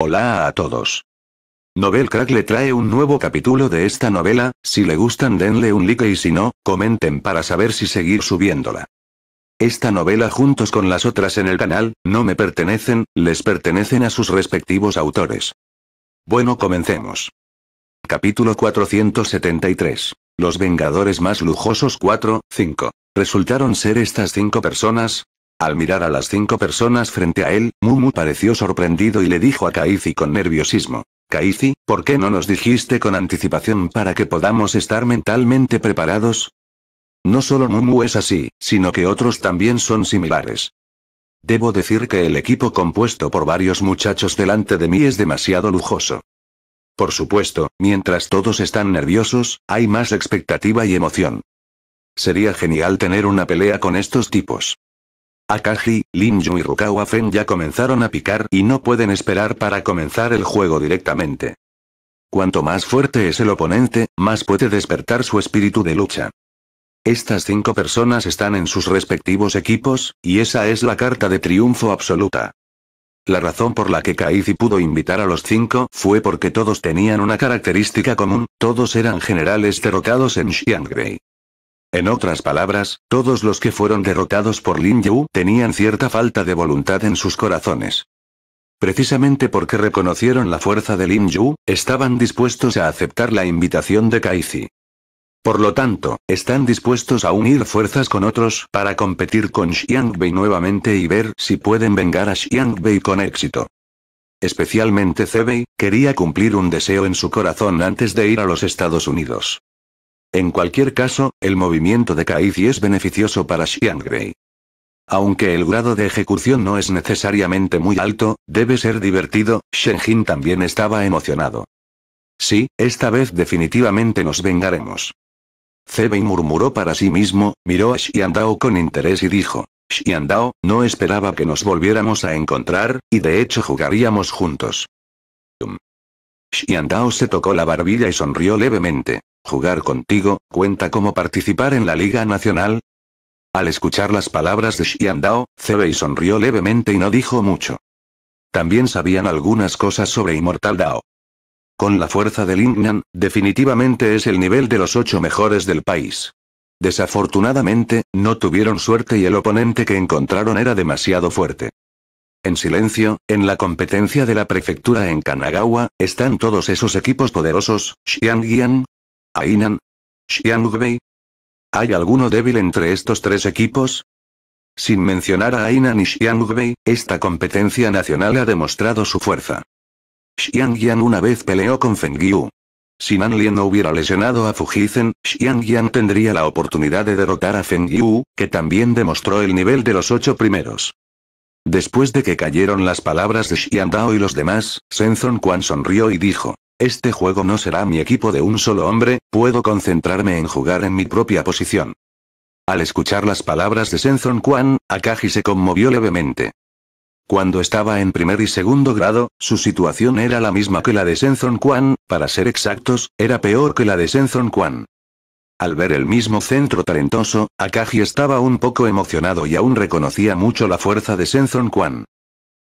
Hola a todos. Novel Crack le trae un nuevo capítulo de esta novela, si le gustan denle un like y si no, comenten para saber si seguir subiéndola. Esta novela juntos con las otras en el canal, no me pertenecen, les pertenecen a sus respectivos autores. Bueno comencemos. Capítulo 473. Los Vengadores más lujosos 4, 5. Resultaron ser estas cinco personas, al mirar a las cinco personas frente a él, Mumu pareció sorprendido y le dijo a Kaizi con nerviosismo. Kaizi, ¿por qué no nos dijiste con anticipación para que podamos estar mentalmente preparados? No solo Mumu es así, sino que otros también son similares. Debo decir que el equipo compuesto por varios muchachos delante de mí es demasiado lujoso. Por supuesto, mientras todos están nerviosos, hay más expectativa y emoción. Sería genial tener una pelea con estos tipos. Akagi, Linju y Rukawa Fen ya comenzaron a picar y no pueden esperar para comenzar el juego directamente. Cuanto más fuerte es el oponente, más puede despertar su espíritu de lucha. Estas cinco personas están en sus respectivos equipos, y esa es la carta de triunfo absoluta. La razón por la que Kaizi pudo invitar a los cinco fue porque todos tenían una característica común, todos eran generales derrotados en Xiangrei. En otras palabras, todos los que fueron derrotados por Lin Yu tenían cierta falta de voluntad en sus corazones. Precisamente porque reconocieron la fuerza de Lin Yu, estaban dispuestos a aceptar la invitación de Kaizi. Por lo tanto, están dispuestos a unir fuerzas con otros para competir con Xiangbei nuevamente y ver si pueden vengar a Xiangbei con éxito. Especialmente Zebei, quería cumplir un deseo en su corazón antes de ir a los Estados Unidos. En cualquier caso, el movimiento de Kaizi es beneficioso para Xiang Grey. Aunque el grado de ejecución no es necesariamente muy alto, debe ser divertido, Shenjin también estaba emocionado. Sí, esta vez definitivamente nos vengaremos. Zebei murmuró para sí mismo, miró a Dao con interés y dijo. Xiandao, no esperaba que nos volviéramos a encontrar, y de hecho jugaríamos juntos. Xiangdao se tocó la barbilla y sonrió levemente. ¿Jugar contigo cuenta como participar en la Liga Nacional? Al escuchar las palabras de Dao, Cebei sonrió levemente y no dijo mucho. También sabían algunas cosas sobre Inmortal Dao. Con la fuerza de Lingnan, definitivamente es el nivel de los ocho mejores del país. Desafortunadamente, no tuvieron suerte y el oponente que encontraron era demasiado fuerte. En silencio, en la competencia de la prefectura en Kanagawa, están todos esos equipos poderosos, Xiangyan, Ainan, Xiangbei. ¿Hay alguno débil entre estos tres equipos? Sin mencionar a Ainan y Xiangbei, esta competencia nacional ha demostrado su fuerza. Xiang Yan una vez peleó con Feng Yu. Si Nan no hubiera lesionado a Fujizen, Xiang Yan tendría la oportunidad de derrotar a Feng Yu, que también demostró el nivel de los ocho primeros. Después de que cayeron las palabras de Xiang Dao y los demás, Senzon Quan sonrió y dijo, este juego no será mi equipo de un solo hombre, puedo concentrarme en jugar en mi propia posición. Al escuchar las palabras de Senzon Kwan, Akagi se conmovió levemente. Cuando estaba en primer y segundo grado, su situación era la misma que la de Senzon Kwan, para ser exactos, era peor que la de Senzon Kwan. Al ver el mismo centro talentoso, Akagi estaba un poco emocionado y aún reconocía mucho la fuerza de Senzon Kwan.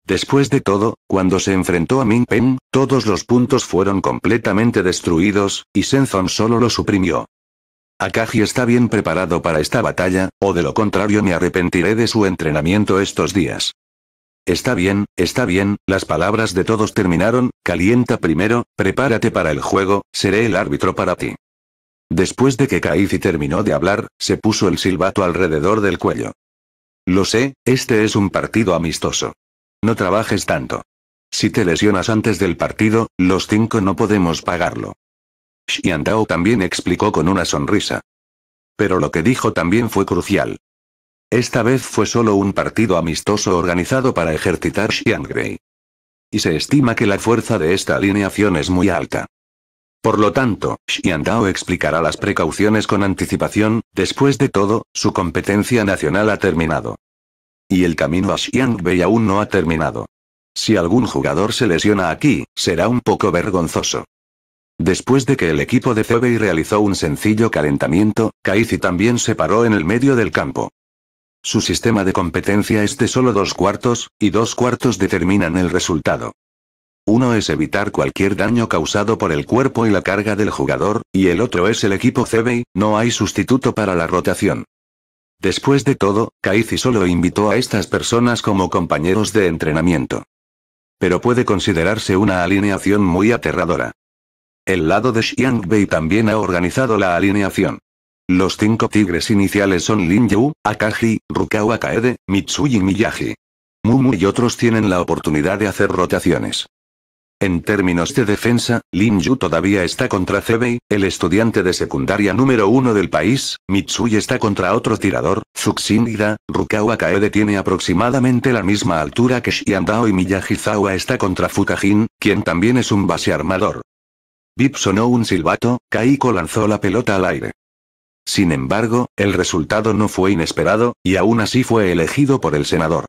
Después de todo, cuando se enfrentó a Ming Peng, todos los puntos fueron completamente destruidos, y Senzon solo lo suprimió. Akagi está bien preparado para esta batalla, o de lo contrario me arrepentiré de su entrenamiento estos días. Está bien, está bien, las palabras de todos terminaron, calienta primero, prepárate para el juego, seré el árbitro para ti. Después de que Kaizi terminó de hablar, se puso el silbato alrededor del cuello. Lo sé, este es un partido amistoso. No trabajes tanto. Si te lesionas antes del partido, los cinco no podemos pagarlo. Xian también explicó con una sonrisa. Pero lo que dijo también fue crucial. Esta vez fue solo un partido amistoso organizado para ejercitar Xiangrei. Y se estima que la fuerza de esta alineación es muy alta. Por lo tanto, Xian explicará las precauciones con anticipación, después de todo, su competencia nacional ha terminado. Y el camino a Xiangbei aún no ha terminado. Si algún jugador se lesiona aquí, será un poco vergonzoso. Después de que el equipo de Cebei realizó un sencillo calentamiento, Kaizi también se paró en el medio del campo. Su sistema de competencia es de solo dos cuartos, y dos cuartos determinan el resultado. Uno es evitar cualquier daño causado por el cuerpo y la carga del jugador, y el otro es el equipo Cebei, no hay sustituto para la rotación. Después de todo, Kaizi solo invitó a estas personas como compañeros de entrenamiento. Pero puede considerarse una alineación muy aterradora. El lado de Xiangbei también ha organizado la alineación. Los cinco tigres iniciales son Lin Yu, Akaji, Rukawa Kaede, Mitsui y Miyagi. Mumu y otros tienen la oportunidad de hacer rotaciones. En términos de defensa, Lin Yu todavía está contra Cebei, el estudiante de secundaria número uno del país, Mitsui está contra otro tirador, da Rukawa Kaede tiene aproximadamente la misma altura que Shiandao y Zawa está contra Fukajin, quien también es un base armador. Bip sonó un silbato, Kaiko lanzó la pelota al aire. Sin embargo, el resultado no fue inesperado, y aún así fue elegido por el senador.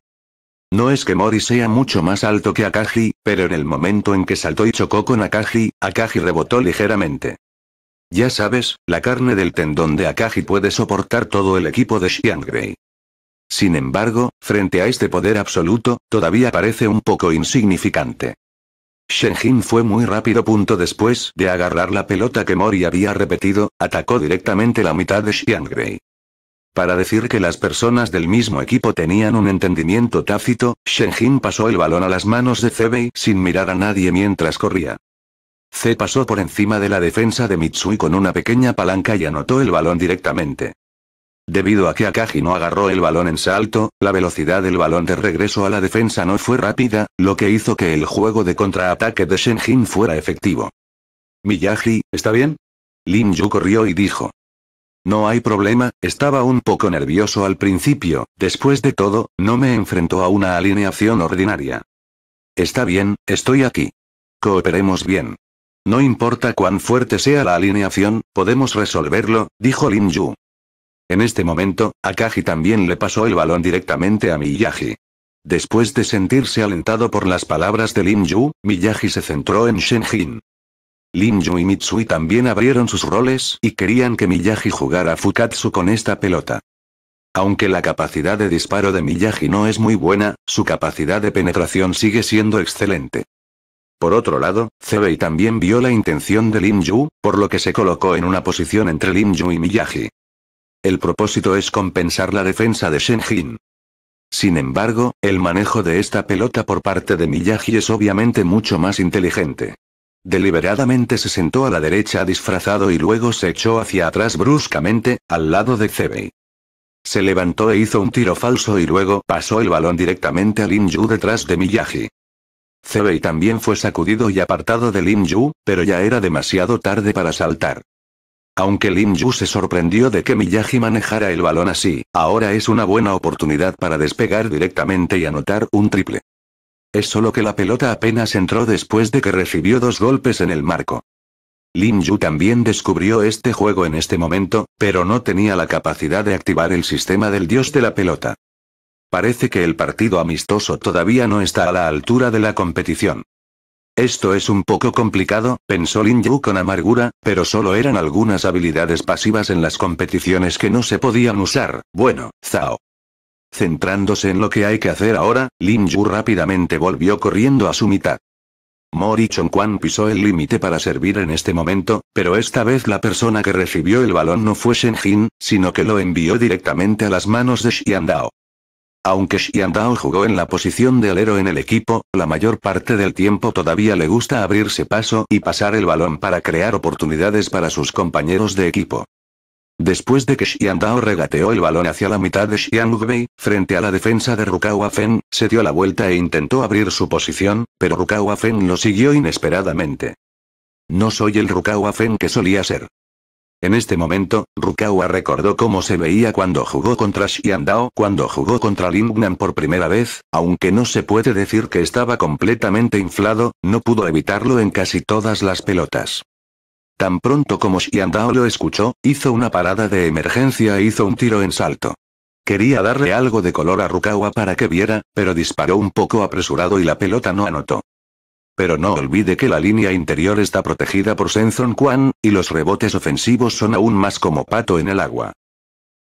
No es que Mori sea mucho más alto que Akagi, pero en el momento en que saltó y chocó con Akagi, Akagi rebotó ligeramente. Ya sabes, la carne del tendón de Akagi puede soportar todo el equipo de Xiangrei. Sin embargo, frente a este poder absoluto, todavía parece un poco insignificante. Shenjin fue muy rápido. Punto después de agarrar la pelota que Mori había repetido, atacó directamente la mitad de Xiangrei. Para decir que las personas del mismo equipo tenían un entendimiento tácito, Shenjin pasó el balón a las manos de Zebei sin mirar a nadie mientras corría. C pasó por encima de la defensa de Mitsui con una pequeña palanca y anotó el balón directamente. Debido a que Akagi no agarró el balón en salto, la velocidad del balón de regreso a la defensa no fue rápida, lo que hizo que el juego de contraataque de Shenjin fuera efectivo. Miyagi, ¿está bien? Lin Yu corrió y dijo. No hay problema, estaba un poco nervioso al principio, después de todo, no me enfrentó a una alineación ordinaria. Está bien, estoy aquí. Cooperemos bien. No importa cuán fuerte sea la alineación, podemos resolverlo, dijo Lin Yu. En este momento, Akagi también le pasó el balón directamente a Miyagi. Después de sentirse alentado por las palabras de Lin Yu, Miyagi se centró en Jin. Yu y Mitsui también abrieron sus roles y querían que Miyagi jugara Fukatsu con esta pelota. Aunque la capacidad de disparo de Miyagi no es muy buena, su capacidad de penetración sigue siendo excelente. Por otro lado, Zebei también vio la intención de Lin Yu, por lo que se colocó en una posición entre Lin Yu y Miyagi. El propósito es compensar la defensa de Shen Jin. Sin embargo, el manejo de esta pelota por parte de Miyagi es obviamente mucho más inteligente. Deliberadamente se sentó a la derecha disfrazado y luego se echó hacia atrás bruscamente, al lado de Zebei. Se levantó e hizo un tiro falso y luego pasó el balón directamente a Lin Yu detrás de Miyagi. Zebei también fue sacudido y apartado de Lin Yu, pero ya era demasiado tarde para saltar. Aunque Lin Yu se sorprendió de que Miyagi manejara el balón así, ahora es una buena oportunidad para despegar directamente y anotar un triple. Es solo que la pelota apenas entró después de que recibió dos golpes en el marco. Lin Yu también descubrió este juego en este momento, pero no tenía la capacidad de activar el sistema del dios de la pelota. Parece que el partido amistoso todavía no está a la altura de la competición. Esto es un poco complicado, pensó Lin Yu con amargura, pero solo eran algunas habilidades pasivas en las competiciones que no se podían usar. Bueno, Zhao, Centrándose en lo que hay que hacer ahora, Lin Yu rápidamente volvió corriendo a su mitad. Mori Chongquan pisó el límite para servir en este momento, pero esta vez la persona que recibió el balón no fue Shen Jin, sino que lo envió directamente a las manos de Xian Dao. Aunque Xian Dao jugó en la posición de alero en el equipo, la mayor parte del tiempo todavía le gusta abrirse paso y pasar el balón para crear oportunidades para sus compañeros de equipo. Después de que Xian regateó el balón hacia la mitad de Xiang frente a la defensa de Rukawa Fen, se dio la vuelta e intentó abrir su posición, pero Rukawa Feng lo siguió inesperadamente. No soy el Rukawa Fen que solía ser. En este momento, Rukawa recordó cómo se veía cuando jugó contra Xiandao cuando jugó contra Lingnan por primera vez, aunque no se puede decir que estaba completamente inflado, no pudo evitarlo en casi todas las pelotas. Tan pronto como Xiandao lo escuchó, hizo una parada de emergencia e hizo un tiro en salto. Quería darle algo de color a Rukawa para que viera, pero disparó un poco apresurado y la pelota no anotó. Pero no olvide que la línea interior está protegida por Senzon Kwan, y los rebotes ofensivos son aún más como pato en el agua.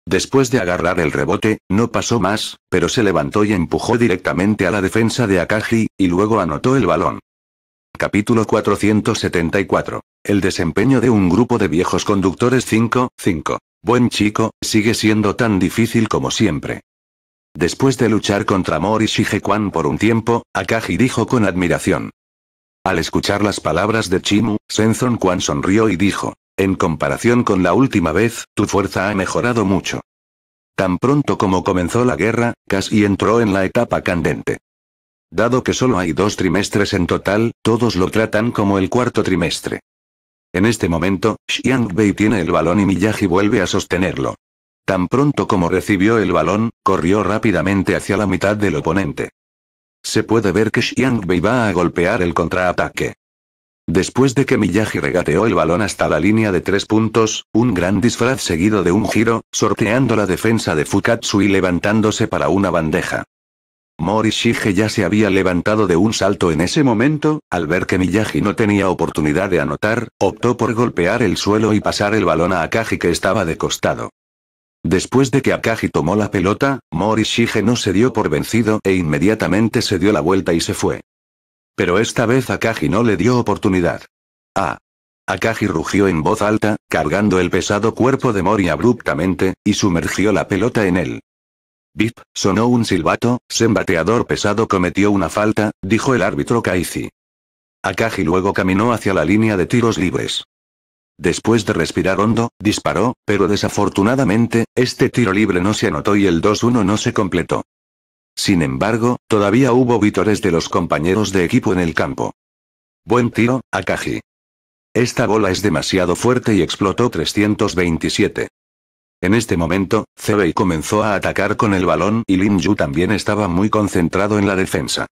Después de agarrar el rebote, no pasó más, pero se levantó y empujó directamente a la defensa de Akagi, y luego anotó el balón. Capítulo 474. El desempeño de un grupo de viejos conductores 5, 5. Buen chico, sigue siendo tan difícil como siempre. Después de luchar contra Mori Kwan por un tiempo, Akagi dijo con admiración. Al escuchar las palabras de Chimu, Senzon Kwan sonrió y dijo, en comparación con la última vez, tu fuerza ha mejorado mucho. Tan pronto como comenzó la guerra, Kashi entró en la etapa candente. Dado que solo hay dos trimestres en total, todos lo tratan como el cuarto trimestre. En este momento, Xiangbei tiene el balón y Miyagi vuelve a sostenerlo. Tan pronto como recibió el balón, corrió rápidamente hacia la mitad del oponente. Se puede ver que Xiangbei va a golpear el contraataque. Después de que Miyagi regateó el balón hasta la línea de tres puntos, un gran disfraz seguido de un giro, sorteando la defensa de Fukatsu y levantándose para una bandeja. Morishige ya se había levantado de un salto en ese momento, al ver que Miyagi no tenía oportunidad de anotar, optó por golpear el suelo y pasar el balón a Akagi que estaba de costado. Después de que Akagi tomó la pelota, Morishige no se dio por vencido e inmediatamente se dio la vuelta y se fue. Pero esta vez Akagi no le dio oportunidad. Ah. Akagi rugió en voz alta, cargando el pesado cuerpo de Mori abruptamente, y sumergió la pelota en él. Bip, sonó un silbato, Sembateador pesado cometió una falta, dijo el árbitro Kaizi. Akagi luego caminó hacia la línea de tiros libres. Después de respirar hondo, disparó, pero desafortunadamente, este tiro libre no se anotó y el 2-1 no se completó. Sin embargo, todavía hubo vítores de los compañeros de equipo en el campo. Buen tiro, Akagi. Esta bola es demasiado fuerte y explotó 327. En este momento, Zebei comenzó a atacar con el balón y Lin Yu también estaba muy concentrado en la defensa.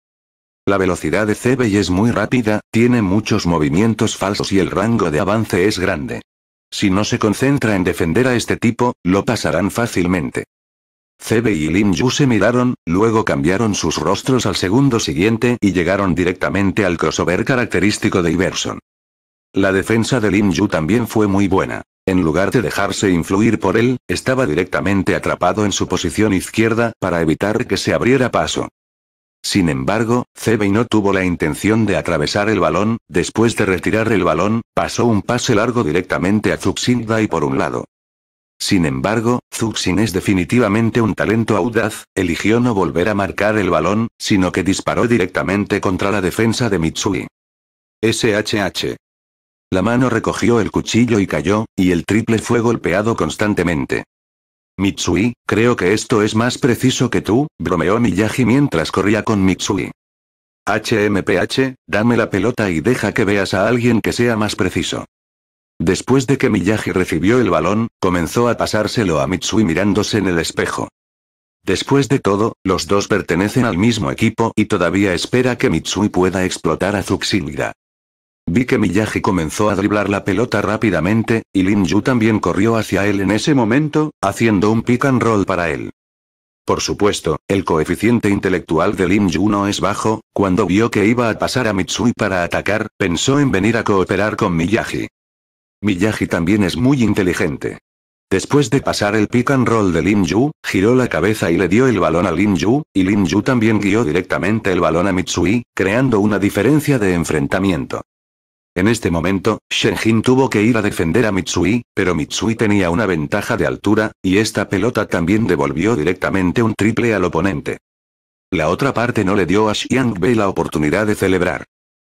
La velocidad de Zebei es muy rápida, tiene muchos movimientos falsos y el rango de avance es grande. Si no se concentra en defender a este tipo, lo pasarán fácilmente. cB y Lin Yu se miraron, luego cambiaron sus rostros al segundo siguiente y llegaron directamente al crossover característico de Iverson. La defensa de Lin Yu también fue muy buena. En lugar de dejarse influir por él, estaba directamente atrapado en su posición izquierda para evitar que se abriera paso. Sin embargo, Zebey no tuvo la intención de atravesar el balón, después de retirar el balón, pasó un pase largo directamente a Zuxinda y por un lado. Sin embargo, Zuxin es definitivamente un talento audaz, eligió no volver a marcar el balón, sino que disparó directamente contra la defensa de Mitsui. SHH. La mano recogió el cuchillo y cayó, y el triple fue golpeado constantemente. Mitsui, creo que esto es más preciso que tú, bromeó Miyagi mientras corría con Mitsui. HMPH, dame la pelota y deja que veas a alguien que sea más preciso. Después de que Miyagi recibió el balón, comenzó a pasárselo a Mitsui mirándose en el espejo. Después de todo, los dos pertenecen al mismo equipo y todavía espera que Mitsui pueda explotar a Zuxilda. Vi que Miyagi comenzó a driblar la pelota rápidamente, y Lin Yu también corrió hacia él en ese momento, haciendo un pick and roll para él. Por supuesto, el coeficiente intelectual de Lin Yu no es bajo, cuando vio que iba a pasar a Mitsui para atacar, pensó en venir a cooperar con Miyagi. Miyagi también es muy inteligente. Después de pasar el pick and roll de Lin Yu, giró la cabeza y le dio el balón a Lin Yu, y Lin Yu también guió directamente el balón a Mitsui, creando una diferencia de enfrentamiento. En este momento, Shenjin tuvo que ir a defender a Mitsui, pero Mitsui tenía una ventaja de altura, y esta pelota también devolvió directamente un triple al oponente. La otra parte no le dio a Xiang la oportunidad de celebrar.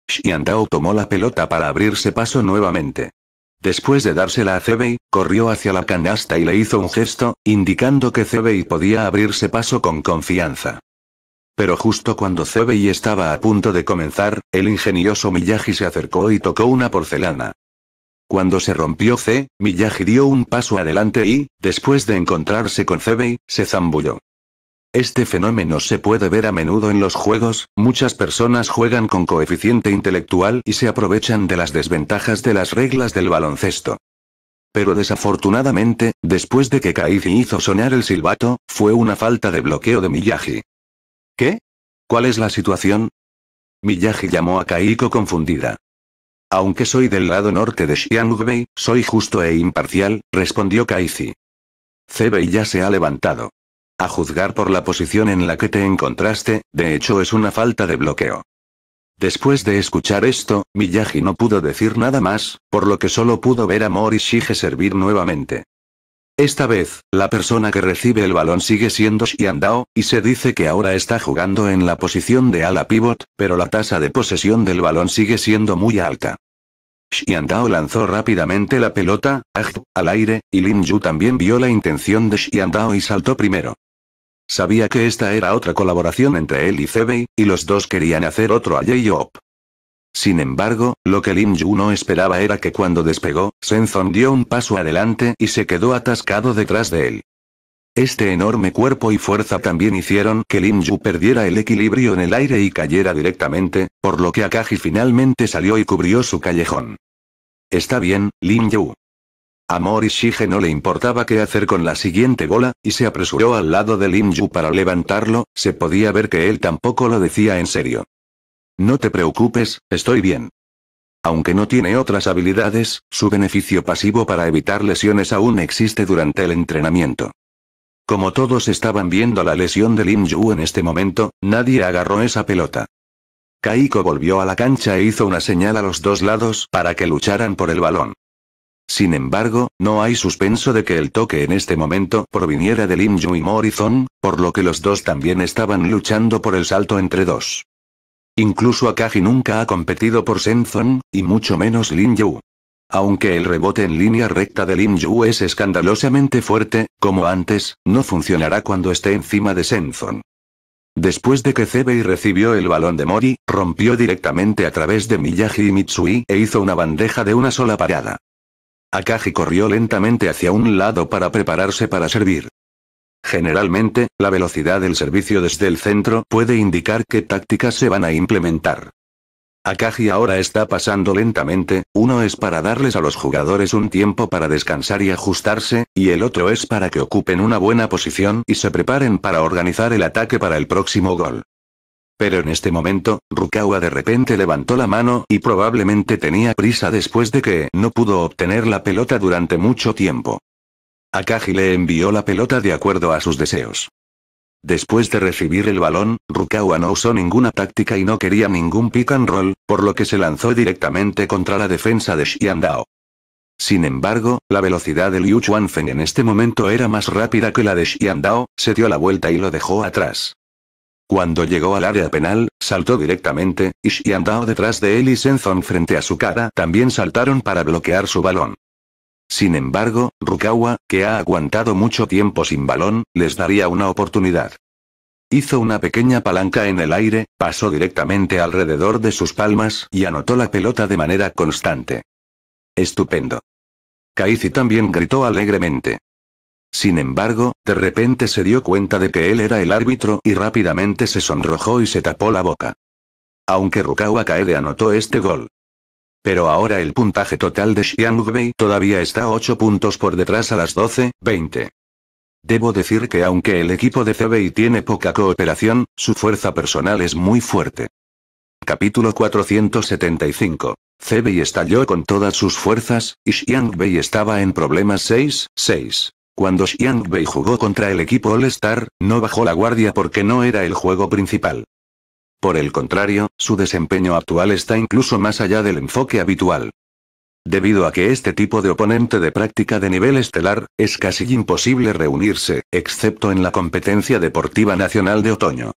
Xiang tomó la pelota para abrirse paso nuevamente. Después de dársela a Cebei, corrió hacia la canasta y le hizo un gesto, indicando que Cebei podía abrirse paso con confianza. Pero justo cuando CBI estaba a punto de comenzar, el ingenioso Miyagi se acercó y tocó una porcelana. Cuando se rompió C, Miyagi dio un paso adelante y, después de encontrarse con cebei se zambulló. Este fenómeno se puede ver a menudo en los juegos, muchas personas juegan con coeficiente intelectual y se aprovechan de las desventajas de las reglas del baloncesto. Pero desafortunadamente, después de que Kaizi hizo sonar el silbato, fue una falta de bloqueo de Miyagi. ¿Qué? ¿Cuál es la situación? Miyagi llamó a Kaiko confundida. Aunque soy del lado norte de Xiangbei, soy justo e imparcial, respondió Kaizi. Zebei ya se ha levantado. A juzgar por la posición en la que te encontraste, de hecho es una falta de bloqueo. Después de escuchar esto, Miyagi no pudo decir nada más, por lo que solo pudo ver a Morishige servir nuevamente. Esta vez, la persona que recibe el balón sigue siendo Xiandao, y se dice que ahora está jugando en la posición de ala pivot, pero la tasa de posesión del balón sigue siendo muy alta. Xiandao lanzó rápidamente la pelota, al aire, y Lin Yu también vio la intención de Xiandao y saltó primero. Sabía que esta era otra colaboración entre él y Cebei, y los dos querían hacer otro a j sin embargo, lo que Lim Yu no esperaba era que cuando despegó, se dio un paso adelante y se quedó atascado detrás de él. Este enorme cuerpo y fuerza también hicieron que Lim Yu perdiera el equilibrio en el aire y cayera directamente, por lo que Akagi finalmente salió y cubrió su callejón. Está bien, Lim Yu. A Morishige no le importaba qué hacer con la siguiente bola, y se apresuró al lado de Lim Yu para levantarlo, se podía ver que él tampoco lo decía en serio. No te preocupes, estoy bien. Aunque no tiene otras habilidades, su beneficio pasivo para evitar lesiones aún existe durante el entrenamiento. Como todos estaban viendo la lesión de Lin Yu en este momento, nadie agarró esa pelota. Kaiko volvió a la cancha e hizo una señal a los dos lados para que lucharan por el balón. Sin embargo, no hay suspenso de que el toque en este momento proviniera de Lin Yu y Morrison, por lo que los dos también estaban luchando por el salto entre dos. Incluso Akagi nunca ha competido por Senzon, y mucho menos Lin Yu. Aunque el rebote en línea recta de Lin Yu es escandalosamente fuerte, como antes, no funcionará cuando esté encima de Senzon. Después de que Zebei recibió el balón de Mori, rompió directamente a través de Miyagi y Mitsui e hizo una bandeja de una sola parada. Akagi corrió lentamente hacia un lado para prepararse para servir. Generalmente, la velocidad del servicio desde el centro puede indicar qué tácticas se van a implementar. Akagi ahora está pasando lentamente, uno es para darles a los jugadores un tiempo para descansar y ajustarse, y el otro es para que ocupen una buena posición y se preparen para organizar el ataque para el próximo gol. Pero en este momento, Rukawa de repente levantó la mano y probablemente tenía prisa después de que no pudo obtener la pelota durante mucho tiempo. Akagi le envió la pelota de acuerdo a sus deseos. Después de recibir el balón, Rukawa no usó ninguna táctica y no quería ningún pick and roll, por lo que se lanzó directamente contra la defensa de Xiandao. Sin embargo, la velocidad de Liu Chuanfeng en este momento era más rápida que la de Xiandao, se dio la vuelta y lo dejó atrás. Cuando llegó al área penal, saltó directamente, y Xiandao detrás de él y Senzon frente a su cara también saltaron para bloquear su balón. Sin embargo, Rukawa, que ha aguantado mucho tiempo sin balón, les daría una oportunidad. Hizo una pequeña palanca en el aire, pasó directamente alrededor de sus palmas y anotó la pelota de manera constante. Estupendo. Kaizi también gritó alegremente. Sin embargo, de repente se dio cuenta de que él era el árbitro y rápidamente se sonrojó y se tapó la boca. Aunque Rukawa Kaede anotó este gol, pero ahora el puntaje total de Xiangbei todavía está 8 puntos por detrás a las 12, 20. Debo decir que aunque el equipo de CBI tiene poca cooperación, su fuerza personal es muy fuerte. Capítulo 475. CBI estalló con todas sus fuerzas, y Xiangbei estaba en problemas 6, 6. Cuando Xiangbei jugó contra el equipo All-Star, no bajó la guardia porque no era el juego principal. Por el contrario, su desempeño actual está incluso más allá del enfoque habitual. Debido a que este tipo de oponente de práctica de nivel estelar, es casi imposible reunirse, excepto en la competencia deportiva nacional de otoño.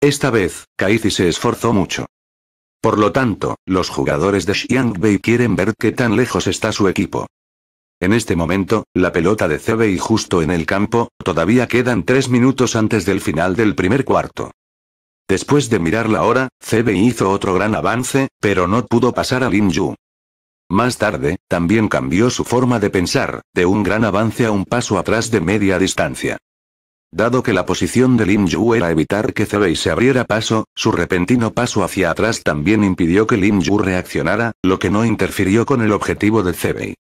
Esta vez, Kaizi se esforzó mucho. Por lo tanto, los jugadores de Xiangbei quieren ver qué tan lejos está su equipo. En este momento, la pelota de CBI justo en el campo, todavía quedan tres minutos antes del final del primer cuarto. Después de mirar la hora, Cebe hizo otro gran avance, pero no pudo pasar a Lin Yu. Más tarde, también cambió su forma de pensar, de un gran avance a un paso atrás de media distancia. Dado que la posición de Lin Yu era evitar que Zebei se abriera paso, su repentino paso hacia atrás también impidió que Lin Yu reaccionara, lo que no interfirió con el objetivo de Zebei.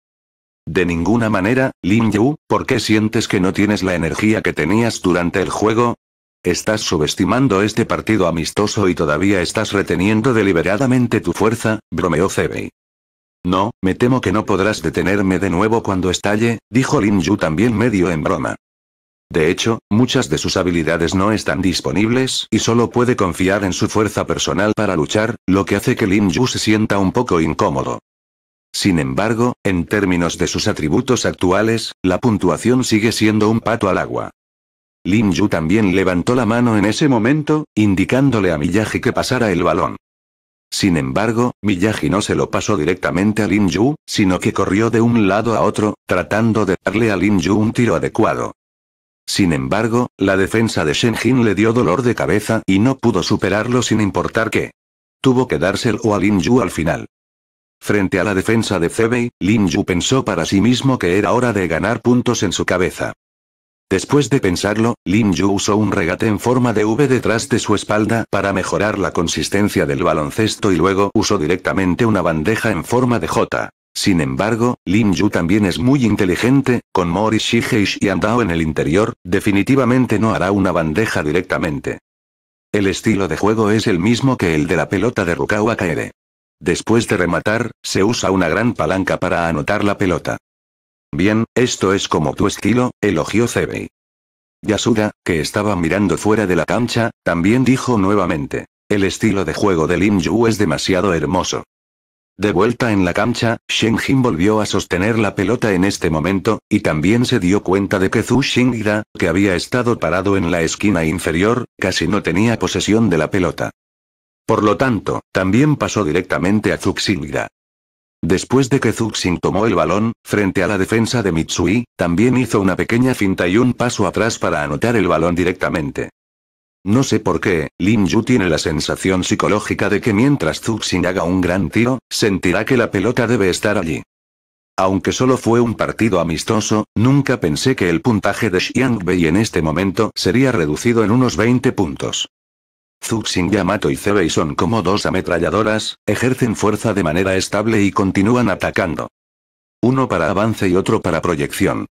De ninguna manera, Lin Yu, ¿por qué sientes que no tienes la energía que tenías durante el juego? Estás subestimando este partido amistoso y todavía estás reteniendo deliberadamente tu fuerza, bromeó cebei No, me temo que no podrás detenerme de nuevo cuando estalle, dijo Lin Yu también medio en broma. De hecho, muchas de sus habilidades no están disponibles y solo puede confiar en su fuerza personal para luchar, lo que hace que Lin Yu se sienta un poco incómodo. Sin embargo, en términos de sus atributos actuales, la puntuación sigue siendo un pato al agua. Lin Yu también levantó la mano en ese momento, indicándole a Miyagi que pasara el balón. Sin embargo, Miyagi no se lo pasó directamente a Lin Yu, sino que corrió de un lado a otro, tratando de darle a Lin Yu un tiro adecuado. Sin embargo, la defensa de Shen Jin le dio dolor de cabeza y no pudo superarlo sin importar qué. tuvo que dárselo a Lin Yu al final. Frente a la defensa de Febei, Lin Yu pensó para sí mismo que era hora de ganar puntos en su cabeza. Después de pensarlo, Lin Yu usó un regate en forma de V detrás de su espalda para mejorar la consistencia del baloncesto y luego usó directamente una bandeja en forma de J. Sin embargo, Lin Yu también es muy inteligente, con Mori Shigeish y Andao en el interior, definitivamente no hará una bandeja directamente. El estilo de juego es el mismo que el de la pelota de Rukawa Kaede. Después de rematar, se usa una gran palanca para anotar la pelota. Bien, esto es como tu estilo, elogió Zebei. Yasuda, que estaba mirando fuera de la cancha, también dijo nuevamente. El estilo de juego de Lin Yu es demasiado hermoso. De vuelta en la cancha, Shen Jin volvió a sostener la pelota en este momento, y también se dio cuenta de que Zhu Xingira, que había estado parado en la esquina inferior, casi no tenía posesión de la pelota. Por lo tanto, también pasó directamente a Zhu Xingira. Después de que Zuxin tomó el balón, frente a la defensa de Mitsui, también hizo una pequeña finta y un paso atrás para anotar el balón directamente. No sé por qué, Lin Yu tiene la sensación psicológica de que mientras Zuxin haga un gran tiro, sentirá que la pelota debe estar allí. Aunque solo fue un partido amistoso, nunca pensé que el puntaje de Xiang Bei en este momento sería reducido en unos 20 puntos. Zuxin Yamato y Zebei son como dos ametralladoras, ejercen fuerza de manera estable y continúan atacando. Uno para avance y otro para proyección.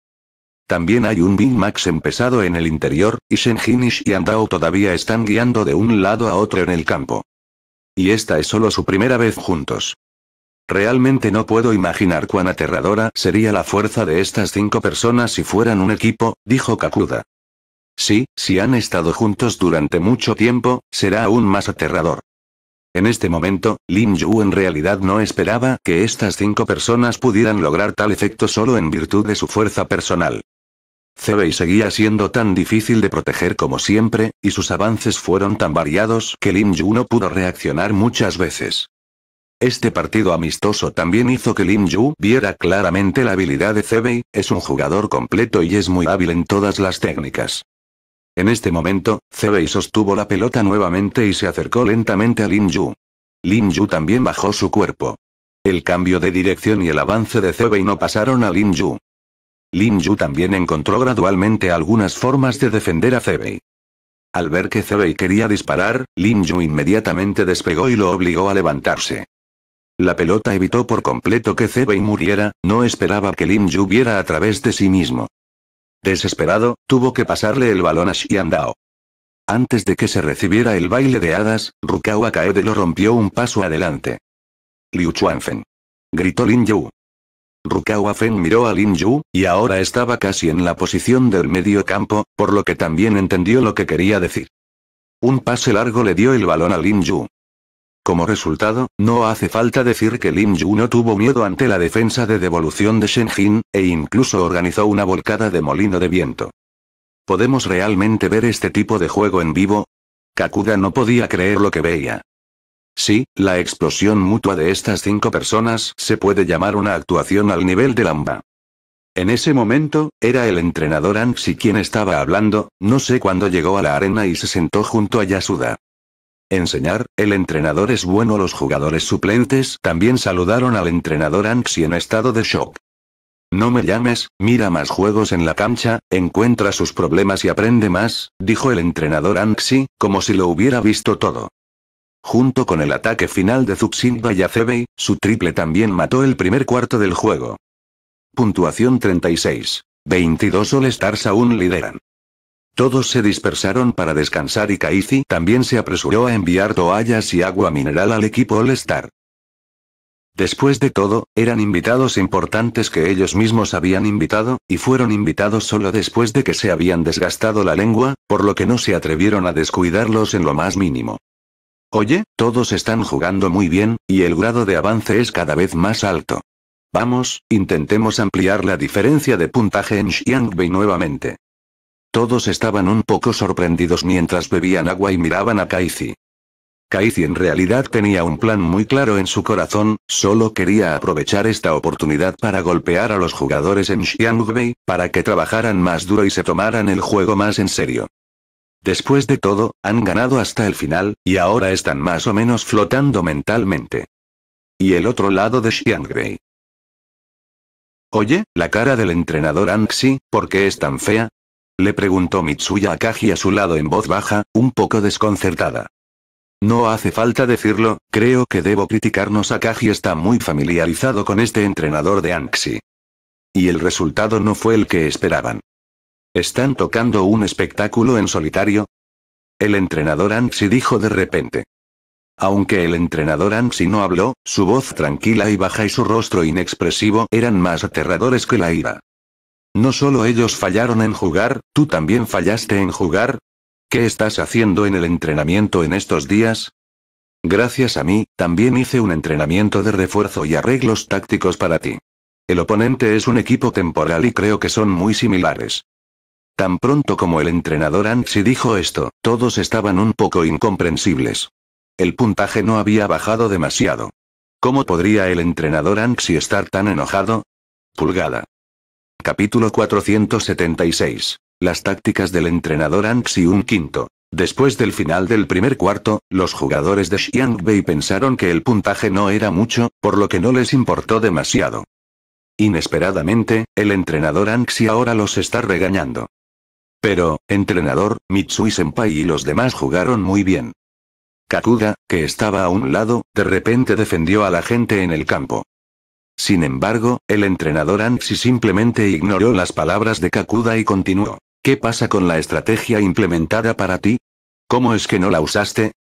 También hay un Big Max empezado en el interior, y Shenjinish y Andao todavía están guiando de un lado a otro en el campo. Y esta es solo su primera vez juntos. Realmente no puedo imaginar cuán aterradora sería la fuerza de estas cinco personas si fueran un equipo, dijo Kakuda. Sí, si han estado juntos durante mucho tiempo, será aún más aterrador. En este momento, Lin Yu en realidad no esperaba que estas cinco personas pudieran lograr tal efecto solo en virtud de su fuerza personal. Cebei seguía siendo tan difícil de proteger como siempre, y sus avances fueron tan variados que Lin Yu no pudo reaccionar muchas veces. Este partido amistoso también hizo que Lin Yu viera claramente la habilidad de Cebei, es un jugador completo y es muy hábil en todas las técnicas. En este momento, Cebei sostuvo la pelota nuevamente y se acercó lentamente a Lin Yu. Lin Yu también bajó su cuerpo. El cambio de dirección y el avance de Zebei no pasaron a Lin Yu. Lin Yu también encontró gradualmente algunas formas de defender a Zebei. Al ver que Cebei quería disparar, Lin Yu inmediatamente despegó y lo obligó a levantarse. La pelota evitó por completo que Zebei muriera, no esperaba que Lin Yu viera a través de sí mismo. Desesperado, tuvo que pasarle el balón a Xiandao. Antes de que se recibiera el baile de hadas, Rukawa Kaede lo rompió un paso adelante. Liu Chuanfen. Gritó Lin Yu. Rukawa Fen miró a Lin Yu, y ahora estaba casi en la posición del medio campo, por lo que también entendió lo que quería decir. Un pase largo le dio el balón a Lin Yu. Como resultado, no hace falta decir que Lim Yu no tuvo miedo ante la defensa de devolución de Shenjin, e incluso organizó una volcada de molino de viento. ¿Podemos realmente ver este tipo de juego en vivo? Kakuda no podía creer lo que veía. Sí, la explosión mutua de estas cinco personas se puede llamar una actuación al nivel de Lamba. En ese momento, era el entrenador Anxi quien estaba hablando, no sé cuándo llegó a la arena y se sentó junto a Yasuda. Enseñar, el entrenador es bueno. Los jugadores suplentes también saludaron al entrenador Anxi en estado de shock. No me llames, mira más juegos en la cancha, encuentra sus problemas y aprende más, dijo el entrenador Anxi, como si lo hubiera visto todo. Junto con el ataque final de Zuxinba y Acebei, su triple también mató el primer cuarto del juego. Puntuación 36. 22 All-Stars aún lideran. Todos se dispersaron para descansar y Kaizi también se apresuró a enviar toallas y agua mineral al equipo All-Star. Después de todo, eran invitados importantes que ellos mismos habían invitado, y fueron invitados solo después de que se habían desgastado la lengua, por lo que no se atrevieron a descuidarlos en lo más mínimo. Oye, todos están jugando muy bien, y el grado de avance es cada vez más alto. Vamos, intentemos ampliar la diferencia de puntaje en Xiangbei nuevamente. Todos estaban un poco sorprendidos mientras bebían agua y miraban a Kaizi. Kaizi en realidad tenía un plan muy claro en su corazón, solo quería aprovechar esta oportunidad para golpear a los jugadores en Xiangbei, para que trabajaran más duro y se tomaran el juego más en serio. Después de todo, han ganado hasta el final, y ahora están más o menos flotando mentalmente. Y el otro lado de Xiangbei. Oye, la cara del entrenador Anxi, ¿por qué es tan fea? Le preguntó Mitsuya Akagi a su lado en voz baja, un poco desconcertada. No hace falta decirlo, creo que debo criticarnos Akagi está muy familiarizado con este entrenador de Anxi. Y el resultado no fue el que esperaban. ¿Están tocando un espectáculo en solitario? El entrenador Anxi dijo de repente. Aunque el entrenador Anxi no habló, su voz tranquila y baja y su rostro inexpresivo eran más aterradores que la ira. No solo ellos fallaron en jugar, tú también fallaste en jugar. ¿Qué estás haciendo en el entrenamiento en estos días? Gracias a mí, también hice un entrenamiento de refuerzo y arreglos tácticos para ti. El oponente es un equipo temporal y creo que son muy similares. Tan pronto como el entrenador Anxi dijo esto, todos estaban un poco incomprensibles. El puntaje no había bajado demasiado. ¿Cómo podría el entrenador Anxi estar tan enojado? Pulgada. Capítulo 476. Las tácticas del entrenador Anxi un quinto. Después del final del primer cuarto, los jugadores de Xiangbei pensaron que el puntaje no era mucho, por lo que no les importó demasiado. Inesperadamente, el entrenador Anxi ahora los está regañando. Pero, entrenador, Mitsui Senpai y los demás jugaron muy bien. Kakuda, que estaba a un lado, de repente defendió a la gente en el campo. Sin embargo, el entrenador Anxi simplemente ignoró las palabras de Kakuda y continuó. ¿Qué pasa con la estrategia implementada para ti? ¿Cómo es que no la usaste?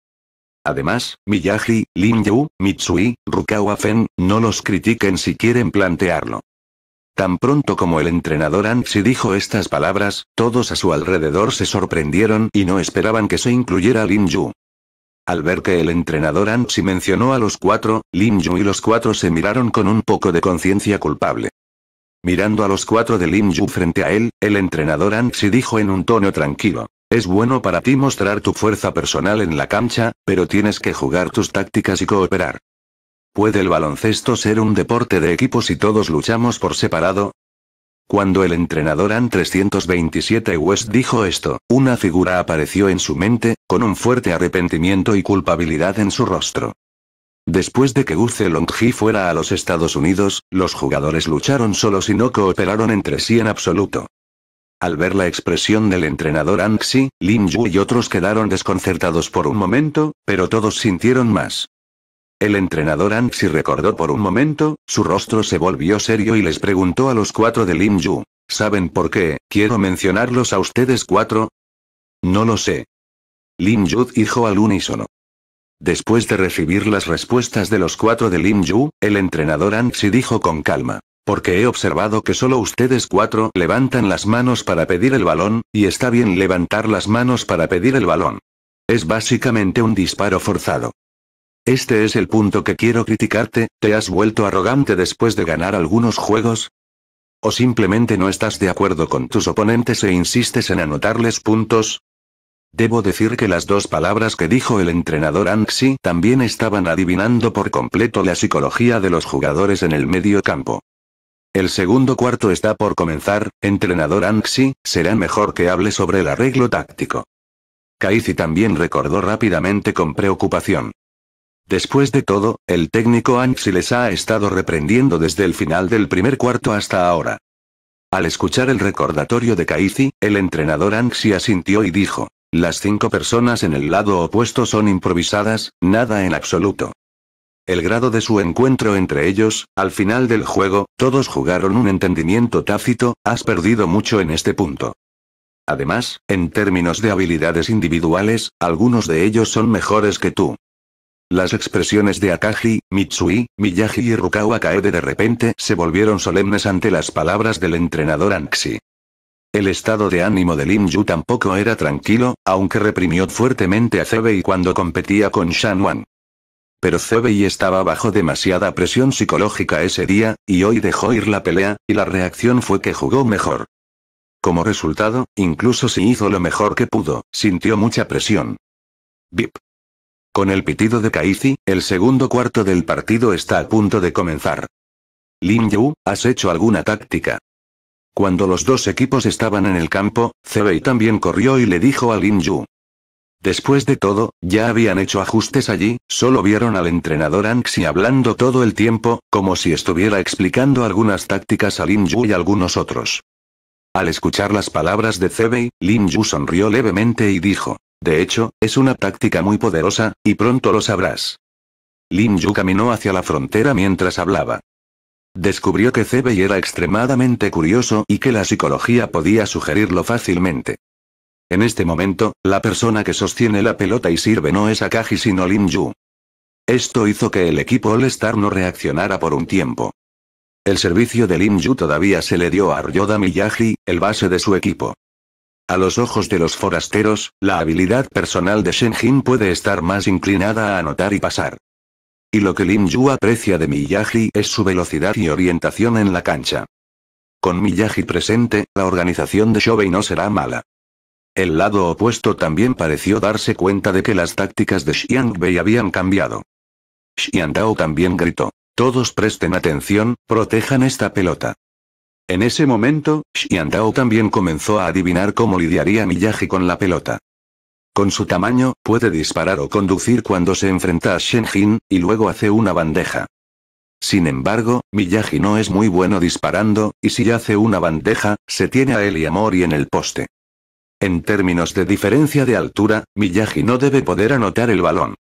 Además, Miyagi, Lin-Yu, Mitsui, Rukawa Fen, no los critiquen si quieren plantearlo. Tan pronto como el entrenador Anxi dijo estas palabras, todos a su alrededor se sorprendieron y no esperaban que se incluyera Lin Yu. Al ver que el entrenador Anxi mencionó a los cuatro, Lin Yu y los cuatro se miraron con un poco de conciencia culpable. Mirando a los cuatro de Lin Yu frente a él, el entrenador Anxi dijo en un tono tranquilo. Es bueno para ti mostrar tu fuerza personal en la cancha, pero tienes que jugar tus tácticas y cooperar. Puede el baloncesto ser un deporte de equipo si todos luchamos por separado, cuando el entrenador AN 327 West dijo esto, una figura apareció en su mente, con un fuerte arrepentimiento y culpabilidad en su rostro. Después de que Uce Longhi fuera a los Estados Unidos, los jugadores lucharon solos y no cooperaron entre sí en absoluto. Al ver la expresión del entrenador Anxi, Lin Yu y otros quedaron desconcertados por un momento, pero todos sintieron más. El entrenador Anxi recordó por un momento, su rostro se volvió serio y les preguntó a los cuatro de Lim Yu. ¿Saben por qué, quiero mencionarlos a ustedes cuatro? No lo sé. Lim Yu dijo al unísono. Después de recibir las respuestas de los cuatro de Lim Yu, el entrenador Anxi dijo con calma. Porque he observado que solo ustedes cuatro levantan las manos para pedir el balón, y está bien levantar las manos para pedir el balón. Es básicamente un disparo forzado. Este es el punto que quiero criticarte, ¿te has vuelto arrogante después de ganar algunos juegos? ¿O simplemente no estás de acuerdo con tus oponentes e insistes en anotarles puntos? Debo decir que las dos palabras que dijo el entrenador Anxi también estaban adivinando por completo la psicología de los jugadores en el medio campo. El segundo cuarto está por comenzar, entrenador Anxi, será mejor que hable sobre el arreglo táctico. Kaizi también recordó rápidamente con preocupación. Después de todo, el técnico Anxi les ha estado reprendiendo desde el final del primer cuarto hasta ahora. Al escuchar el recordatorio de Kaizi, el entrenador Anxi asintió y dijo, las cinco personas en el lado opuesto son improvisadas, nada en absoluto. El grado de su encuentro entre ellos, al final del juego, todos jugaron un entendimiento tácito, has perdido mucho en este punto. Además, en términos de habilidades individuales, algunos de ellos son mejores que tú. Las expresiones de Akagi, Mitsui, Miyagi y Rukawa Kaede de repente se volvieron solemnes ante las palabras del entrenador Anxi. El estado de ánimo de Lin Yu tampoco era tranquilo, aunque reprimió fuertemente a Zebei cuando competía con Shan Wan. Pero Zebei estaba bajo demasiada presión psicológica ese día, y hoy dejó ir la pelea, y la reacción fue que jugó mejor. Como resultado, incluso si hizo lo mejor que pudo, sintió mucha presión. Bip. Con el pitido de Kaizi, el segundo cuarto del partido está a punto de comenzar. Lin Yu, ¿has hecho alguna táctica? Cuando los dos equipos estaban en el campo, Cebei también corrió y le dijo a Lin Yu. Después de todo, ya habían hecho ajustes allí, solo vieron al entrenador Anxi hablando todo el tiempo, como si estuviera explicando algunas tácticas a Lin Yu y algunos otros. Al escuchar las palabras de Cebei, Lin Yu sonrió levemente y dijo, de hecho, es una táctica muy poderosa, y pronto lo sabrás. Lin Yu caminó hacia la frontera mientras hablaba. Descubrió que Cebey era extremadamente curioso y que la psicología podía sugerirlo fácilmente. En este momento, la persona que sostiene la pelota y sirve no es Akagi sino Lin Yu. Esto hizo que el equipo All-Star no reaccionara por un tiempo. El servicio de Lin Yu todavía se le dio a Ryoda Miyagi, el base de su equipo. A los ojos de los forasteros, la habilidad personal de Shen puede estar más inclinada a anotar y pasar. Y lo que Lin Yu aprecia de Miyagi es su velocidad y orientación en la cancha. Con Miyagi presente, la organización de Shobei no será mala. El lado opuesto también pareció darse cuenta de que las tácticas de Xiang Bei habían cambiado. Xiang también gritó. Todos presten atención, protejan esta pelota. En ese momento, Xiandao también comenzó a adivinar cómo lidiaría Miyagi con la pelota. Con su tamaño, puede disparar o conducir cuando se enfrenta a Shenjin, y luego hace una bandeja. Sin embargo, Miyagi no es muy bueno disparando, y si hace una bandeja, se tiene a él y a Mori en el poste. En términos de diferencia de altura, Miyagi no debe poder anotar el balón.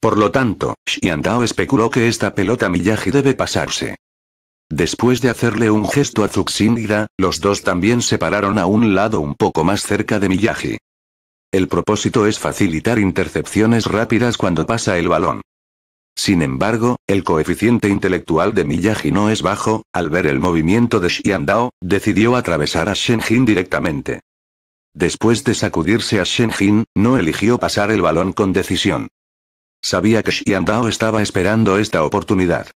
Por lo tanto, Xiandao especuló que esta pelota Miyagi debe pasarse. Después de hacerle un gesto a Tsuxinira, los dos también se pararon a un lado un poco más cerca de Miyagi. El propósito es facilitar intercepciones rápidas cuando pasa el balón. Sin embargo, el coeficiente intelectual de Miyagi no es bajo, al ver el movimiento de Xiandao, decidió atravesar a Shenjin directamente. Después de sacudirse a Shenjin, no eligió pasar el balón con decisión. Sabía que Xiandao estaba esperando esta oportunidad.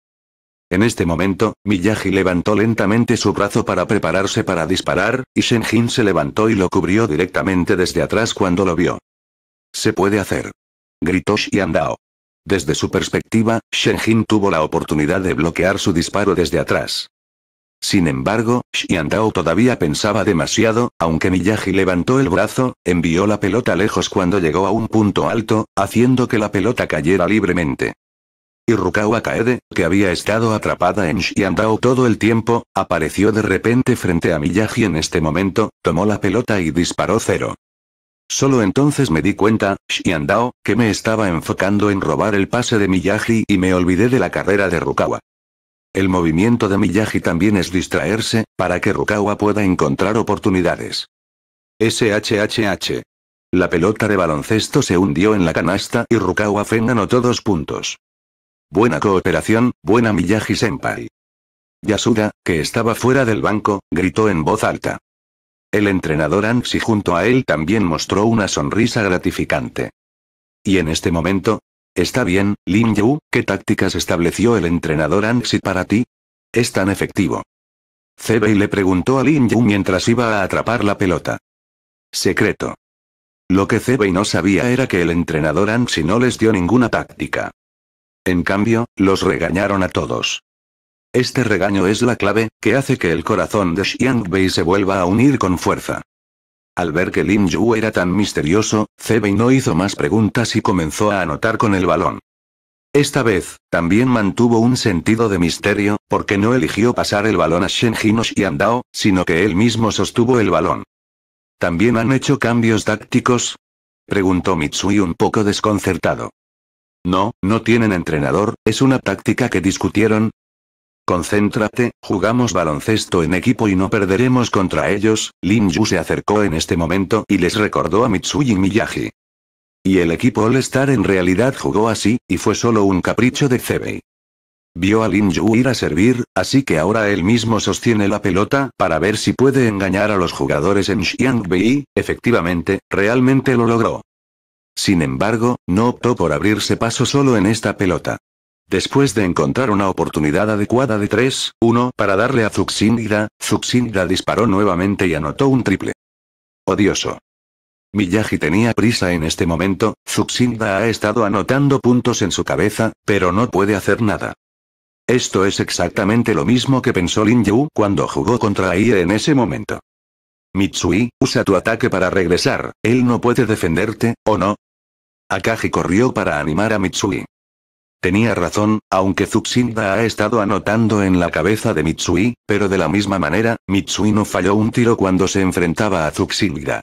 En este momento, Miyagi levantó lentamente su brazo para prepararse para disparar, y Shenjin se levantó y lo cubrió directamente desde atrás cuando lo vio. Se puede hacer. Gritó Xiandao. Desde su perspectiva, Shenjin tuvo la oportunidad de bloquear su disparo desde atrás. Sin embargo, Xiandao todavía pensaba demasiado, aunque Miyagi levantó el brazo, envió la pelota lejos cuando llegó a un punto alto, haciendo que la pelota cayera libremente y Rukawa Kaede, que había estado atrapada en Xiandao todo el tiempo, apareció de repente frente a Miyagi en este momento, tomó la pelota y disparó cero. Solo entonces me di cuenta, Xiandao, que me estaba enfocando en robar el pase de Miyagi y me olvidé de la carrera de Rukawa. El movimiento de Miyagi también es distraerse, para que Rukawa pueda encontrar oportunidades. SHHH. La pelota de baloncesto se hundió en la canasta y Rukawa fenganó todos puntos. Buena cooperación, buena Miyagi-senpai. Yasuda, que estaba fuera del banco, gritó en voz alta. El entrenador Anxi junto a él también mostró una sonrisa gratificante. Y en este momento, está bien, Lin Yu, ¿qué tácticas estableció el entrenador Anxi para ti? Es tan efectivo. Cebei le preguntó a Lin Yu mientras iba a atrapar la pelota. Secreto. Lo que Cebei no sabía era que el entrenador Anxi no les dio ninguna táctica. En cambio, los regañaron a todos. Este regaño es la clave, que hace que el corazón de Xiang Bei se vuelva a unir con fuerza. Al ver que Lin Yu era tan misterioso, Zebei no hizo más preguntas y comenzó a anotar con el balón. Esta vez, también mantuvo un sentido de misterio, porque no eligió pasar el balón a Shen Jin y Andao, sino que él mismo sostuvo el balón. ¿También han hecho cambios tácticos? Preguntó Mitsui un poco desconcertado. No, no tienen entrenador, es una táctica que discutieron. Concéntrate, jugamos baloncesto en equipo y no perderemos contra ellos. Lin Yu se acercó en este momento y les recordó a y Miyagi. Y el equipo All-Star en realidad jugó así, y fue solo un capricho de Zebei. Vio a Lin Yu ir a servir, así que ahora él mismo sostiene la pelota, para ver si puede engañar a los jugadores en Xiangbei, efectivamente, realmente lo logró. Sin embargo, no optó por abrirse paso solo en esta pelota. Después de encontrar una oportunidad adecuada de 3-1 para darle a Zuxinda, Zuxinda disparó nuevamente y anotó un triple. Odioso. Miyagi tenía prisa en este momento, Zuxinda ha estado anotando puntos en su cabeza, pero no puede hacer nada. Esto es exactamente lo mismo que pensó Lin Yu cuando jugó contra Aie en ese momento. Mitsui, usa tu ataque para regresar, él no puede defenderte, ¿o no? Akagi corrió para animar a Mitsui. Tenía razón, aunque Zuxinda ha estado anotando en la cabeza de Mitsui, pero de la misma manera, Mitsui no falló un tiro cuando se enfrentaba a Zuxinda.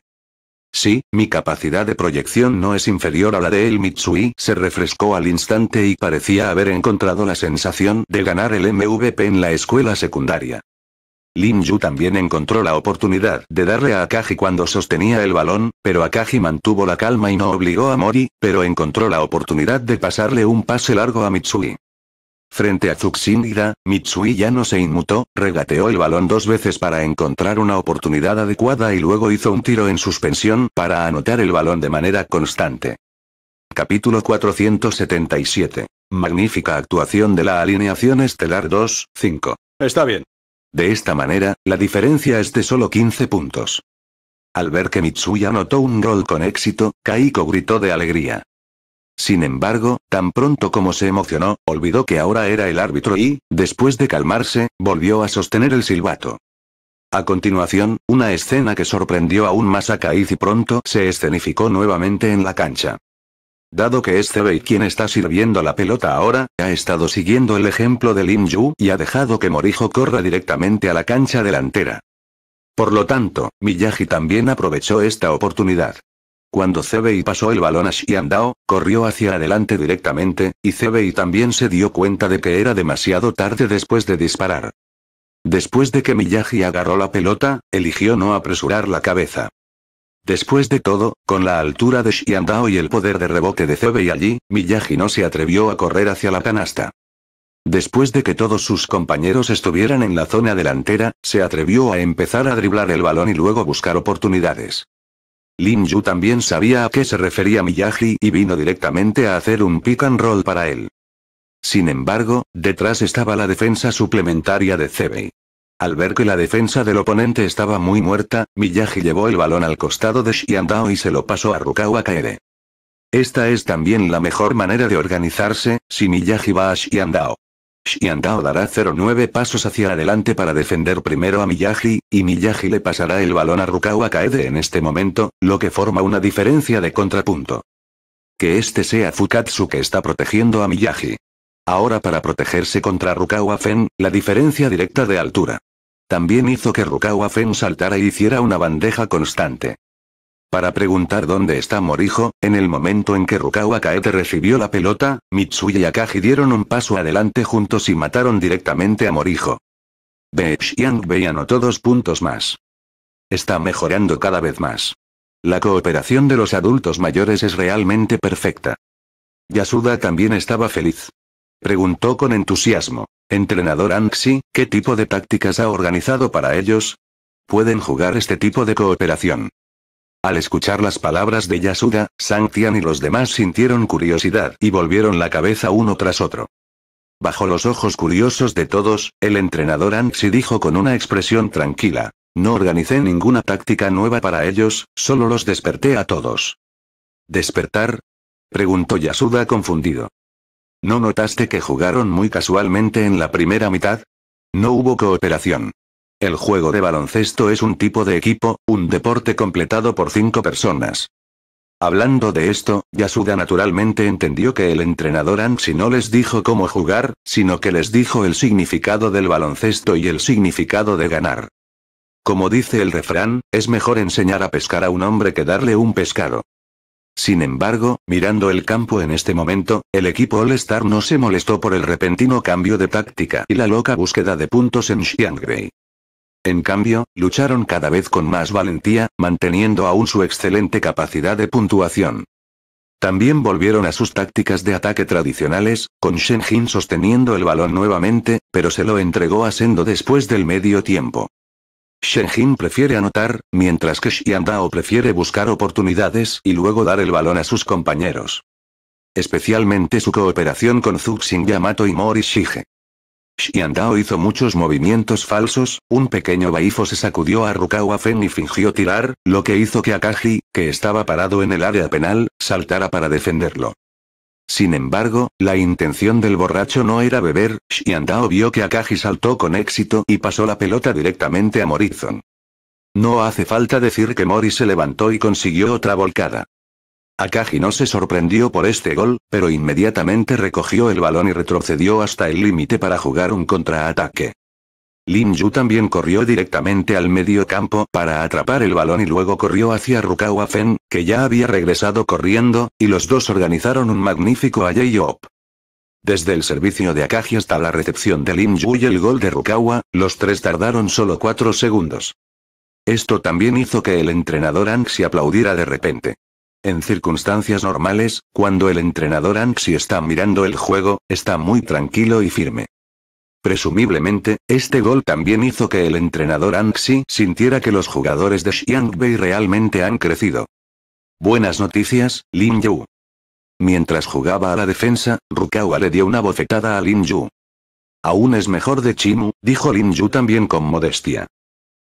Sí, mi capacidad de proyección no es inferior a la de él. Mitsui se refrescó al instante y parecía haber encontrado la sensación de ganar el MVP en la escuela secundaria. Lin Yu también encontró la oportunidad de darle a Akagi cuando sostenía el balón, pero Akagi mantuvo la calma y no obligó a Mori, pero encontró la oportunidad de pasarle un pase largo a Mitsui. Frente a Tsukshinida, Mitsui ya no se inmutó, regateó el balón dos veces para encontrar una oportunidad adecuada y luego hizo un tiro en suspensión para anotar el balón de manera constante. Capítulo 477. Magnífica actuación de la alineación estelar 2, 5. Está bien. De esta manera, la diferencia es de solo 15 puntos. Al ver que Mitsuya anotó un gol con éxito, Kaiko gritó de alegría. Sin embargo, tan pronto como se emocionó, olvidó que ahora era el árbitro y, después de calmarse, volvió a sostener el silbato. A continuación, una escena que sorprendió aún más a Kaiz y pronto se escenificó nuevamente en la cancha. Dado que es Cebei quien está sirviendo la pelota ahora, ha estado siguiendo el ejemplo de Lin Yu y ha dejado que Morijo corra directamente a la cancha delantera. Por lo tanto, Miyagi también aprovechó esta oportunidad. Cuando Cebei pasó el balón a Shiandao, corrió hacia adelante directamente, y Cebei también se dio cuenta de que era demasiado tarde después de disparar. Después de que Miyagi agarró la pelota, eligió no apresurar la cabeza. Después de todo, con la altura de Xiandao y el poder de rebote de Zebe allí, Miyagi no se atrevió a correr hacia la canasta. Después de que todos sus compañeros estuvieran en la zona delantera, se atrevió a empezar a driblar el balón y luego buscar oportunidades. Lin Yu también sabía a qué se refería Miyagi y vino directamente a hacer un pick and roll para él. Sin embargo, detrás estaba la defensa suplementaria de Cebei. Al ver que la defensa del oponente estaba muy muerta, Miyagi llevó el balón al costado de Shiandao y se lo pasó a Rukawa Kaede. Esta es también la mejor manera de organizarse, si Miyagi va a Xiandao. Shiandao dará 0-9 pasos hacia adelante para defender primero a Miyagi, y Miyagi le pasará el balón a Rukawa Kaede en este momento, lo que forma una diferencia de contrapunto. Que este sea Fukatsu que está protegiendo a Miyagi. Ahora para protegerse contra Rukawa Fen, la diferencia directa de altura. También hizo que Rukawa Fen saltara y hiciera una bandeja constante. Para preguntar dónde está Morijo, en el momento en que Rukawa Kaete recibió la pelota, Mitsui y Akagi dieron un paso adelante juntos y mataron directamente a Morijo. Bei yang anotó dos puntos más. Está mejorando cada vez más. La cooperación de los adultos mayores es realmente perfecta. Yasuda también estaba feliz. Preguntó con entusiasmo. Entrenador Anxi, ¿qué tipo de tácticas ha organizado para ellos? Pueden jugar este tipo de cooperación. Al escuchar las palabras de Yasuda, Sanktian y los demás sintieron curiosidad y volvieron la cabeza uno tras otro. Bajo los ojos curiosos de todos, el entrenador Anxi dijo con una expresión tranquila. No organicé ninguna táctica nueva para ellos, solo los desperté a todos. ¿Despertar? Preguntó Yasuda confundido. ¿No notaste que jugaron muy casualmente en la primera mitad? No hubo cooperación. El juego de baloncesto es un tipo de equipo, un deporte completado por cinco personas. Hablando de esto, Yasuda naturalmente entendió que el entrenador Anxi no les dijo cómo jugar, sino que les dijo el significado del baloncesto y el significado de ganar. Como dice el refrán, es mejor enseñar a pescar a un hombre que darle un pescado. Sin embargo, mirando el campo en este momento, el equipo All-Star no se molestó por el repentino cambio de táctica y la loca búsqueda de puntos en Xiangwei. En cambio, lucharon cada vez con más valentía, manteniendo aún su excelente capacidad de puntuación. También volvieron a sus tácticas de ataque tradicionales, con Shen Jin sosteniendo el balón nuevamente, pero se lo entregó a Sendo después del medio tiempo. Shenjin prefiere anotar, mientras que Xiandao prefiere buscar oportunidades y luego dar el balón a sus compañeros. Especialmente su cooperación con Zuxin Yamato y Mori Shige. Xiandao hizo muchos movimientos falsos, un pequeño baifo se sacudió a Rukawa Fen y fingió tirar, lo que hizo que Akagi, que estaba parado en el área penal, saltara para defenderlo. Sin embargo, la intención del borracho no era beber, Xiandao vio que Akagi saltó con éxito y pasó la pelota directamente a Morizon. No hace falta decir que Mori se levantó y consiguió otra volcada. Akagi no se sorprendió por este gol, pero inmediatamente recogió el balón y retrocedió hasta el límite para jugar un contraataque. Lin Yu también corrió directamente al medio campo para atrapar el balón y luego corrió hacia Rukawa Fen, que ya había regresado corriendo, y los dos organizaron un magnífico alley-oop. Desde el servicio de Akagi hasta la recepción de Lin Yu y el gol de Rukawa, los tres tardaron solo cuatro segundos. Esto también hizo que el entrenador Anxi aplaudiera de repente. En circunstancias normales, cuando el entrenador Anxi está mirando el juego, está muy tranquilo y firme. Presumiblemente, este gol también hizo que el entrenador Anxi sintiera que los jugadores de Xiangbei realmente han crecido. Buenas noticias, Lin Yu. Mientras jugaba a la defensa, Rukawa le dio una bofetada a Lin Yu. Aún es mejor de Chimu, dijo Lin Yu también con modestia.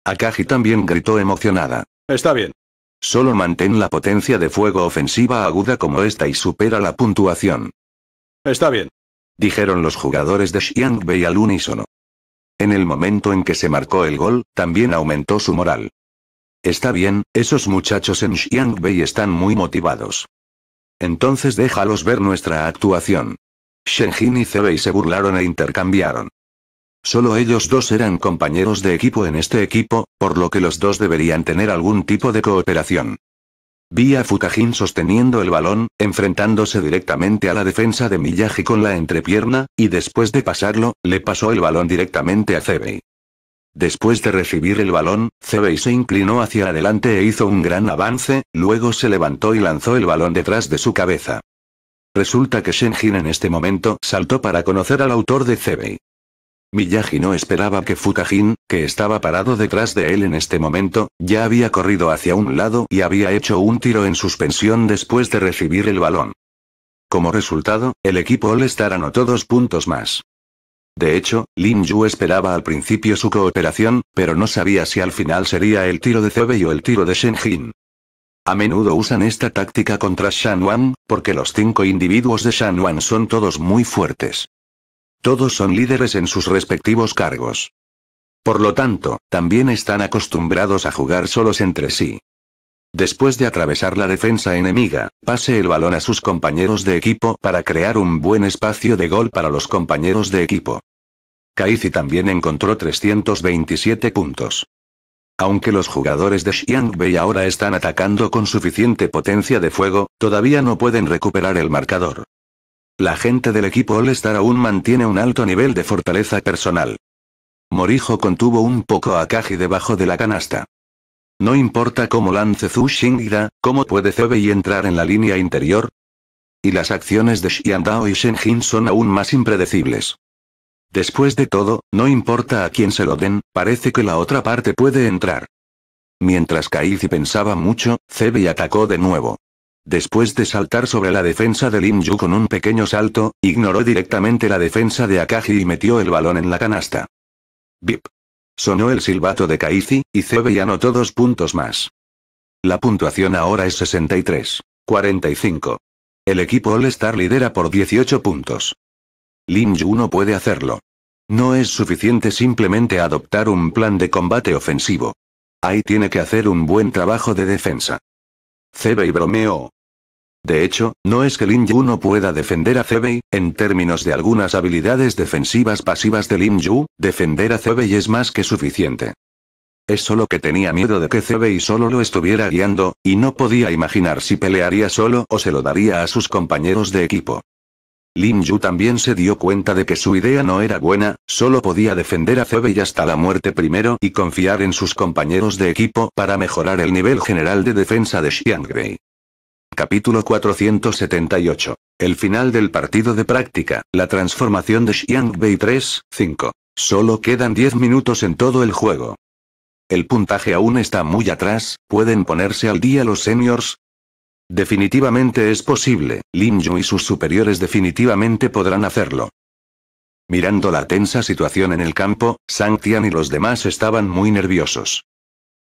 Akagi también gritó emocionada. Está bien. Solo mantén la potencia de fuego ofensiva aguda como esta y supera la puntuación. Está bien dijeron los jugadores de Xiangbei al unísono. En el momento en que se marcó el gol, también aumentó su moral. Está bien, esos muchachos en Xiangbei están muy motivados. Entonces déjalos ver nuestra actuación. Shenjin y Zebei se burlaron e intercambiaron. Solo ellos dos eran compañeros de equipo en este equipo, por lo que los dos deberían tener algún tipo de cooperación. Vi a Fukajin sosteniendo el balón, enfrentándose directamente a la defensa de Miyagi con la entrepierna, y después de pasarlo, le pasó el balón directamente a Cebei. Después de recibir el balón, Cebei se inclinó hacia adelante e hizo un gran avance, luego se levantó y lanzó el balón detrás de su cabeza. Resulta que Shenjin en este momento saltó para conocer al autor de Cebei. Miyagi no esperaba que Fukajin, que estaba parado detrás de él en este momento, ya había corrido hacia un lado y había hecho un tiro en suspensión después de recibir el balón. Como resultado, el equipo All-Star anotó dos puntos más. De hecho, Lin Yu esperaba al principio su cooperación, pero no sabía si al final sería el tiro de Zebei o el tiro de Shenjin. A menudo usan esta táctica contra Shan Wan, porque los cinco individuos de Shan Wan son todos muy fuertes. Todos son líderes en sus respectivos cargos. Por lo tanto, también están acostumbrados a jugar solos entre sí. Después de atravesar la defensa enemiga, pase el balón a sus compañeros de equipo para crear un buen espacio de gol para los compañeros de equipo. Kaizi también encontró 327 puntos. Aunque los jugadores de Xiangbei ahora están atacando con suficiente potencia de fuego, todavía no pueden recuperar el marcador. La gente del equipo All-Star aún mantiene un alto nivel de fortaleza personal. Morijo contuvo un poco a Kaji debajo de la canasta. No importa cómo lance da, ¿cómo puede y entrar en la línea interior? Y las acciones de Dao y Shenjin son aún más impredecibles. Después de todo, no importa a quién se lo den, parece que la otra parte puede entrar. Mientras Kaizi pensaba mucho, Zebei atacó de nuevo. Después de saltar sobre la defensa de Lin Yu con un pequeño salto, ignoró directamente la defensa de Akagi y metió el balón en la canasta. Bip. Sonó el silbato de Kaizi, y Cebe anotó dos puntos más. La puntuación ahora es 63. 45. El equipo All-Star lidera por 18 puntos. Lin Yu no puede hacerlo. No es suficiente simplemente adoptar un plan de combate ofensivo. Ahí tiene que hacer un buen trabajo de defensa. Cebe y bromeó. De hecho, no es que Lin Yu no pueda defender a Cebei, en términos de algunas habilidades defensivas pasivas de Lin Yu, defender a Zebei es más que suficiente. Es solo que tenía miedo de que Zebei solo lo estuviera guiando, y no podía imaginar si pelearía solo o se lo daría a sus compañeros de equipo. Lin Yu también se dio cuenta de que su idea no era buena, solo podía defender a Zebei hasta la muerte primero y confiar en sus compañeros de equipo para mejorar el nivel general de defensa de Xiangrei. Capítulo 478. El final del partido de práctica, la transformación de Xiangbei 3, 5. Solo quedan 10 minutos en todo el juego. El puntaje aún está muy atrás, ¿pueden ponerse al día los seniors? Definitivamente es posible, Lin Yu y sus superiores definitivamente podrán hacerlo. Mirando la tensa situación en el campo, Sang Tian y los demás estaban muy nerviosos.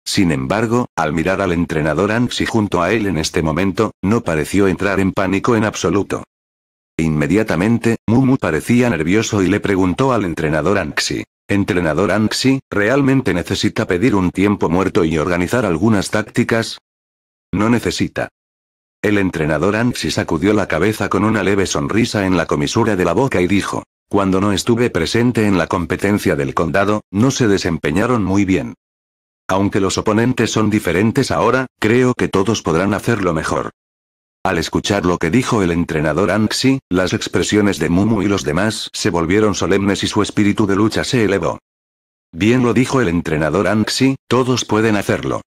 Sin embargo, al mirar al entrenador Anxi junto a él en este momento, no pareció entrar en pánico en absoluto. Inmediatamente, Mumu parecía nervioso y le preguntó al entrenador Anxi. Entrenador Anxi, ¿realmente necesita pedir un tiempo muerto y organizar algunas tácticas? No necesita. El entrenador Anxi sacudió la cabeza con una leve sonrisa en la comisura de la boca y dijo, cuando no estuve presente en la competencia del condado, no se desempeñaron muy bien. Aunque los oponentes son diferentes ahora, creo que todos podrán hacerlo mejor. Al escuchar lo que dijo el entrenador Anxi, las expresiones de Mumu y los demás se volvieron solemnes y su espíritu de lucha se elevó. Bien lo dijo el entrenador Anxi, todos pueden hacerlo.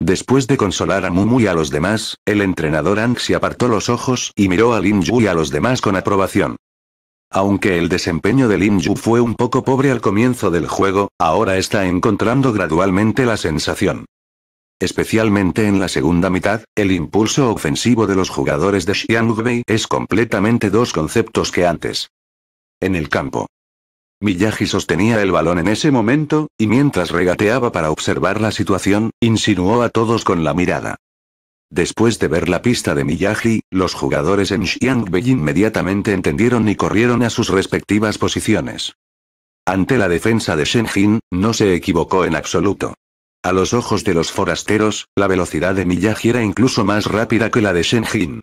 Después de consolar a Mumu y a los demás, el entrenador Anxi apartó los ojos y miró a Lin Yu y a los demás con aprobación. Aunque el desempeño de Lin Yu fue un poco pobre al comienzo del juego, ahora está encontrando gradualmente la sensación. Especialmente en la segunda mitad, el impulso ofensivo de los jugadores de Bei es completamente dos conceptos que antes. En el campo. Miyagi sostenía el balón en ese momento, y mientras regateaba para observar la situación, insinuó a todos con la mirada. Después de ver la pista de Miyagi, los jugadores en Xiangbei inmediatamente entendieron y corrieron a sus respectivas posiciones. Ante la defensa de Shenjin, no se equivocó en absoluto. A los ojos de los forasteros, la velocidad de Miyagi era incluso más rápida que la de Shenjin.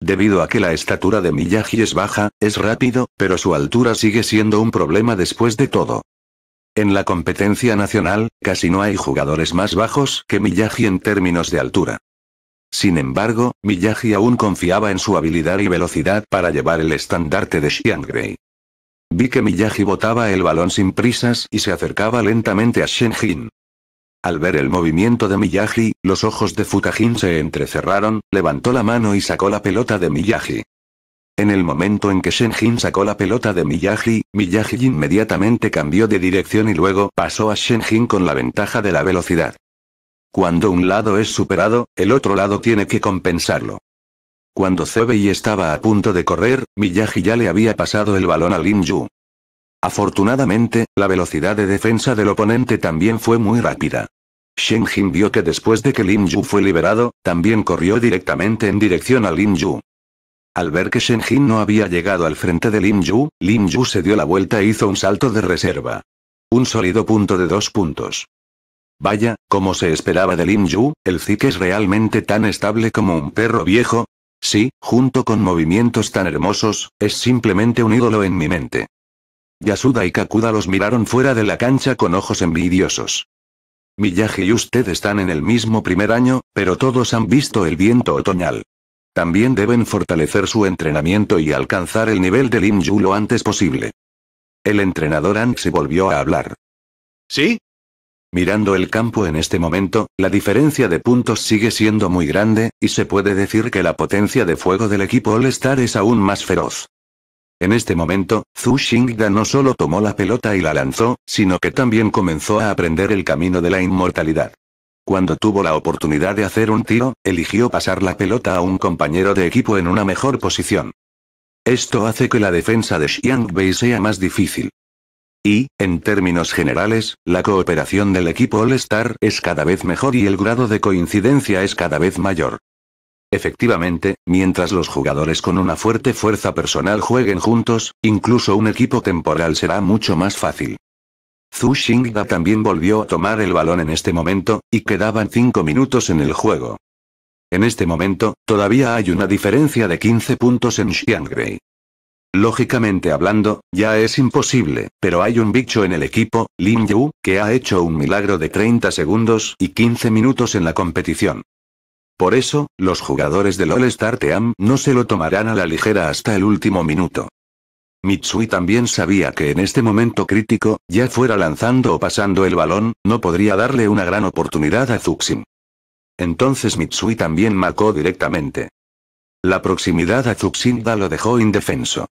Debido a que la estatura de Miyagi es baja, es rápido, pero su altura sigue siendo un problema después de todo. En la competencia nacional, casi no hay jugadores más bajos que Miyagi en términos de altura. Sin embargo, Miyagi aún confiaba en su habilidad y velocidad para llevar el estandarte de Xiangrei. Vi que Miyagi botaba el balón sin prisas y se acercaba lentamente a Shenjin. Al ver el movimiento de Miyagi, los ojos de Fukajin se entrecerraron, levantó la mano y sacó la pelota de Miyagi. En el momento en que Shenjin sacó la pelota de Miyagi, Miyagi inmediatamente cambió de dirección y luego pasó a Shenjin con la ventaja de la velocidad. Cuando un lado es superado, el otro lado tiene que compensarlo. Cuando Zebei estaba a punto de correr, Miyagi ya le había pasado el balón a Lin Yu. Afortunadamente, la velocidad de defensa del oponente también fue muy rápida. Shen vio que después de que Lin Yu fue liberado, también corrió directamente en dirección a Lin Yu. Al ver que Shen no había llegado al frente de Lin Yu, Lin Yu se dio la vuelta e hizo un salto de reserva. Un sólido punto de dos puntos. Vaya, como se esperaba de Lim Yu, el Zik es realmente tan estable como un perro viejo. Sí, junto con movimientos tan hermosos, es simplemente un ídolo en mi mente. Yasuda y Kakuda los miraron fuera de la cancha con ojos envidiosos. Miyagi y usted están en el mismo primer año, pero todos han visto el viento otoñal. También deben fortalecer su entrenamiento y alcanzar el nivel de Lim Yu lo antes posible. El entrenador Anxi se volvió a hablar. ¿Sí? Mirando el campo en este momento, la diferencia de puntos sigue siendo muy grande, y se puede decir que la potencia de fuego del equipo All-Star es aún más feroz. En este momento, Zhu Xingda no solo tomó la pelota y la lanzó, sino que también comenzó a aprender el camino de la inmortalidad. Cuando tuvo la oportunidad de hacer un tiro, eligió pasar la pelota a un compañero de equipo en una mejor posición. Esto hace que la defensa de Xiangbei sea más difícil. Y, en términos generales, la cooperación del equipo All-Star es cada vez mejor y el grado de coincidencia es cada vez mayor. Efectivamente, mientras los jugadores con una fuerte fuerza personal jueguen juntos, incluso un equipo temporal será mucho más fácil. Zhu Xingda también volvió a tomar el balón en este momento, y quedaban 5 minutos en el juego. En este momento, todavía hay una diferencia de 15 puntos en Xiangrei. Lógicamente hablando, ya es imposible, pero hay un bicho en el equipo, Lin Yu, que ha hecho un milagro de 30 segundos y 15 minutos en la competición. Por eso, los jugadores del All-Star Team no se lo tomarán a la ligera hasta el último minuto. Mitsui también sabía que en este momento crítico, ya fuera lanzando o pasando el balón, no podría darle una gran oportunidad a Zuxin. Entonces Mitsui también marcó directamente. La proximidad a Zuxinda lo dejó indefenso.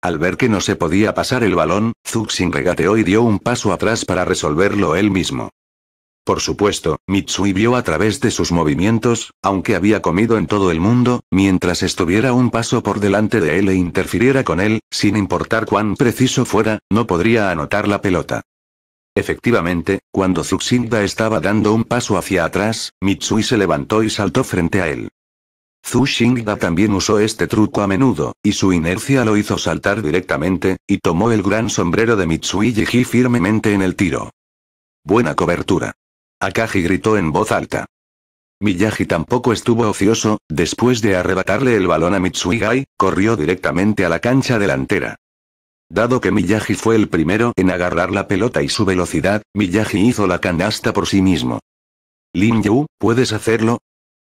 Al ver que no se podía pasar el balón, Zuxing regateó y dio un paso atrás para resolverlo él mismo. Por supuesto, Mitsui vio a través de sus movimientos, aunque había comido en todo el mundo, mientras estuviera un paso por delante de él e interfiriera con él, sin importar cuán preciso fuera, no podría anotar la pelota. Efectivamente, cuando Zuxingda estaba dando un paso hacia atrás, Mitsui se levantó y saltó frente a él. Zhu Xingda también usó este truco a menudo, y su inercia lo hizo saltar directamente, y tomó el gran sombrero de Mitsui firmemente en el tiro. Buena cobertura. Akagi gritó en voz alta. Miyagi tampoco estuvo ocioso, después de arrebatarle el balón a Mitsuigai, corrió directamente a la cancha delantera. Dado que Miyagi fue el primero en agarrar la pelota y su velocidad, Miyagi hizo la canasta por sí mismo. Lin Yu, ¿puedes hacerlo?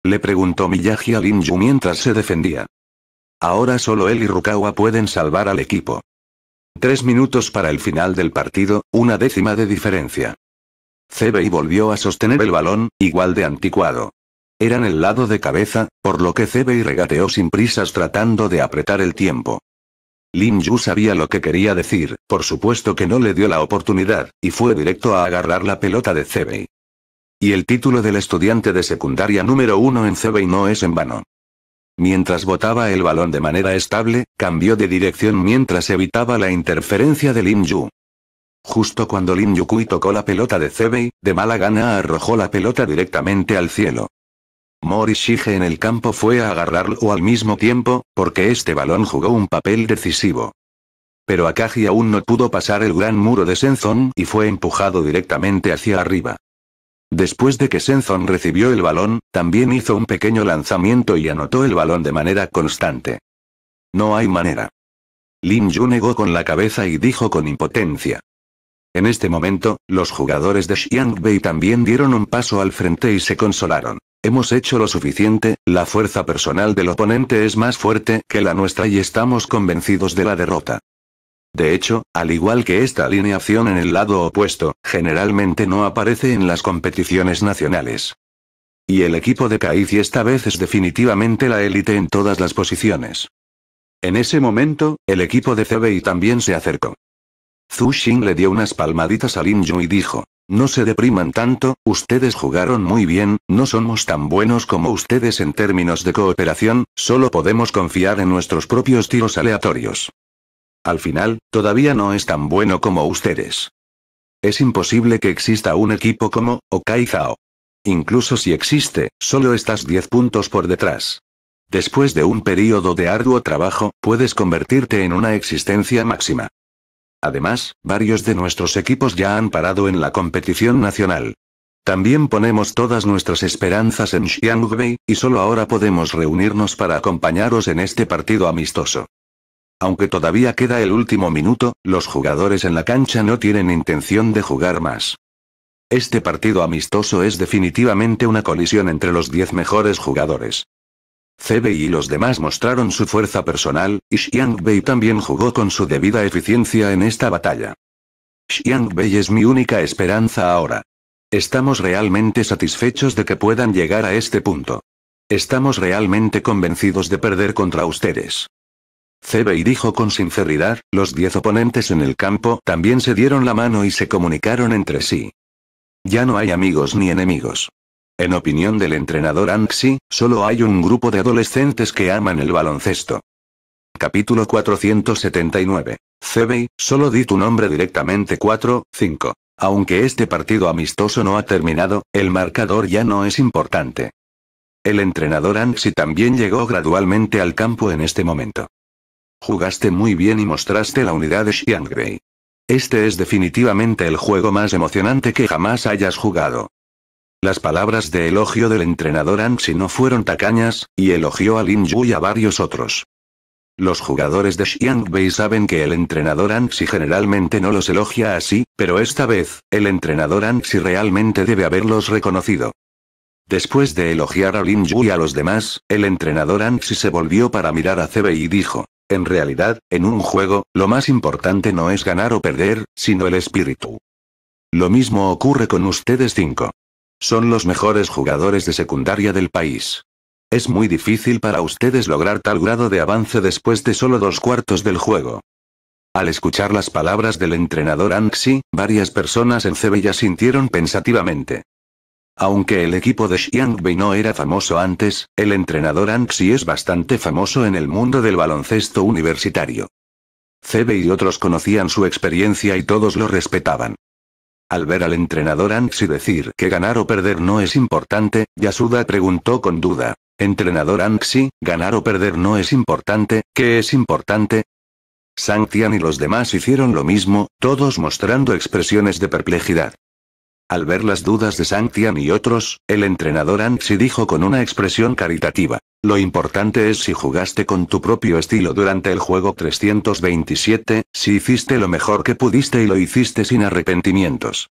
Le preguntó Miyagi a Yu mientras se defendía. Ahora solo él y Rukawa pueden salvar al equipo. Tres minutos para el final del partido, una décima de diferencia. Cebei volvió a sostener el balón, igual de anticuado. Eran el lado de cabeza, por lo que Cebei regateó sin prisas tratando de apretar el tiempo. Lin Yu sabía lo que quería decir, por supuesto que no le dio la oportunidad, y fue directo a agarrar la pelota de Cebei. Y el título del estudiante de secundaria número uno en Cebey no es en vano. Mientras botaba el balón de manera estable, cambió de dirección mientras evitaba la interferencia de Lim Yu. Justo cuando Lim Kui tocó la pelota de Cebei, de mala gana arrojó la pelota directamente al cielo. Morishige en el campo fue a agarrarlo al mismo tiempo, porque este balón jugó un papel decisivo. Pero Akagi aún no pudo pasar el gran muro de Senzon y fue empujado directamente hacia arriba. Después de que Senzon recibió el balón, también hizo un pequeño lanzamiento y anotó el balón de manera constante. No hay manera. Lin Yu negó con la cabeza y dijo con impotencia. En este momento, los jugadores de Xiangbei también dieron un paso al frente y se consolaron. Hemos hecho lo suficiente, la fuerza personal del oponente es más fuerte que la nuestra y estamos convencidos de la derrota. De hecho, al igual que esta alineación en el lado opuesto, generalmente no aparece en las competiciones nacionales. Y el equipo de y esta vez es definitivamente la élite en todas las posiciones. En ese momento, el equipo de CBI también se acercó. Zhu Xing le dio unas palmaditas a Lin Yu y dijo, no se depriman tanto, ustedes jugaron muy bien, no somos tan buenos como ustedes en términos de cooperación, solo podemos confiar en nuestros propios tiros aleatorios. Al final, todavía no es tan bueno como ustedes. Es imposible que exista un equipo como Okai Incluso si existe, solo estás 10 puntos por detrás. Después de un periodo de arduo trabajo, puedes convertirte en una existencia máxima. Además, varios de nuestros equipos ya han parado en la competición nacional. También ponemos todas nuestras esperanzas en Xiangbei, y solo ahora podemos reunirnos para acompañaros en este partido amistoso. Aunque todavía queda el último minuto, los jugadores en la cancha no tienen intención de jugar más. Este partido amistoso es definitivamente una colisión entre los 10 mejores jugadores. Cb y los demás mostraron su fuerza personal, y Xiangbei también jugó con su debida eficiencia en esta batalla. Xiangbei es mi única esperanza ahora. Estamos realmente satisfechos de que puedan llegar a este punto. Estamos realmente convencidos de perder contra ustedes. Cebey dijo con sinceridad, los diez oponentes en el campo también se dieron la mano y se comunicaron entre sí. Ya no hay amigos ni enemigos. En opinión del entrenador Anxi, solo hay un grupo de adolescentes que aman el baloncesto. Capítulo 479. Cebey, solo di tu nombre directamente 4-5. Aunque este partido amistoso no ha terminado, el marcador ya no es importante. El entrenador Anxi también llegó gradualmente al campo en este momento. Jugaste muy bien y mostraste la unidad de Xiangbei. Este es definitivamente el juego más emocionante que jamás hayas jugado. Las palabras de elogio del entrenador Anxi no fueron tacañas, y elogió a Lin Yu y a varios otros. Los jugadores de Xiangbei saben que el entrenador Anxi generalmente no los elogia así, pero esta vez, el entrenador Anxi realmente debe haberlos reconocido. Después de elogiar a Lin Yu y a los demás, el entrenador Anxi se volvió para mirar a Cebe y dijo. En realidad, en un juego, lo más importante no es ganar o perder, sino el espíritu. Lo mismo ocurre con ustedes cinco. Son los mejores jugadores de secundaria del país. Es muy difícil para ustedes lograr tal grado de avance después de solo dos cuartos del juego. Al escuchar las palabras del entrenador Anxi, varias personas en Cebella sintieron pensativamente. Aunque el equipo de Xiangbei no era famoso antes, el entrenador Anxi es bastante famoso en el mundo del baloncesto universitario. Cebe y otros conocían su experiencia y todos lo respetaban. Al ver al entrenador Anxi decir que ganar o perder no es importante, Yasuda preguntó con duda. Entrenador Anxi, ganar o perder no es importante, ¿qué es importante? Tian y los demás hicieron lo mismo, todos mostrando expresiones de perplejidad. Al ver las dudas de Tian y otros, el entrenador Anxi dijo con una expresión caritativa. Lo importante es si jugaste con tu propio estilo durante el juego 327, si hiciste lo mejor que pudiste y lo hiciste sin arrepentimientos.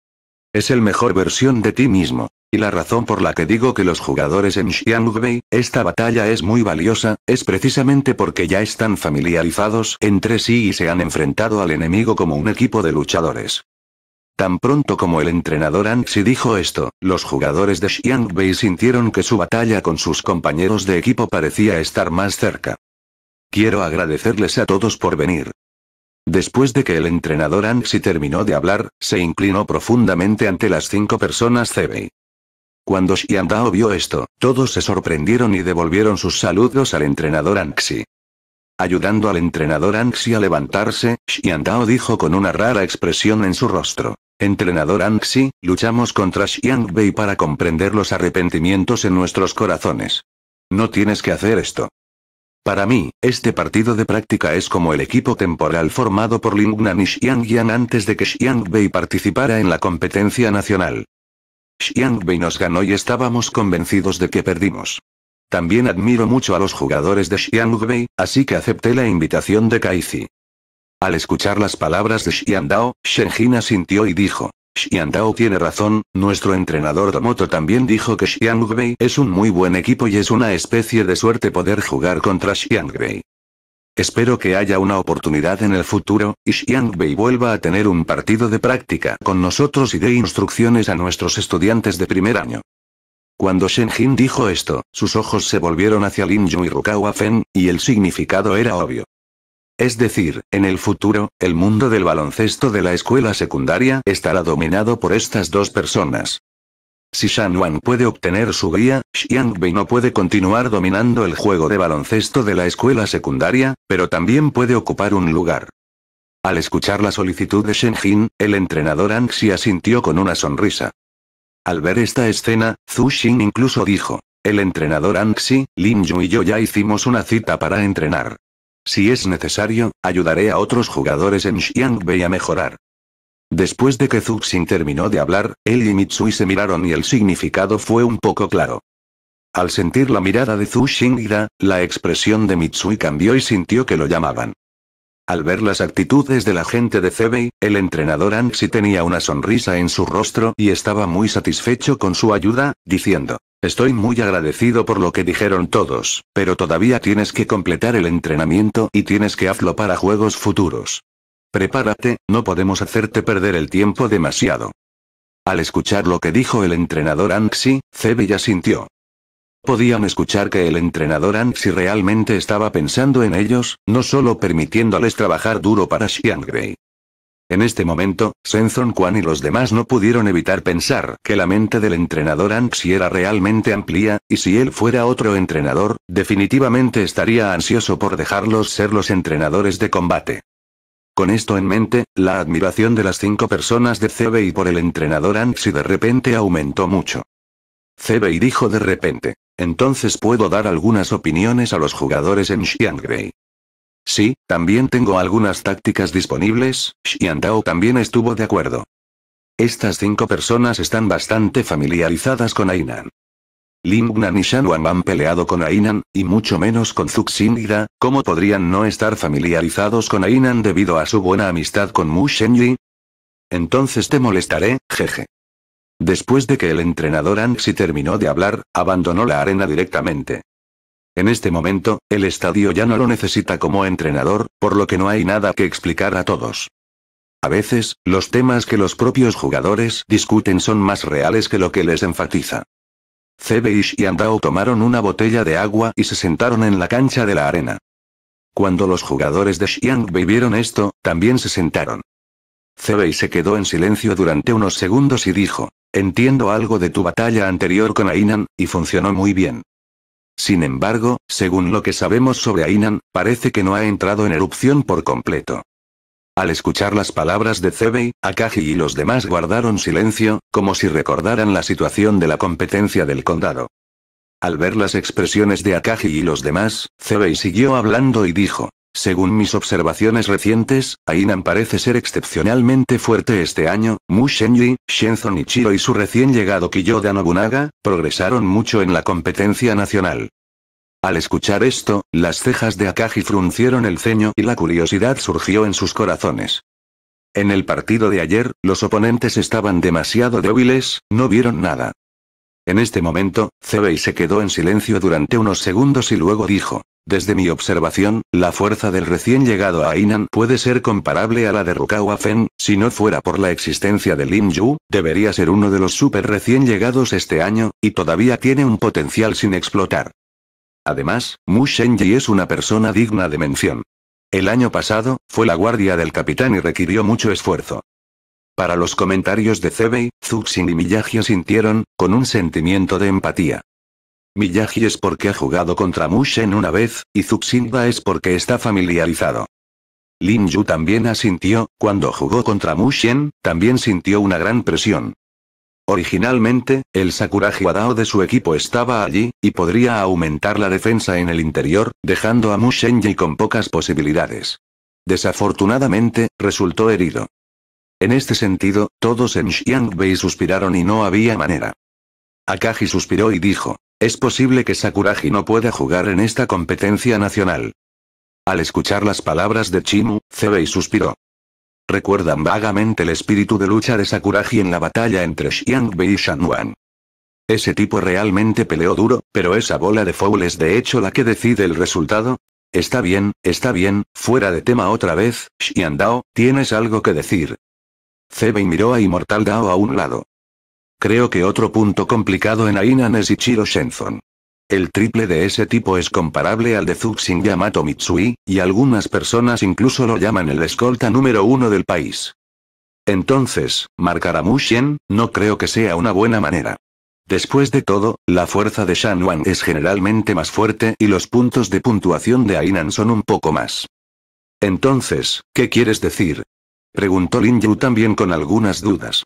Es el mejor versión de ti mismo. Y la razón por la que digo que los jugadores en Xiangbei, esta batalla es muy valiosa, es precisamente porque ya están familiarizados entre sí y se han enfrentado al enemigo como un equipo de luchadores. Tan pronto como el entrenador Anxi dijo esto, los jugadores de Xiang sintieron que su batalla con sus compañeros de equipo parecía estar más cerca. Quiero agradecerles a todos por venir. Después de que el entrenador Anxi terminó de hablar, se inclinó profundamente ante las cinco personas Cebei. Cuando Xiangdao vio esto, todos se sorprendieron y devolvieron sus saludos al entrenador Anxi. Ayudando al entrenador Anxi a levantarse, Xiangdao dijo con una rara expresión en su rostro. Entrenador Anxi, luchamos contra Xiangbei para comprender los arrepentimientos en nuestros corazones. No tienes que hacer esto. Para mí, este partido de práctica es como el equipo temporal formado por Lingnan y Xiang Yan antes de que Xiangbei participara en la competencia nacional. Xiangbei nos ganó y estábamos convencidos de que perdimos. También admiro mucho a los jugadores de Xiangbei, así que acepté la invitación de Kaizi. Al escuchar las palabras de Shen Shenjin asintió y dijo. Dao tiene razón, nuestro entrenador Domoto también dijo que Xiangbei es un muy buen equipo y es una especie de suerte poder jugar contra Xiangbei. Espero que haya una oportunidad en el futuro, y Xiangbei vuelva a tener un partido de práctica con nosotros y dé instrucciones a nuestros estudiantes de primer año. Cuando Shenjin dijo esto, sus ojos se volvieron hacia Lin Yu y Rukawa Fen, y el significado era obvio. Es decir, en el futuro, el mundo del baloncesto de la escuela secundaria estará dominado por estas dos personas. Si Shan Yuan puede obtener su guía, Xiang Bei no puede continuar dominando el juego de baloncesto de la escuela secundaria, pero también puede ocupar un lugar. Al escuchar la solicitud de Shen Jin, el entrenador Anxi asintió con una sonrisa. Al ver esta escena, Zhu Xin incluso dijo, el entrenador Anxi, Lin Yu y yo ya hicimos una cita para entrenar. Si es necesario, ayudaré a otros jugadores en Xiangbei a mejorar. Después de que Zuxin terminó de hablar, él y Mitsui se miraron y el significado fue un poco claro. Al sentir la mirada de Zhu Xingda, la expresión de Mitsui cambió y sintió que lo llamaban. Al ver las actitudes de la gente de Cebei, el entrenador Anxi tenía una sonrisa en su rostro y estaba muy satisfecho con su ayuda, diciendo: Estoy muy agradecido por lo que dijeron todos, pero todavía tienes que completar el entrenamiento y tienes que hazlo para juegos futuros. Prepárate, no podemos hacerte perder el tiempo demasiado. Al escuchar lo que dijo el entrenador Anxi, Cebe ya sintió. Podían escuchar que el entrenador Anxi realmente estaba pensando en ellos, no solo permitiéndoles trabajar duro para Xiangrei. En este momento, Senzon Kwan y los demás no pudieron evitar pensar que la mente del entrenador Anxi era realmente amplia, y si él fuera otro entrenador, definitivamente estaría ansioso por dejarlos ser los entrenadores de combate. Con esto en mente, la admiración de las cinco personas de CBI por el entrenador Anxi de repente aumentó mucho. CBI dijo de repente, entonces puedo dar algunas opiniones a los jugadores en Xiangrei. Sí, también tengo algunas tácticas disponibles, Y también estuvo de acuerdo. Estas cinco personas están bastante familiarizadas con Ainan. Lingnan y Shanwan han peleado con Ainan, y mucho menos con Zuxinida, ¿cómo podrían no estar familiarizados con Ainan debido a su buena amistad con Mu Shenyi? Entonces te molestaré, jeje. Después de que el entrenador Anxi terminó de hablar, abandonó la arena directamente. En este momento, el estadio ya no lo necesita como entrenador, por lo que no hay nada que explicar a todos. A veces, los temas que los propios jugadores discuten son más reales que lo que les enfatiza. Cebe y Andao tomaron una botella de agua y se sentaron en la cancha de la arena. Cuando los jugadores de Xiang vivieron esto, también se sentaron. Cebey se quedó en silencio durante unos segundos y dijo, entiendo algo de tu batalla anterior con Ainan, y funcionó muy bien. Sin embargo, según lo que sabemos sobre Ainan, parece que no ha entrado en erupción por completo. Al escuchar las palabras de Zebei, Akagi y los demás guardaron silencio, como si recordaran la situación de la competencia del condado. Al ver las expresiones de Akagi y los demás, Cebei siguió hablando y dijo, según mis observaciones recientes, Ainan parece ser excepcionalmente fuerte este año, Mu Shenyi, Shenzhen Ichiro y su recién llegado Kiyoda Nobunaga, progresaron mucho en la competencia nacional. Al escuchar esto, las cejas de Akagi fruncieron el ceño y la curiosidad surgió en sus corazones. En el partido de ayer, los oponentes estaban demasiado débiles, no vieron nada. En este momento, Zebei se quedó en silencio durante unos segundos y luego dijo. Desde mi observación, la fuerza del recién llegado a Inan puede ser comparable a la de Rukawa Fen, si no fuera por la existencia de Lim Yu, debería ser uno de los super recién llegados este año, y todavía tiene un potencial sin explotar. Además, Mu Shenji es una persona digna de mención. El año pasado, fue la guardia del capitán y requirió mucho esfuerzo. Para los comentarios de Cebei, Zuxin y Miyagi sintieron, con un sentimiento de empatía. Miyagi es porque ha jugado contra Mushen una vez, y Zuxinba es porque está familiarizado. Lin Yu también asintió, cuando jugó contra Mushen, también sintió una gran presión. Originalmente, el Sakuraji Wadao de su equipo estaba allí, y podría aumentar la defensa en el interior, dejando a Mushenji con pocas posibilidades. Desafortunadamente, resultó herido. En este sentido, todos en Xiangbei suspiraron y no había manera. Akagi suspiró y dijo, es posible que Sakuragi no pueda jugar en esta competencia nacional. Al escuchar las palabras de Chimu, Zebei suspiró. Recuerdan vagamente el espíritu de lucha de Sakuragi en la batalla entre Xiangbei y Shanwan. Ese tipo realmente peleó duro, pero esa bola de foul es de hecho la que decide el resultado. Está bien, está bien, fuera de tema otra vez, Xiandao, tienes algo que decir. Zebei miró a Immortal Dao a un lado. Creo que otro punto complicado en Ainan es Ichiro Shenzon. El triple de ese tipo es comparable al de Zuxin Yamato Mitsui, y algunas personas incluso lo llaman el escolta número uno del país. Entonces, marcar a no creo que sea una buena manera. Después de todo, la fuerza de Shan Wan es generalmente más fuerte y los puntos de puntuación de Ainan son un poco más. Entonces, ¿qué quieres decir? Preguntó Lin Yu también con algunas dudas.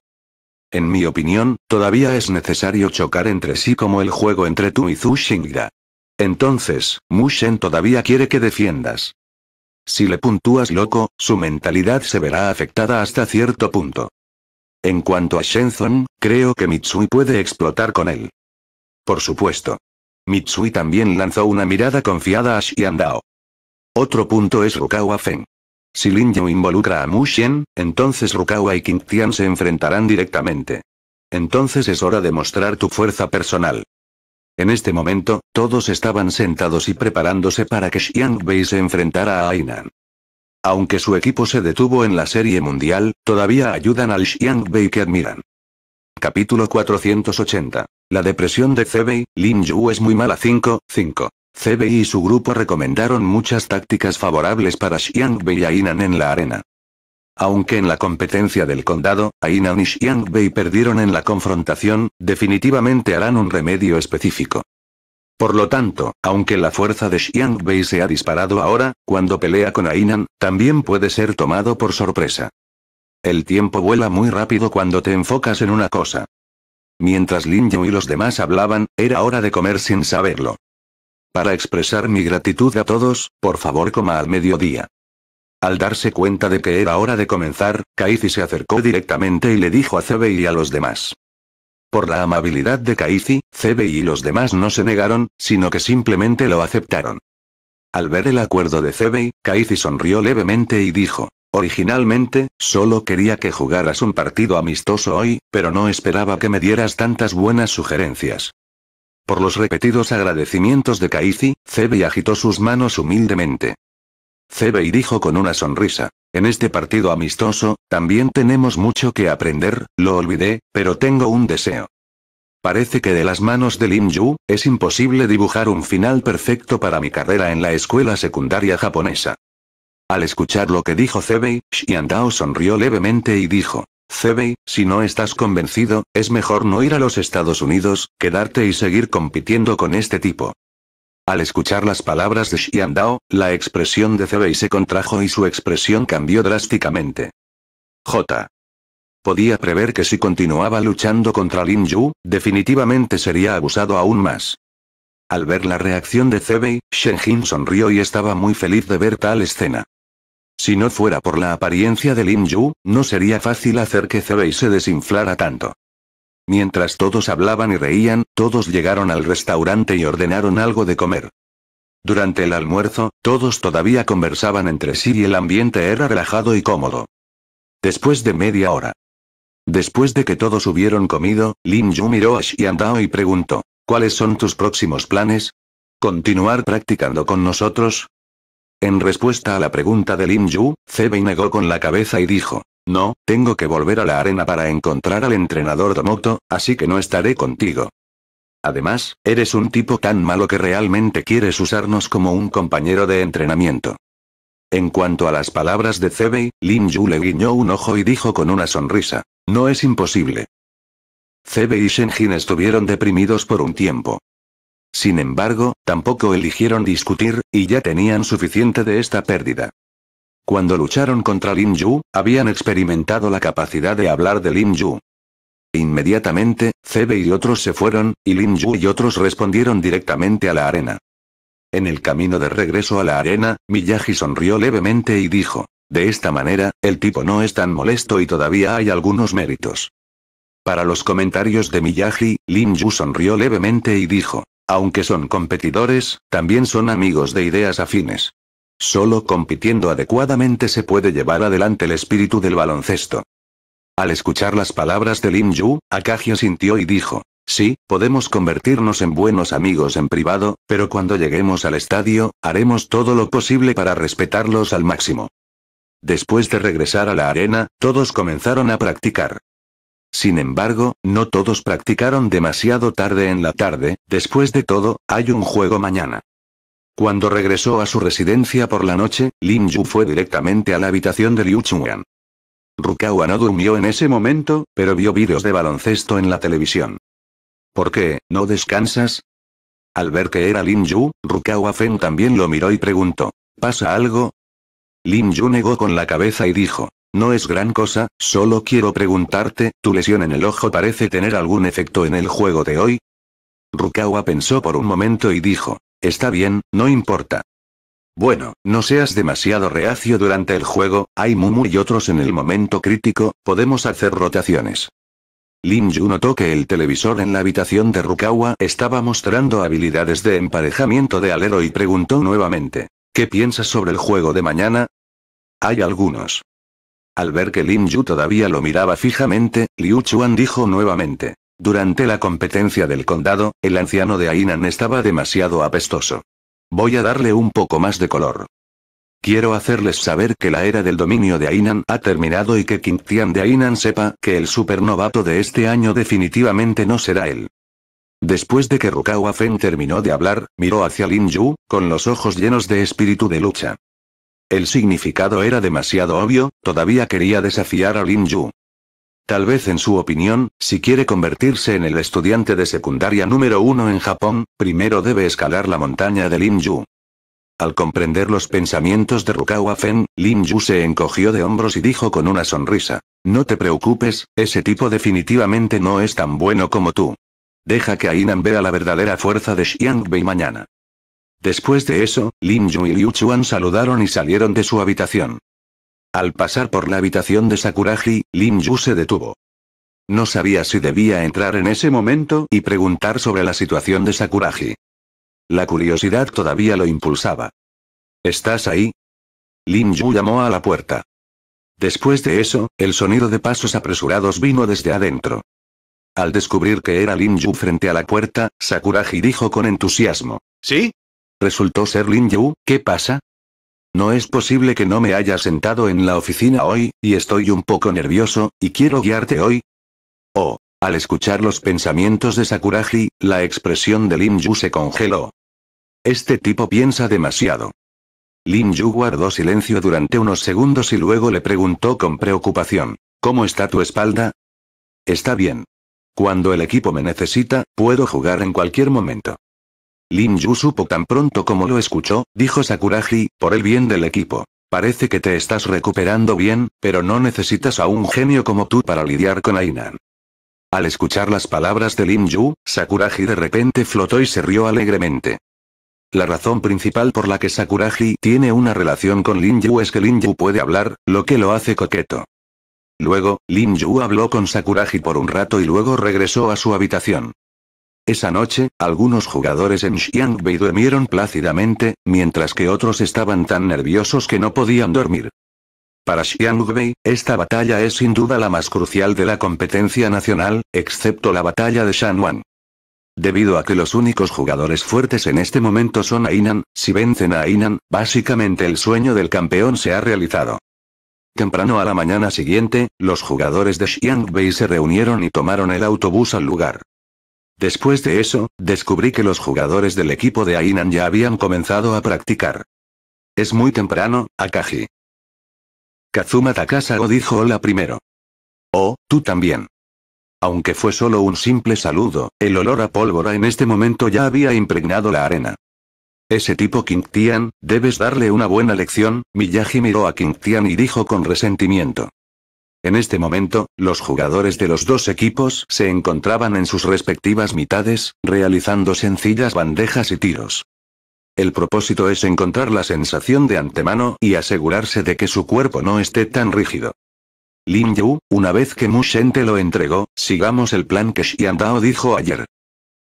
En mi opinión, todavía es necesario chocar entre sí como el juego entre tú y Xingda. Entonces, Shen todavía quiere que defiendas. Si le puntúas loco, su mentalidad se verá afectada hasta cierto punto. En cuanto a Shenzhen, creo que Mitsui puede explotar con él. Por supuesto. Mitsui también lanzó una mirada confiada a Xiandao. Otro punto es Rukawa Fen. Si Lin Yu involucra a Mu Xian, entonces Rukawa y Tian se enfrentarán directamente. Entonces es hora de mostrar tu fuerza personal. En este momento, todos estaban sentados y preparándose para que Xiang Bei se enfrentara a Ainan. Aunque su equipo se detuvo en la Serie Mundial, todavía ayudan al Xiang Bei que admiran. Capítulo 480. La depresión de Zebei, Lin Yu es muy mala 5, 5. CBI y su grupo recomendaron muchas tácticas favorables para Xiangbei y Ainan en la arena. Aunque en la competencia del condado, Ainan y Xiangbei perdieron en la confrontación, definitivamente harán un remedio específico. Por lo tanto, aunque la fuerza de Xiangbei se ha disparado ahora, cuando pelea con Ainan, también puede ser tomado por sorpresa. El tiempo vuela muy rápido cuando te enfocas en una cosa. Mientras Lin Yu y los demás hablaban, era hora de comer sin saberlo. Para expresar mi gratitud a todos, por favor coma al mediodía. Al darse cuenta de que era hora de comenzar, Caici se acercó directamente y le dijo a Cebi y a los demás. Por la amabilidad de Caici, Cebi y los demás no se negaron, sino que simplemente lo aceptaron. Al ver el acuerdo de Cebi, Caici sonrió levemente y dijo, Originalmente, solo quería que jugaras un partido amistoso hoy, pero no esperaba que me dieras tantas buenas sugerencias. Por los repetidos agradecimientos de Kaizi, Zebei agitó sus manos humildemente. Zebei dijo con una sonrisa. En este partido amistoso, también tenemos mucho que aprender, lo olvidé, pero tengo un deseo. Parece que de las manos de Lim Yu, es imposible dibujar un final perfecto para mi carrera en la escuela secundaria japonesa. Al escuchar lo que dijo Zebei, Xiandao sonrió levemente y dijo, CB, si no estás convencido, es mejor no ir a los Estados Unidos, quedarte y seguir compitiendo con este tipo. Al escuchar las palabras de Dao, la expresión de CB se contrajo y su expresión cambió drásticamente. J. Podía prever que si continuaba luchando contra Lin Yu, definitivamente sería abusado aún más. Al ver la reacción de Cebei, Shen Jin sonrió y estaba muy feliz de ver tal escena. Si no fuera por la apariencia de Lin Yu, no sería fácil hacer que Zebei se desinflara tanto. Mientras todos hablaban y reían, todos llegaron al restaurante y ordenaron algo de comer. Durante el almuerzo, todos todavía conversaban entre sí y el ambiente era relajado y cómodo. Después de media hora. Después de que todos hubieron comido, Lin Yu miró a Xian y preguntó, ¿cuáles son tus próximos planes? ¿Continuar practicando con nosotros? En respuesta a la pregunta de Lin Yu, Zebei negó con la cabeza y dijo, no, tengo que volver a la arena para encontrar al entrenador Domoto, así que no estaré contigo. Además, eres un tipo tan malo que realmente quieres usarnos como un compañero de entrenamiento. En cuanto a las palabras de Zebei, Lin Yu le guiñó un ojo y dijo con una sonrisa, no es imposible. Zebei y Shenjin estuvieron deprimidos por un tiempo. Sin embargo, tampoco eligieron discutir, y ya tenían suficiente de esta pérdida. Cuando lucharon contra Lin Yu, habían experimentado la capacidad de hablar de Lin Yu. Inmediatamente, Cebe y otros se fueron, y Lin Yu y otros respondieron directamente a la arena. En el camino de regreso a la arena, Miyagi sonrió levemente y dijo, de esta manera, el tipo no es tan molesto y todavía hay algunos méritos. Para los comentarios de Miyagi, Lin Yu sonrió levemente y dijo, aunque son competidores, también son amigos de ideas afines. Solo compitiendo adecuadamente se puede llevar adelante el espíritu del baloncesto. Al escuchar las palabras de Lin Yu, Akagio sintió y dijo, Sí, podemos convertirnos en buenos amigos en privado, pero cuando lleguemos al estadio, haremos todo lo posible para respetarlos al máximo. Después de regresar a la arena, todos comenzaron a practicar. Sin embargo, no todos practicaron demasiado tarde en la tarde, después de todo, hay un juego mañana. Cuando regresó a su residencia por la noche, Lin Yu fue directamente a la habitación de Liu Chuan. Rukawa no durmió en ese momento, pero vio vídeos de baloncesto en la televisión. ¿Por qué, no descansas? Al ver que era Lin Yu, Rukawa Fen también lo miró y preguntó, ¿pasa algo? Lin Yu negó con la cabeza y dijo, no es gran cosa, solo quiero preguntarte, ¿tu lesión en el ojo parece tener algún efecto en el juego de hoy? Rukawa pensó por un momento y dijo, está bien, no importa. Bueno, no seas demasiado reacio durante el juego, hay Mumu y otros en el momento crítico, podemos hacer rotaciones. Lin notó que el televisor en la habitación de Rukawa estaba mostrando habilidades de emparejamiento de alero y preguntó nuevamente, ¿qué piensas sobre el juego de mañana? Hay algunos al ver que Lin Yu todavía lo miraba fijamente, Liu Chuan dijo nuevamente. Durante la competencia del condado, el anciano de Ainan estaba demasiado apestoso. Voy a darle un poco más de color. Quiero hacerles saber que la era del dominio de Ainan ha terminado y que Tian de Ainan sepa que el supernovato de este año definitivamente no será él. Después de que Rukawa Fen terminó de hablar, miró hacia Lin Yu, con los ojos llenos de espíritu de lucha. El significado era demasiado obvio, todavía quería desafiar a Lin Yu. Tal vez en su opinión, si quiere convertirse en el estudiante de secundaria número uno en Japón, primero debe escalar la montaña de Lin Yu. Al comprender los pensamientos de Rukawa Fen, Lin Yu se encogió de hombros y dijo con una sonrisa. No te preocupes, ese tipo definitivamente no es tan bueno como tú. Deja que Ainan vea la verdadera fuerza de Bei mañana. Después de eso, Lin Yu y Liu Chuan saludaron y salieron de su habitación. Al pasar por la habitación de Sakuraji, Lin Yu se detuvo. No sabía si debía entrar en ese momento y preguntar sobre la situación de Sakuraji. La curiosidad todavía lo impulsaba. ¿Estás ahí? Lin Yu llamó a la puerta. Después de eso, el sonido de pasos apresurados vino desde adentro. Al descubrir que era Lin Yu frente a la puerta, Sakuraji dijo con entusiasmo. ¿Sí? resultó ser Lin Yu, ¿qué pasa? No es posible que no me haya sentado en la oficina hoy, y estoy un poco nervioso, y quiero guiarte hoy. Oh, al escuchar los pensamientos de Sakuraji, la expresión de Lin Yu se congeló. Este tipo piensa demasiado. Lin Yu guardó silencio durante unos segundos y luego le preguntó con preocupación, ¿cómo está tu espalda? Está bien. Cuando el equipo me necesita, puedo jugar en cualquier momento. Lin Yu supo tan pronto como lo escuchó, dijo Sakuraji, por el bien del equipo. Parece que te estás recuperando bien, pero no necesitas a un genio como tú para lidiar con Ainan. Al escuchar las palabras de Lin Yu, Sakuraji de repente flotó y se rió alegremente. La razón principal por la que Sakuraji tiene una relación con Lin Yu es que Lin Yu puede hablar, lo que lo hace coqueto. Luego, Lin Yu habló con Sakuraji por un rato y luego regresó a su habitación. Esa noche, algunos jugadores en Xiangbei durmieron plácidamente, mientras que otros estaban tan nerviosos que no podían dormir. Para Xiangbei, esta batalla es sin duda la más crucial de la competencia nacional, excepto la batalla de Shanwan. Debido a que los únicos jugadores fuertes en este momento son Ainan, si vencen a Ainan, básicamente el sueño del campeón se ha realizado. Temprano a la mañana siguiente, los jugadores de Xiangbei se reunieron y tomaron el autobús al lugar. Después de eso, descubrí que los jugadores del equipo de Ainan ya habían comenzado a practicar. Es muy temprano, Akaji. Kazuma Takasago dijo hola primero. Oh, tú también. Aunque fue solo un simple saludo, el olor a pólvora en este momento ya había impregnado la arena. Ese tipo King debes darle una buena lección, Miyagi miró a King y dijo con resentimiento. En este momento, los jugadores de los dos equipos se encontraban en sus respectivas mitades, realizando sencillas bandejas y tiros. El propósito es encontrar la sensación de antemano y asegurarse de que su cuerpo no esté tan rígido. Lin Yu, una vez que Mu Shen te lo entregó, sigamos el plan que Xian Dao dijo ayer.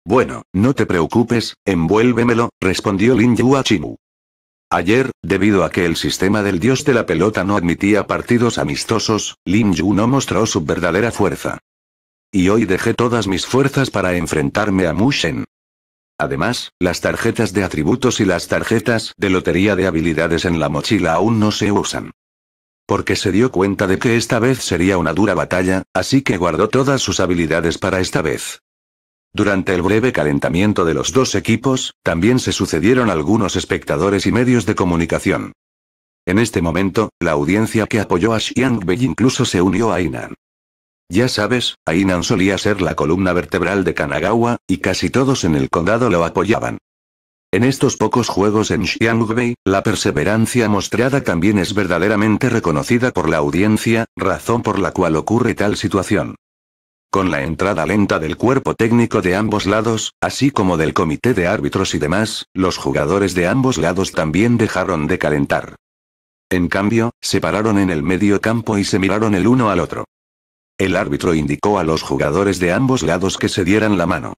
Bueno, no te preocupes, envuélvemelo, respondió Lin Yu a Chimu. Ayer, debido a que el sistema del dios de la pelota no admitía partidos amistosos, Lin Yu no mostró su verdadera fuerza. Y hoy dejé todas mis fuerzas para enfrentarme a Mushen. Además, las tarjetas de atributos y las tarjetas de lotería de habilidades en la mochila aún no se usan. Porque se dio cuenta de que esta vez sería una dura batalla, así que guardó todas sus habilidades para esta vez. Durante el breve calentamiento de los dos equipos, también se sucedieron algunos espectadores y medios de comunicación. En este momento, la audiencia que apoyó a Xiangbei incluso se unió a Inan. Ya sabes, Ainan solía ser la columna vertebral de Kanagawa, y casi todos en el condado lo apoyaban. En estos pocos juegos en Xiangbei, la perseverancia mostrada también es verdaderamente reconocida por la audiencia, razón por la cual ocurre tal situación. Con la entrada lenta del cuerpo técnico de ambos lados, así como del comité de árbitros y demás, los jugadores de ambos lados también dejaron de calentar. En cambio, se pararon en el medio campo y se miraron el uno al otro. El árbitro indicó a los jugadores de ambos lados que se dieran la mano.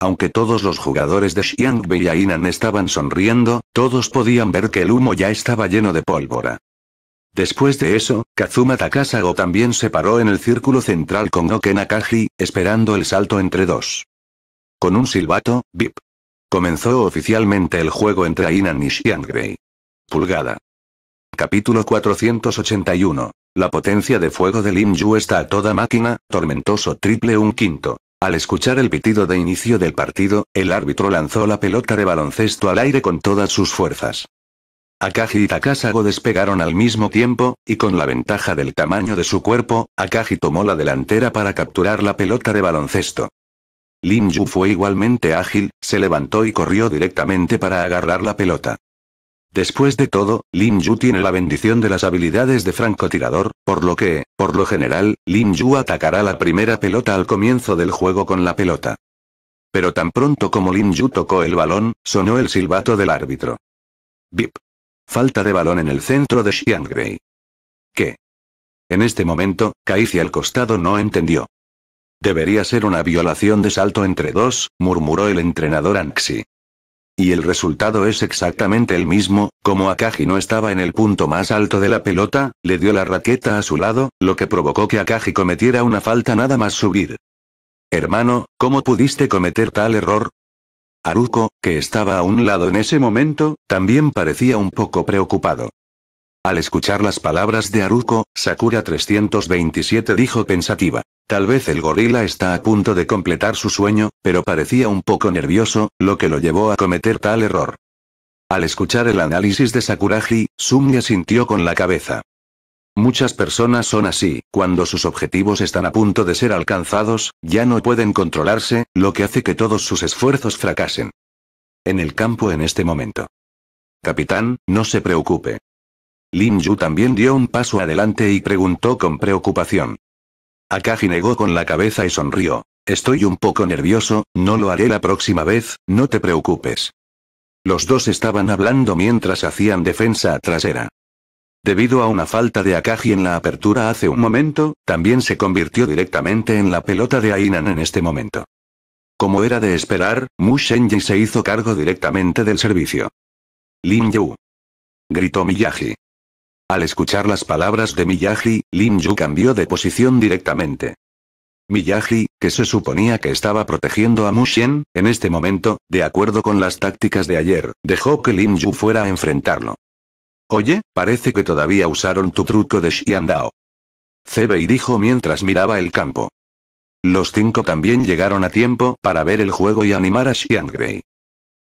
Aunque todos los jugadores de Xiang Ainan estaban sonriendo, todos podían ver que el humo ya estaba lleno de pólvora. Después de eso, Kazuma Takasago también se paró en el círculo central con Oke Nakaji, esperando el salto entre dos. Con un silbato, bip. Comenzó oficialmente el juego entre Ainan y Pulgada. Capítulo 481. La potencia de fuego de Lim Yu está a toda máquina, tormentoso triple un quinto. Al escuchar el pitido de inicio del partido, el árbitro lanzó la pelota de baloncesto al aire con todas sus fuerzas. Akagi y Takasago despegaron al mismo tiempo, y con la ventaja del tamaño de su cuerpo, Akagi tomó la delantera para capturar la pelota de baloncesto. Lin Yu fue igualmente ágil, se levantó y corrió directamente para agarrar la pelota. Después de todo, Lin Yu tiene la bendición de las habilidades de francotirador, por lo que, por lo general, Lin Yu atacará la primera pelota al comienzo del juego con la pelota. Pero tan pronto como Lin Yu tocó el balón, sonó el silbato del árbitro. Bip. Falta de balón en el centro de Xiangrei. ¿Qué? En este momento, Kaicia al costado no entendió. Debería ser una violación de salto entre dos, murmuró el entrenador Anxi. Y el resultado es exactamente el mismo, como Akagi no estaba en el punto más alto de la pelota, le dio la raqueta a su lado, lo que provocó que Akagi cometiera una falta nada más subir. Hermano, ¿cómo pudiste cometer tal error? Aruko, que estaba a un lado en ese momento, también parecía un poco preocupado. Al escuchar las palabras de Aruko, Sakura 327 dijo pensativa. Tal vez el gorila está a punto de completar su sueño, pero parecía un poco nervioso, lo que lo llevó a cometer tal error. Al escuchar el análisis de Sakuraji, Sumya sintió con la cabeza. Muchas personas son así, cuando sus objetivos están a punto de ser alcanzados, ya no pueden controlarse, lo que hace que todos sus esfuerzos fracasen. En el campo en este momento. Capitán, no se preocupe. Lin Yu también dio un paso adelante y preguntó con preocupación. Akagi negó con la cabeza y sonrió. Estoy un poco nervioso, no lo haré la próxima vez, no te preocupes. Los dos estaban hablando mientras hacían defensa trasera. Debido a una falta de Akagi en la apertura hace un momento, también se convirtió directamente en la pelota de Ainan en este momento. Como era de esperar, Mu Shenji se hizo cargo directamente del servicio. Lin Yu. Gritó Miyagi. Al escuchar las palabras de Miyagi, Lin Yu cambió de posición directamente. Miyagi, que se suponía que estaba protegiendo a Mu Shen, en este momento, de acuerdo con las tácticas de ayer, dejó que Lin Yu fuera a enfrentarlo. Oye, parece que todavía usaron tu truco de Xiandao. Cebei dijo mientras miraba el campo. Los cinco también llegaron a tiempo para ver el juego y animar a Xiangrei.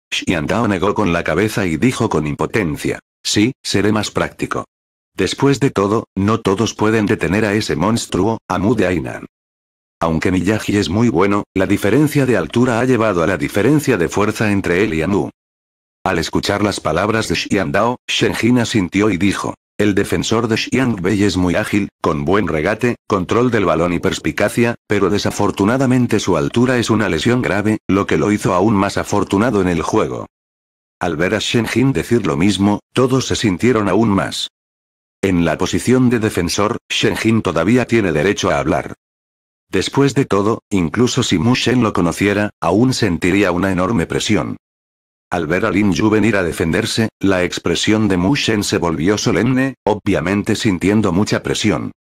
Xiandao negó con la cabeza y dijo con impotencia. Sí, seré más práctico. Después de todo, no todos pueden detener a ese monstruo, Amu de Ainan. Aunque Miyagi es muy bueno, la diferencia de altura ha llevado a la diferencia de fuerza entre él y Amu. Al escuchar las palabras de Xian Dao, Shen Jin asintió y dijo. El defensor de Xiang Bei es muy ágil, con buen regate, control del balón y perspicacia, pero desafortunadamente su altura es una lesión grave, lo que lo hizo aún más afortunado en el juego. Al ver a Shen decir lo mismo, todos se sintieron aún más. En la posición de defensor, Shen todavía tiene derecho a hablar. Después de todo, incluso si Mu Shen lo conociera, aún sentiría una enorme presión. Al ver a Lin Yu venir a defenderse, la expresión de Mu Shen se volvió solemne, obviamente sintiendo mucha presión.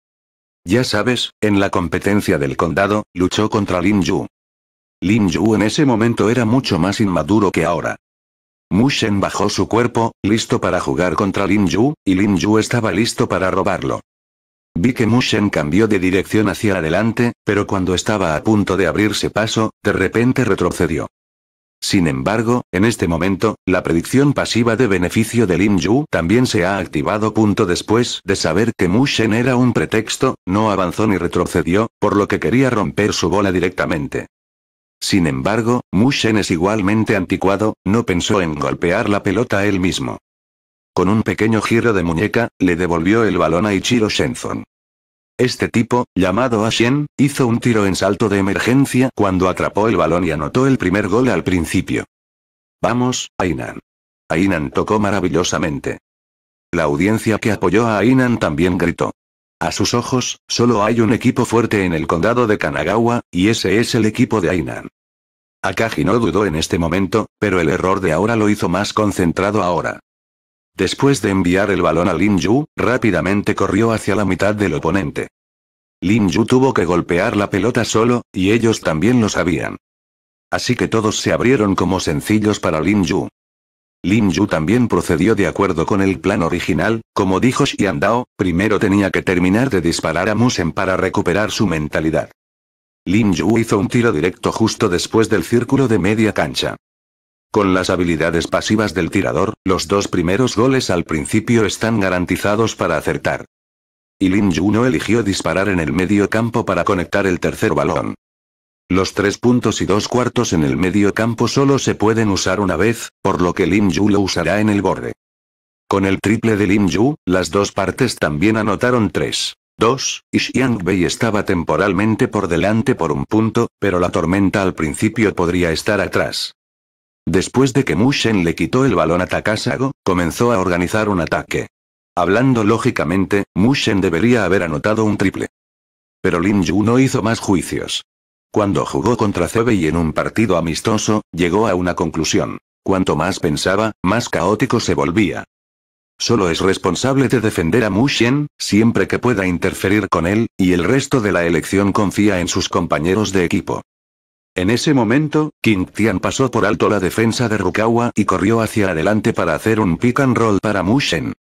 Ya sabes, en la competencia del condado, luchó contra Lin Yu. Lin Yu en ese momento era mucho más inmaduro que ahora. Mu Shen bajó su cuerpo, listo para jugar contra Lin Yu, y Lin Yu estaba listo para robarlo. Vi que Mu Shen cambió de dirección hacia adelante, pero cuando estaba a punto de abrirse paso, de repente retrocedió. Sin embargo, en este momento, la predicción pasiva de beneficio de Lim Yu también se ha activado. Punto después de saber que Mu Shen era un pretexto, no avanzó ni retrocedió, por lo que quería romper su bola directamente. Sin embargo, Mu Shen es igualmente anticuado, no pensó en golpear la pelota él mismo. Con un pequeño giro de muñeca, le devolvió el balón a Ichiro Shenzhen. Este tipo, llamado Ashen, hizo un tiro en salto de emergencia cuando atrapó el balón y anotó el primer gol al principio. Vamos, Ainan. Ainan tocó maravillosamente. La audiencia que apoyó a Ainan también gritó. A sus ojos, solo hay un equipo fuerte en el condado de Kanagawa, y ese es el equipo de Ainan. Akagi no dudó en este momento, pero el error de ahora lo hizo más concentrado ahora. Después de enviar el balón a Lin Yu, rápidamente corrió hacia la mitad del oponente. Lin Yu tuvo que golpear la pelota solo, y ellos también lo sabían. Así que todos se abrieron como sencillos para Lin Yu. Lin Yu también procedió de acuerdo con el plan original, como dijo Dao, primero tenía que terminar de disparar a Musen para recuperar su mentalidad. Lin Yu hizo un tiro directo justo después del círculo de media cancha. Con las habilidades pasivas del tirador, los dos primeros goles al principio están garantizados para acertar. Y Lin no eligió disparar en el medio campo para conectar el tercer balón. Los tres puntos y dos cuartos en el medio campo solo se pueden usar una vez, por lo que Lin Yu lo usará en el borde. Con el triple de Lin Yu, las dos partes también anotaron tres. 2, y Xiang Bei estaba temporalmente por delante por un punto, pero la tormenta al principio podría estar atrás. Después de que Mushen le quitó el balón a Takasago, comenzó a organizar un ataque. Hablando lógicamente, Mushen debería haber anotado un triple. Pero Lin Yu no hizo más juicios. Cuando jugó contra y en un partido amistoso, llegó a una conclusión. Cuanto más pensaba, más caótico se volvía. Solo es responsable de defender a Mushen, siempre que pueda interferir con él, y el resto de la elección confía en sus compañeros de equipo. En ese momento, Tian pasó por alto la defensa de Rukawa y corrió hacia adelante para hacer un pick and roll para Mushen.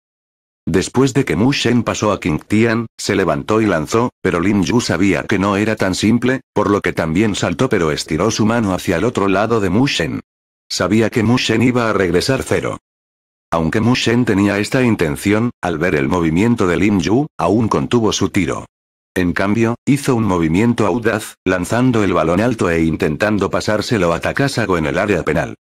Después de que Mushen pasó a Tian, se levantó y lanzó, pero Lin Yu sabía que no era tan simple, por lo que también saltó pero estiró su mano hacia el otro lado de Mushen. Sabía que Mushen iba a regresar cero. Aunque Mushen tenía esta intención, al ver el movimiento de Lin Yu, aún contuvo su tiro. En cambio, hizo un movimiento audaz, lanzando el balón alto e intentando pasárselo a Takasago en el área penal.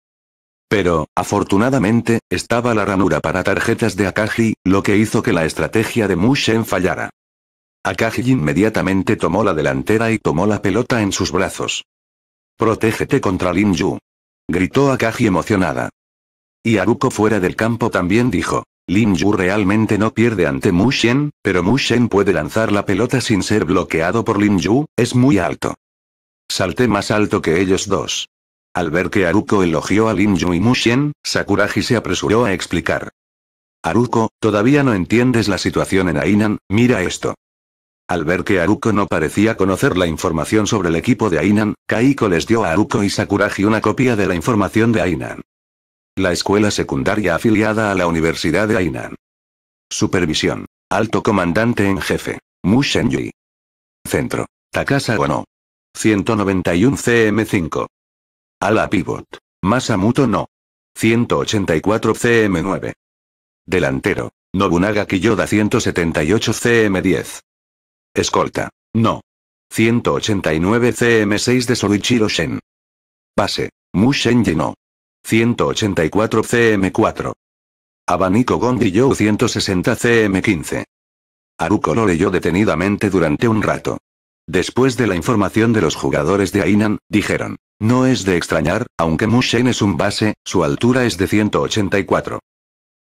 Pero, afortunadamente, estaba la ranura para tarjetas de Akagi, lo que hizo que la estrategia de Mushen fallara. Akagi inmediatamente tomó la delantera y tomó la pelota en sus brazos. Protégete contra Lin Yu. Gritó Akagi emocionada. Y Aruko fuera del campo también dijo. Lin Yu realmente no pierde ante Shen, pero Shen puede lanzar la pelota sin ser bloqueado por Lin Yu, es muy alto. Salté más alto que ellos dos. Al ver que Aruko elogió a Lin Yu y Shen, Sakuragi se apresuró a explicar. Aruko, todavía no entiendes la situación en Ainan, mira esto. Al ver que Aruko no parecía conocer la información sobre el equipo de Ainan, Kaiko les dio a Aruko y Sakuragi una copia de la información de Ainan. La escuela secundaria afiliada a la Universidad de Hainan. Supervisión. Alto comandante en jefe. Mu Centro. Takasa Ono. 191 CM5. Ala pivot. Masamuto no. 184 CM9. Delantero. Nobunaga Kiyoda 178 CM10. Escolta. No. 189 CM6 de Soichiro Shen. Pase. Mu no. 184 CM4. Abanico Yo 160 CM15. Aruko lo leyó detenidamente durante un rato. Después de la información de los jugadores de Ainan, dijeron, no es de extrañar, aunque Mushen es un base, su altura es de 184.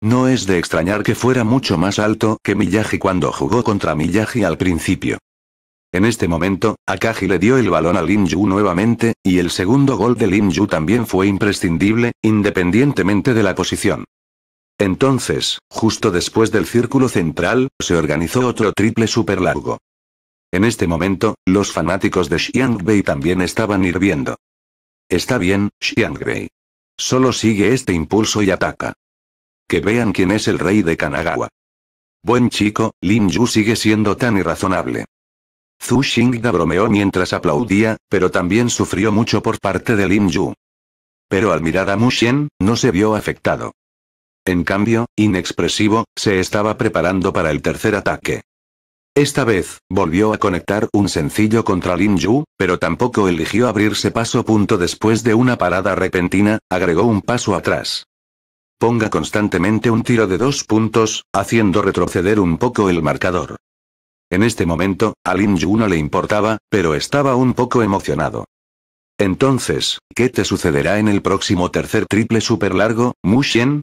No es de extrañar que fuera mucho más alto que Miyagi cuando jugó contra Miyagi al principio. En este momento, Akagi le dio el balón a Lin Yu nuevamente, y el segundo gol de Lin Yu también fue imprescindible, independientemente de la posición. Entonces, justo después del círculo central, se organizó otro triple super largo. En este momento, los fanáticos de Xiangbei también estaban hirviendo. Está bien, Xiangbei. Solo sigue este impulso y ataca. Que vean quién es el rey de Kanagawa. Buen chico, Lin Yu sigue siendo tan irrazonable. Zhu Xingda bromeó mientras aplaudía, pero también sufrió mucho por parte de Lin Yu. Pero al mirar a Mu Xian, no se vio afectado. En cambio, inexpresivo, se estaba preparando para el tercer ataque. Esta vez, volvió a conectar un sencillo contra Lin Yu, pero tampoco eligió abrirse paso. Punto después de una parada repentina, agregó un paso atrás. Ponga constantemente un tiro de dos puntos, haciendo retroceder un poco el marcador. En este momento, a Lin Yu no le importaba, pero estaba un poco emocionado. Entonces, ¿qué te sucederá en el próximo tercer triple super largo, Shen?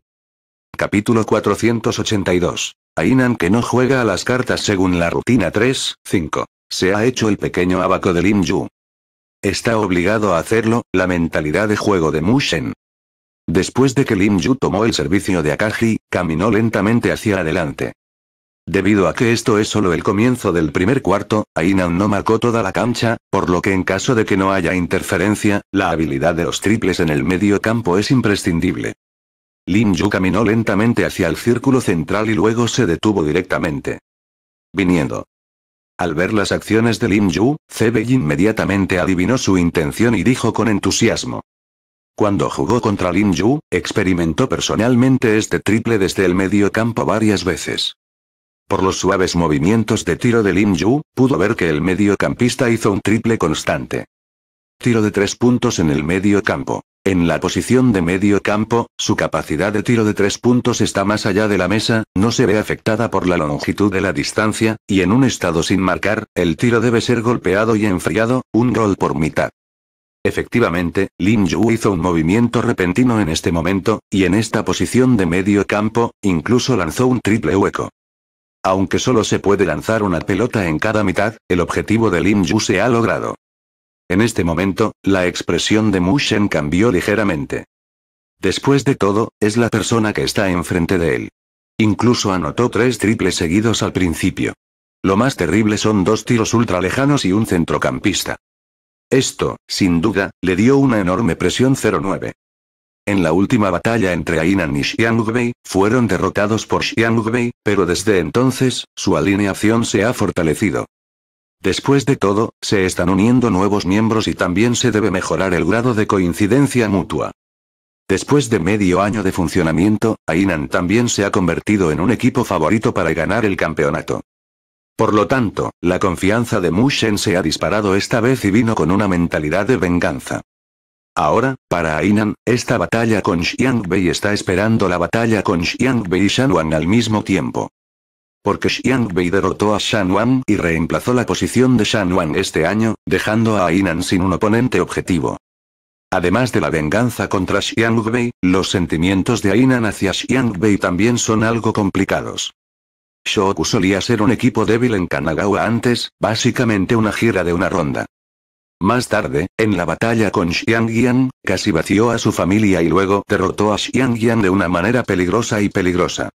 Capítulo 482. Ainan que no juega a las cartas según la rutina 3, 5. Se ha hecho el pequeño abaco de Lin Yu. Está obligado a hacerlo, la mentalidad de juego de Mu Shen. Después de que Lin Yu tomó el servicio de Akagi, caminó lentamente hacia adelante. Debido a que esto es solo el comienzo del primer cuarto, Ainan no marcó toda la cancha, por lo que en caso de que no haya interferencia, la habilidad de los triples en el medio campo es imprescindible. Lin Yu caminó lentamente hacia el círculo central y luego se detuvo directamente. Viniendo. Al ver las acciones de Lin Yu, Zebey inmediatamente adivinó su intención y dijo con entusiasmo. Cuando jugó contra Lin Yu, experimentó personalmente este triple desde el medio campo varias veces. Por los suaves movimientos de tiro de Lim Yu, pudo ver que el mediocampista hizo un triple constante. Tiro de tres puntos en el medio campo. En la posición de medio campo, su capacidad de tiro de tres puntos está más allá de la mesa, no se ve afectada por la longitud de la distancia, y en un estado sin marcar, el tiro debe ser golpeado y enfriado, un gol por mitad. Efectivamente, Lin Yu hizo un movimiento repentino en este momento, y en esta posición de medio campo, incluso lanzó un triple hueco. Aunque solo se puede lanzar una pelota en cada mitad, el objetivo de Lin Yu se ha logrado. En este momento, la expresión de Mushen cambió ligeramente. Después de todo, es la persona que está enfrente de él. Incluso anotó tres triples seguidos al principio. Lo más terrible son dos tiros ultra lejanos y un centrocampista. Esto, sin duda, le dio una enorme presión 09. En la última batalla entre Ainan y Xiangbei, fueron derrotados por Xiangbei, pero desde entonces, su alineación se ha fortalecido. Después de todo, se están uniendo nuevos miembros y también se debe mejorar el grado de coincidencia mutua. Después de medio año de funcionamiento, Ainan también se ha convertido en un equipo favorito para ganar el campeonato. Por lo tanto, la confianza de Mushen se ha disparado esta vez y vino con una mentalidad de venganza. Ahora, para Ainan, esta batalla con Xiangbei está esperando la batalla con Xiangbei y Shanwan al mismo tiempo. Porque Xiangbei derrotó a Shanwan y reemplazó la posición de Shanwan este año, dejando a Ainan sin un oponente objetivo. Además de la venganza contra Xiang los sentimientos de Ainan hacia Xiangbei también son algo complicados. Shoku solía ser un equipo débil en Kanagawa antes, básicamente una gira de una ronda. Más tarde, en la batalla con Yan, casi vació a su familia y luego derrotó a Yan de una manera peligrosa y peligrosa.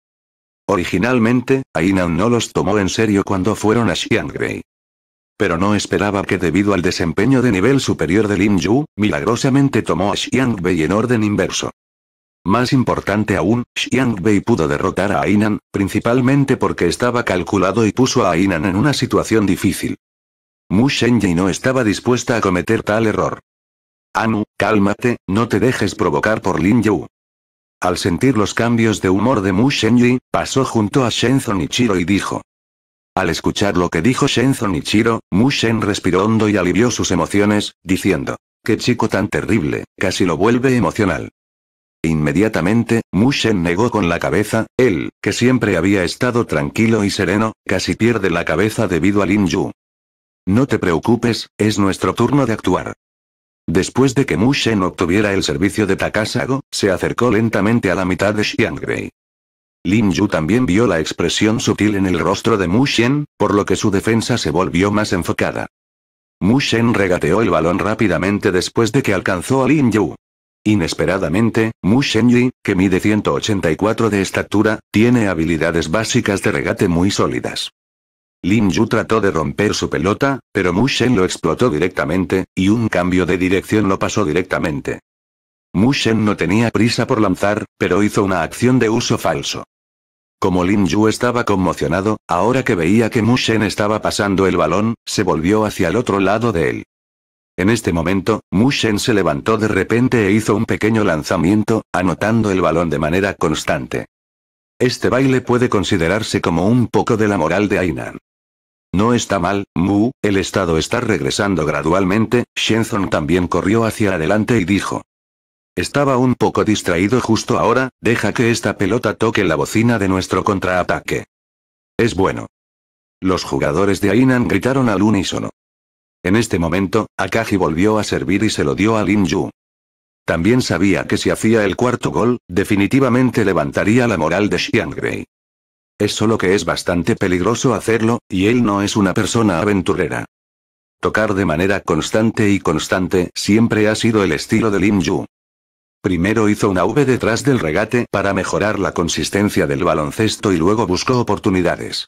Originalmente, Ainan no los tomó en serio cuando fueron a Xiangbei. Pero no esperaba que debido al desempeño de nivel superior de Lin Yu, milagrosamente tomó a Xiangbei en orden inverso. Más importante aún, Xiangbei pudo derrotar a Ainan, principalmente porque estaba calculado y puso a Ainan en una situación difícil. Mu Shenji no estaba dispuesta a cometer tal error. Anu, cálmate, no te dejes provocar por Lin Yu. Al sentir los cambios de humor de Mu Shenyi, pasó junto a Shenzon Ichiro y dijo. Al escuchar lo que dijo Shenzon Ichiro, Mu Shen respiró hondo y alivió sus emociones, diciendo. Qué chico tan terrible, casi lo vuelve emocional. Inmediatamente, Mu Shen negó con la cabeza, él, que siempre había estado tranquilo y sereno, casi pierde la cabeza debido a Lin Yu. No te preocupes, es nuestro turno de actuar. Después de que Shen obtuviera el servicio de Takasago, se acercó lentamente a la mitad de Xiangrei. Lin Yu también vio la expresión sutil en el rostro de Shen, por lo que su defensa se volvió más enfocada. Shen regateó el balón rápidamente después de que alcanzó a Lin Yu. Inesperadamente, Shen Yi, que mide 184 de estatura, tiene habilidades básicas de regate muy sólidas. Lin Yu trató de romper su pelota, pero Mu Shen lo explotó directamente, y un cambio de dirección lo pasó directamente. Mu Shen no tenía prisa por lanzar, pero hizo una acción de uso falso. Como Lin Yu estaba conmocionado, ahora que veía que Mu Shen estaba pasando el balón, se volvió hacia el otro lado de él. En este momento, Mu Shen se levantó de repente e hizo un pequeño lanzamiento, anotando el balón de manera constante. Este baile puede considerarse como un poco de la moral de Ainan. No está mal, Mu, el estado está regresando gradualmente, Shenzong también corrió hacia adelante y dijo. Estaba un poco distraído justo ahora, deja que esta pelota toque la bocina de nuestro contraataque. Es bueno. Los jugadores de Ainan gritaron al unísono. En este momento, Akagi volvió a servir y se lo dio a Lin Yu. También sabía que si hacía el cuarto gol, definitivamente levantaría la moral de Xiangrei. Es solo que es bastante peligroso hacerlo, y él no es una persona aventurera. Tocar de manera constante y constante siempre ha sido el estilo de Lim Yu. Primero hizo una V detrás del regate para mejorar la consistencia del baloncesto y luego buscó oportunidades.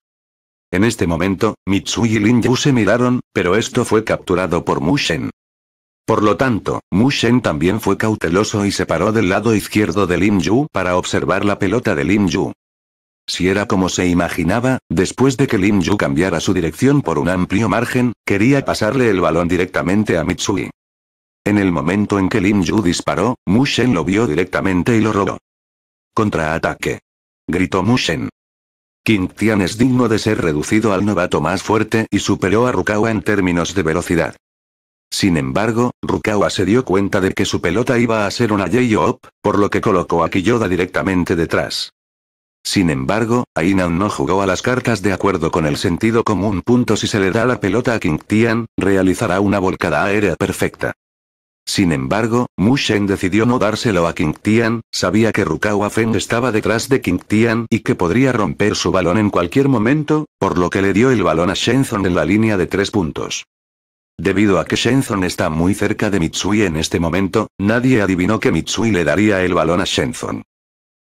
En este momento, Mitsui y Lin Yu se miraron, pero esto fue capturado por Mushen. Por lo tanto, Mushen también fue cauteloso y se paró del lado izquierdo de Lin Yu para observar la pelota de Lin Yu. Si era como se imaginaba, después de que Lim Yu cambiara su dirección por un amplio margen, quería pasarle el balón directamente a Mitsui. En el momento en que Lim Yu disparó, Mushen lo vio directamente y lo robó. Contraataque. Gritó Mushen. King Tian es digno de ser reducido al novato más fuerte y superó a Rukawa en términos de velocidad. Sin embargo, Rukawa se dio cuenta de que su pelota iba a ser una J-Op, por lo que colocó a Kiyoda directamente detrás. Sin embargo, Ainan no jugó a las cartas de acuerdo con el sentido común. si se le da la pelota a King Tian, realizará una volcada aérea perfecta. Sin embargo, Mushen decidió no dárselo a King Tian, sabía que Rukawa Feng estaba detrás de King Tian y que podría romper su balón en cualquier momento, por lo que le dio el balón a Shenzon en la línea de tres puntos. Debido a que Shenzon está muy cerca de Mitsui en este momento, nadie adivinó que Mitsui le daría el balón a Shenzon.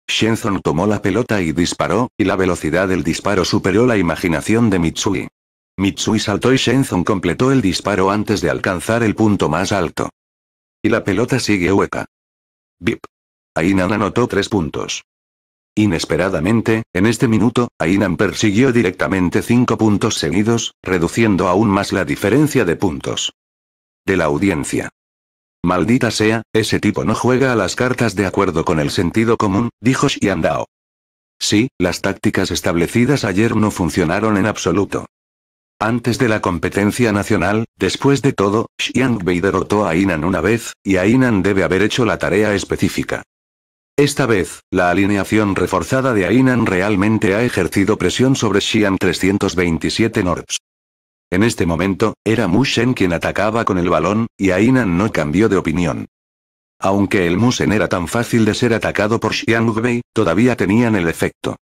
Shenzhen tomó la pelota y disparó, y la velocidad del disparo superó la imaginación de Mitsui. Mitsui saltó y Shenzhen completó el disparo antes de alcanzar el punto más alto. Y la pelota sigue hueca. Bip. Ainan anotó tres puntos. Inesperadamente, en este minuto, Ainan persiguió directamente cinco puntos seguidos, reduciendo aún más la diferencia de puntos. De la audiencia. Maldita sea, ese tipo no juega a las cartas de acuerdo con el sentido común, dijo Xiandao. Sí, las tácticas establecidas ayer no funcionaron en absoluto. Antes de la competencia nacional, después de todo, Xiang Bei derrotó a Inan una vez, y a Inan debe haber hecho la tarea específica. Esta vez, la alineación reforzada de Ainan realmente ha ejercido presión sobre Xi'an 327 Nords. En este momento, era Mushen quien atacaba con el balón, y Ainan no cambió de opinión. Aunque el Musen era tan fácil de ser atacado por Xiang Bei, todavía tenían el efecto.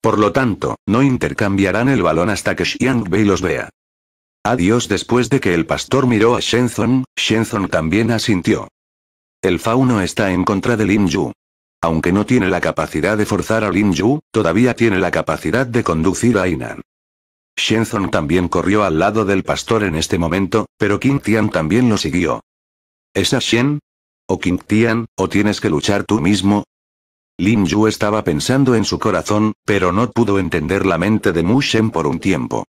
Por lo tanto, no intercambiarán el balón hasta que Xiang Bei los vea. Adiós después de que el pastor miró a Shenzong, Shenzong también asintió. El fauno está en contra de Lin Yu. Aunque no tiene la capacidad de forzar a Lin Yu, todavía tiene la capacidad de conducir a Inan. Shenzong también corrió al lado del pastor en este momento, pero Qin Tian también lo siguió. ¿Es a Shen? ¿O Qin Tian, o tienes que luchar tú mismo? Lin Yu estaba pensando en su corazón, pero no pudo entender la mente de Mu Shen por un tiempo.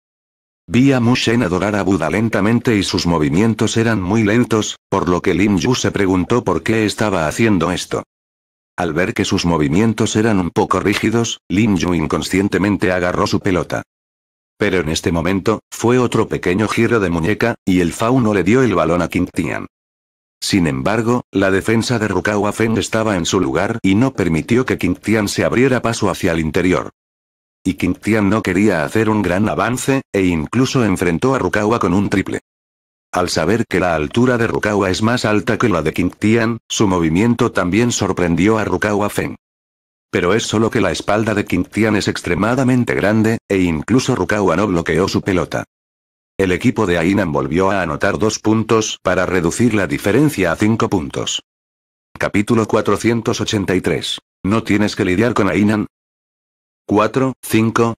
Vi a Mu Shen adorar a Buda lentamente y sus movimientos eran muy lentos, por lo que Lin Yu se preguntó por qué estaba haciendo esto. Al ver que sus movimientos eran un poco rígidos, Lin Yu inconscientemente agarró su pelota. Pero en este momento, fue otro pequeño giro de muñeca, y el fauno le dio el balón a King Tian. Sin embargo, la defensa de Rukawa Feng estaba en su lugar y no permitió que King Tian se abriera paso hacia el interior. Y King Tian no quería hacer un gran avance, e incluso enfrentó a Rukawa con un triple. Al saber que la altura de Rukawa es más alta que la de King Tian, su movimiento también sorprendió a Rukawa Feng. Pero es solo que la espalda de Quintian es extremadamente grande, e incluso Rukawa no bloqueó su pelota. El equipo de Ainan volvió a anotar dos puntos para reducir la diferencia a cinco puntos. Capítulo 483. No tienes que lidiar con Ainan. 4, 5.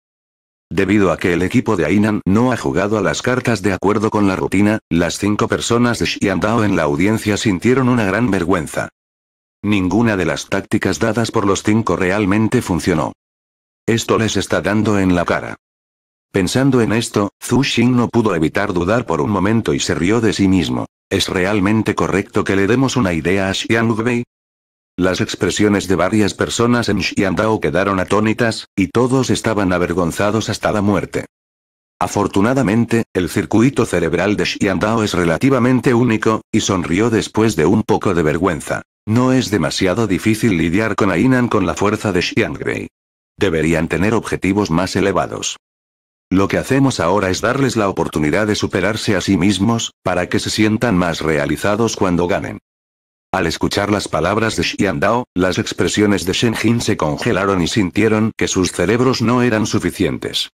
Debido a que el equipo de Ainan no ha jugado a las cartas de acuerdo con la rutina, las cinco personas de Xiandao en la audiencia sintieron una gran vergüenza. Ninguna de las tácticas dadas por los cinco realmente funcionó. Esto les está dando en la cara. Pensando en esto, Zhu Xing no pudo evitar dudar por un momento y se rió de sí mismo. ¿Es realmente correcto que le demos una idea a Xiang Wei? Las expresiones de varias personas en Dao quedaron atónitas, y todos estaban avergonzados hasta la muerte. Afortunadamente, el circuito cerebral de Dao es relativamente único, y sonrió después de un poco de vergüenza. No es demasiado difícil lidiar con Ainan con la fuerza de Xiangrei. Deberían tener objetivos más elevados. Lo que hacemos ahora es darles la oportunidad de superarse a sí mismos, para que se sientan más realizados cuando ganen. Al escuchar las palabras de Xiang Dao, las expresiones de Shen Jin se congelaron y sintieron que sus cerebros no eran suficientes.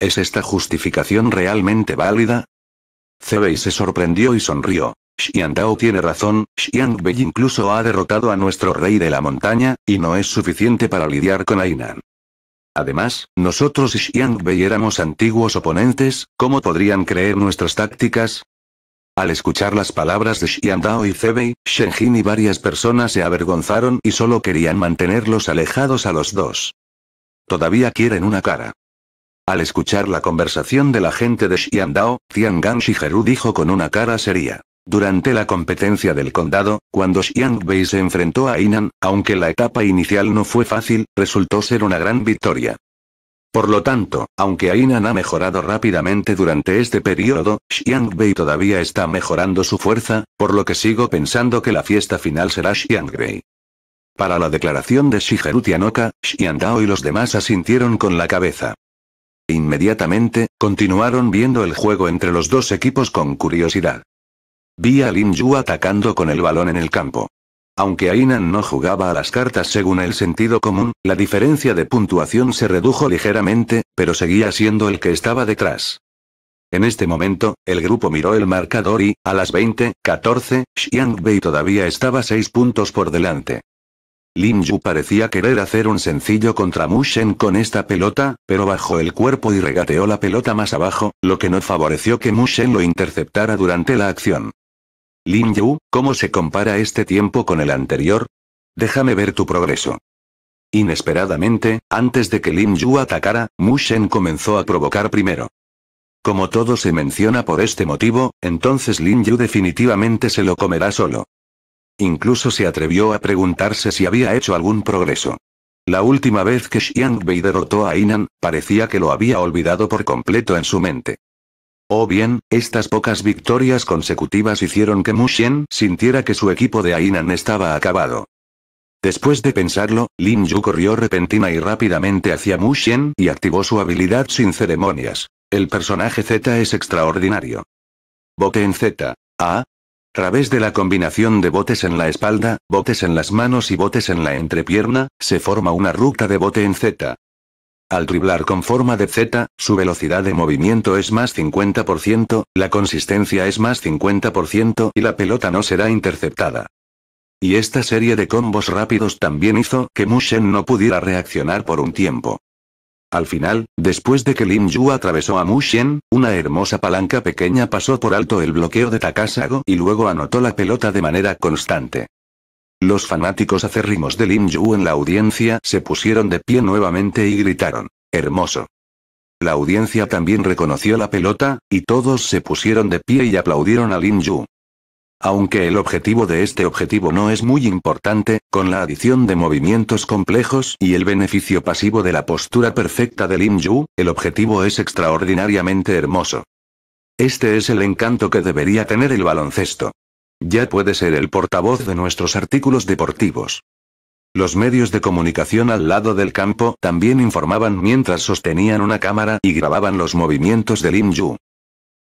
¿Es esta justificación realmente válida? Cebei se sorprendió y sonrió. Xiang Dao tiene razón, Xiangbei incluso ha derrotado a nuestro rey de la montaña, y no es suficiente para lidiar con Ainan. Además, nosotros y éramos antiguos oponentes, ¿cómo podrían creer nuestras tácticas? Al escuchar las palabras de Xian Dao y Cebei, Shenjin y varias personas se avergonzaron y solo querían mantenerlos alejados a los dos. Todavía quieren una cara. Al escuchar la conversación de la gente de Xiandao, Gan Shigeru dijo con una cara seria. Durante la competencia del condado, cuando Xiangbei se enfrentó a Inan, aunque la etapa inicial no fue fácil, resultó ser una gran victoria. Por lo tanto, aunque Inan ha mejorado rápidamente durante este periodo, Xiangbei todavía está mejorando su fuerza, por lo que sigo pensando que la fiesta final será Xiangbei. Para la declaración de Shigeru Tianoka, Xiangdao y los demás asintieron con la cabeza. Inmediatamente, continuaron viendo el juego entre los dos equipos con curiosidad. Vi a Lin Yu atacando con el balón en el campo. Aunque Ainan no jugaba a las cartas según el sentido común, la diferencia de puntuación se redujo ligeramente, pero seguía siendo el que estaba detrás. En este momento, el grupo miró el marcador y, a las 20, 14, Xiang Bei todavía estaba 6 puntos por delante. Lin Yu parecía querer hacer un sencillo contra Shen con esta pelota, pero bajó el cuerpo y regateó la pelota más abajo, lo que no favoreció que Shen lo interceptara durante la acción. Lin Yu, ¿cómo se compara este tiempo con el anterior? Déjame ver tu progreso. Inesperadamente, antes de que Lin Yu atacara, Shen comenzó a provocar primero. Como todo se menciona por este motivo, entonces Lin Yu definitivamente se lo comerá solo. Incluso se atrevió a preguntarse si había hecho algún progreso. La última vez que Xiang Bei derrotó a Inan, parecía que lo había olvidado por completo en su mente. O bien, estas pocas victorias consecutivas hicieron que Xian sintiera que su equipo de Ainan estaba acabado. Después de pensarlo, Lin Yu corrió repentina y rápidamente hacia Xian y activó su habilidad sin ceremonias. El personaje Z es extraordinario. en Z. A través de la combinación de botes en la espalda, botes en las manos y botes en la entrepierna, se forma una ruta de bote en Z. Al driblar con forma de Z, su velocidad de movimiento es más 50%, la consistencia es más 50% y la pelota no será interceptada. Y esta serie de combos rápidos también hizo que Mushen no pudiera reaccionar por un tiempo. Al final, después de que Lin Yu atravesó a Shen, una hermosa palanca pequeña pasó por alto el bloqueo de Takasago y luego anotó la pelota de manera constante. Los fanáticos acérrimos de Lin Yu en la audiencia se pusieron de pie nuevamente y gritaron. Hermoso. La audiencia también reconoció la pelota, y todos se pusieron de pie y aplaudieron a Lin Yu. Aunque el objetivo de este objetivo no es muy importante, con la adición de movimientos complejos y el beneficio pasivo de la postura perfecta de Lim Yu, el objetivo es extraordinariamente hermoso. Este es el encanto que debería tener el baloncesto. Ya puede ser el portavoz de nuestros artículos deportivos. Los medios de comunicación al lado del campo también informaban mientras sostenían una cámara y grababan los movimientos de Lim Yu.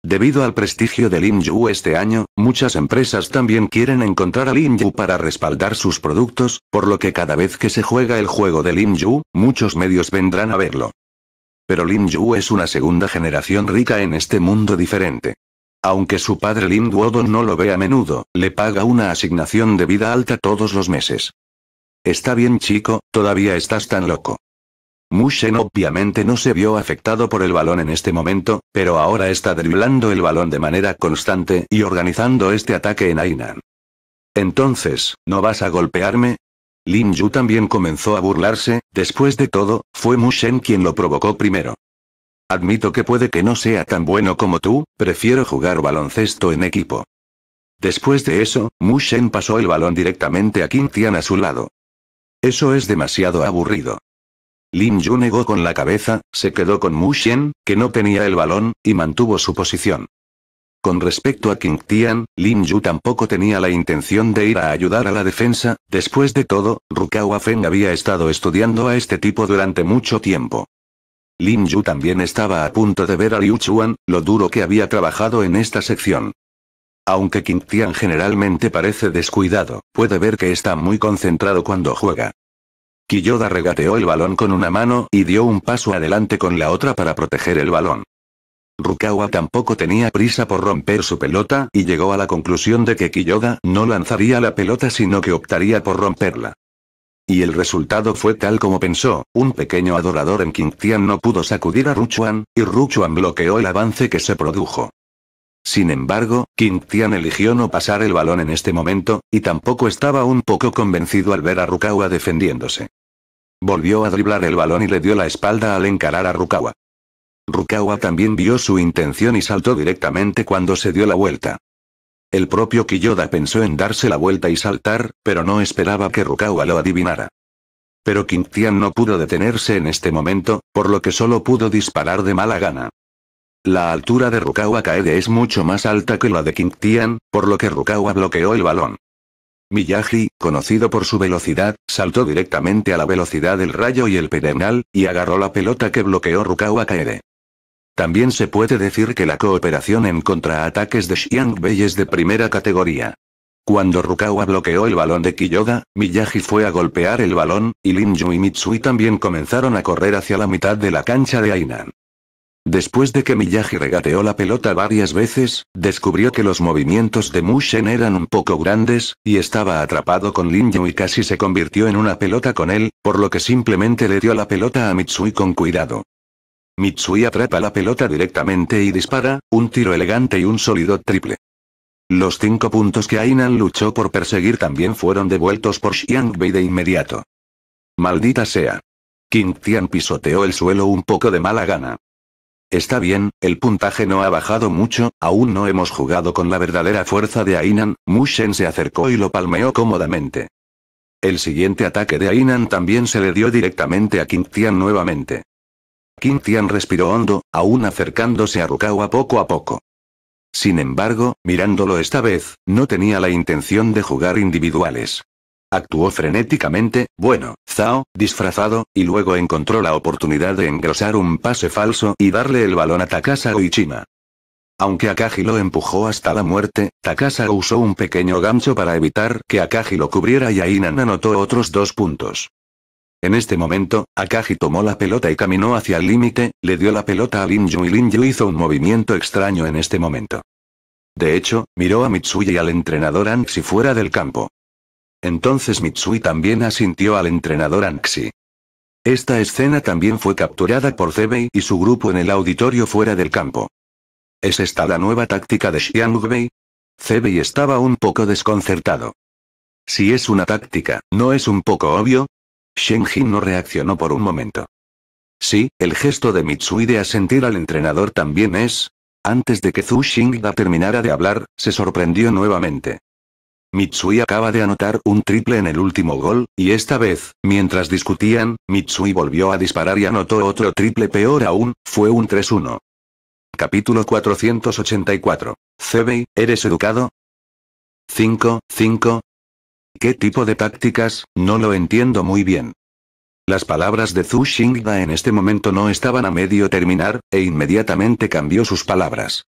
Debido al prestigio de Lin Yu este año, muchas empresas también quieren encontrar a Lin Yu para respaldar sus productos, por lo que cada vez que se juega el juego de Lin Yu, muchos medios vendrán a verlo. Pero Lin Yu es una segunda generación rica en este mundo diferente. Aunque su padre Lin Duodon no lo ve a menudo, le paga una asignación de vida alta todos los meses. Está bien chico, todavía estás tan loco. Mushen obviamente no se vio afectado por el balón en este momento, pero ahora está driblando el balón de manera constante y organizando este ataque en Ainan. Entonces, ¿no vas a golpearme? Lin Yu también comenzó a burlarse, después de todo, fue Mushen quien lo provocó primero. Admito que puede que no sea tan bueno como tú, prefiero jugar baloncesto en equipo. Después de eso, Mushen pasó el balón directamente a Qin Tian a su lado. Eso es demasiado aburrido. Lin Yu negó con la cabeza, se quedó con Mu Xian, que no tenía el balón, y mantuvo su posición. Con respecto a King Tian, Lin Yu tampoco tenía la intención de ir a ayudar a la defensa, después de todo, Rukawa Feng había estado estudiando a este tipo durante mucho tiempo. Lin Yu también estaba a punto de ver a Liu Chuan, lo duro que había trabajado en esta sección. Aunque King Tian generalmente parece descuidado, puede ver que está muy concentrado cuando juega. Kiyoda regateó el balón con una mano y dio un paso adelante con la otra para proteger el balón. Rukawa tampoco tenía prisa por romper su pelota y llegó a la conclusión de que Kiyoda no lanzaría la pelota sino que optaría por romperla. Y el resultado fue tal como pensó, un pequeño adorador en Qingtian no pudo sacudir a Ruchuan, y Ruchuan bloqueó el avance que se produjo. Sin embargo, Qingtian eligió no pasar el balón en este momento, y tampoco estaba un poco convencido al ver a Rukawa defendiéndose. Volvió a driblar el balón y le dio la espalda al encarar a Rukawa. Rukawa también vio su intención y saltó directamente cuando se dio la vuelta. El propio Kiyoda pensó en darse la vuelta y saltar, pero no esperaba que Rukawa lo adivinara. Pero Quintian no pudo detenerse en este momento, por lo que solo pudo disparar de mala gana. La altura de Rukawa Kaede es mucho más alta que la de Quintian, por lo que Rukawa bloqueó el balón. Miyagi, conocido por su velocidad, saltó directamente a la velocidad del rayo y el pedernal, y agarró la pelota que bloqueó Rukawa Kaede. También se puede decir que la cooperación en contraataques de Xiang Bei es de primera categoría. Cuando Rukawa bloqueó el balón de Kiyoda, Miyagi fue a golpear el balón, y Linju y Mitsui también comenzaron a correr hacia la mitad de la cancha de Ainan. Después de que Miyagi regateó la pelota varias veces, descubrió que los movimientos de Mushen eran un poco grandes, y estaba atrapado con Yu y casi se convirtió en una pelota con él, por lo que simplemente le dio la pelota a Mitsui con cuidado. Mitsui atrapa la pelota directamente y dispara, un tiro elegante y un sólido triple. Los cinco puntos que Ainan luchó por perseguir también fueron devueltos por Xiangbei de inmediato. Maldita sea. King Tian pisoteó el suelo un poco de mala gana. Está bien, el puntaje no ha bajado mucho, aún no hemos jugado con la verdadera fuerza de Ainan, Mushen se acercó y lo palmeó cómodamente. El siguiente ataque de Ainan también se le dio directamente a King nuevamente. King respiró hondo, aún acercándose a Rukawa poco a poco. Sin embargo, mirándolo esta vez, no tenía la intención de jugar individuales. Actuó frenéticamente, bueno, Zhao, disfrazado, y luego encontró la oportunidad de engrosar un pase falso y darle el balón a Takasa Ichima. Aunque Akagi lo empujó hasta la muerte, Takasa usó un pequeño gancho para evitar que Akagi lo cubriera y Ainan anotó otros dos puntos. En este momento, Akagi tomó la pelota y caminó hacia el límite, le dio la pelota a Linju y Linju hizo un movimiento extraño en este momento. De hecho, miró a Mitsuya y al entrenador Anxi fuera del campo. Entonces Mitsui también asintió al entrenador Anxi. Esta escena también fue capturada por Zebei y su grupo en el auditorio fuera del campo. ¿Es esta la nueva táctica de Xiangbei? Zebei estaba un poco desconcertado. Si es una táctica, ¿no es un poco obvio? Shen Jin no reaccionó por un momento. Sí, el gesto de Mitsui de asentir al entrenador también es. Antes de que Zhu Xingda terminara de hablar, se sorprendió nuevamente. Mitsui acaba de anotar un triple en el último gol, y esta vez, mientras discutían, Mitsui volvió a disparar y anotó otro triple peor aún, fue un 3-1. Capítulo 484. Cebei, ¿eres educado? 5, 5. ¿Qué tipo de tácticas? No lo entiendo muy bien. Las palabras de Zhu Xingda en este momento no estaban a medio terminar, e inmediatamente cambió sus palabras.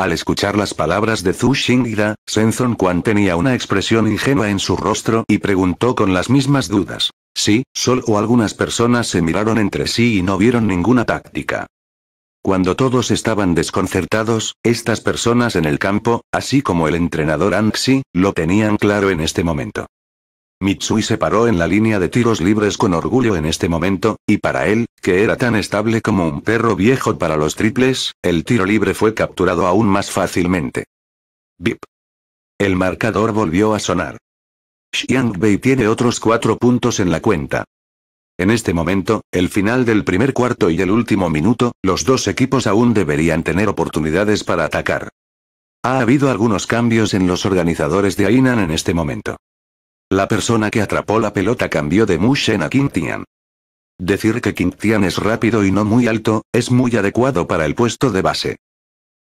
Al escuchar las palabras de Zhu Xingda, Senzon Quan tenía una expresión ingenua en su rostro y preguntó con las mismas dudas. Sí, solo algunas personas se miraron entre sí y no vieron ninguna táctica. Cuando todos estaban desconcertados, estas personas en el campo, así como el entrenador Anxi, lo tenían claro en este momento. Mitsui se paró en la línea de tiros libres con orgullo en este momento, y para él, que era tan estable como un perro viejo para los triples, el tiro libre fue capturado aún más fácilmente. Bip. El marcador volvió a sonar. Xiang Bei tiene otros cuatro puntos en la cuenta. En este momento, el final del primer cuarto y el último minuto, los dos equipos aún deberían tener oportunidades para atacar. Ha habido algunos cambios en los organizadores de Ainan en este momento. La persona que atrapó la pelota cambió de Mushen a Quintian. Decir que Quintian es rápido y no muy alto, es muy adecuado para el puesto de base.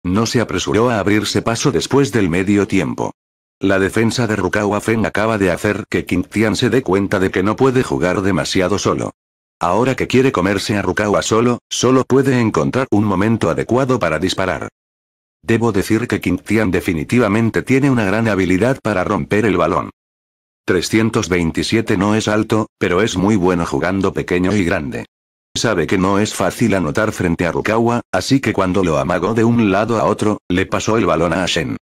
No se apresuró a abrirse paso después del medio tiempo. La defensa de Rukawa Fen acaba de hacer que Quintian se dé cuenta de que no puede jugar demasiado solo. Ahora que quiere comerse a Rukawa solo, solo puede encontrar un momento adecuado para disparar. Debo decir que Quintian definitivamente tiene una gran habilidad para romper el balón. 327 no es alto, pero es muy bueno jugando pequeño y grande. Sabe que no es fácil anotar frente a Rukawa, así que cuando lo amagó de un lado a otro, le pasó el balón a Shen.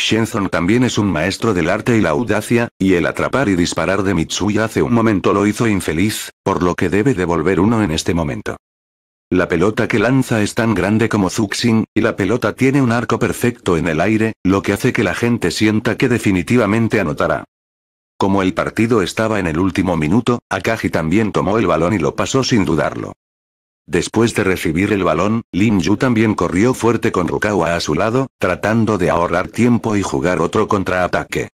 Shenzon también es un maestro del arte y la audacia, y el atrapar y disparar de Mitsuya hace un momento lo hizo infeliz, por lo que debe devolver uno en este momento. La pelota que lanza es tan grande como Zuxin, y la pelota tiene un arco perfecto en el aire, lo que hace que la gente sienta que definitivamente anotará. Como el partido estaba en el último minuto, Akagi también tomó el balón y lo pasó sin dudarlo. Después de recibir el balón, Lin Yu también corrió fuerte con Rukawa a su lado, tratando de ahorrar tiempo y jugar otro contraataque.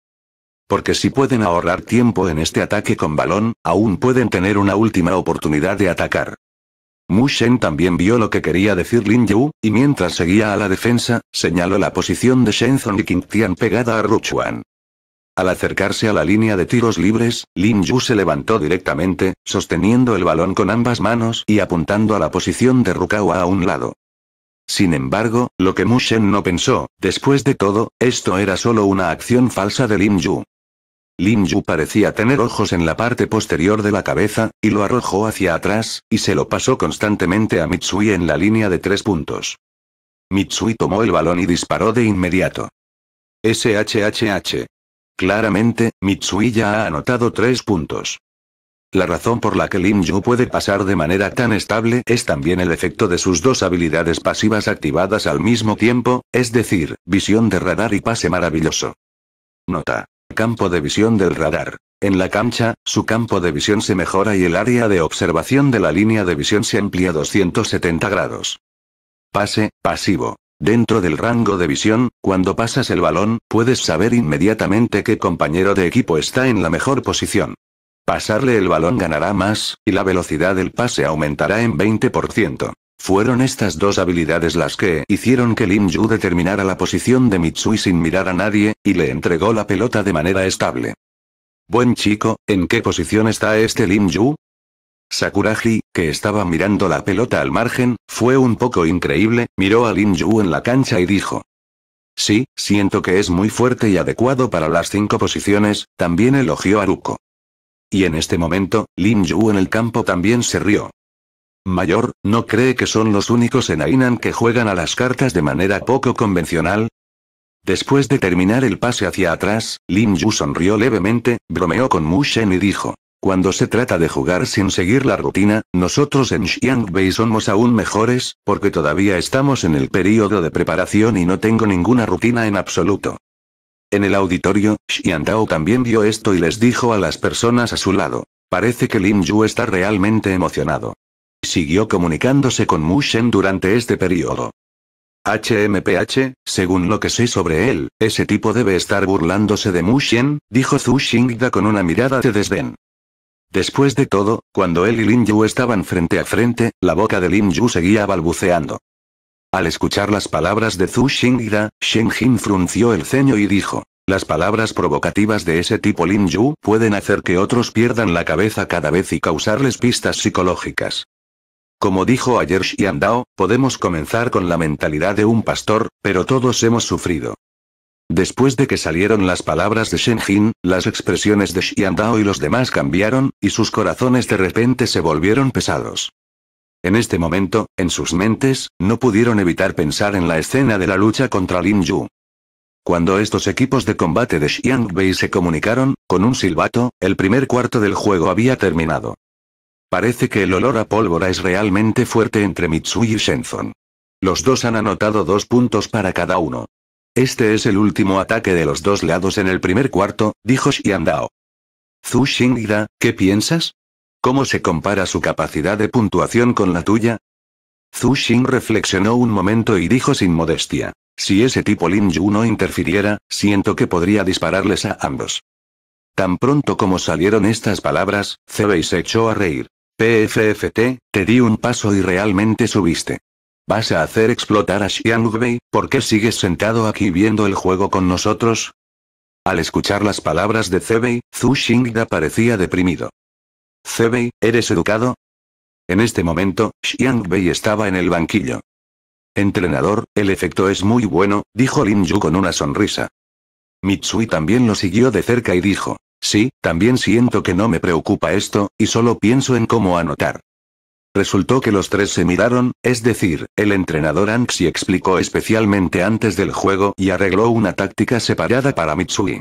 Porque si pueden ahorrar tiempo en este ataque con balón, aún pueden tener una última oportunidad de atacar. Mu Shen también vio lo que quería decir Lin Yu, y mientras seguía a la defensa, señaló la posición de Shenzhen y Qingtian Tian pegada a Ruchuan. Al acercarse a la línea de tiros libres, Lin Yu se levantó directamente, sosteniendo el balón con ambas manos y apuntando a la posición de Rukawa a un lado. Sin embargo, lo que Mushen no pensó, después de todo, esto era solo una acción falsa de Lin Yu. Lin Yu parecía tener ojos en la parte posterior de la cabeza, y lo arrojó hacia atrás, y se lo pasó constantemente a Mitsui en la línea de tres puntos. Mitsui tomó el balón y disparó de inmediato. SHHH. Claramente, Mitsui ya ha anotado tres puntos. La razón por la que Lin Yu puede pasar de manera tan estable es también el efecto de sus dos habilidades pasivas activadas al mismo tiempo, es decir, visión de radar y pase maravilloso. Nota. Campo de visión del radar. En la cancha, su campo de visión se mejora y el área de observación de la línea de visión se amplía 270 grados. Pase, pasivo. Dentro del rango de visión, cuando pasas el balón, puedes saber inmediatamente qué compañero de equipo está en la mejor posición. Pasarle el balón ganará más, y la velocidad del pase aumentará en 20%. Fueron estas dos habilidades las que hicieron que Lim Yu determinara la posición de Mitsui sin mirar a nadie, y le entregó la pelota de manera estable. Buen chico, ¿en qué posición está este Lim Yu? Sakuraji, que estaba mirando la pelota al margen, fue un poco increíble, miró a Lin Yu en la cancha y dijo. Sí, siento que es muy fuerte y adecuado para las cinco posiciones, también elogió a Ruko. Y en este momento, Lin Yu en el campo también se rió. Mayor, ¿no cree que son los únicos en Ainan que juegan a las cartas de manera poco convencional? Después de terminar el pase hacia atrás, Lin Yu sonrió levemente, bromeó con Mushen y dijo. Cuando se trata de jugar sin seguir la rutina, nosotros en Xiangbei somos aún mejores, porque todavía estamos en el período de preparación y no tengo ninguna rutina en absoluto. En el auditorio, Xiangdao también vio esto y les dijo a las personas a su lado. Parece que Lin Yu está realmente emocionado. Siguió comunicándose con Mu Shen durante este periodo. HMPH, según lo que sé sobre él, ese tipo debe estar burlándose de Mu Shen, dijo Zhu Xingda con una mirada de desdén. Después de todo, cuando él y Lin Yu estaban frente a frente, la boca de Lin Yu seguía balbuceando. Al escuchar las palabras de Zhu Xingda, Shen Jin frunció el ceño y dijo, las palabras provocativas de ese tipo Lin Yu pueden hacer que otros pierdan la cabeza cada vez y causarles pistas psicológicas. Como dijo ayer Xiandao, podemos comenzar con la mentalidad de un pastor, pero todos hemos sufrido. Después de que salieron las palabras de Shen Jin, las expresiones de Xian Dao y los demás cambiaron, y sus corazones de repente se volvieron pesados. En este momento, en sus mentes, no pudieron evitar pensar en la escena de la lucha contra Lin Yu. Cuando estos equipos de combate de Bei se comunicaron, con un silbato, el primer cuarto del juego había terminado. Parece que el olor a pólvora es realmente fuerte entre Mitsui y Shenzon. Los dos han anotado dos puntos para cada uno. Este es el último ataque de los dos lados en el primer cuarto, dijo Xiandao. Zhu Xingda, ¿qué piensas? ¿Cómo se compara su capacidad de puntuación con la tuya? Zhu Xing reflexionó un momento y dijo sin modestia. Si ese tipo Lin Yu no interfiriera, siento que podría dispararles a ambos. Tan pronto como salieron estas palabras, Zebei se echó a reír. PFFT, te di un paso y realmente subiste. ¿Vas a hacer explotar a Xiang ¿Por qué sigues sentado aquí viendo el juego con nosotros? Al escuchar las palabras de Zebei, Zhu Xingda parecía deprimido. Zebei, ¿eres educado? En este momento, Xiangbei estaba en el banquillo. Entrenador, el efecto es muy bueno, dijo Lin Yu con una sonrisa. Mitsui también lo siguió de cerca y dijo, sí, también siento que no me preocupa esto, y solo pienso en cómo anotar. Resultó que los tres se miraron, es decir, el entrenador Anxi explicó especialmente antes del juego y arregló una táctica separada para Mitsui.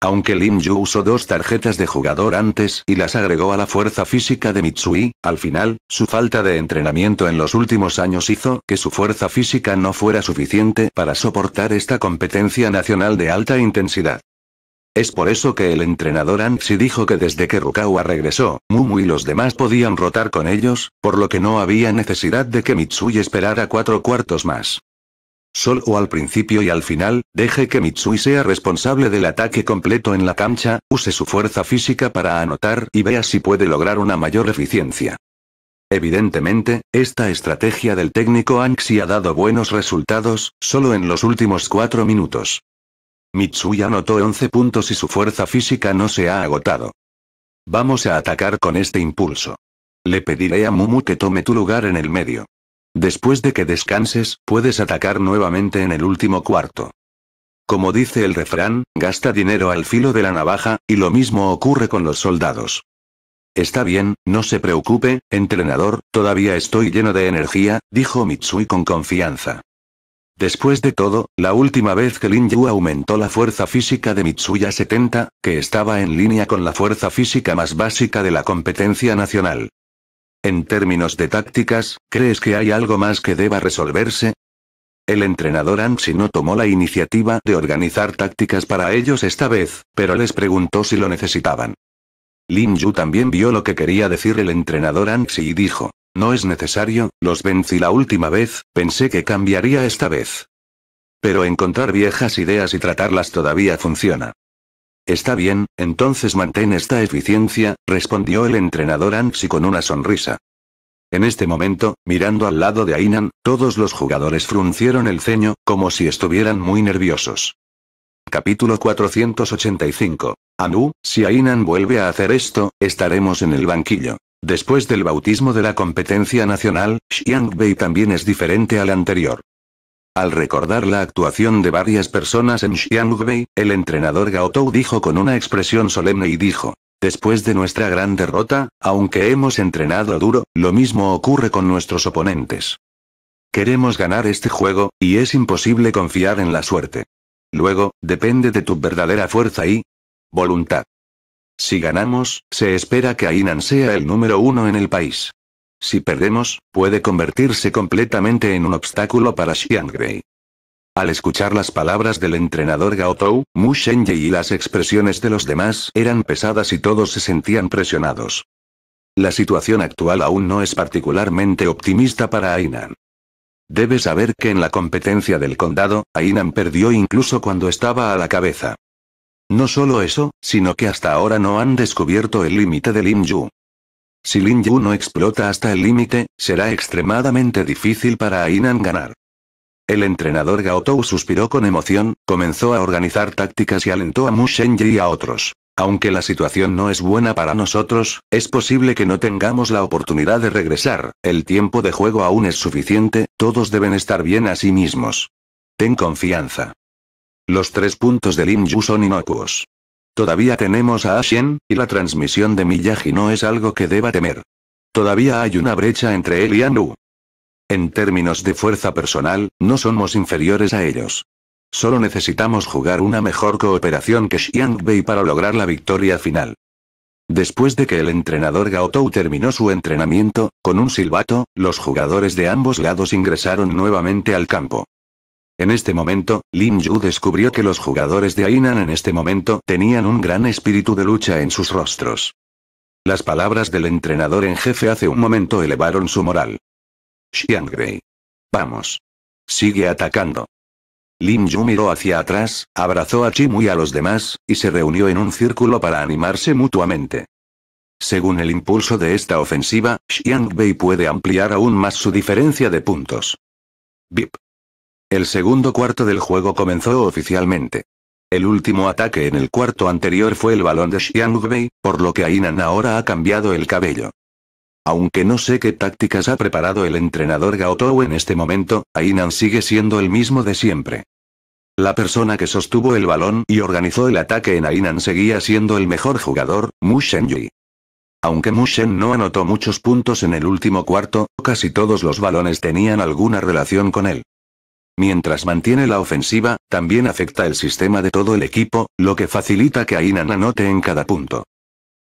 Aunque Lin Yu usó dos tarjetas de jugador antes y las agregó a la fuerza física de Mitsui, al final, su falta de entrenamiento en los últimos años hizo que su fuerza física no fuera suficiente para soportar esta competencia nacional de alta intensidad. Es por eso que el entrenador Anxi dijo que desde que Rukawa regresó, Mumu y los demás podían rotar con ellos, por lo que no había necesidad de que Mitsui esperara cuatro cuartos más. Solo al principio y al final, deje que Mitsui sea responsable del ataque completo en la cancha, use su fuerza física para anotar y vea si puede lograr una mayor eficiencia. Evidentemente, esta estrategia del técnico Anxi ha dado buenos resultados, solo en los últimos cuatro minutos. Mitsui anotó 11 puntos y su fuerza física no se ha agotado. Vamos a atacar con este impulso. Le pediré a Mumu que tome tu lugar en el medio. Después de que descanses, puedes atacar nuevamente en el último cuarto. Como dice el refrán, gasta dinero al filo de la navaja, y lo mismo ocurre con los soldados. Está bien, no se preocupe, entrenador, todavía estoy lleno de energía, dijo Mitsui con confianza. Después de todo, la última vez que Lin Yu aumentó la fuerza física de Mitsuya 70, que estaba en línea con la fuerza física más básica de la competencia nacional. En términos de tácticas, ¿crees que hay algo más que deba resolverse? El entrenador Anxi no tomó la iniciativa de organizar tácticas para ellos esta vez, pero les preguntó si lo necesitaban. Lin Yu también vio lo que quería decir el entrenador Anxi y dijo. No es necesario, los vencí la última vez, pensé que cambiaría esta vez. Pero encontrar viejas ideas y tratarlas todavía funciona. Está bien, entonces mantén esta eficiencia, respondió el entrenador Anxi con una sonrisa. En este momento, mirando al lado de Ainan, todos los jugadores fruncieron el ceño, como si estuvieran muy nerviosos. Capítulo 485. Anu, si Ainan vuelve a hacer esto, estaremos en el banquillo. Después del bautismo de la competencia nacional, Xiangbei también es diferente al anterior. Al recordar la actuación de varias personas en Xiangbei, el entrenador Gaotou dijo con una expresión solemne y dijo, después de nuestra gran derrota, aunque hemos entrenado duro, lo mismo ocurre con nuestros oponentes. Queremos ganar este juego, y es imposible confiar en la suerte. Luego, depende de tu verdadera fuerza y voluntad. Si ganamos, se espera que Ainan sea el número uno en el país. Si perdemos, puede convertirse completamente en un obstáculo para Xiangrei. Al escuchar las palabras del entrenador Gao Tou, Mu Shenji y las expresiones de los demás eran pesadas y todos se sentían presionados. La situación actual aún no es particularmente optimista para Ainan. Debe saber que en la competencia del condado, Ainan perdió incluso cuando estaba a la cabeza. No solo eso, sino que hasta ahora no han descubierto el límite de Lin Yu. Si Lin Yu no explota hasta el límite, será extremadamente difícil para Ainan ganar. El entrenador Gaotou suspiró con emoción, comenzó a organizar tácticas y alentó a Mu Shenji y a otros. Aunque la situación no es buena para nosotros, es posible que no tengamos la oportunidad de regresar, el tiempo de juego aún es suficiente, todos deben estar bien a sí mismos. Ten confianza. Los tres puntos de Lin Yu son inocuos. Todavía tenemos a Ashen, y la transmisión de Miyagi no es algo que deba temer. Todavía hay una brecha entre él y Anu. En términos de fuerza personal, no somos inferiores a ellos. Solo necesitamos jugar una mejor cooperación que Xiang Bei para lograr la victoria final. Después de que el entrenador Tou terminó su entrenamiento, con un silbato, los jugadores de ambos lados ingresaron nuevamente al campo. En este momento, Lin Yu descubrió que los jugadores de Ainan en este momento tenían un gran espíritu de lucha en sus rostros. Las palabras del entrenador en jefe hace un momento elevaron su moral. Xiang Bei. Vamos. Sigue atacando. Lin Yu miró hacia atrás, abrazó a Chimu y a los demás, y se reunió en un círculo para animarse mutuamente. Según el impulso de esta ofensiva, Xiang Bei puede ampliar aún más su diferencia de puntos. Bip. El segundo cuarto del juego comenzó oficialmente. El último ataque en el cuarto anterior fue el balón de Xiangbei, por lo que Ainan ahora ha cambiado el cabello. Aunque no sé qué tácticas ha preparado el entrenador Gaotou en este momento, Ainan sigue siendo el mismo de siempre. La persona que sostuvo el balón y organizó el ataque en Ainan seguía siendo el mejor jugador, Mu Yui. Aunque Shen no anotó muchos puntos en el último cuarto, casi todos los balones tenían alguna relación con él. Mientras mantiene la ofensiva, también afecta el sistema de todo el equipo, lo que facilita que Ainan anote en cada punto.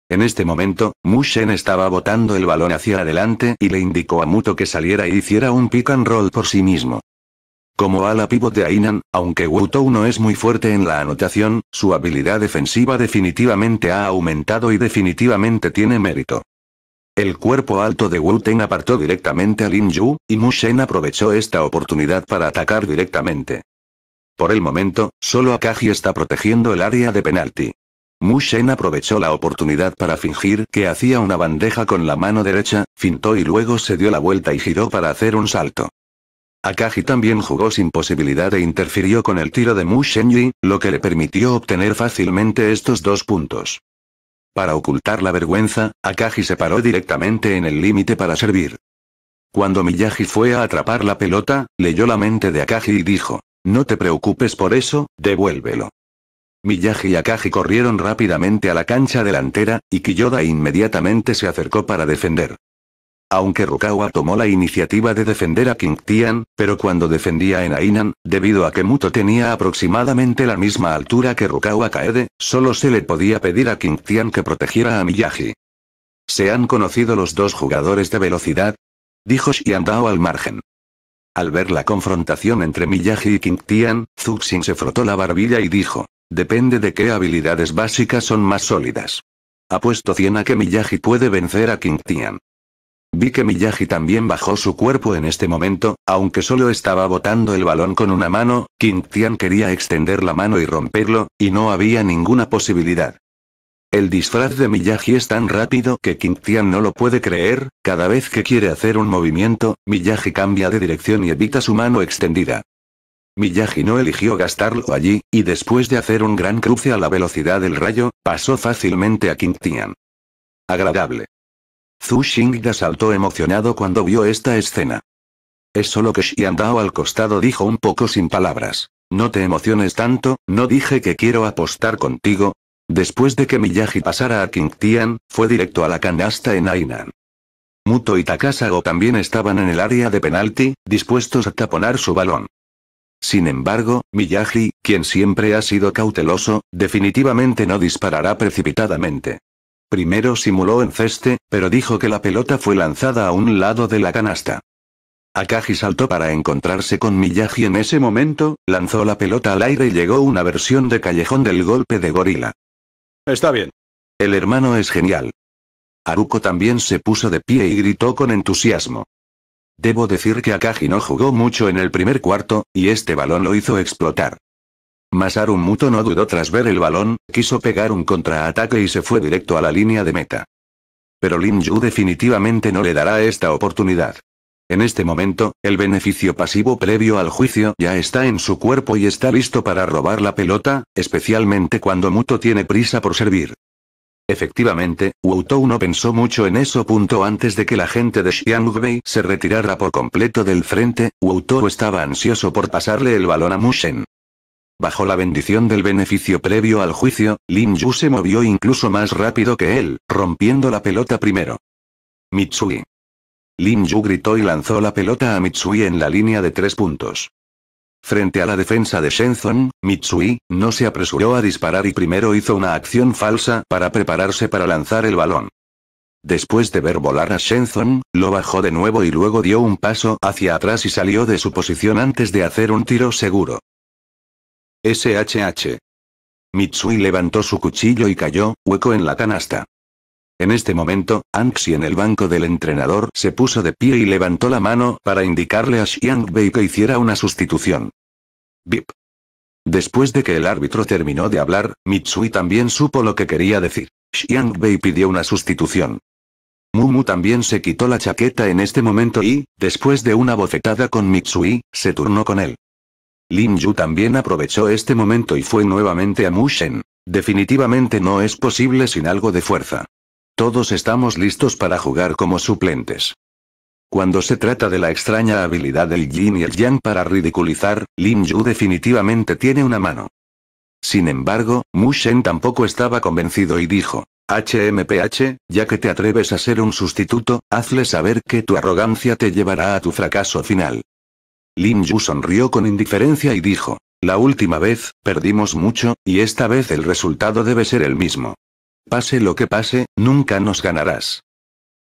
En este momento, Mushen estaba botando el balón hacia adelante y le indicó a Muto que saliera e hiciera un pick and roll por sí mismo. Como ala pivot de Ainan, aunque Wutou no es muy fuerte en la anotación, su habilidad defensiva definitivamente ha aumentado y definitivamente tiene mérito. El cuerpo alto de Wu Teng apartó directamente a Lin Yu, y Mu Shen aprovechó esta oportunidad para atacar directamente. Por el momento, solo Akagi está protegiendo el área de penalti. Mu Shen aprovechó la oportunidad para fingir que hacía una bandeja con la mano derecha, fintó y luego se dio la vuelta y giró para hacer un salto. Akagi también jugó sin posibilidad e interfirió con el tiro de Mu Yi, lo que le permitió obtener fácilmente estos dos puntos. Para ocultar la vergüenza, Akagi se paró directamente en el límite para servir. Cuando Miyagi fue a atrapar la pelota, leyó la mente de Akagi y dijo, no te preocupes por eso, devuélvelo. Miyagi y Akagi corrieron rápidamente a la cancha delantera, y Kiyoda inmediatamente se acercó para defender aunque Rukawa tomó la iniciativa de defender a King Tian, pero cuando defendía en Ainan, debido a que Muto tenía aproximadamente la misma altura que Rukawa Kaede, solo se le podía pedir a King Tian que protegiera a Miyagi. ¿Se han conocido los dos jugadores de velocidad? Dijo Xiandao al margen. Al ver la confrontación entre Miyagi y King Tian, Zuxin se frotó la barbilla y dijo, depende de qué habilidades básicas son más sólidas. Apuesto 100 a que Miyagi puede vencer a King Tian. Vi que Miyagi también bajó su cuerpo en este momento, aunque solo estaba botando el balón con una mano, Quintian quería extender la mano y romperlo, y no había ninguna posibilidad. El disfraz de Miyagi es tan rápido que Quintian no lo puede creer, cada vez que quiere hacer un movimiento, Miyagi cambia de dirección y evita su mano extendida. Miyagi no eligió gastarlo allí, y después de hacer un gran cruce a la velocidad del rayo, pasó fácilmente a Quintian. Agradable. Zhu Xingda saltó emocionado cuando vio esta escena. Es solo que Xian Dao al costado dijo un poco sin palabras. No te emociones tanto, no dije que quiero apostar contigo. Después de que Miyagi pasara a Qingtian, fue directo a la canasta en Ainan. Muto y Takasago también estaban en el área de penalti, dispuestos a taponar su balón. Sin embargo, Miyagi, quien siempre ha sido cauteloso, definitivamente no disparará precipitadamente. Primero simuló enceste, pero dijo que la pelota fue lanzada a un lado de la canasta. Akagi saltó para encontrarse con Miyagi en ese momento, lanzó la pelota al aire y llegó una versión de callejón del golpe de gorila. Está bien. El hermano es genial. Aruko también se puso de pie y gritó con entusiasmo. Debo decir que Akagi no jugó mucho en el primer cuarto, y este balón lo hizo explotar. Masaru Muto no dudó tras ver el balón, quiso pegar un contraataque y se fue directo a la línea de meta. Pero Lin Yu definitivamente no le dará esta oportunidad. En este momento, el beneficio pasivo previo al juicio ya está en su cuerpo y está listo para robar la pelota, especialmente cuando Muto tiene prisa por servir. Efectivamente, Wu Tou no pensó mucho en eso. Punto antes de que la gente de Xiangbei se retirara por completo del frente, Wu Tou estaba ansioso por pasarle el balón a Mushen. Bajo la bendición del beneficio previo al juicio, Lin Yu se movió incluso más rápido que él, rompiendo la pelota primero. Mitsui. Lin Yu gritó y lanzó la pelota a Mitsui en la línea de tres puntos. Frente a la defensa de Shenzhen, Mitsui, no se apresuró a disparar y primero hizo una acción falsa para prepararse para lanzar el balón. Después de ver volar a Shenzhen, lo bajó de nuevo y luego dio un paso hacia atrás y salió de su posición antes de hacer un tiro seguro. SHH. Mitsui levantó su cuchillo y cayó, hueco en la canasta. En este momento, Anxi en el banco del entrenador se puso de pie y levantó la mano para indicarle a Xiang que hiciera una sustitución. Bip. Después de que el árbitro terminó de hablar, Mitsui también supo lo que quería decir. Xiang pidió una sustitución. Mumu también se quitó la chaqueta en este momento y, después de una bofetada con Mitsui, se turnó con él. Lin Yu también aprovechó este momento y fue nuevamente a Mushen. Definitivamente no es posible sin algo de fuerza. Todos estamos listos para jugar como suplentes. Cuando se trata de la extraña habilidad del yin y el yang para ridiculizar, Lin Yu definitivamente tiene una mano. Sin embargo, Mushen tampoco estaba convencido y dijo, HMPH, ya que te atreves a ser un sustituto, hazle saber que tu arrogancia te llevará a tu fracaso final. Lin Yu sonrió con indiferencia y dijo, la última vez, perdimos mucho, y esta vez el resultado debe ser el mismo. Pase lo que pase, nunca nos ganarás.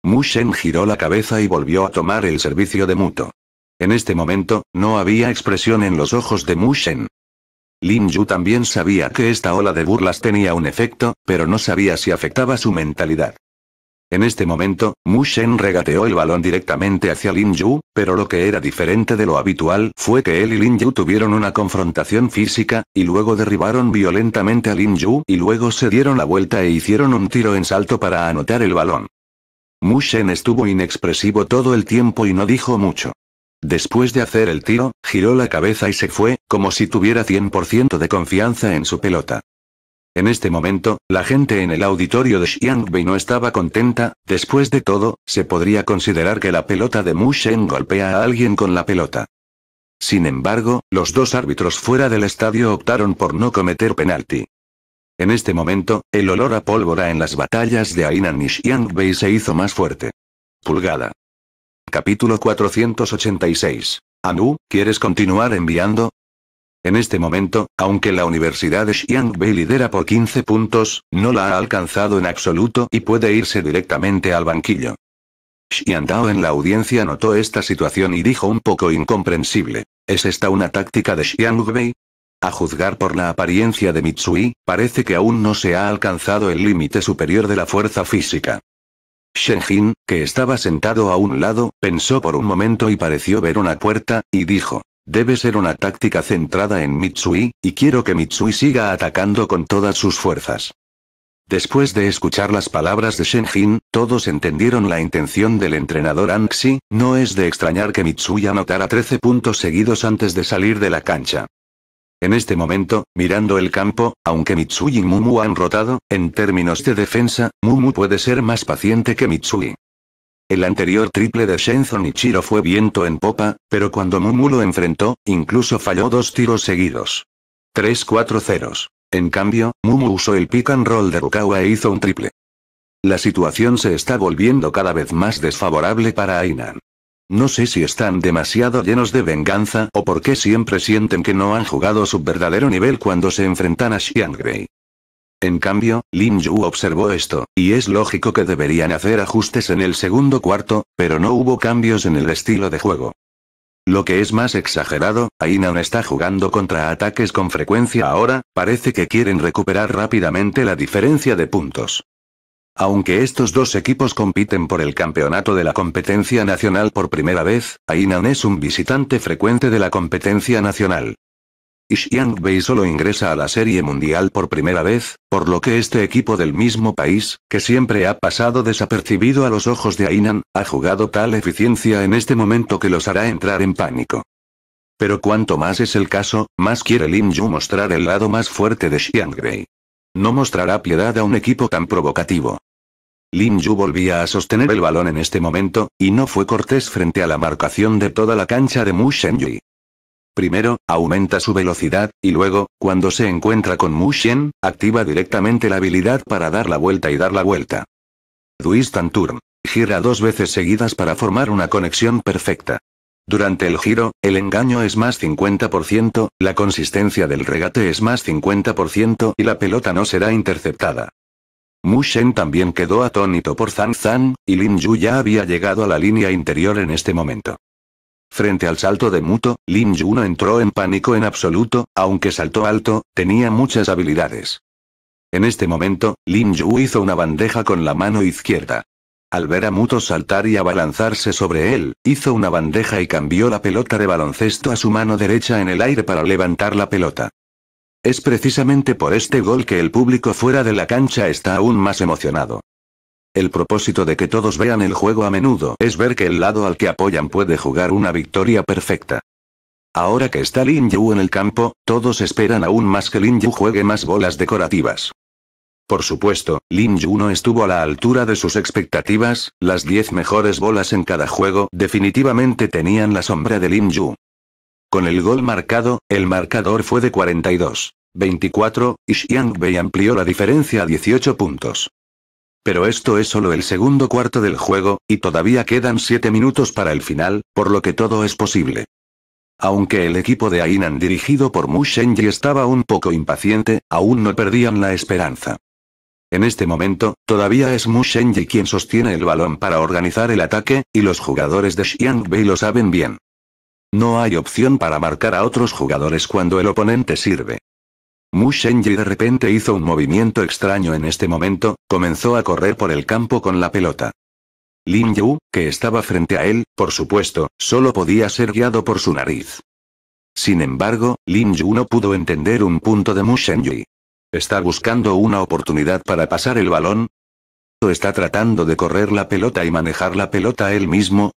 Mu Shen giró la cabeza y volvió a tomar el servicio de Muto. En este momento, no había expresión en los ojos de Mu Shen. Lin Yu también sabía que esta ola de burlas tenía un efecto, pero no sabía si afectaba su mentalidad. En este momento, Mu Shen regateó el balón directamente hacia Lin Yu, pero lo que era diferente de lo habitual fue que él y Lin Yu tuvieron una confrontación física, y luego derribaron violentamente a Lin Yu y luego se dieron la vuelta e hicieron un tiro en salto para anotar el balón. Mu Shen estuvo inexpresivo todo el tiempo y no dijo mucho. Después de hacer el tiro, giró la cabeza y se fue, como si tuviera 100% de confianza en su pelota. En este momento, la gente en el auditorio de Xiangbei no estaba contenta, después de todo, se podría considerar que la pelota de Mu Shen golpea a alguien con la pelota. Sin embargo, los dos árbitros fuera del estadio optaron por no cometer penalti. En este momento, el olor a pólvora en las batallas de Ainan y Xiangbei se hizo más fuerte. Pulgada. Capítulo 486. Anu, ¿quieres continuar enviando? En este momento, aunque la Universidad de Xiangbei lidera por 15 puntos, no la ha alcanzado en absoluto y puede irse directamente al banquillo. Xiandao en la audiencia notó esta situación y dijo un poco incomprensible. ¿Es esta una táctica de Xiangbei? A juzgar por la apariencia de Mitsui, parece que aún no se ha alcanzado el límite superior de la fuerza física. Shenjin, que estaba sentado a un lado, pensó por un momento y pareció ver una puerta, y dijo, Debe ser una táctica centrada en Mitsui, y quiero que Mitsui siga atacando con todas sus fuerzas. Después de escuchar las palabras de Shenjin, todos entendieron la intención del entrenador Anxi, no es de extrañar que Mitsui anotara 13 puntos seguidos antes de salir de la cancha. En este momento, mirando el campo, aunque Mitsui y Mumu han rotado, en términos de defensa, Mumu puede ser más paciente que Mitsui. El anterior triple de y Nichiro fue viento en popa, pero cuando Mumu lo enfrentó, incluso falló dos tiros seguidos. 3-4 0 En cambio, Mumu usó el pick and roll de Rukawa e hizo un triple. La situación se está volviendo cada vez más desfavorable para Ainan. No sé si están demasiado llenos de venganza o por qué siempre sienten que no han jugado su verdadero nivel cuando se enfrentan a Xiang Grey. En cambio, Lin Yu observó esto, y es lógico que deberían hacer ajustes en el segundo cuarto, pero no hubo cambios en el estilo de juego. Lo que es más exagerado, Ainan está jugando contra ataques con frecuencia ahora, parece que quieren recuperar rápidamente la diferencia de puntos. Aunque estos dos equipos compiten por el campeonato de la competencia nacional por primera vez, Ainan es un visitante frecuente de la competencia nacional y Xiang solo ingresa a la Serie Mundial por primera vez, por lo que este equipo del mismo país, que siempre ha pasado desapercibido a los ojos de Ainan, ha jugado tal eficiencia en este momento que los hará entrar en pánico. Pero cuanto más es el caso, más quiere Lin Yu mostrar el lado más fuerte de Xiang Bei. No mostrará piedad a un equipo tan provocativo. Lin Yu volvía a sostener el balón en este momento, y no fue cortés frente a la marcación de toda la cancha de Mu Shenyi. Primero, aumenta su velocidad, y luego, cuando se encuentra con Mu Shen, activa directamente la habilidad para dar la vuelta y dar la vuelta. Duistan Turn. Gira dos veces seguidas para formar una conexión perfecta. Durante el giro, el engaño es más 50%, la consistencia del regate es más 50% y la pelota no será interceptada. Mu Shen también quedó atónito por Zhang Zhang, y Lin Yu ya había llegado a la línea interior en este momento. Frente al salto de Muto, Lin Yu no entró en pánico en absoluto, aunque saltó alto, tenía muchas habilidades. En este momento, Lin Yu hizo una bandeja con la mano izquierda. Al ver a Muto saltar y abalanzarse sobre él, hizo una bandeja y cambió la pelota de baloncesto a su mano derecha en el aire para levantar la pelota. Es precisamente por este gol que el público fuera de la cancha está aún más emocionado. El propósito de que todos vean el juego a menudo es ver que el lado al que apoyan puede jugar una victoria perfecta. Ahora que está Lin Yu en el campo, todos esperan aún más que Lin Yu juegue más bolas decorativas. Por supuesto, Lin Yu no estuvo a la altura de sus expectativas, las 10 mejores bolas en cada juego definitivamente tenían la sombra de Lin Yu. Con el gol marcado, el marcador fue de 42. 24, y Xiang Bei amplió la diferencia a 18 puntos. Pero esto es solo el segundo cuarto del juego, y todavía quedan 7 minutos para el final, por lo que todo es posible. Aunque el equipo de Ainan dirigido por Mu Shenji estaba un poco impaciente, aún no perdían la esperanza. En este momento, todavía es Mu Shenji quien sostiene el balón para organizar el ataque, y los jugadores de Xiangbei lo saben bien. No hay opción para marcar a otros jugadores cuando el oponente sirve. Mu Shenji de repente hizo un movimiento extraño en este momento, comenzó a correr por el campo con la pelota. Lin Yu, que estaba frente a él, por supuesto, solo podía ser guiado por su nariz. Sin embargo, Lin Yu no pudo entender un punto de Mu Shenji. ¿Está buscando una oportunidad para pasar el balón? ¿O está tratando de correr la pelota y manejar la pelota él mismo?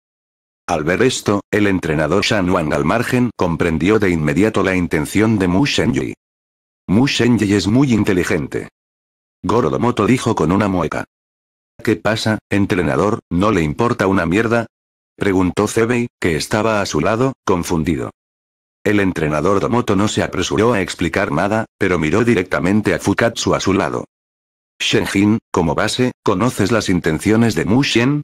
Al ver esto, el entrenador Shan Wang al margen comprendió de inmediato la intención de Mu Shenji. Mu es muy inteligente. Goro Domoto dijo con una mueca. ¿Qué pasa, entrenador, no le importa una mierda? Preguntó Zebei, que estaba a su lado, confundido. El entrenador Domoto no se apresuró a explicar nada, pero miró directamente a Fukatsu a su lado. Shenjin, como base, ¿conoces las intenciones de Mu Shen?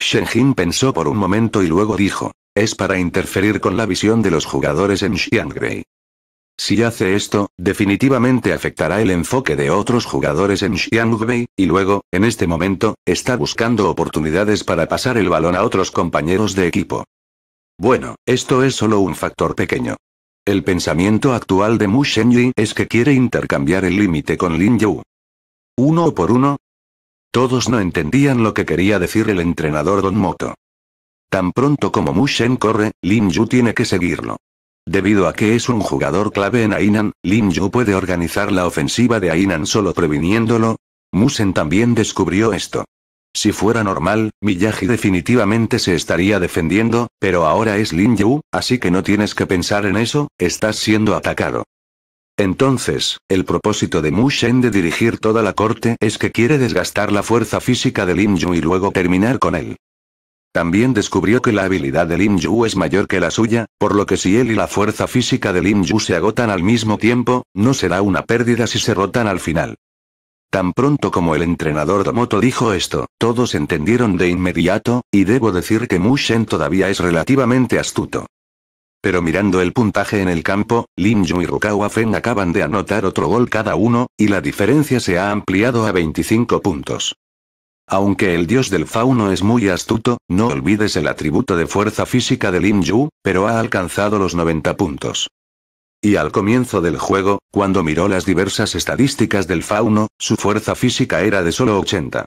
Shenjin pensó por un momento y luego dijo, es para interferir con la visión de los jugadores en Xiangrei. Si hace esto, definitivamente afectará el enfoque de otros jugadores en Xiangbei, y luego, en este momento, está buscando oportunidades para pasar el balón a otros compañeros de equipo. Bueno, esto es solo un factor pequeño. El pensamiento actual de Mu shen-yi es que quiere intercambiar el límite con Lin Yu. ¿Uno por uno? Todos no entendían lo que quería decir el entrenador Don Moto. Tan pronto como Mu Shen corre, Lin Yu tiene que seguirlo. Debido a que es un jugador clave en Ainan, Lin Yu puede organizar la ofensiva de Ainan solo previniéndolo. Musen también descubrió esto. Si fuera normal, Miyagi definitivamente se estaría defendiendo, pero ahora es Lin Yu, así que no tienes que pensar en eso, estás siendo atacado. Entonces, el propósito de Musen de dirigir toda la corte es que quiere desgastar la fuerza física de Lin Yu y luego terminar con él. También descubrió que la habilidad de Lin Yu es mayor que la suya, por lo que si él y la fuerza física de Lin Yu se agotan al mismo tiempo, no será una pérdida si se rotan al final. Tan pronto como el entrenador Domoto dijo esto, todos entendieron de inmediato, y debo decir que Mushen todavía es relativamente astuto. Pero mirando el puntaje en el campo, Lin Yu y Rukawa Fen acaban de anotar otro gol cada uno, y la diferencia se ha ampliado a 25 puntos. Aunque el dios del fauno es muy astuto, no olvides el atributo de fuerza física de Lin Yu, pero ha alcanzado los 90 puntos. Y al comienzo del juego, cuando miró las diversas estadísticas del fauno, su fuerza física era de solo 80.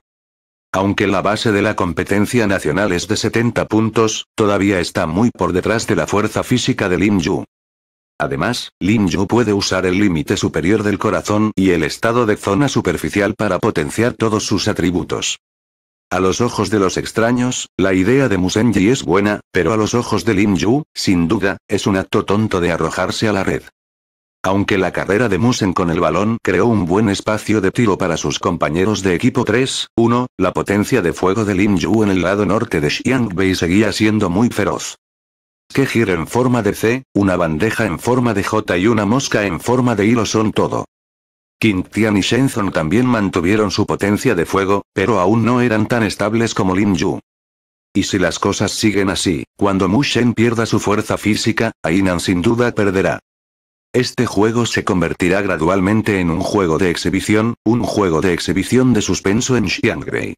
Aunque la base de la competencia nacional es de 70 puntos, todavía está muy por detrás de la fuerza física de Lin Yu. Además, Lin Yu puede usar el límite superior del corazón y el estado de zona superficial para potenciar todos sus atributos. A los ojos de los extraños, la idea de Musenji es buena, pero a los ojos de Lim Yu, sin duda, es un acto tonto de arrojarse a la red. Aunque la carrera de Musen con el balón creó un buen espacio de tiro para sus compañeros de equipo 3-1, la potencia de fuego de Lim Yu en el lado norte de Xiangbei seguía siendo muy feroz. Que en forma de C, una bandeja en forma de J y una mosca en forma de hilo son todo. Tian y Shenzhen también mantuvieron su potencia de fuego, pero aún no eran tan estables como Lin Yu. Y si las cosas siguen así, cuando Mu Shen pierda su fuerza física, Ainan sin duda perderá. Este juego se convertirá gradualmente en un juego de exhibición, un juego de exhibición de suspenso en Xiangrei.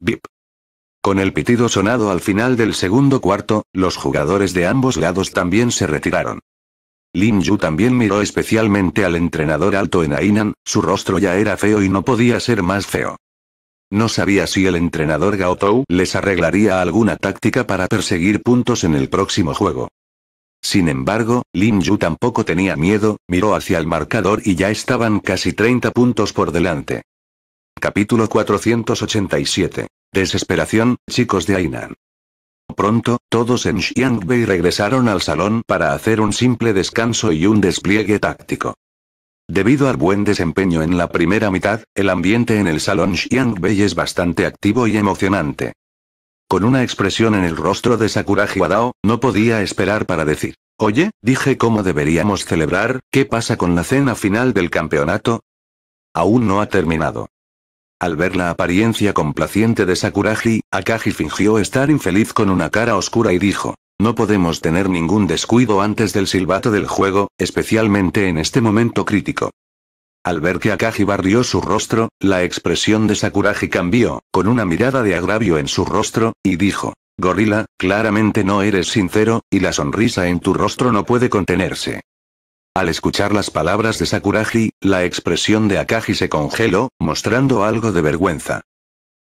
Bip. Con el pitido sonado al final del segundo cuarto, los jugadores de ambos lados también se retiraron. Lin Yu también miró especialmente al entrenador alto en Ainan, su rostro ya era feo y no podía ser más feo. No sabía si el entrenador Tou les arreglaría alguna táctica para perseguir puntos en el próximo juego. Sin embargo, Lin Yu tampoco tenía miedo, miró hacia el marcador y ya estaban casi 30 puntos por delante. Capítulo 487. Desesperación, chicos de Ainan. Pronto, todos en Xiangbei regresaron al salón para hacer un simple descanso y un despliegue táctico. Debido al buen desempeño en la primera mitad, el ambiente en el salón Xiangbei es bastante activo y emocionante. Con una expresión en el rostro de Sakuraji Wadao, no podía esperar para decir, oye, dije cómo deberíamos celebrar, ¿qué pasa con la cena final del campeonato? Aún no ha terminado. Al ver la apariencia complaciente de Sakuraji, Akagi fingió estar infeliz con una cara oscura y dijo, no podemos tener ningún descuido antes del silbato del juego, especialmente en este momento crítico. Al ver que Akagi barrió su rostro, la expresión de Sakuraji cambió, con una mirada de agravio en su rostro, y dijo, Gorila, claramente no eres sincero, y la sonrisa en tu rostro no puede contenerse. Al escuchar las palabras de Sakuraji, la expresión de Akagi se congeló, mostrando algo de vergüenza.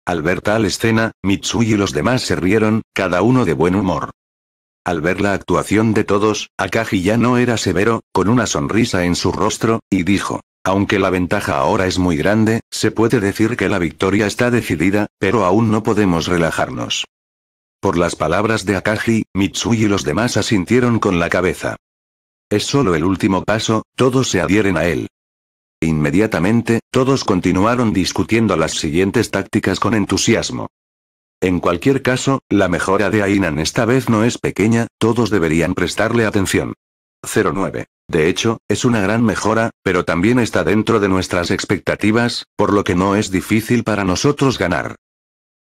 Al ver tal escena, Mitsui y los demás se rieron, cada uno de buen humor. Al ver la actuación de todos, Akagi ya no era severo, con una sonrisa en su rostro, y dijo, aunque la ventaja ahora es muy grande, se puede decir que la victoria está decidida, pero aún no podemos relajarnos. Por las palabras de Akagi, Mitsui y los demás asintieron con la cabeza. Es solo el último paso, todos se adhieren a él. Inmediatamente, todos continuaron discutiendo las siguientes tácticas con entusiasmo. En cualquier caso, la mejora de Ainan esta vez no es pequeña, todos deberían prestarle atención. 09. De hecho, es una gran mejora, pero también está dentro de nuestras expectativas, por lo que no es difícil para nosotros ganar.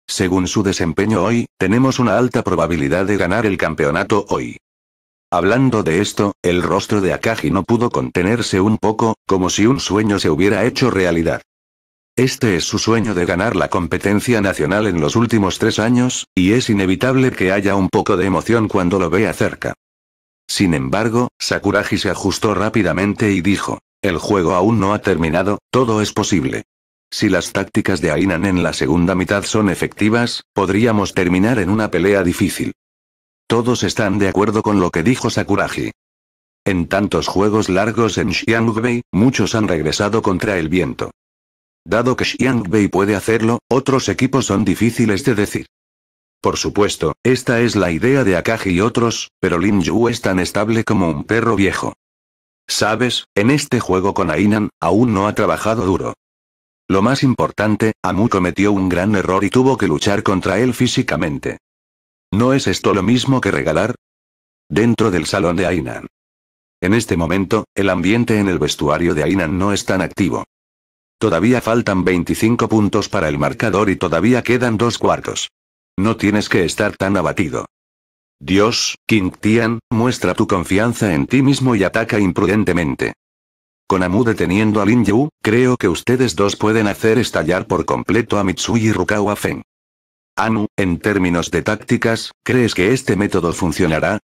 Según su desempeño hoy, tenemos una alta probabilidad de ganar el campeonato hoy. Hablando de esto, el rostro de Akagi no pudo contenerse un poco, como si un sueño se hubiera hecho realidad. Este es su sueño de ganar la competencia nacional en los últimos tres años, y es inevitable que haya un poco de emoción cuando lo vea cerca. Sin embargo, Sakuragi se ajustó rápidamente y dijo, el juego aún no ha terminado, todo es posible. Si las tácticas de Ainan en la segunda mitad son efectivas, podríamos terminar en una pelea difícil. Todos están de acuerdo con lo que dijo Sakuragi. En tantos juegos largos en Xiangbei, muchos han regresado contra el viento. Dado que Xiangbei puede hacerlo, otros equipos son difíciles de decir. Por supuesto, esta es la idea de Akagi y otros, pero Lin Yu es tan estable como un perro viejo. Sabes, en este juego con Ainan, aún no ha trabajado duro. Lo más importante, Amu cometió un gran error y tuvo que luchar contra él físicamente. ¿No es esto lo mismo que regalar? Dentro del salón de Ainan. En este momento, el ambiente en el vestuario de Ainan no es tan activo. Todavía faltan 25 puntos para el marcador y todavía quedan dos cuartos. No tienes que estar tan abatido. Dios, King Tian, muestra tu confianza en ti mismo y ataca imprudentemente. Con Amu deteniendo a Lin Yu, creo que ustedes dos pueden hacer estallar por completo a Mitsui y Rukawa Feng. Anu, en términos de tácticas, ¿crees que este método funcionará?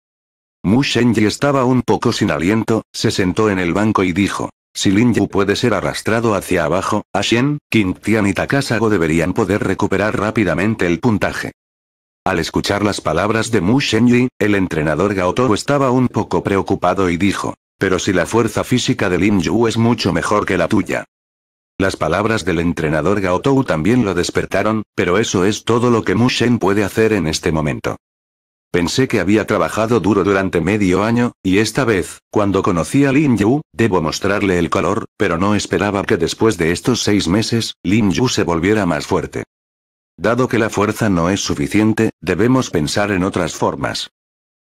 Mu Shenji estaba un poco sin aliento, se sentó en el banco y dijo. Si Lin Yu puede ser arrastrado hacia abajo, Ashen, Tian y Takasago deberían poder recuperar rápidamente el puntaje. Al escuchar las palabras de Mu Shenji, el entrenador Gaotou estaba un poco preocupado y dijo. Pero si la fuerza física de Lin Yu es mucho mejor que la tuya, las palabras del entrenador Gaotou también lo despertaron, pero eso es todo lo que Shen puede hacer en este momento. Pensé que había trabajado duro durante medio año, y esta vez, cuando conocí a Lin Yu, debo mostrarle el color, pero no esperaba que después de estos seis meses, Lin Yu se volviera más fuerte. Dado que la fuerza no es suficiente, debemos pensar en otras formas.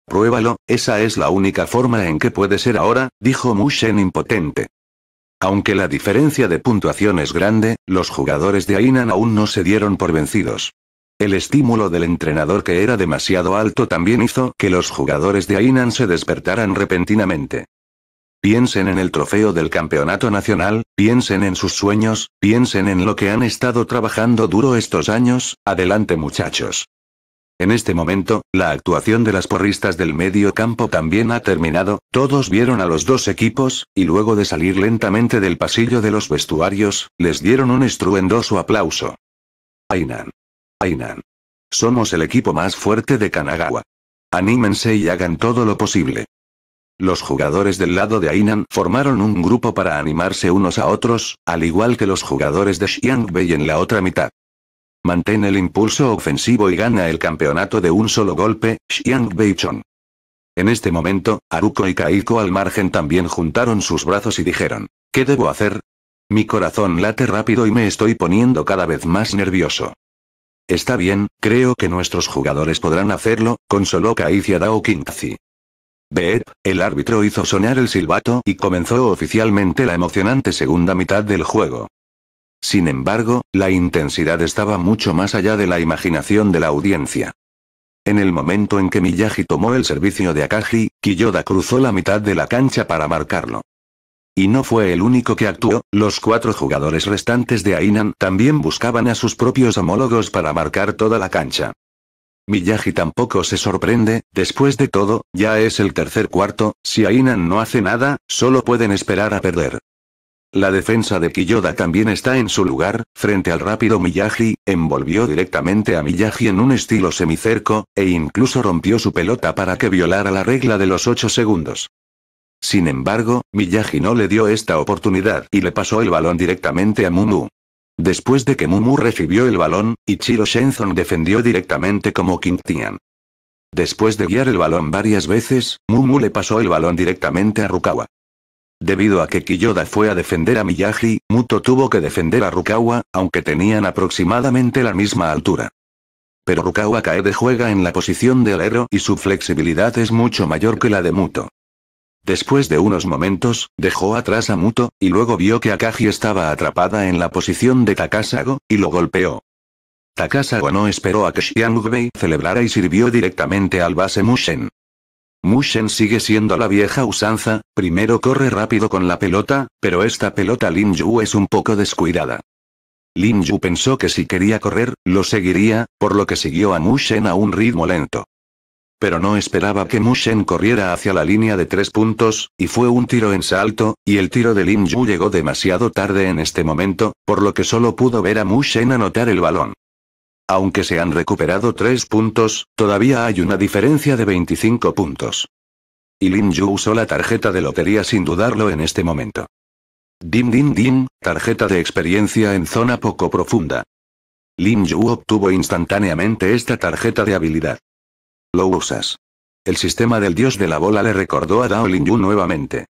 Pruébalo, esa es la única forma en que puede ser ahora, dijo Shen impotente. Aunque la diferencia de puntuación es grande, los jugadores de Ainan aún no se dieron por vencidos. El estímulo del entrenador que era demasiado alto también hizo que los jugadores de Ainan se despertaran repentinamente. Piensen en el trofeo del campeonato nacional, piensen en sus sueños, piensen en lo que han estado trabajando duro estos años, adelante muchachos. En este momento, la actuación de las porristas del medio campo también ha terminado, todos vieron a los dos equipos, y luego de salir lentamente del pasillo de los vestuarios, les dieron un estruendoso aplauso. Ainan. Ainan. Somos el equipo más fuerte de Kanagawa. Anímense y hagan todo lo posible. Los jugadores del lado de Ainan formaron un grupo para animarse unos a otros, al igual que los jugadores de Xiangbei en la otra mitad. Mantén el impulso ofensivo y gana el campeonato de un solo golpe, Xiang Beichon. En este momento, Aruko y Kaiko al margen también juntaron sus brazos y dijeron, ¿qué debo hacer? Mi corazón late rápido y me estoy poniendo cada vez más nervioso. Está bien, creo que nuestros jugadores podrán hacerlo, consoló Kaicia Dao Quintazi. Beep, el árbitro hizo sonar el silbato y comenzó oficialmente la emocionante segunda mitad del juego. Sin embargo, la intensidad estaba mucho más allá de la imaginación de la audiencia. En el momento en que Miyagi tomó el servicio de Akagi, Kiyoda cruzó la mitad de la cancha para marcarlo. Y no fue el único que actuó, los cuatro jugadores restantes de Ainan también buscaban a sus propios homólogos para marcar toda la cancha. Miyagi tampoco se sorprende, después de todo, ya es el tercer cuarto, si Ainan no hace nada, solo pueden esperar a perder. La defensa de Kiyoda también está en su lugar, frente al rápido Miyagi, envolvió directamente a Miyagi en un estilo semicerco, e incluso rompió su pelota para que violara la regla de los 8 segundos. Sin embargo, Miyagi no le dio esta oportunidad y le pasó el balón directamente a Mumu. Después de que Mumu recibió el balón, Ichiro Shenzong defendió directamente como Tian. Después de guiar el balón varias veces, Mumu le pasó el balón directamente a Rukawa. Debido a que Kiyoda fue a defender a Miyagi, Muto tuvo que defender a Rukawa, aunque tenían aproximadamente la misma altura. Pero Rukawa cae de juega en la posición de alero y su flexibilidad es mucho mayor que la de Muto. Después de unos momentos, dejó atrás a Muto, y luego vio que Akagi estaba atrapada en la posición de Takasago, y lo golpeó. Takasago no esperó a que Xiang celebrara y sirvió directamente al base Mushen. Mushen sigue siendo la vieja usanza, primero corre rápido con la pelota, pero esta pelota Lin Yu es un poco descuidada. Lin Yu pensó que si quería correr, lo seguiría, por lo que siguió a Mushen a un ritmo lento. Pero no esperaba que Mushen corriera hacia la línea de tres puntos, y fue un tiro en salto, y el tiro de Lin Yu llegó demasiado tarde en este momento, por lo que solo pudo ver a Mushen anotar el balón. Aunque se han recuperado 3 puntos, todavía hay una diferencia de 25 puntos. Y Lin Yu usó la tarjeta de lotería sin dudarlo en este momento. Dim Din Din, tarjeta de experiencia en zona poco profunda. Lin Yu obtuvo instantáneamente esta tarjeta de habilidad. Lo usas. El sistema del dios de la bola le recordó a Dao Lin Yu nuevamente.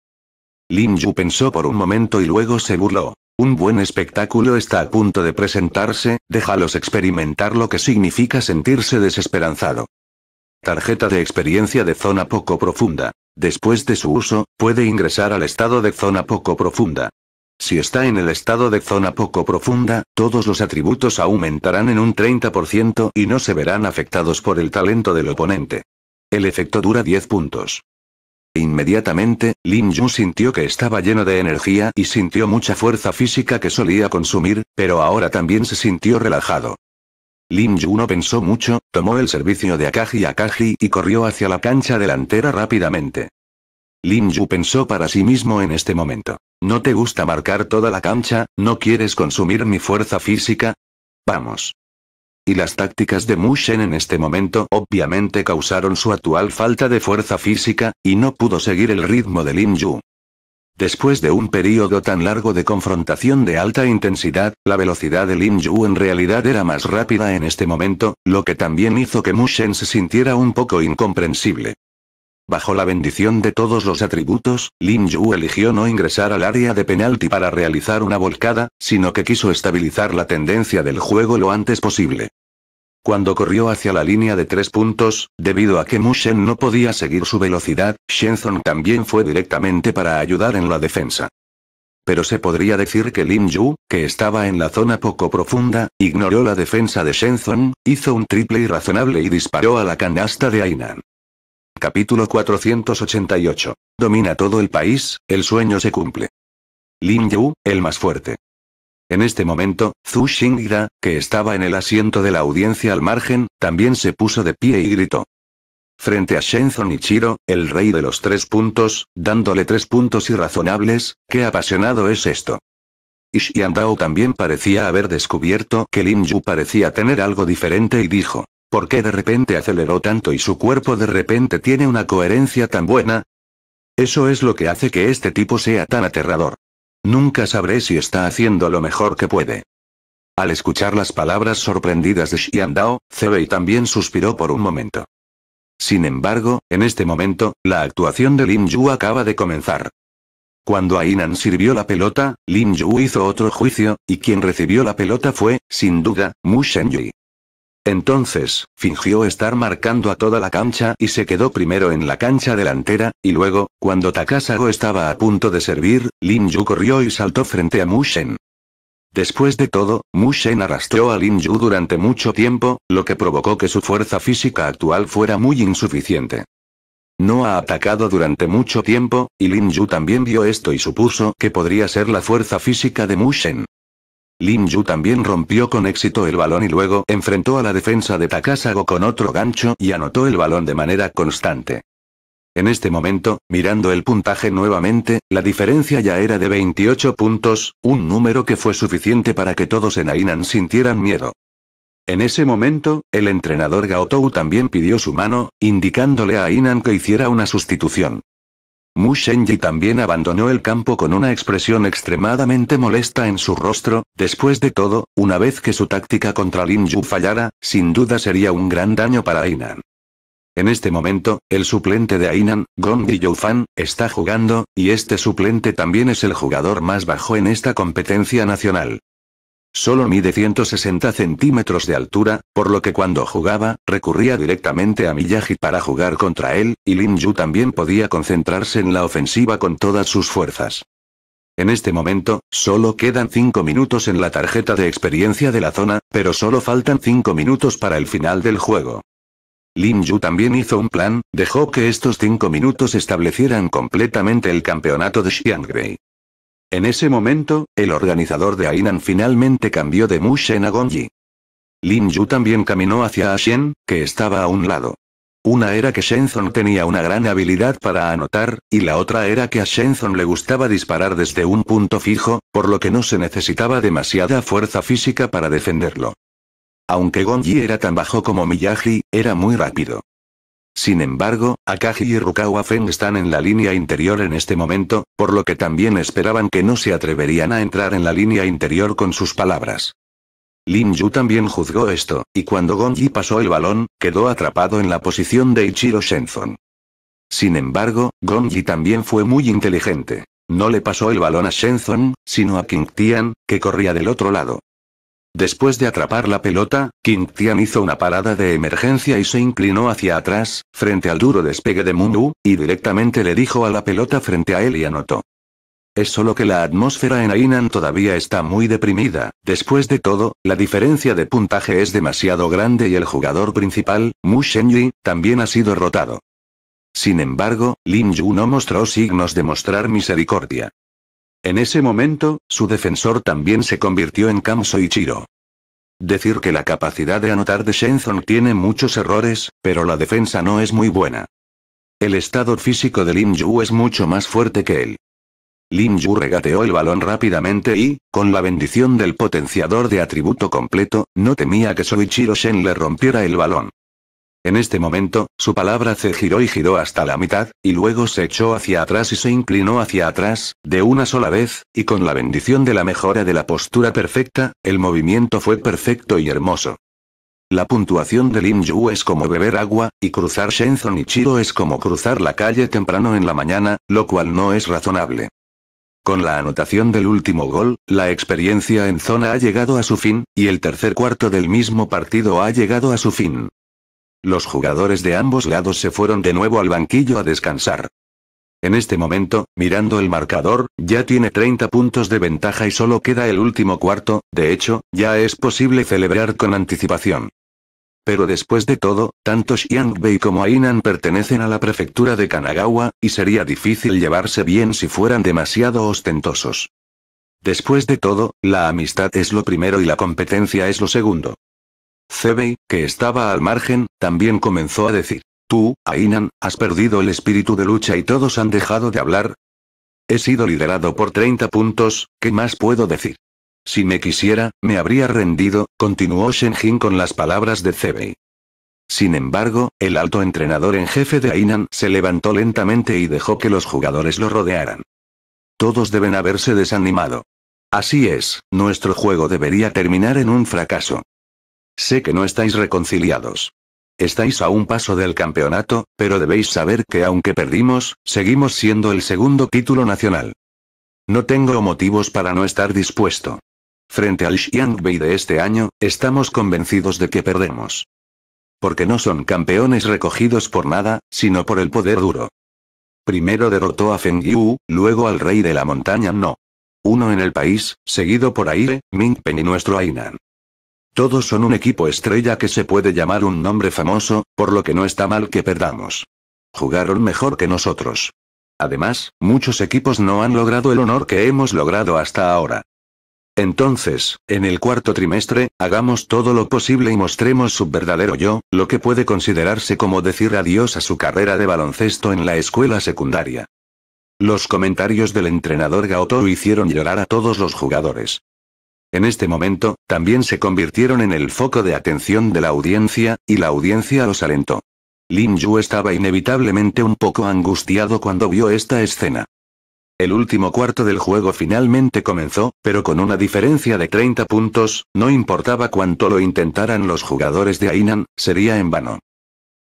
Lin Yu pensó por un momento y luego se burló. Un buen espectáculo está a punto de presentarse, déjalos experimentar lo que significa sentirse desesperanzado. Tarjeta de experiencia de zona poco profunda. Después de su uso, puede ingresar al estado de zona poco profunda. Si está en el estado de zona poco profunda, todos los atributos aumentarán en un 30% y no se verán afectados por el talento del oponente. El efecto dura 10 puntos. Inmediatamente, Lin Yu sintió que estaba lleno de energía y sintió mucha fuerza física que solía consumir, pero ahora también se sintió relajado. Lin Yu no pensó mucho, tomó el servicio de Akagi Akaji y corrió hacia la cancha delantera rápidamente. Lin Yu pensó para sí mismo en este momento. ¿No te gusta marcar toda la cancha, no quieres consumir mi fuerza física? Vamos y las tácticas de Mushen en este momento obviamente causaron su actual falta de fuerza física, y no pudo seguir el ritmo de Lin Yu. Después de un periodo tan largo de confrontación de alta intensidad, la velocidad de Lin Yu en realidad era más rápida en este momento, lo que también hizo que Mushen se sintiera un poco incomprensible. Bajo la bendición de todos los atributos, Lin Yu eligió no ingresar al área de penalti para realizar una volcada, sino que quiso estabilizar la tendencia del juego lo antes posible. Cuando corrió hacia la línea de tres puntos, debido a que Mushen no podía seguir su velocidad, Shenzong también fue directamente para ayudar en la defensa. Pero se podría decir que Lin Yu, que estaba en la zona poco profunda, ignoró la defensa de Shenzong, hizo un triple irrazonable y disparó a la canasta de Ainan. Capítulo 488. Domina todo el país, el sueño se cumple. Lin Yu, el más fuerte. En este momento, Zhu Xingra, que estaba en el asiento de la audiencia al margen, también se puso de pie y gritó. Frente a y Chiro, el rey de los tres puntos, dándole tres puntos irrazonables, qué apasionado es esto. Ishiandao también parecía haber descubierto que Lin Yu parecía tener algo diferente y dijo. ¿Por qué de repente aceleró tanto y su cuerpo de repente tiene una coherencia tan buena? Eso es lo que hace que este tipo sea tan aterrador. Nunca sabré si está haciendo lo mejor que puede. Al escuchar las palabras sorprendidas de Xiandao, Cebei también suspiró por un momento. Sin embargo, en este momento, la actuación de Lin Yu acaba de comenzar. Cuando Ainan sirvió la pelota, Lin Yu hizo otro juicio, y quien recibió la pelota fue, sin duda, Mu Shenyi. Entonces, fingió estar marcando a toda la cancha y se quedó primero en la cancha delantera, y luego, cuando Takasago estaba a punto de servir, Lin Yu corrió y saltó frente a Mushen. Después de todo, Mushen arrastró a Lin Yu durante mucho tiempo, lo que provocó que su fuerza física actual fuera muy insuficiente. No ha atacado durante mucho tiempo, y Lin Yu también vio esto y supuso que podría ser la fuerza física de Mushen. Lin Yu también rompió con éxito el balón y luego enfrentó a la defensa de Takasago con otro gancho y anotó el balón de manera constante. En este momento, mirando el puntaje nuevamente, la diferencia ya era de 28 puntos, un número que fue suficiente para que todos en Ainan sintieran miedo. En ese momento, el entrenador Gaotou también pidió su mano, indicándole a Ainan que hiciera una sustitución. Mu Shenji también abandonó el campo con una expresión extremadamente molesta en su rostro, después de todo, una vez que su táctica contra Lin Yu fallara, sin duda sería un gran daño para Ainan. En este momento, el suplente de Ainan, Gong Fan, está jugando, y este suplente también es el jugador más bajo en esta competencia nacional. Solo mide 160 centímetros de altura, por lo que cuando jugaba, recurría directamente a Miyagi para jugar contra él, y Lin Yu también podía concentrarse en la ofensiva con todas sus fuerzas. En este momento, solo quedan 5 minutos en la tarjeta de experiencia de la zona, pero solo faltan 5 minutos para el final del juego. Lin Yu también hizo un plan, dejó que estos 5 minutos establecieran completamente el campeonato de Xiangrei. En ese momento, el organizador de Ainan finalmente cambió de Mushen a Gonji. Lin Yu también caminó hacia Ashen, que estaba a un lado. Una era que Shenzong tenía una gran habilidad para anotar, y la otra era que a Shenzong le gustaba disparar desde un punto fijo, por lo que no se necesitaba demasiada fuerza física para defenderlo. Aunque Gonji era tan bajo como Miyagi, era muy rápido. Sin embargo, Akagi y Rukawa Feng están en la línea interior en este momento, por lo que también esperaban que no se atreverían a entrar en la línea interior con sus palabras. Lin Yu también juzgó esto, y cuando Gonji pasó el balón, quedó atrapado en la posición de Ichiro Shenzon. Sin embargo, Gonji también fue muy inteligente. No le pasó el balón a Shenzon, sino a King Tian, que corría del otro lado. Después de atrapar la pelota, Quintian hizo una parada de emergencia y se inclinó hacia atrás, frente al duro despegue de Mundu, y directamente le dijo a la pelota frente a él y anotó. Es solo que la atmósfera en Ainan todavía está muy deprimida, después de todo, la diferencia de puntaje es demasiado grande y el jugador principal, Mu Shenyi, también ha sido rotado. Sin embargo, Lin Yu no mostró signos de mostrar misericordia. En ese momento, su defensor también se convirtió en Kamso Ichiro. Decir que la capacidad de anotar de Shenzong tiene muchos errores, pero la defensa no es muy buena. El estado físico de Lin Yu es mucho más fuerte que él. Lin Yu regateó el balón rápidamente y, con la bendición del potenciador de atributo completo, no temía que Soichiro Shen le rompiera el balón. En este momento, su palabra se giró y giró hasta la mitad, y luego se echó hacia atrás y se inclinó hacia atrás, de una sola vez, y con la bendición de la mejora de la postura perfecta, el movimiento fue perfecto y hermoso. La puntuación de Lin Yu es como beber agua, y cruzar Shenzhen y Chiro es como cruzar la calle temprano en la mañana, lo cual no es razonable. Con la anotación del último gol, la experiencia en zona ha llegado a su fin, y el tercer cuarto del mismo partido ha llegado a su fin. Los jugadores de ambos lados se fueron de nuevo al banquillo a descansar. En este momento, mirando el marcador, ya tiene 30 puntos de ventaja y solo queda el último cuarto, de hecho, ya es posible celebrar con anticipación. Pero después de todo, tanto Xiangbei como Ainan pertenecen a la prefectura de Kanagawa, y sería difícil llevarse bien si fueran demasiado ostentosos. Después de todo, la amistad es lo primero y la competencia es lo segundo. Cebey, que estaba al margen, también comenzó a decir. Tú, Ainan, has perdido el espíritu de lucha y todos han dejado de hablar. He sido liderado por 30 puntos, ¿qué más puedo decir? Si me quisiera, me habría rendido, continuó Shenjin con las palabras de Cebey. Sin embargo, el alto entrenador en jefe de Ainan se levantó lentamente y dejó que los jugadores lo rodearan. Todos deben haberse desanimado. Así es, nuestro juego debería terminar en un fracaso. Sé que no estáis reconciliados. Estáis a un paso del campeonato, pero debéis saber que aunque perdimos, seguimos siendo el segundo título nacional. No tengo motivos para no estar dispuesto. Frente al Xiangbei de este año, estamos convencidos de que perdemos. Porque no son campeones recogidos por nada, sino por el poder duro. Primero derrotó a Feng Yu, luego al rey de la montaña No. Uno en el país, seguido por Aire, Pen y nuestro Ainan. Todos son un equipo estrella que se puede llamar un nombre famoso, por lo que no está mal que perdamos. Jugaron mejor que nosotros. Además, muchos equipos no han logrado el honor que hemos logrado hasta ahora. Entonces, en el cuarto trimestre, hagamos todo lo posible y mostremos su verdadero yo, lo que puede considerarse como decir adiós a su carrera de baloncesto en la escuela secundaria. Los comentarios del entrenador Gaoto hicieron llorar a todos los jugadores. En este momento, también se convirtieron en el foco de atención de la audiencia, y la audiencia los alentó. Lin Yu estaba inevitablemente un poco angustiado cuando vio esta escena. El último cuarto del juego finalmente comenzó, pero con una diferencia de 30 puntos, no importaba cuánto lo intentaran los jugadores de Ainan, sería en vano.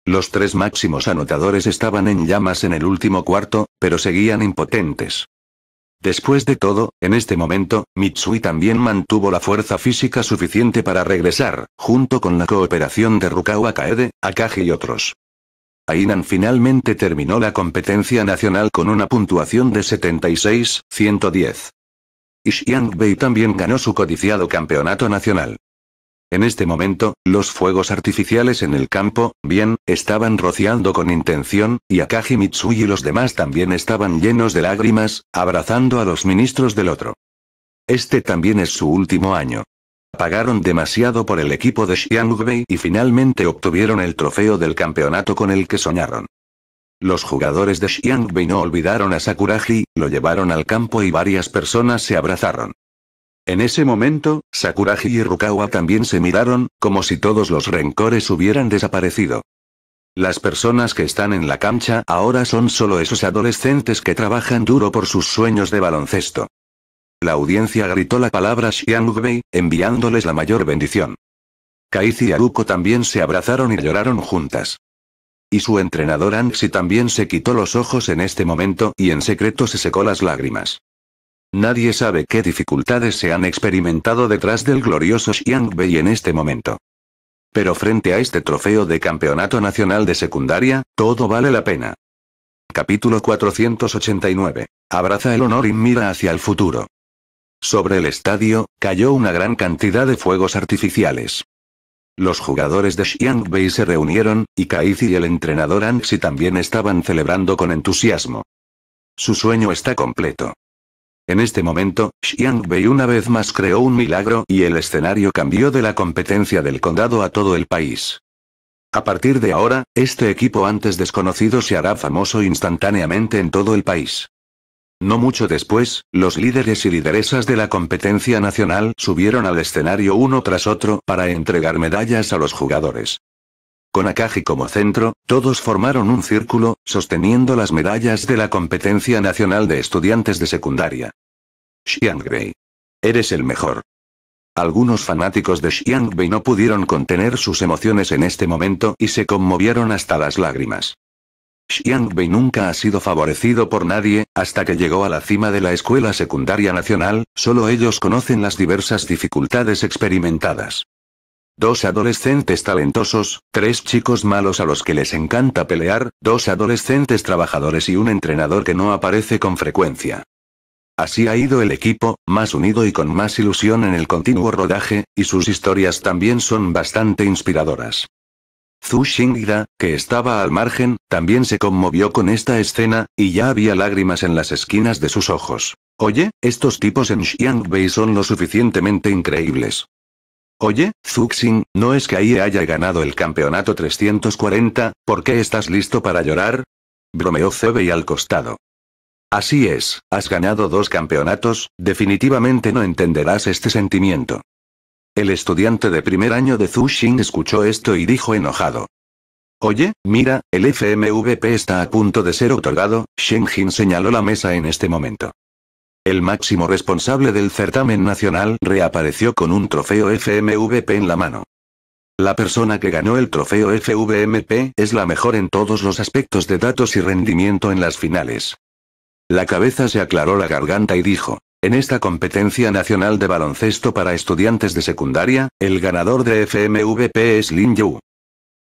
Los tres máximos anotadores estaban en llamas en el último cuarto, pero seguían impotentes. Después de todo, en este momento, Mitsui también mantuvo la fuerza física suficiente para regresar, junto con la cooperación de Rukawa Kaede, Akagi y otros. Ainan finalmente terminó la competencia nacional con una puntuación de 76-110. Ishiang Bei también ganó su codiciado campeonato nacional. En este momento, los fuegos artificiales en el campo, bien, estaban rociando con intención, y Akagi Mitsui y los demás también estaban llenos de lágrimas, abrazando a los ministros del otro. Este también es su último año. Pagaron demasiado por el equipo de Xiangbei y finalmente obtuvieron el trofeo del campeonato con el que soñaron. Los jugadores de Xiangbei no olvidaron a Sakuraji, lo llevaron al campo y varias personas se abrazaron. En ese momento, Sakuragi y Rukawa también se miraron, como si todos los rencores hubieran desaparecido. Las personas que están en la cancha ahora son solo esos adolescentes que trabajan duro por sus sueños de baloncesto. La audiencia gritó la palabra Xiangbei, enviándoles la mayor bendición. Kaizi y Aruko también se abrazaron y lloraron juntas. Y su entrenador Anxi también se quitó los ojos en este momento y en secreto se secó las lágrimas. Nadie sabe qué dificultades se han experimentado detrás del glorioso Xiangbei en este momento. Pero frente a este trofeo de campeonato nacional de secundaria, todo vale la pena. Capítulo 489. Abraza el honor y mira hacia el futuro. Sobre el estadio, cayó una gran cantidad de fuegos artificiales. Los jugadores de Xiangbei se reunieron, y Kaizi y el entrenador Anxi también estaban celebrando con entusiasmo. Su sueño está completo. En este momento, Xiang Bei una vez más creó un milagro y el escenario cambió de la competencia del condado a todo el país. A partir de ahora, este equipo antes desconocido se hará famoso instantáneamente en todo el país. No mucho después, los líderes y lideresas de la competencia nacional subieron al escenario uno tras otro para entregar medallas a los jugadores. Con Akagi como centro, todos formaron un círculo, sosteniendo las medallas de la competencia nacional de estudiantes de secundaria. Xiangbei. Eres el mejor. Algunos fanáticos de Xiangbei no pudieron contener sus emociones en este momento y se conmovieron hasta las lágrimas. Xiangbei nunca ha sido favorecido por nadie, hasta que llegó a la cima de la Escuela Secundaria Nacional, solo ellos conocen las diversas dificultades experimentadas. Dos adolescentes talentosos, tres chicos malos a los que les encanta pelear, dos adolescentes trabajadores y un entrenador que no aparece con frecuencia. Así ha ido el equipo, más unido y con más ilusión en el continuo rodaje, y sus historias también son bastante inspiradoras. Zhu Xingda, que estaba al margen, también se conmovió con esta escena, y ya había lágrimas en las esquinas de sus ojos. Oye, estos tipos en Xiangbei son lo suficientemente increíbles. Oye, Zuxin, ¿no es que ahí haya ganado el campeonato 340? ¿Por qué estás listo para llorar? Bromeó y al costado. Así es, has ganado dos campeonatos, definitivamente no entenderás este sentimiento. El estudiante de primer año de Zuxin escuchó esto y dijo enojado. Oye, mira, el FMVP está a punto de ser otorgado, Shenjin señaló la mesa en este momento. El máximo responsable del certamen nacional reapareció con un trofeo FMVP en la mano. La persona que ganó el trofeo FMVP es la mejor en todos los aspectos de datos y rendimiento en las finales. La cabeza se aclaró la garganta y dijo, en esta competencia nacional de baloncesto para estudiantes de secundaria, el ganador de FMVP es Lin Yu,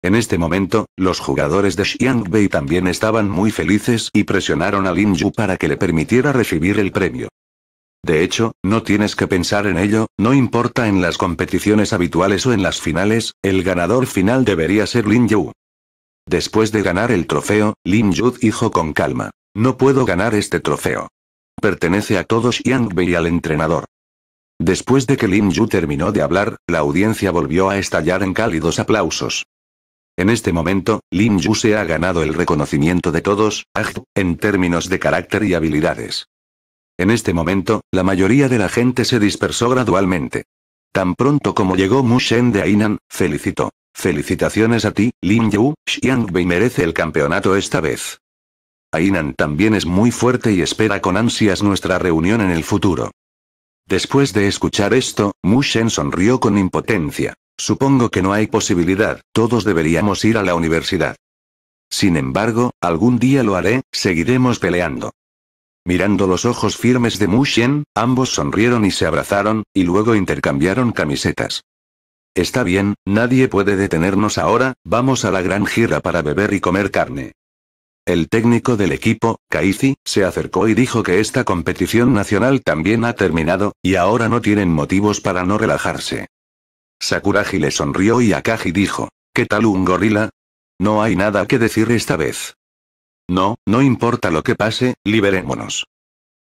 en este momento, los jugadores de Xiangbei también estaban muy felices y presionaron a Lin Yu para que le permitiera recibir el premio. De hecho, no tienes que pensar en ello, no importa en las competiciones habituales o en las finales, el ganador final debería ser Lin Yu. Después de ganar el trofeo, Lin Yu dijo con calma, no puedo ganar este trofeo. Pertenece a todos Xiangbei y al entrenador. Después de que Lin Yu terminó de hablar, la audiencia volvió a estallar en cálidos aplausos. En este momento, Lin Yu se ha ganado el reconocimiento de todos, en términos de carácter y habilidades. En este momento, la mayoría de la gente se dispersó gradualmente. Tan pronto como llegó Mu Shen de Ainan, felicitó. Felicitaciones a ti, Lin Yu, Bei merece el campeonato esta vez. Ainan también es muy fuerte y espera con ansias nuestra reunión en el futuro. Después de escuchar esto, Mu Shen sonrió con impotencia. Supongo que no hay posibilidad, todos deberíamos ir a la universidad. Sin embargo, algún día lo haré, seguiremos peleando. Mirando los ojos firmes de Mushen, ambos sonrieron y se abrazaron, y luego intercambiaron camisetas. Está bien, nadie puede detenernos ahora, vamos a la gran gira para beber y comer carne. El técnico del equipo, Kaizi, se acercó y dijo que esta competición nacional también ha terminado, y ahora no tienen motivos para no relajarse. Sakuragi le sonrió y Akagi dijo, ¿qué tal un gorila? No hay nada que decir esta vez. No, no importa lo que pase, liberémonos.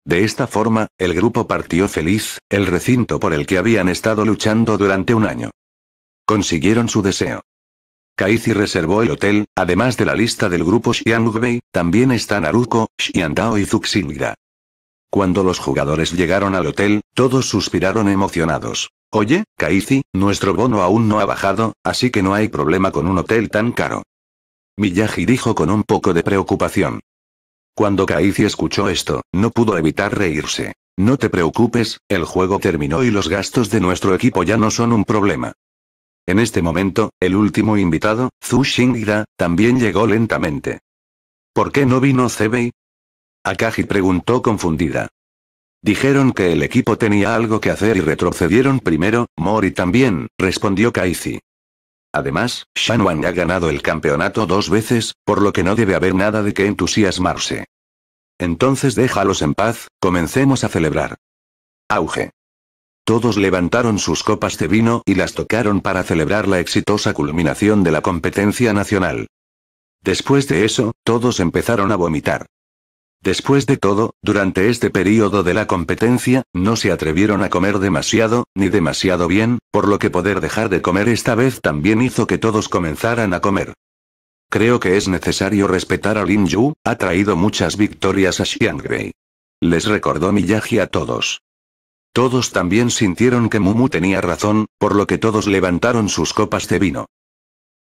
De esta forma, el grupo partió feliz, el recinto por el que habían estado luchando durante un año. Consiguieron su deseo. Kaizi reservó el hotel, además de la lista del grupo Xiangbei, también está Naruko, Xiandao y Zuxingra. Cuando los jugadores llegaron al hotel, todos suspiraron emocionados. Oye, Kaizi, nuestro bono aún no ha bajado, así que no hay problema con un hotel tan caro. Miyagi dijo con un poco de preocupación. Cuando Kaizi escuchó esto, no pudo evitar reírse. No te preocupes, el juego terminó y los gastos de nuestro equipo ya no son un problema. En este momento, el último invitado, Zhu también llegó lentamente. ¿Por qué no vino Zebei? Akagi preguntó confundida. Dijeron que el equipo tenía algo que hacer y retrocedieron primero, Mori también, respondió Kaizi. Además, Shanwan ha ganado el campeonato dos veces, por lo que no debe haber nada de que entusiasmarse. Entonces déjalos en paz, comencemos a celebrar. Auge. Todos levantaron sus copas de vino y las tocaron para celebrar la exitosa culminación de la competencia nacional. Después de eso, todos empezaron a vomitar. Después de todo, durante este periodo de la competencia, no se atrevieron a comer demasiado, ni demasiado bien, por lo que poder dejar de comer esta vez también hizo que todos comenzaran a comer. Creo que es necesario respetar a Lin Yu, ha traído muchas victorias a Xiangrei. Les recordó Miyagi a todos. Todos también sintieron que Mumu tenía razón, por lo que todos levantaron sus copas de vino.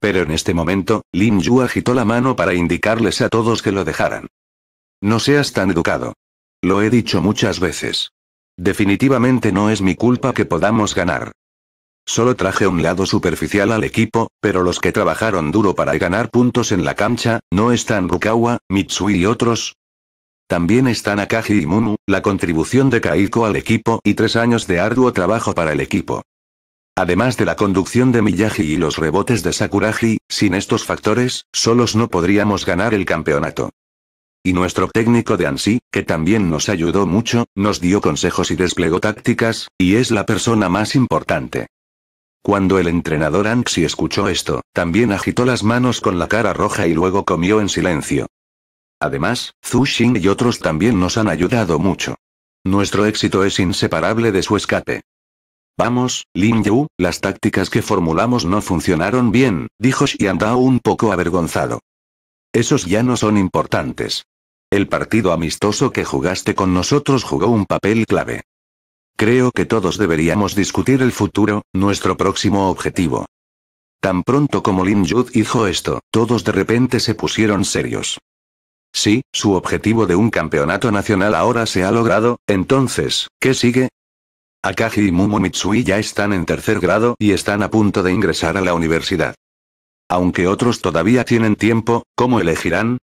Pero en este momento, Lin Yu agitó la mano para indicarles a todos que lo dejaran. No seas tan educado. Lo he dicho muchas veces. Definitivamente no es mi culpa que podamos ganar. Solo traje un lado superficial al equipo, pero los que trabajaron duro para ganar puntos en la cancha, no están Rukawa, Mitsui y otros. También están Akagi y Mumu, la contribución de Kaiko al equipo y tres años de arduo trabajo para el equipo. Además de la conducción de Miyagi y los rebotes de Sakuragi, sin estos factores, solos no podríamos ganar el campeonato. Y nuestro técnico de ANSI, que también nos ayudó mucho, nos dio consejos y desplegó tácticas, y es la persona más importante. Cuando el entrenador Anxi escuchó esto, también agitó las manos con la cara roja y luego comió en silencio. Además, Zhu Xing y otros también nos han ayudado mucho. Nuestro éxito es inseparable de su escape. Vamos, Lin Yu, las tácticas que formulamos no funcionaron bien, dijo Dao un poco avergonzado. Esos ya no son importantes. El partido amistoso que jugaste con nosotros jugó un papel clave. Creo que todos deberíamos discutir el futuro, nuestro próximo objetivo. Tan pronto como Lin Yud dijo esto, todos de repente se pusieron serios. Sí, su objetivo de un campeonato nacional ahora se ha logrado, entonces, ¿qué sigue? Akagi y Mumo Mitsui ya están en tercer grado y están a punto de ingresar a la universidad. Aunque otros todavía tienen tiempo, ¿cómo elegirán?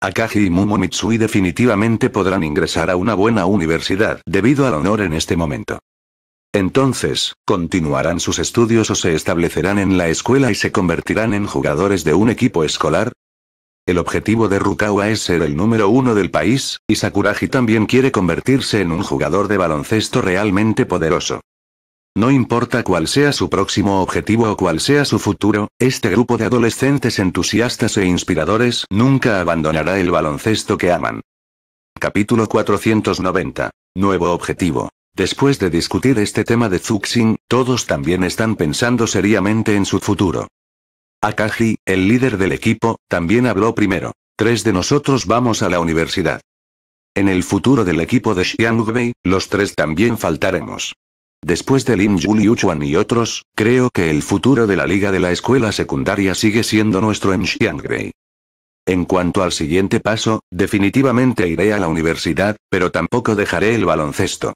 Akagi y Mumomitsui definitivamente podrán ingresar a una buena universidad debido al honor en este momento. Entonces, ¿continuarán sus estudios o se establecerán en la escuela y se convertirán en jugadores de un equipo escolar? El objetivo de Rukawa es ser el número uno del país, y Sakuragi también quiere convertirse en un jugador de baloncesto realmente poderoso. No importa cuál sea su próximo objetivo o cuál sea su futuro, este grupo de adolescentes entusiastas e inspiradores nunca abandonará el baloncesto que aman. Capítulo 490. Nuevo objetivo. Después de discutir este tema de Zuxin, todos también están pensando seriamente en su futuro. Akagi, el líder del equipo, también habló primero. Tres de nosotros vamos a la universidad. En el futuro del equipo de Xiangbei, los tres también faltaremos. Después de Lim Yuli Yuchuan y otros, creo que el futuro de la liga de la escuela secundaria sigue siendo nuestro en Xiangrei. En cuanto al siguiente paso, definitivamente iré a la universidad, pero tampoco dejaré el baloncesto.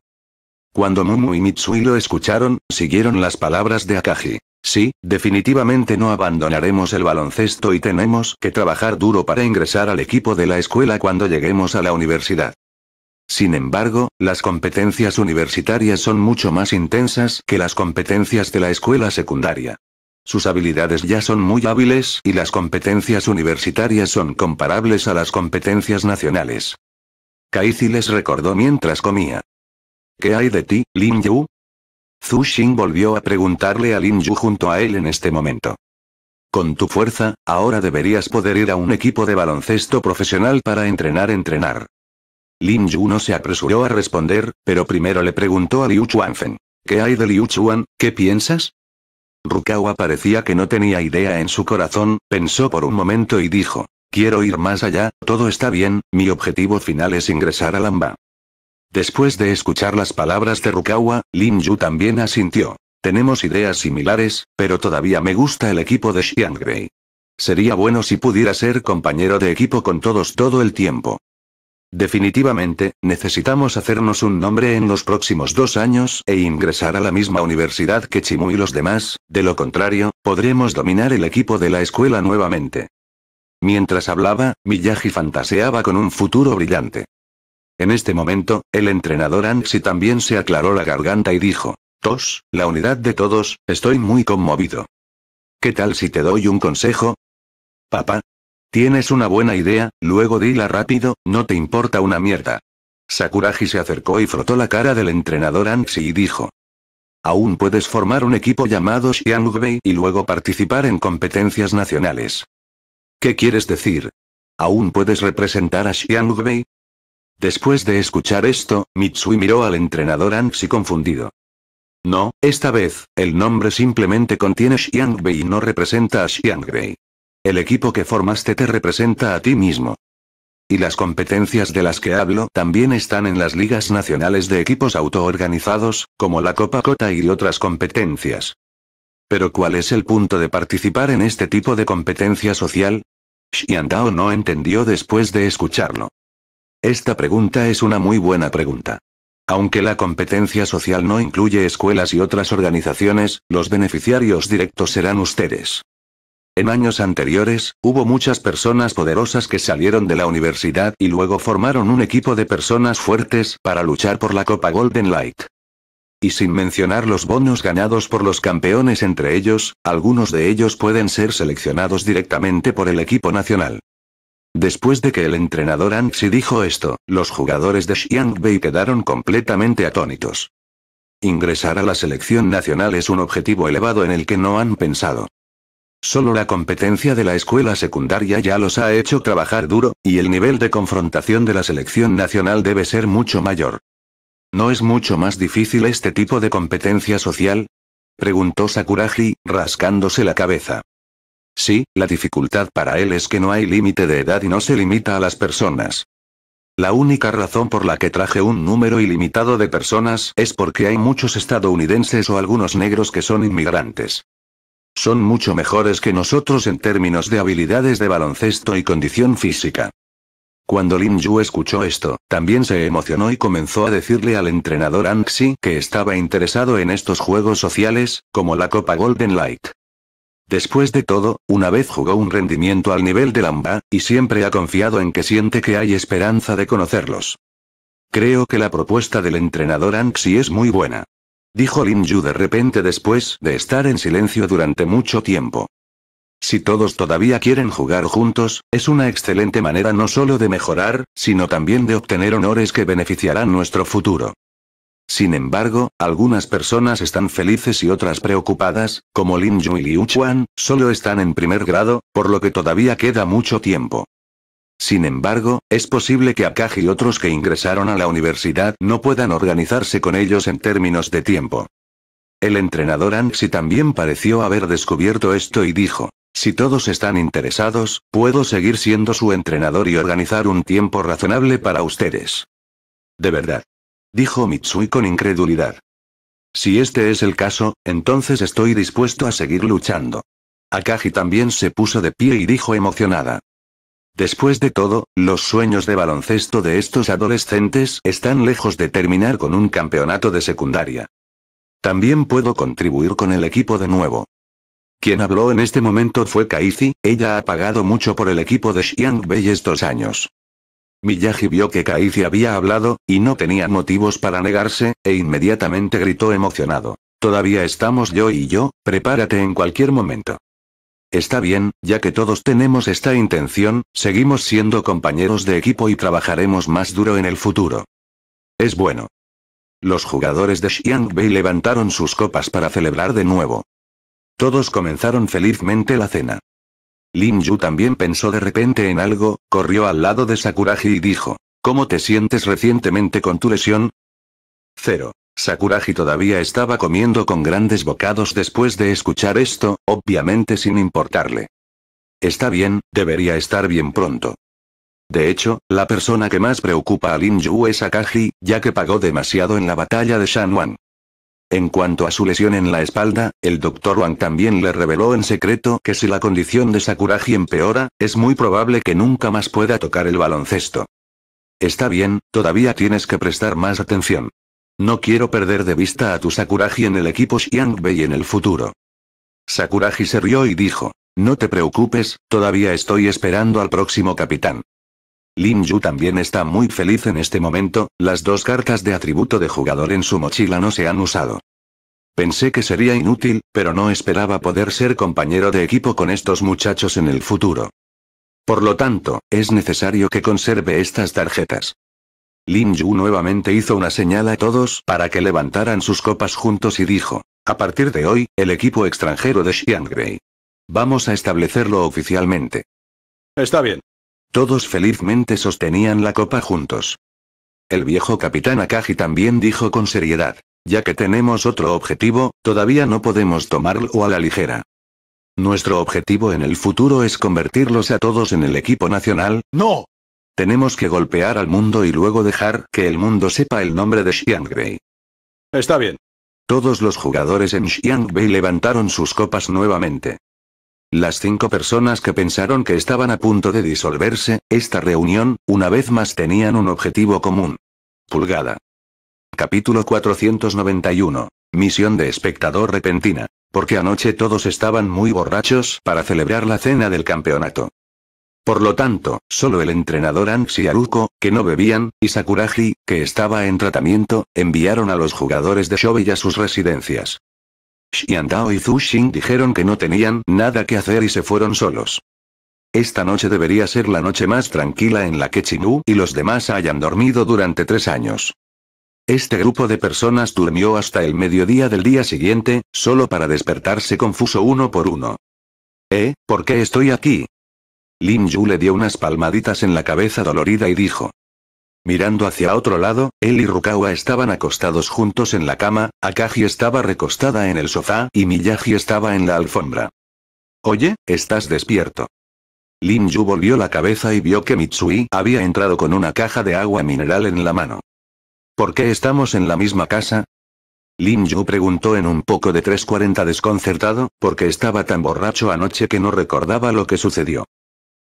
Cuando Mumu y Mitsui lo escucharon, siguieron las palabras de Akagi. Sí, definitivamente no abandonaremos el baloncesto y tenemos que trabajar duro para ingresar al equipo de la escuela cuando lleguemos a la universidad. Sin embargo, las competencias universitarias son mucho más intensas que las competencias de la escuela secundaria. Sus habilidades ya son muy hábiles y las competencias universitarias son comparables a las competencias nacionales. Kaizi les recordó mientras comía. ¿Qué hay de ti, Lin Yu? Zhu Xing volvió a preguntarle a Lin Yu junto a él en este momento. Con tu fuerza, ahora deberías poder ir a un equipo de baloncesto profesional para entrenar entrenar. Lin Yu no se apresuró a responder, pero primero le preguntó a Liu Chuanfen. ¿Qué hay de Liu Chuan, qué piensas? Rukawa parecía que no tenía idea en su corazón, pensó por un momento y dijo. Quiero ir más allá, todo está bien, mi objetivo final es ingresar a Lamba. Después de escuchar las palabras de Rukawa, Lin Yu también asintió. Tenemos ideas similares, pero todavía me gusta el equipo de Xiangrei. Sería bueno si pudiera ser compañero de equipo con todos todo el tiempo. Definitivamente, necesitamos hacernos un nombre en los próximos dos años e ingresar a la misma universidad que Chimu y los demás, de lo contrario, podremos dominar el equipo de la escuela nuevamente. Mientras hablaba, Miyagi fantaseaba con un futuro brillante. En este momento, el entrenador Anxi también se aclaró la garganta y dijo, Tos, la unidad de todos, estoy muy conmovido. ¿Qué tal si te doy un consejo? Papá, Tienes una buena idea, luego dila rápido, no te importa una mierda. Sakuragi se acercó y frotó la cara del entrenador Anxi y dijo. Aún puedes formar un equipo llamado Xiangbei y luego participar en competencias nacionales. ¿Qué quieres decir? ¿Aún puedes representar a Xiangbei? Después de escuchar esto, Mitsui miró al entrenador Anxi confundido. No, esta vez, el nombre simplemente contiene Xiangbei y no representa a Xiangbei. El equipo que formaste te representa a ti mismo. Y las competencias de las que hablo también están en las ligas nacionales de equipos autoorganizados, como la Copa Cota y otras competencias. Pero ¿cuál es el punto de participar en este tipo de competencia social? Xiandao no entendió después de escucharlo. Esta pregunta es una muy buena pregunta. Aunque la competencia social no incluye escuelas y otras organizaciones, los beneficiarios directos serán ustedes. En años anteriores, hubo muchas personas poderosas que salieron de la universidad y luego formaron un equipo de personas fuertes para luchar por la Copa Golden Light. Y sin mencionar los bonos ganados por los campeones entre ellos, algunos de ellos pueden ser seleccionados directamente por el equipo nacional. Después de que el entrenador Anxi dijo esto, los jugadores de Xiangbei quedaron completamente atónitos. Ingresar a la selección nacional es un objetivo elevado en el que no han pensado. Solo la competencia de la escuela secundaria ya los ha hecho trabajar duro, y el nivel de confrontación de la selección nacional debe ser mucho mayor. ¿No es mucho más difícil este tipo de competencia social? Preguntó Sakuragi, rascándose la cabeza. Sí, la dificultad para él es que no hay límite de edad y no se limita a las personas. La única razón por la que traje un número ilimitado de personas es porque hay muchos estadounidenses o algunos negros que son inmigrantes. Son mucho mejores que nosotros en términos de habilidades de baloncesto y condición física. Cuando Lin Yu escuchó esto, también se emocionó y comenzó a decirle al entrenador Anxi que estaba interesado en estos juegos sociales, como la Copa Golden Light. Después de todo, una vez jugó un rendimiento al nivel de Lamba, y siempre ha confiado en que siente que hay esperanza de conocerlos. Creo que la propuesta del entrenador Anxi es muy buena dijo Lin Yu de repente después de estar en silencio durante mucho tiempo. Si todos todavía quieren jugar juntos, es una excelente manera no solo de mejorar, sino también de obtener honores que beneficiarán nuestro futuro. Sin embargo, algunas personas están felices y otras preocupadas, como Lin Yu y Liu Chuan, solo están en primer grado, por lo que todavía queda mucho tiempo. Sin embargo, es posible que Akagi y otros que ingresaron a la universidad no puedan organizarse con ellos en términos de tiempo. El entrenador Anxi también pareció haber descubierto esto y dijo, si todos están interesados, puedo seguir siendo su entrenador y organizar un tiempo razonable para ustedes. De verdad. Dijo Mitsui con incredulidad. Si este es el caso, entonces estoy dispuesto a seguir luchando. Akagi también se puso de pie y dijo emocionada. Después de todo, los sueños de baloncesto de estos adolescentes están lejos de terminar con un campeonato de secundaria. También puedo contribuir con el equipo de nuevo. Quien habló en este momento fue Kaizi, ella ha pagado mucho por el equipo de Xiangbei estos años. Miyagi vio que Kaizi había hablado, y no tenía motivos para negarse, e inmediatamente gritó emocionado. Todavía estamos yo y yo, prepárate en cualquier momento. Está bien, ya que todos tenemos esta intención, seguimos siendo compañeros de equipo y trabajaremos más duro en el futuro. Es bueno. Los jugadores de Xiangbei levantaron sus copas para celebrar de nuevo. Todos comenzaron felizmente la cena. Lin Yu también pensó de repente en algo, corrió al lado de Sakuragi y dijo, ¿Cómo te sientes recientemente con tu lesión? Cero. Sakuragi todavía estaba comiendo con grandes bocados después de escuchar esto, obviamente sin importarle. Está bien, debería estar bien pronto. De hecho, la persona que más preocupa a Lin Yu es Akagi, ya que pagó demasiado en la batalla de Shanwan. En cuanto a su lesión en la espalda, el Dr. Wang también le reveló en secreto que si la condición de Sakuragi empeora, es muy probable que nunca más pueda tocar el baloncesto. Está bien, todavía tienes que prestar más atención. No quiero perder de vista a tu Sakuraji en el equipo Xiangbei en el futuro. Sakuraji se rió y dijo, no te preocupes, todavía estoy esperando al próximo capitán. Lin Yu también está muy feliz en este momento, las dos cartas de atributo de jugador en su mochila no se han usado. Pensé que sería inútil, pero no esperaba poder ser compañero de equipo con estos muchachos en el futuro. Por lo tanto, es necesario que conserve estas tarjetas. Lin Yu nuevamente hizo una señal a todos para que levantaran sus copas juntos y dijo, a partir de hoy, el equipo extranjero de Xiangrei. Vamos a establecerlo oficialmente. Está bien. Todos felizmente sostenían la copa juntos. El viejo capitán Akagi también dijo con seriedad, ya que tenemos otro objetivo, todavía no podemos tomarlo a la ligera. Nuestro objetivo en el futuro es convertirlos a todos en el equipo nacional. ¡No! Tenemos que golpear al mundo y luego dejar que el mundo sepa el nombre de Xiangbei. Está bien. Todos los jugadores en Xiangbei levantaron sus copas nuevamente. Las cinco personas que pensaron que estaban a punto de disolverse, esta reunión, una vez más tenían un objetivo común. Pulgada. Capítulo 491. Misión de espectador repentina. Porque anoche todos estaban muy borrachos para celebrar la cena del campeonato. Por lo tanto, solo el entrenador Anxi Aruko, que no bebían, y Sakuraji, que estaba en tratamiento, enviaron a los jugadores de Shobei a sus residencias. Xiandao y Xing dijeron que no tenían nada que hacer y se fueron solos. Esta noche debería ser la noche más tranquila en la que Chinu y los demás hayan dormido durante tres años. Este grupo de personas durmió hasta el mediodía del día siguiente, solo para despertarse confuso uno por uno. ¿Eh? ¿Por qué estoy aquí? Lin Yu le dio unas palmaditas en la cabeza dolorida y dijo. Mirando hacia otro lado, él y Rukawa estaban acostados juntos en la cama, Akagi estaba recostada en el sofá y Miyagi estaba en la alfombra. Oye, estás despierto. Lin Yu volvió la cabeza y vio que Mitsui había entrado con una caja de agua mineral en la mano. ¿Por qué estamos en la misma casa? Lin Yu preguntó en un poco de 3.40 desconcertado, porque estaba tan borracho anoche que no recordaba lo que sucedió.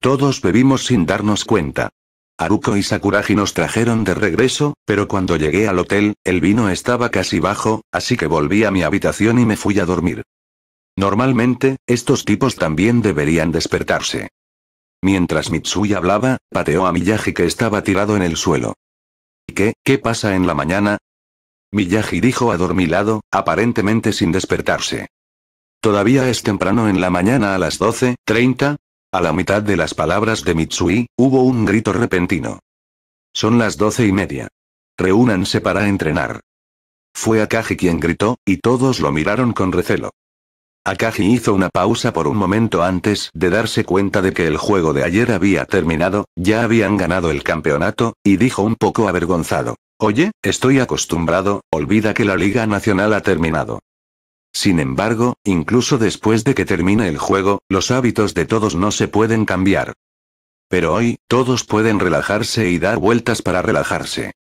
Todos bebimos sin darnos cuenta. Aruko y Sakuragi nos trajeron de regreso, pero cuando llegué al hotel, el vino estaba casi bajo, así que volví a mi habitación y me fui a dormir. Normalmente, estos tipos también deberían despertarse. Mientras Mitsui hablaba, pateó a Miyagi que estaba tirado en el suelo. ¿Y qué, qué pasa en la mañana? Miyagi dijo adormilado, aparentemente sin despertarse. Todavía es temprano en la mañana a las 12, 30, a la mitad de las palabras de Mitsui, hubo un grito repentino. Son las doce y media. Reúnanse para entrenar. Fue Akagi quien gritó, y todos lo miraron con recelo. Akagi hizo una pausa por un momento antes de darse cuenta de que el juego de ayer había terminado, ya habían ganado el campeonato, y dijo un poco avergonzado. Oye, estoy acostumbrado, olvida que la Liga Nacional ha terminado. Sin embargo, incluso después de que termine el juego, los hábitos de todos no se pueden cambiar. Pero hoy, todos pueden relajarse y dar vueltas para relajarse.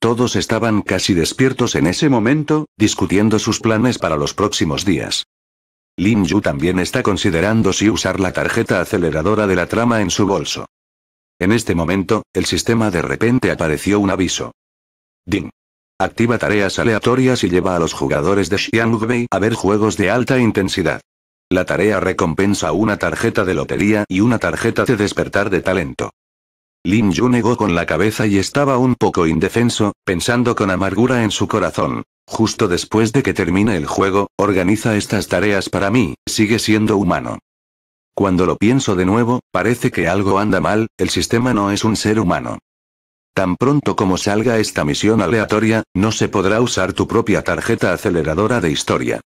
Todos estaban casi despiertos en ese momento, discutiendo sus planes para los próximos días. Lin Yu también está considerando si usar la tarjeta aceleradora de la trama en su bolso. En este momento, el sistema de repente apareció un aviso. Ding. Activa tareas aleatorias y lleva a los jugadores de Xiangbei a ver juegos de alta intensidad. La tarea recompensa una tarjeta de lotería y una tarjeta de despertar de talento. Lin Yu negó con la cabeza y estaba un poco indefenso, pensando con amargura en su corazón. Justo después de que termine el juego, organiza estas tareas para mí, sigue siendo humano. Cuando lo pienso de nuevo, parece que algo anda mal, el sistema no es un ser humano. Tan pronto como salga esta misión aleatoria, no se podrá usar tu propia tarjeta aceleradora de historia.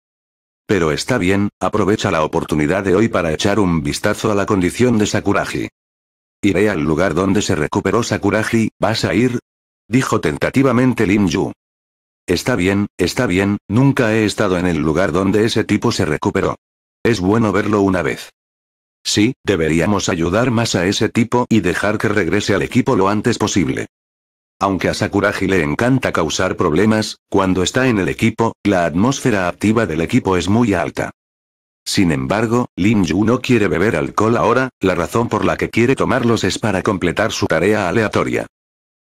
Pero está bien, aprovecha la oportunidad de hoy para echar un vistazo a la condición de Sakuragi. Iré al lugar donde se recuperó Sakuraji? ¿vas a ir? Dijo tentativamente Lin Yu. Está bien, está bien, nunca he estado en el lugar donde ese tipo se recuperó. Es bueno verlo una vez. Sí, deberíamos ayudar más a ese tipo y dejar que regrese al equipo lo antes posible. Aunque a Sakuragi le encanta causar problemas, cuando está en el equipo, la atmósfera activa del equipo es muy alta. Sin embargo, Lin Yu no quiere beber alcohol ahora, la razón por la que quiere tomarlos es para completar su tarea aleatoria.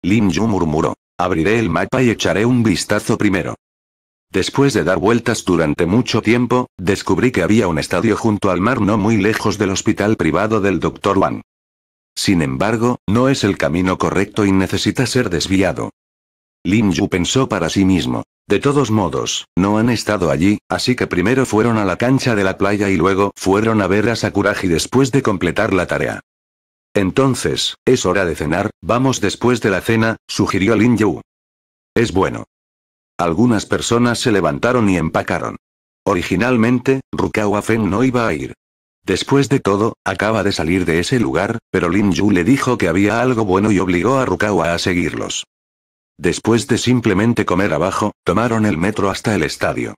Lin Yu murmuró. Abriré el mapa y echaré un vistazo primero. Después de dar vueltas durante mucho tiempo, descubrí que había un estadio junto al mar no muy lejos del hospital privado del Dr. Wang. Sin embargo, no es el camino correcto y necesita ser desviado. Lin Yu pensó para sí mismo. De todos modos, no han estado allí, así que primero fueron a la cancha de la playa y luego fueron a ver a Sakuragi después de completar la tarea. Entonces, es hora de cenar, vamos después de la cena, sugirió Lin Yu. Es bueno. Algunas personas se levantaron y empacaron. Originalmente, Rukawa Fen no iba a ir. Después de todo, acaba de salir de ese lugar, pero Lin Yu le dijo que había algo bueno y obligó a Rukawa a seguirlos. Después de simplemente comer abajo, tomaron el metro hasta el estadio.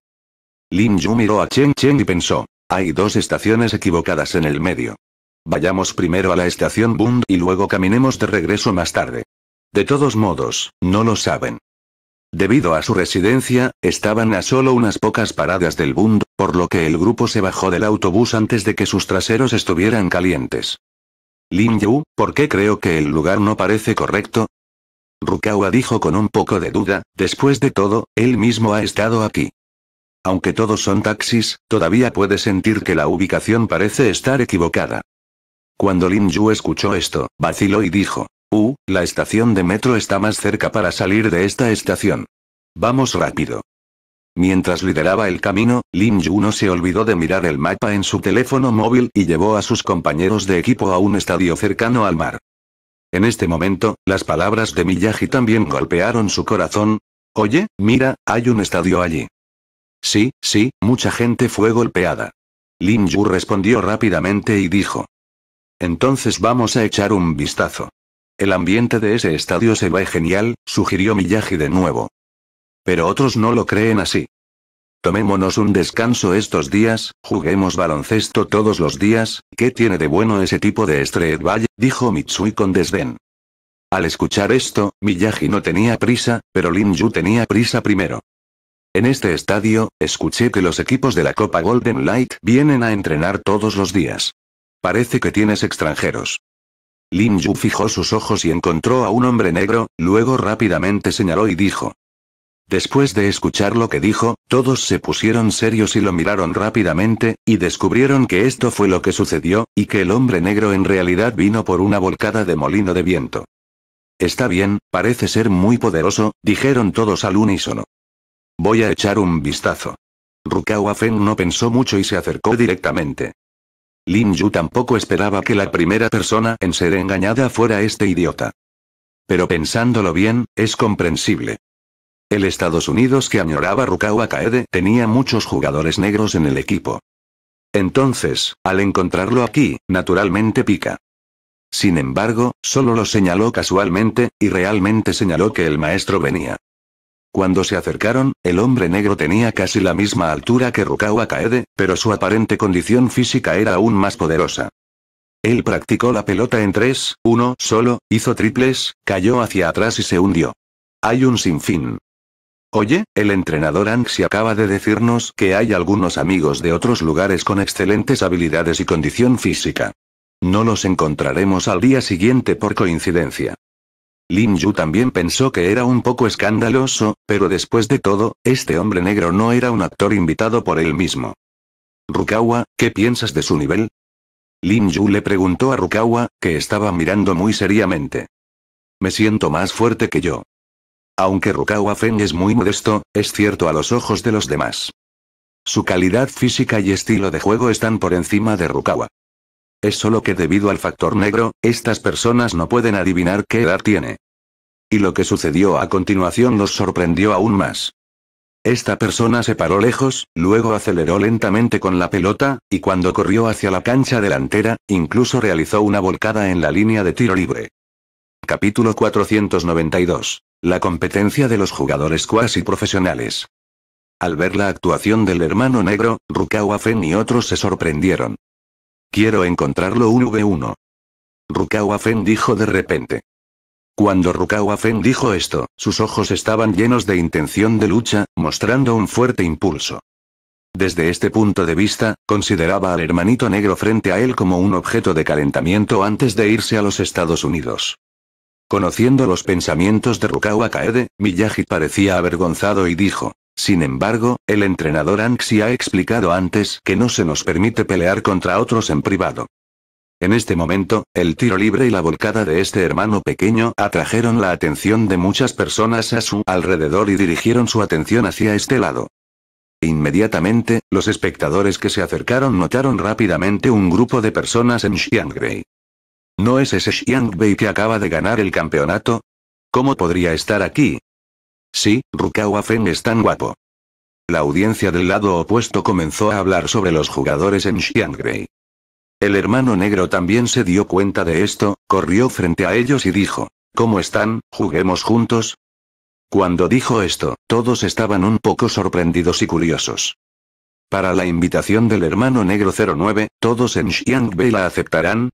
Lin Yu miró a Chen Chen y pensó, hay dos estaciones equivocadas en el medio. Vayamos primero a la estación Bund y luego caminemos de regreso más tarde. De todos modos, no lo saben. Debido a su residencia, estaban a solo unas pocas paradas del Bund, por lo que el grupo se bajó del autobús antes de que sus traseros estuvieran calientes. Lin Yu, ¿por qué creo que el lugar no parece correcto? Rukawa dijo con un poco de duda, después de todo, él mismo ha estado aquí. Aunque todos son taxis, todavía puede sentir que la ubicación parece estar equivocada. Cuando Lin Yu escuchó esto, vaciló y dijo, Uh, la estación de metro está más cerca para salir de esta estación. Vamos rápido. Mientras lideraba el camino, Lin Yu no se olvidó de mirar el mapa en su teléfono móvil y llevó a sus compañeros de equipo a un estadio cercano al mar. En este momento, las palabras de Miyagi también golpearon su corazón. Oye, mira, hay un estadio allí. Sí, sí, mucha gente fue golpeada. Lin Yu respondió rápidamente y dijo. Entonces vamos a echar un vistazo. El ambiente de ese estadio se ve genial, sugirió Miyagi de nuevo. Pero otros no lo creen así. Tomémonos un descanso estos días, juguemos baloncesto todos los días, ¿qué tiene de bueno ese tipo de streetball? dijo Mitsui con desdén. Al escuchar esto, Miyagi no tenía prisa, pero Lin Yu tenía prisa primero. En este estadio, escuché que los equipos de la Copa Golden Light vienen a entrenar todos los días. Parece que tienes extranjeros. Lin Yu fijó sus ojos y encontró a un hombre negro, luego rápidamente señaló y dijo, Después de escuchar lo que dijo, todos se pusieron serios y lo miraron rápidamente, y descubrieron que esto fue lo que sucedió, y que el hombre negro en realidad vino por una volcada de molino de viento. Está bien, parece ser muy poderoso, dijeron todos al unísono. Voy a echar un vistazo. Rukawa Feng no pensó mucho y se acercó directamente. Lin Yu tampoco esperaba que la primera persona en ser engañada fuera este idiota. Pero pensándolo bien, es comprensible. El Estados Unidos que añoraba Rukawa Kaede tenía muchos jugadores negros en el equipo. Entonces, al encontrarlo aquí, naturalmente pica. Sin embargo, solo lo señaló casualmente, y realmente señaló que el maestro venía. Cuando se acercaron, el hombre negro tenía casi la misma altura que Rukawa Kaede, pero su aparente condición física era aún más poderosa. Él practicó la pelota en 3, 1 solo, hizo triples, cayó hacia atrás y se hundió. Hay un sinfín, Oye, el entrenador Anxi acaba de decirnos que hay algunos amigos de otros lugares con excelentes habilidades y condición física. No los encontraremos al día siguiente por coincidencia. Lin Yu también pensó que era un poco escandaloso, pero después de todo, este hombre negro no era un actor invitado por él mismo. Rukawa, ¿qué piensas de su nivel? Lin Yu le preguntó a Rukawa, que estaba mirando muy seriamente. Me siento más fuerte que yo. Aunque Rukawa Feng es muy modesto, es cierto a los ojos de los demás. Su calidad física y estilo de juego están por encima de Rukawa. Es solo que debido al factor negro, estas personas no pueden adivinar qué edad tiene. Y lo que sucedió a continuación nos sorprendió aún más. Esta persona se paró lejos, luego aceleró lentamente con la pelota, y cuando corrió hacia la cancha delantera, incluso realizó una volcada en la línea de tiro libre. Capítulo 492. La competencia de los jugadores cuasi profesionales. Al ver la actuación del hermano negro, Rukawa Fen y otros se sorprendieron. Quiero encontrarlo un V1. Rukawa Fen dijo de repente. Cuando Rukawa Fen dijo esto, sus ojos estaban llenos de intención de lucha, mostrando un fuerte impulso. Desde este punto de vista, consideraba al hermanito negro frente a él como un objeto de calentamiento antes de irse a los Estados Unidos. Conociendo los pensamientos de Rukawa Kaede, Miyagi parecía avergonzado y dijo. Sin embargo, el entrenador Anxi ha explicado antes que no se nos permite pelear contra otros en privado. En este momento, el tiro libre y la volcada de este hermano pequeño atrajeron la atención de muchas personas a su alrededor y dirigieron su atención hacia este lado. Inmediatamente, los espectadores que se acercaron notaron rápidamente un grupo de personas en Xiangrei. ¿No es ese Xiangbei que acaba de ganar el campeonato? ¿Cómo podría estar aquí? Sí, Rukawa Feng es tan guapo. La audiencia del lado opuesto comenzó a hablar sobre los jugadores en Xiangbei. El hermano negro también se dio cuenta de esto, corrió frente a ellos y dijo, ¿Cómo están? ¿Juguemos juntos? Cuando dijo esto, todos estaban un poco sorprendidos y curiosos. Para la invitación del hermano negro 09, todos en Xiangbei la aceptarán,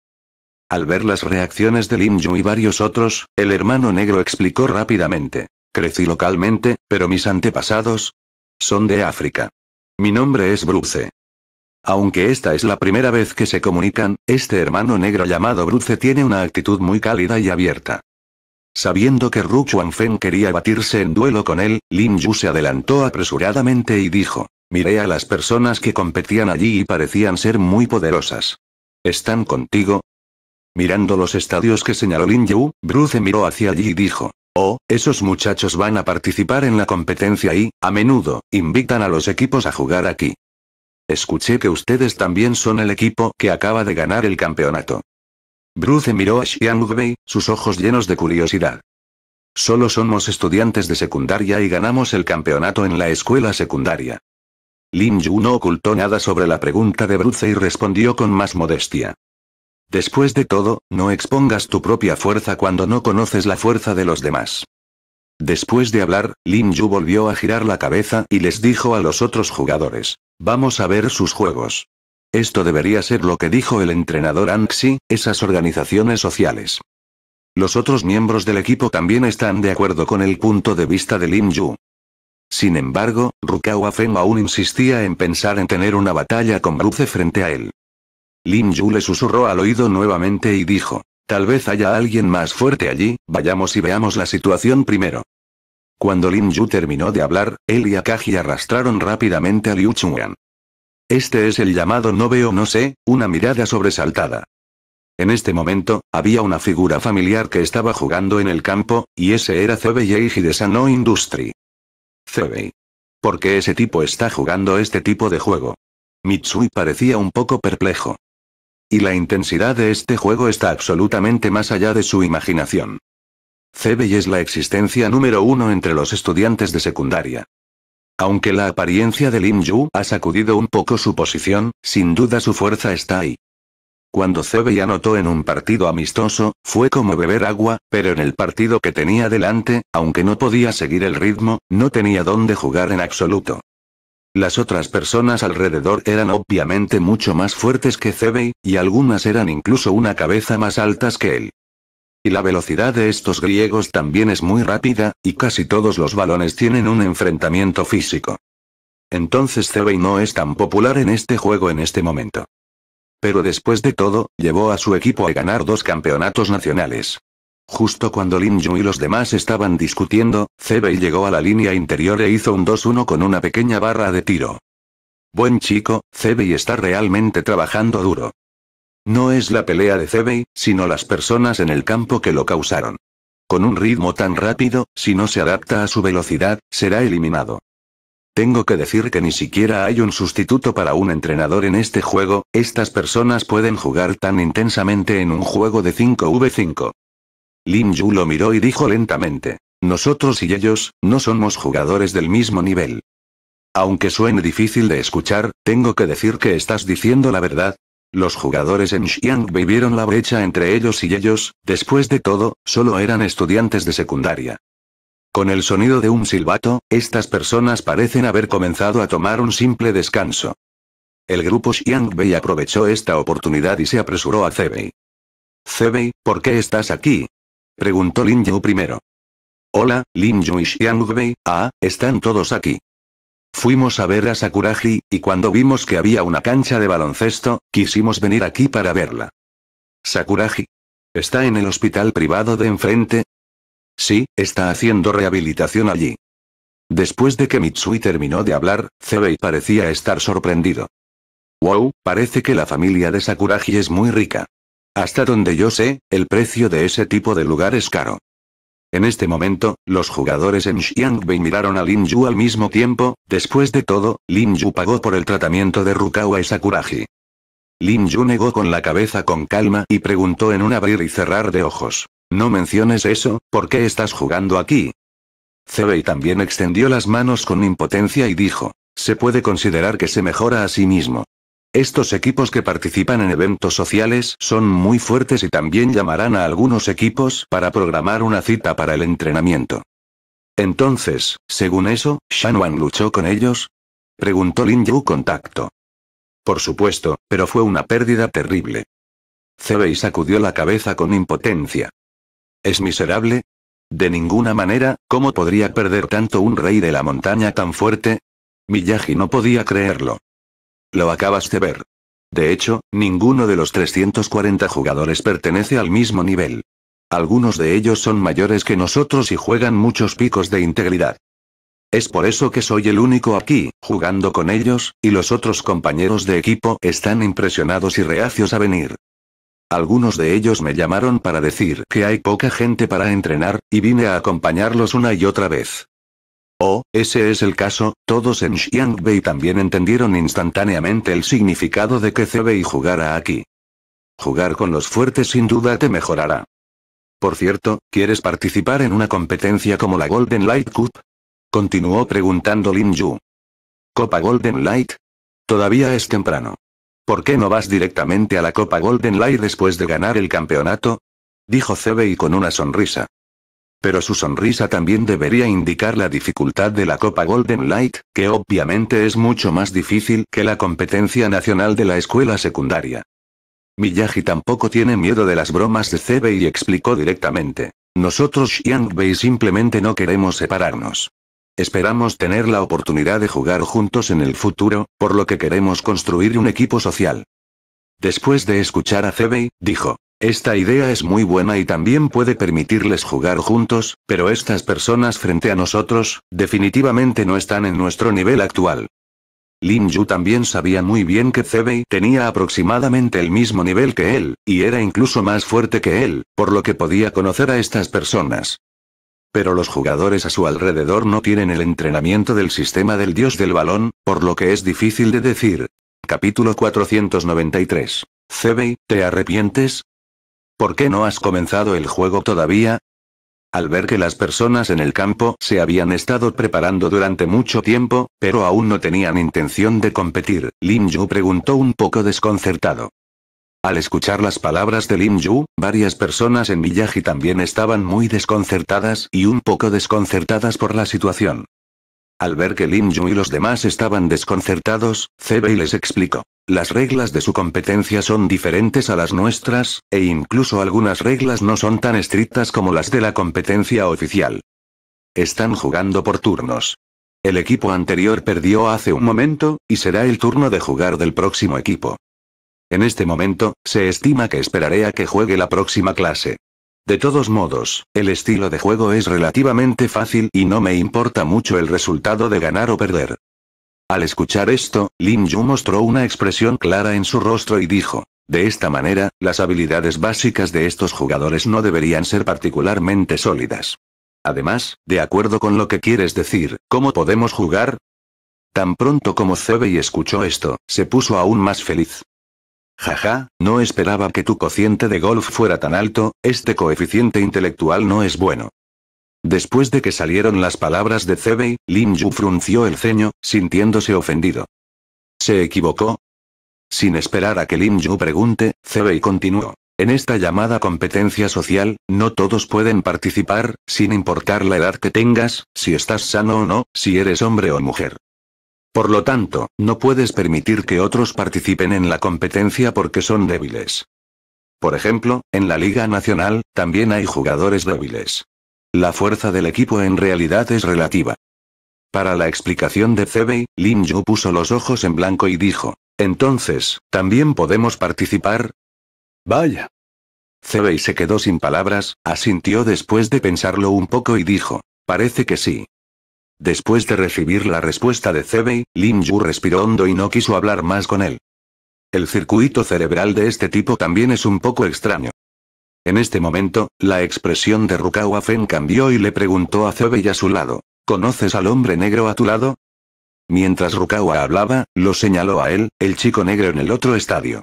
al ver las reacciones de Lin Yu y varios otros, el hermano negro explicó rápidamente. Crecí localmente, pero mis antepasados son de África. Mi nombre es Bruce. Aunque esta es la primera vez que se comunican, este hermano negro llamado Bruce tiene una actitud muy cálida y abierta. Sabiendo que Ru Chuanfen quería batirse en duelo con él, Lin Yu se adelantó apresuradamente y dijo, miré a las personas que competían allí y parecían ser muy poderosas. ¿Están contigo? Mirando los estadios que señaló Lin Yu, Bruce miró hacia allí y dijo. Oh, esos muchachos van a participar en la competencia y, a menudo, invitan a los equipos a jugar aquí. Escuché que ustedes también son el equipo que acaba de ganar el campeonato. Bruce miró a Xiang Wei, sus ojos llenos de curiosidad. Solo somos estudiantes de secundaria y ganamos el campeonato en la escuela secundaria. Lin Yu no ocultó nada sobre la pregunta de Bruce y respondió con más modestia. Después de todo, no expongas tu propia fuerza cuando no conoces la fuerza de los demás. Después de hablar, Lin Yu volvió a girar la cabeza y les dijo a los otros jugadores. Vamos a ver sus juegos. Esto debería ser lo que dijo el entrenador Anxi, esas organizaciones sociales. Los otros miembros del equipo también están de acuerdo con el punto de vista de Lin Yu. Sin embargo, Rukawa Feng aún insistía en pensar en tener una batalla con Bruce frente a él. Lin Yu le susurró al oído nuevamente y dijo. Tal vez haya alguien más fuerte allí, vayamos y veamos la situación primero. Cuando Lin Yu terminó de hablar, él y Akagi arrastraron rápidamente a Liu Chuan. Este es el llamado no veo no sé, una mirada sobresaltada. En este momento, había una figura familiar que estaba jugando en el campo, y ese era Zebei Eiji de Sano Industry. Zebei. ¿Por qué ese tipo está jugando este tipo de juego? Mitsui parecía un poco perplejo. Y la intensidad de este juego está absolutamente más allá de su imaginación. CBI es la existencia número uno entre los estudiantes de secundaria. Aunque la apariencia de Lim Yu ha sacudido un poco su posición, sin duda su fuerza está ahí. Cuando Cebey anotó en un partido amistoso, fue como beber agua, pero en el partido que tenía delante, aunque no podía seguir el ritmo, no tenía dónde jugar en absoluto. Las otras personas alrededor eran obviamente mucho más fuertes que Cebey, y algunas eran incluso una cabeza más altas que él. Y la velocidad de estos griegos también es muy rápida, y casi todos los balones tienen un enfrentamiento físico. Entonces Cebey no es tan popular en este juego en este momento. Pero después de todo, llevó a su equipo a ganar dos campeonatos nacionales. Justo cuando Lin Yu y los demás estaban discutiendo, Zebei llegó a la línea interior e hizo un 2-1 con una pequeña barra de tiro. Buen chico, Zebei está realmente trabajando duro. No es la pelea de Zebei, sino las personas en el campo que lo causaron. Con un ritmo tan rápido, si no se adapta a su velocidad, será eliminado. Tengo que decir que ni siquiera hay un sustituto para un entrenador en este juego, estas personas pueden jugar tan intensamente en un juego de 5v5. Lin Yu lo miró y dijo lentamente. Nosotros y ellos, no somos jugadores del mismo nivel. Aunque suene difícil de escuchar, tengo que decir que estás diciendo la verdad. Los jugadores en Xiangbei vivieron la brecha entre ellos y ellos, después de todo, solo eran estudiantes de secundaria. Con el sonido de un silbato, estas personas parecen haber comenzado a tomar un simple descanso. El grupo Xiangbei aprovechó esta oportunidad y se apresuró a Zebei. Cebei, ¿por qué estás aquí? Preguntó Lin Yu primero. Hola, Lin Yu y Xiangbei, ah, están todos aquí. Fuimos a ver a Sakuraji, y cuando vimos que había una cancha de baloncesto, quisimos venir aquí para verla. Sakuraji. ¿Está en el hospital privado de enfrente? Sí, está haciendo rehabilitación allí. Después de que Mitsui terminó de hablar, Zebei parecía estar sorprendido. Wow, parece que la familia de Sakuraji es muy rica. Hasta donde yo sé, el precio de ese tipo de lugar es caro. En este momento, los jugadores en Xiangbei miraron a Lin Yu al mismo tiempo, después de todo, Lin Yu pagó por el tratamiento de Rukawa y Sakuragi. Lin Yu negó con la cabeza con calma y preguntó en un abrir y cerrar de ojos. No menciones eso, ¿por qué estás jugando aquí? Zebei también extendió las manos con impotencia y dijo. Se puede considerar que se mejora a sí mismo. Estos equipos que participan en eventos sociales son muy fuertes y también llamarán a algunos equipos para programar una cita para el entrenamiento. Entonces, según eso, Shanwan luchó con ellos? Preguntó Lin Yu contacto. Por supuesto, pero fue una pérdida terrible. Cebei sacudió la cabeza con impotencia. ¿Es miserable? De ninguna manera, ¿cómo podría perder tanto un rey de la montaña tan fuerte? Miyagi no podía creerlo. Lo acabas de ver. De hecho, ninguno de los 340 jugadores pertenece al mismo nivel. Algunos de ellos son mayores que nosotros y juegan muchos picos de integridad. Es por eso que soy el único aquí, jugando con ellos, y los otros compañeros de equipo están impresionados y reacios a venir. Algunos de ellos me llamaron para decir que hay poca gente para entrenar, y vine a acompañarlos una y otra vez. Oh, ese es el caso, todos en Xiangbei también entendieron instantáneamente el significado de que CBI jugara aquí. Jugar con los fuertes sin duda te mejorará. Por cierto, ¿quieres participar en una competencia como la Golden Light Cup? Continuó preguntando Lin Yu. ¿Copa Golden Light? Todavía es temprano. ¿Por qué no vas directamente a la Copa Golden Light después de ganar el campeonato? Dijo CBI con una sonrisa. Pero su sonrisa también debería indicar la dificultad de la Copa Golden Light, que obviamente es mucho más difícil que la competencia nacional de la escuela secundaria. Miyagi tampoco tiene miedo de las bromas de Cebe y explicó directamente. Nosotros Xiangbei simplemente no queremos separarnos. Esperamos tener la oportunidad de jugar juntos en el futuro, por lo que queremos construir un equipo social. Después de escuchar a Cebei, dijo. Esta idea es muy buena y también puede permitirles jugar juntos, pero estas personas frente a nosotros, definitivamente no están en nuestro nivel actual. Lin Yu también sabía muy bien que Zebei tenía aproximadamente el mismo nivel que él, y era incluso más fuerte que él, por lo que podía conocer a estas personas. Pero los jugadores a su alrededor no tienen el entrenamiento del sistema del dios del balón, por lo que es difícil de decir. Capítulo 493. Zebei, ¿te arrepientes? ¿Por qué no has comenzado el juego todavía? Al ver que las personas en el campo se habían estado preparando durante mucho tiempo, pero aún no tenían intención de competir, Lin Yu preguntó un poco desconcertado. Al escuchar las palabras de Lin Yu, varias personas en Miyagi también estaban muy desconcertadas y un poco desconcertadas por la situación. Al ver que Lin Yu y los demás estaban desconcertados, Cebei les explicó. Las reglas de su competencia son diferentes a las nuestras, e incluso algunas reglas no son tan estrictas como las de la competencia oficial. Están jugando por turnos. El equipo anterior perdió hace un momento, y será el turno de jugar del próximo equipo. En este momento, se estima que esperaré a que juegue la próxima clase. De todos modos, el estilo de juego es relativamente fácil y no me importa mucho el resultado de ganar o perder. Al escuchar esto, Lin Yu mostró una expresión clara en su rostro y dijo, de esta manera, las habilidades básicas de estos jugadores no deberían ser particularmente sólidas. Además, de acuerdo con lo que quieres decir, ¿cómo podemos jugar? Tan pronto como y escuchó esto, se puso aún más feliz. Jaja, no esperaba que tu cociente de golf fuera tan alto, este coeficiente intelectual no es bueno. Después de que salieron las palabras de Zebei, Lin Yu frunció el ceño, sintiéndose ofendido. ¿Se equivocó? Sin esperar a que Lin Yu pregunte, Zebei continuó. En esta llamada competencia social, no todos pueden participar, sin importar la edad que tengas, si estás sano o no, si eres hombre o mujer. Por lo tanto, no puedes permitir que otros participen en la competencia porque son débiles. Por ejemplo, en la Liga Nacional, también hay jugadores débiles. La fuerza del equipo en realidad es relativa. Para la explicación de Zebei, Lin Yu puso los ojos en blanco y dijo, entonces, ¿también podemos participar? Vaya. Zebei se quedó sin palabras, asintió después de pensarlo un poco y dijo, parece que sí. Después de recibir la respuesta de Zebei, Lin Yu respiró hondo y no quiso hablar más con él. El circuito cerebral de este tipo también es un poco extraño. En este momento, la expresión de Rukawa Fen cambió y le preguntó a Zebei a su lado, ¿conoces al hombre negro a tu lado? Mientras Rukawa hablaba, lo señaló a él, el chico negro en el otro estadio.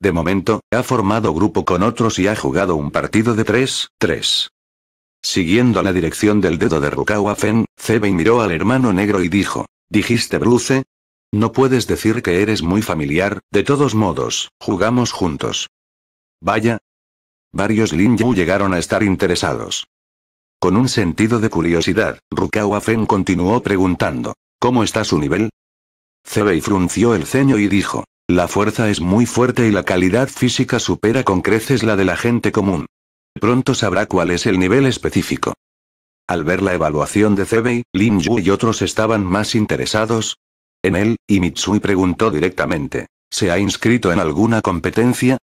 De momento, ha formado grupo con otros y ha jugado un partido de 3-3. Siguiendo la dirección del dedo de Rukawa Fen, Zebei miró al hermano negro y dijo, ¿dijiste Bruce? No puedes decir que eres muy familiar, de todos modos, jugamos juntos. Vaya. Varios Lin Yu llegaron a estar interesados. Con un sentido de curiosidad, Rukawa Fen continuó preguntando, ¿cómo está su nivel? Zebei frunció el ceño y dijo, la fuerza es muy fuerte y la calidad física supera con creces la de la gente común. Pronto sabrá cuál es el nivel específico. Al ver la evaluación de Zebei, Lin Yu y otros estaban más interesados en él, y Mitsui preguntó directamente, ¿se ha inscrito en alguna competencia?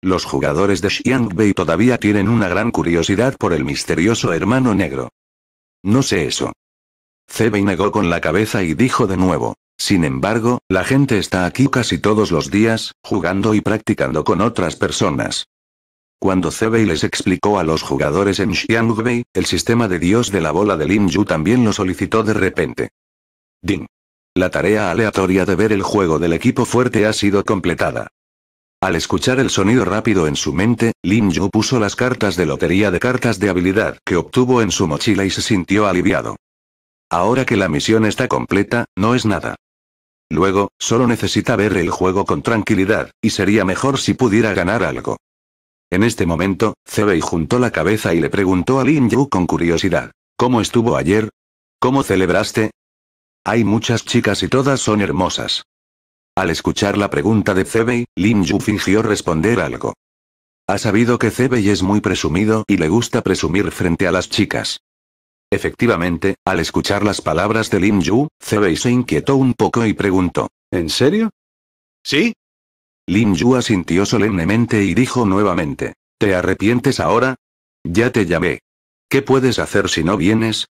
Los jugadores de Xiangbei todavía tienen una gran curiosidad por el misterioso hermano negro. No sé eso. Cebei negó con la cabeza y dijo de nuevo, sin embargo, la gente está aquí casi todos los días, jugando y practicando con otras personas. Cuando Cebey les explicó a los jugadores en Xiangbei, el sistema de dios de la bola de Lin Yu también lo solicitó de repente. Ding. La tarea aleatoria de ver el juego del equipo fuerte ha sido completada. Al escuchar el sonido rápido en su mente, Lin Yu puso las cartas de lotería de cartas de habilidad que obtuvo en su mochila y se sintió aliviado. Ahora que la misión está completa, no es nada. Luego, solo necesita ver el juego con tranquilidad, y sería mejor si pudiera ganar algo. En este momento, Cebei juntó la cabeza y le preguntó a Lin Yu con curiosidad. ¿Cómo estuvo ayer? ¿Cómo celebraste? Hay muchas chicas y todas son hermosas. Al escuchar la pregunta de Zebei, Lin Yu fingió responder algo. Ha sabido que Cebei es muy presumido y le gusta presumir frente a las chicas. Efectivamente, al escuchar las palabras de Lin Yu, Zebei se inquietó un poco y preguntó. ¿En serio? Sí, Lin Yu asintió solemnemente y dijo nuevamente. ¿Te arrepientes ahora? Ya te llamé. ¿Qué puedes hacer si no vienes?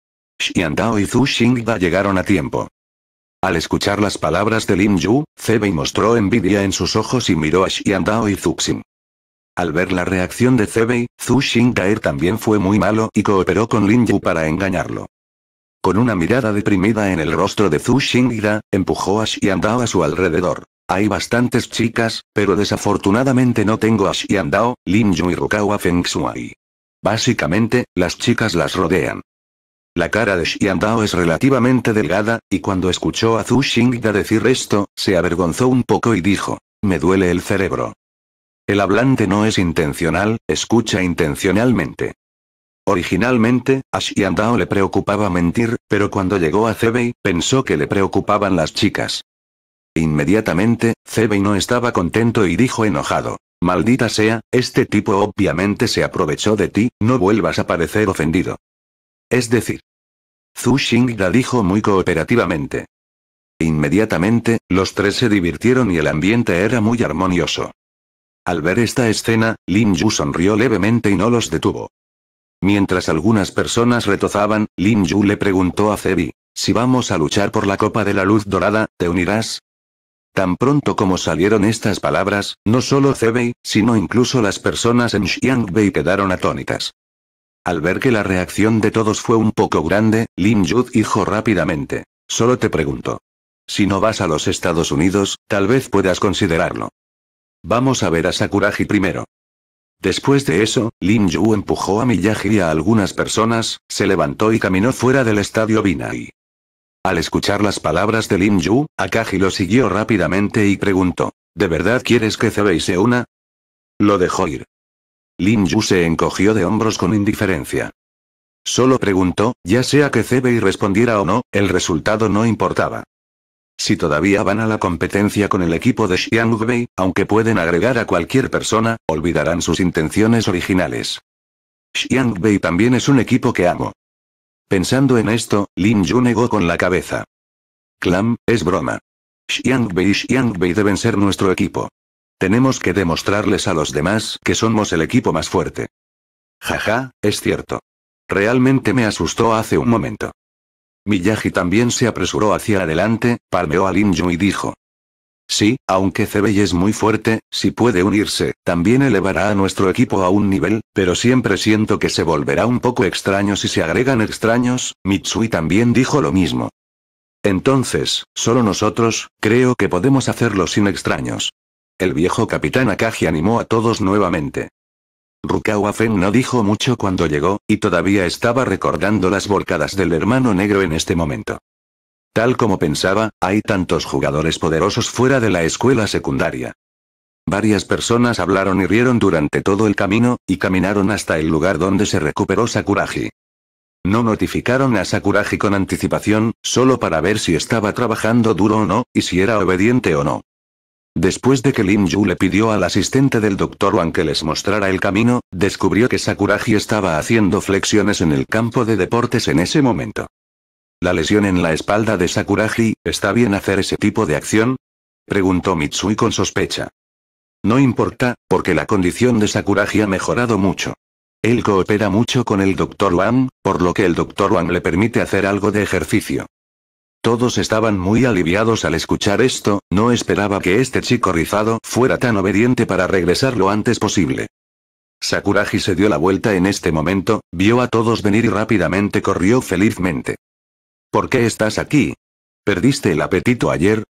Xian y Zhu Xingda llegaron a tiempo. Al escuchar las palabras de Lin Yu, Zebei mostró envidia en sus ojos y miró a Xian y Zuxin. Al ver la reacción de Zebei, Zhu Xingdaer también fue muy malo y cooperó con Lin Yu para engañarlo. Con una mirada deprimida en el rostro de Zhu Xingda, empujó a Xiandao a su alrededor. Hay bastantes chicas, pero desafortunadamente no tengo a Xiandao, Lin Yu y Rukawa Feng Básicamente, las chicas las rodean. La cara de Xiandao es relativamente delgada, y cuando escuchó a Zhu Xingda decir esto, se avergonzó un poco y dijo, me duele el cerebro. El hablante no es intencional, escucha intencionalmente. Originalmente, a Xiandao le preocupaba mentir, pero cuando llegó a Cebei, pensó que le preocupaban las chicas. Inmediatamente, Cebi no estaba contento y dijo enojado. Maldita sea, este tipo obviamente se aprovechó de ti, no vuelvas a parecer ofendido. Es decir. Zhu la dijo muy cooperativamente. Inmediatamente, los tres se divirtieron y el ambiente era muy armonioso. Al ver esta escena, Lin Yu sonrió levemente y no los detuvo. Mientras algunas personas retozaban, Lin Yu le preguntó a Cebi, si vamos a luchar por la Copa de la Luz Dorada, ¿te unirás? Tan pronto como salieron estas palabras, no solo Cebei, sino incluso las personas en Xiangbei quedaron atónitas. Al ver que la reacción de todos fue un poco grande, Lin Yu dijo rápidamente. Solo te pregunto. Si no vas a los Estados Unidos, tal vez puedas considerarlo. Vamos a ver a Sakuragi primero. Después de eso, Lin Yu empujó a Miyagi y a algunas personas, se levantó y caminó fuera del estadio Binai. Al escuchar las palabras de Lin Yu, Akagi lo siguió rápidamente y preguntó, ¿de verdad quieres que Zebei se una? Lo dejó ir. Lim Yu se encogió de hombros con indiferencia. Solo preguntó, ya sea que Zebei respondiera o no, el resultado no importaba. Si todavía van a la competencia con el equipo de Xiangbei, aunque pueden agregar a cualquier persona, olvidarán sus intenciones originales. Xiangbei también es un equipo que amo. Pensando en esto, Lin Yu negó con la cabeza. Clam, es broma. Xiangbei y Xiangbei deben ser nuestro equipo. Tenemos que demostrarles a los demás que somos el equipo más fuerte. Jaja, es cierto. Realmente me asustó hace un momento. Miyagi también se apresuró hacia adelante, palmeó a Lin Yu y dijo. Sí, aunque Cebey es muy fuerte, si puede unirse, también elevará a nuestro equipo a un nivel, pero siempre siento que se volverá un poco extraño si se agregan extraños, Mitsui también dijo lo mismo. Entonces, solo nosotros, creo que podemos hacerlo sin extraños. El viejo capitán Akagi animó a todos nuevamente. Rukawa Fen no dijo mucho cuando llegó, y todavía estaba recordando las volcadas del hermano negro en este momento. Tal como pensaba, hay tantos jugadores poderosos fuera de la escuela secundaria. Varias personas hablaron y rieron durante todo el camino, y caminaron hasta el lugar donde se recuperó Sakuragi. No notificaron a Sakuragi con anticipación, solo para ver si estaba trabajando duro o no, y si era obediente o no. Después de que Lin Yu le pidió al asistente del doctor Wang que les mostrara el camino, descubrió que Sakuragi estaba haciendo flexiones en el campo de deportes en ese momento. La lesión en la espalda de Sakuragi, ¿está bien hacer ese tipo de acción? Preguntó Mitsui con sospecha. No importa, porque la condición de Sakuragi ha mejorado mucho. Él coopera mucho con el Dr. Wang, por lo que el Dr. Wang le permite hacer algo de ejercicio. Todos estaban muy aliviados al escuchar esto, no esperaba que este chico rizado fuera tan obediente para regresar lo antes posible. Sakuragi se dio la vuelta en este momento, vio a todos venir y rápidamente corrió felizmente. ¿Por qué estás aquí? ¿Perdiste el apetito ayer?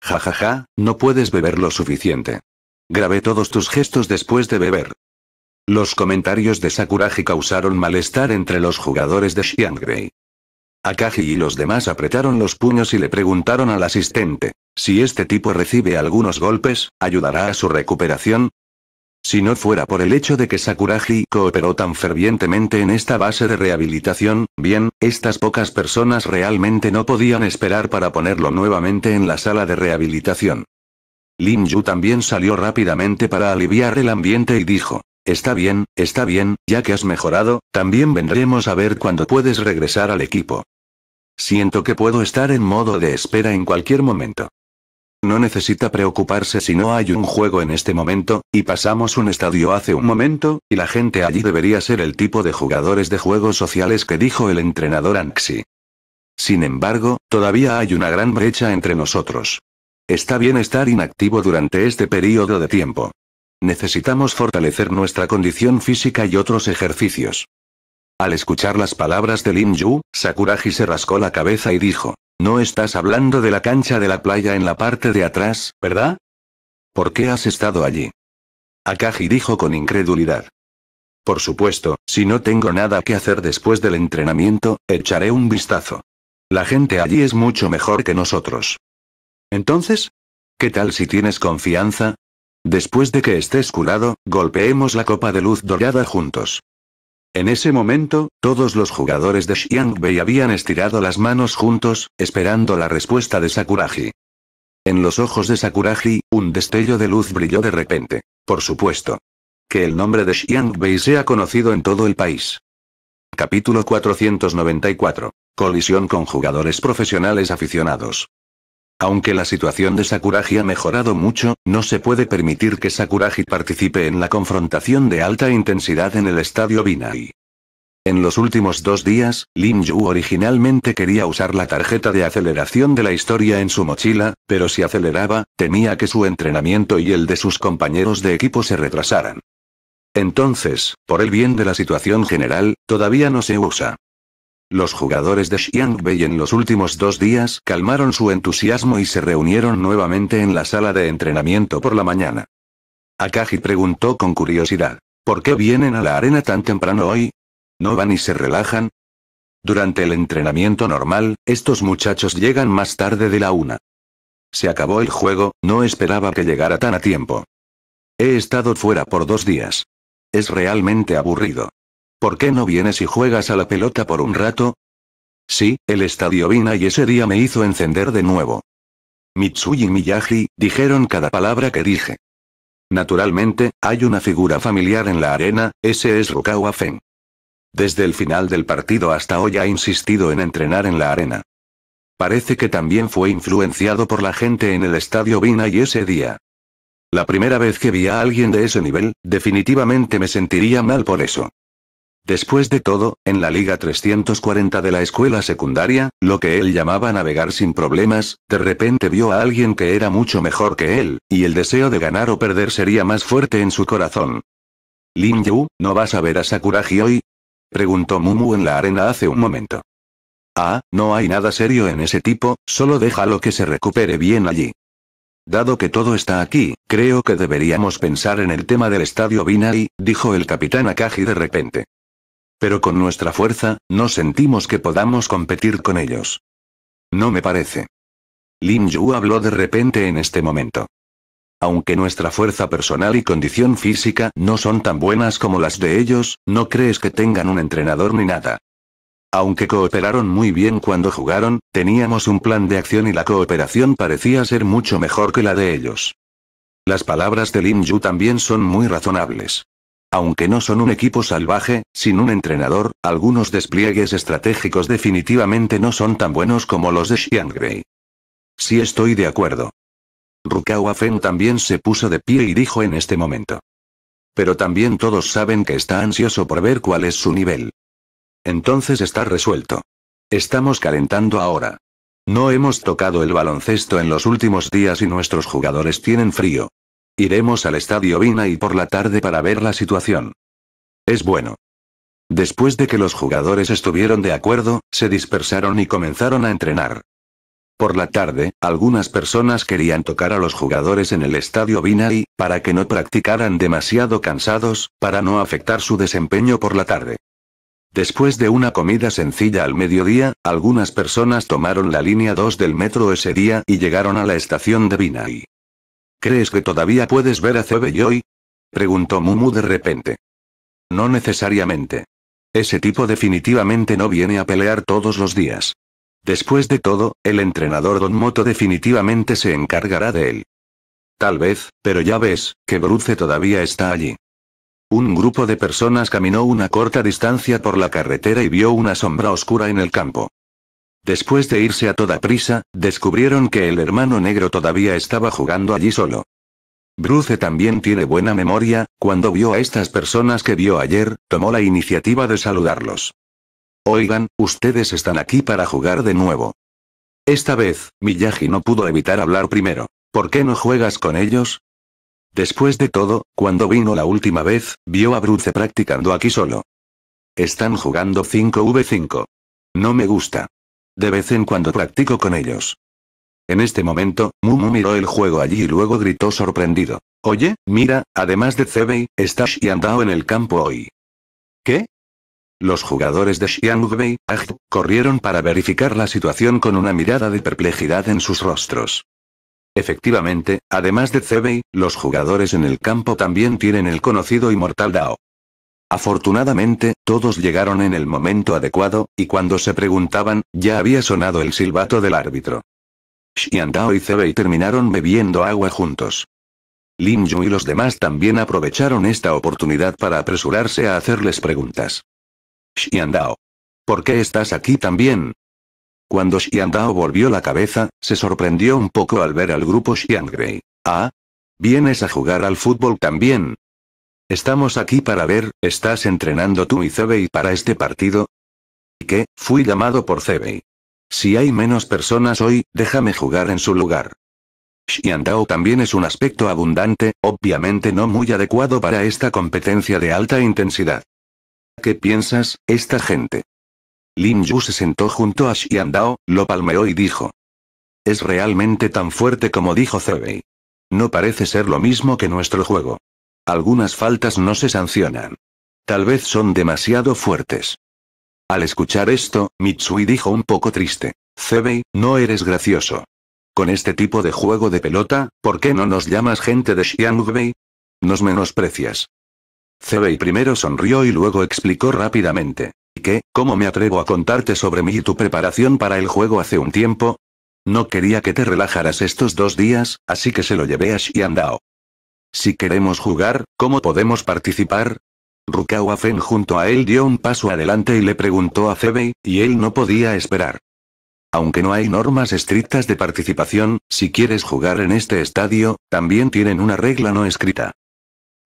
Ja ja ja, no puedes beber lo suficiente. Grabé todos tus gestos después de beber. Los comentarios de Sakuragi causaron malestar entre los jugadores de Xiangrei. Akagi y los demás apretaron los puños y le preguntaron al asistente, si este tipo recibe algunos golpes, ¿ayudará a su recuperación? Si no fuera por el hecho de que Sakuragi cooperó tan fervientemente en esta base de rehabilitación, bien, estas pocas personas realmente no podían esperar para ponerlo nuevamente en la sala de rehabilitación. Lin Yu también salió rápidamente para aliviar el ambiente y dijo, Está bien, está bien, ya que has mejorado, también vendremos a ver cuándo puedes regresar al equipo. Siento que puedo estar en modo de espera en cualquier momento. No necesita preocuparse si no hay un juego en este momento, y pasamos un estadio hace un momento, y la gente allí debería ser el tipo de jugadores de juegos sociales que dijo el entrenador Anxi. Sin embargo, todavía hay una gran brecha entre nosotros. Está bien estar inactivo durante este periodo de tiempo. Necesitamos fortalecer nuestra condición física y otros ejercicios. Al escuchar las palabras de Lin Yu, Sakuragi se rascó la cabeza y dijo, no estás hablando de la cancha de la playa en la parte de atrás, ¿verdad? ¿Por qué has estado allí? Akagi dijo con incredulidad. Por supuesto, si no tengo nada que hacer después del entrenamiento, echaré un vistazo. La gente allí es mucho mejor que nosotros. Entonces, ¿qué tal si tienes confianza? Después de que estés curado, golpeemos la copa de luz dorada juntos. En ese momento, todos los jugadores de Xiangbei habían estirado las manos juntos, esperando la respuesta de Sakuragi. En los ojos de Sakuragi, un destello de luz brilló de repente. Por supuesto. Que el nombre de Xiangbei sea conocido en todo el país. Capítulo 494. Colisión con jugadores profesionales aficionados. Aunque la situación de Sakuragi ha mejorado mucho, no se puede permitir que Sakuraji participe en la confrontación de alta intensidad en el estadio Binai. En los últimos dos días, Lin Yu originalmente quería usar la tarjeta de aceleración de la historia en su mochila, pero si aceleraba, temía que su entrenamiento y el de sus compañeros de equipo se retrasaran. Entonces, por el bien de la situación general, todavía no se usa. Los jugadores de Xiangbei en los últimos dos días calmaron su entusiasmo y se reunieron nuevamente en la sala de entrenamiento por la mañana. Akagi preguntó con curiosidad, ¿por qué vienen a la arena tan temprano hoy? ¿No van y se relajan? Durante el entrenamiento normal, estos muchachos llegan más tarde de la una. Se acabó el juego, no esperaba que llegara tan a tiempo. He estado fuera por dos días. Es realmente aburrido. ¿Por qué no vienes y juegas a la pelota por un rato? Sí, el estadio vino y ese día me hizo encender de nuevo. Mitsui y Miyagi, dijeron cada palabra que dije. Naturalmente, hay una figura familiar en la arena, ese es Rukawa Fen. Desde el final del partido hasta hoy ha insistido en entrenar en la arena. Parece que también fue influenciado por la gente en el estadio Vina y ese día. La primera vez que vi a alguien de ese nivel, definitivamente me sentiría mal por eso. Después de todo, en la Liga 340 de la escuela secundaria, lo que él llamaba navegar sin problemas, de repente vio a alguien que era mucho mejor que él, y el deseo de ganar o perder sería más fuerte en su corazón. Lin Yu, ¿no vas a ver a Sakuragi hoy? Preguntó Mumu en la arena hace un momento. Ah, no hay nada serio en ese tipo, solo déjalo que se recupere bien allí. Dado que todo está aquí, creo que deberíamos pensar en el tema del estadio Binari, dijo el capitán Akagi de repente. Pero con nuestra fuerza, no sentimos que podamos competir con ellos. No me parece. Lin Yu habló de repente en este momento. Aunque nuestra fuerza personal y condición física no son tan buenas como las de ellos, no crees que tengan un entrenador ni nada. Aunque cooperaron muy bien cuando jugaron, teníamos un plan de acción y la cooperación parecía ser mucho mejor que la de ellos. Las palabras de Lin Yu también son muy razonables. Aunque no son un equipo salvaje, sin un entrenador, algunos despliegues estratégicos definitivamente no son tan buenos como los de Xiangrei. Si Sí estoy de acuerdo. Rukawa Fen también se puso de pie y dijo en este momento. Pero también todos saben que está ansioso por ver cuál es su nivel. Entonces está resuelto. Estamos calentando ahora. No hemos tocado el baloncesto en los últimos días y nuestros jugadores tienen frío. Iremos al estadio Vina por la tarde para ver la situación. Es bueno. Después de que los jugadores estuvieron de acuerdo, se dispersaron y comenzaron a entrenar. Por la tarde, algunas personas querían tocar a los jugadores en el estadio Binay, para que no practicaran demasiado cansados, para no afectar su desempeño por la tarde. Después de una comida sencilla al mediodía, algunas personas tomaron la línea 2 del metro ese día y llegaron a la estación de Binay. ¿Crees que todavía puedes ver a hoy? Preguntó Mumu de repente. No necesariamente. Ese tipo definitivamente no viene a pelear todos los días. Después de todo, el entrenador Don Moto definitivamente se encargará de él. Tal vez, pero ya ves, que Bruce todavía está allí. Un grupo de personas caminó una corta distancia por la carretera y vio una sombra oscura en el campo. Después de irse a toda prisa, descubrieron que el hermano negro todavía estaba jugando allí solo. Bruce también tiene buena memoria, cuando vio a estas personas que vio ayer, tomó la iniciativa de saludarlos. Oigan, ustedes están aquí para jugar de nuevo. Esta vez, Miyagi no pudo evitar hablar primero. ¿Por qué no juegas con ellos? Después de todo, cuando vino la última vez, vio a Bruce practicando aquí solo. Están jugando 5v5. No me gusta. De vez en cuando practico con ellos. En este momento, Mumu miró el juego allí y luego gritó sorprendido. Oye, mira, además de Cebei, está Dao en el campo hoy. ¿Qué? Los jugadores de Bei, Aj, corrieron para verificar la situación con una mirada de perplejidad en sus rostros. Efectivamente, además de Cebei, los jugadores en el campo también tienen el conocido inmortal Dao. Afortunadamente, todos llegaron en el momento adecuado, y cuando se preguntaban, ya había sonado el silbato del árbitro. Xiandao y Zebei terminaron bebiendo agua juntos. Lin Yu y los demás también aprovecharon esta oportunidad para apresurarse a hacerles preguntas. Xiandao. ¿Por qué estás aquí también? Cuando Xiandao volvió la cabeza, se sorprendió un poco al ver al grupo Xiangrei. ¿Ah? ¿Vienes a jugar al fútbol también? Estamos aquí para ver, ¿estás entrenando tú y Zebei para este partido? ¿Y qué? Fui llamado por Zebei. Si hay menos personas hoy, déjame jugar en su lugar. Xiandao también es un aspecto abundante, obviamente no muy adecuado para esta competencia de alta intensidad. ¿Qué piensas, esta gente? Lin Yu se sentó junto a Xiandao, lo palmeó y dijo. Es realmente tan fuerte como dijo Zebei. No parece ser lo mismo que nuestro juego. Algunas faltas no se sancionan. Tal vez son demasiado fuertes. Al escuchar esto, Mitsui dijo un poco triste. Cebei, no eres gracioso. Con este tipo de juego de pelota, ¿por qué no nos llamas gente de Xiangbei? Nos menosprecias. Cebei primero sonrió y luego explicó rápidamente. ¿Qué? ¿Cómo me atrevo a contarte sobre mí y tu preparación para el juego hace un tiempo? No quería que te relajaras estos dos días, así que se lo llevé a Xiandao. Si queremos jugar, ¿cómo podemos participar? Rukawa Fen junto a él dio un paso adelante y le preguntó a Cebey, y él no podía esperar. Aunque no hay normas estrictas de participación, si quieres jugar en este estadio, también tienen una regla no escrita.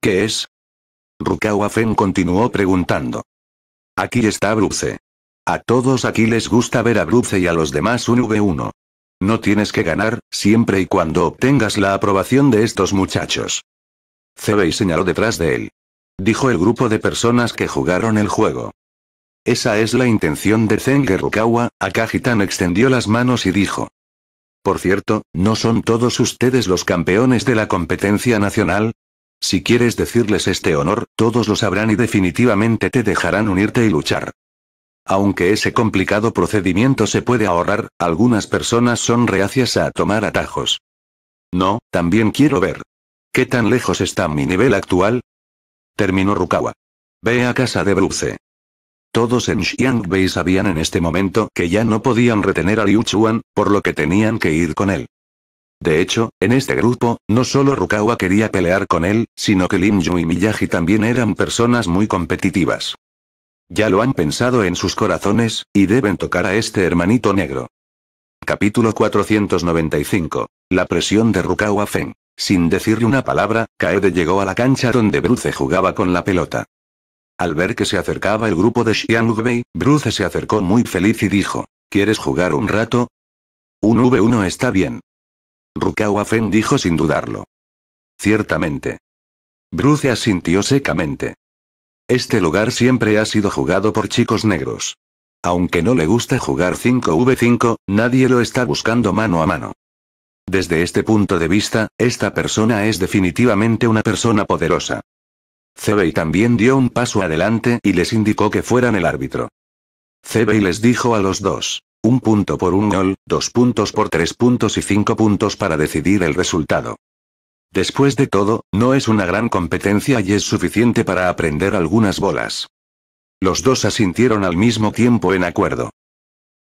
¿Qué es? Rukawa Fen continuó preguntando. Aquí está Bruce. A todos aquí les gusta ver a Bruce y a los demás un V1. No tienes que ganar, siempre y cuando obtengas la aprobación de estos muchachos. Cebey señaló detrás de él. Dijo el grupo de personas que jugaron el juego. Esa es la intención de Zengerukawa, Akajitan extendió las manos y dijo. Por cierto, ¿no son todos ustedes los campeones de la competencia nacional? Si quieres decirles este honor, todos lo sabrán y definitivamente te dejarán unirte y luchar. Aunque ese complicado procedimiento se puede ahorrar, algunas personas son reacias a tomar atajos. No, también quiero ver, ¿Qué tan lejos está mi nivel actual? Terminó Rukawa. Ve a casa de Bruce. Todos en Xiangbei sabían en este momento que ya no podían retener a Liu Chuan, por lo que tenían que ir con él. De hecho, en este grupo, no solo Rukawa quería pelear con él, sino que Lin Yu y Miyagi también eran personas muy competitivas. Ya lo han pensado en sus corazones, y deben tocar a este hermanito negro. Capítulo 495. La presión de Rukawa Feng. Sin decirle una palabra, Kaede llegó a la cancha donde Bruce jugaba con la pelota. Al ver que se acercaba el grupo de Xian Bruce se acercó muy feliz y dijo, ¿Quieres jugar un rato? Un V1 está bien. Rukawa Fen dijo sin dudarlo. Ciertamente. Bruce asintió secamente. Este lugar siempre ha sido jugado por chicos negros. Aunque no le gusta jugar 5v5, nadie lo está buscando mano a mano. Desde este punto de vista, esta persona es definitivamente una persona poderosa. Cebey también dio un paso adelante y les indicó que fueran el árbitro. Cebey les dijo a los dos, un punto por un gol, dos puntos por tres puntos y cinco puntos para decidir el resultado. Después de todo, no es una gran competencia y es suficiente para aprender algunas bolas. Los dos asintieron al mismo tiempo en acuerdo.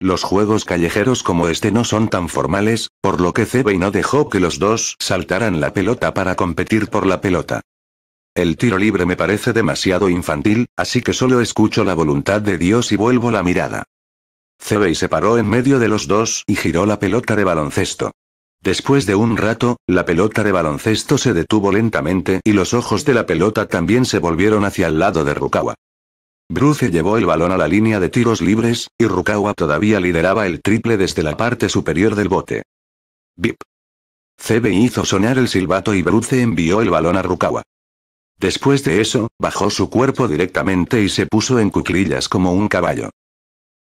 Los juegos callejeros como este no son tan formales, por lo que Cebey no dejó que los dos saltaran la pelota para competir por la pelota. El tiro libre me parece demasiado infantil, así que solo escucho la voluntad de Dios y vuelvo la mirada. Cebey se paró en medio de los dos y giró la pelota de baloncesto. Después de un rato, la pelota de baloncesto se detuvo lentamente y los ojos de la pelota también se volvieron hacia el lado de Rukawa. Bruce llevó el balón a la línea de tiros libres, y Rukawa todavía lideraba el triple desde la parte superior del bote. Bip. CB hizo sonar el silbato y Bruce envió el balón a Rukawa. Después de eso, bajó su cuerpo directamente y se puso en cuclillas como un caballo.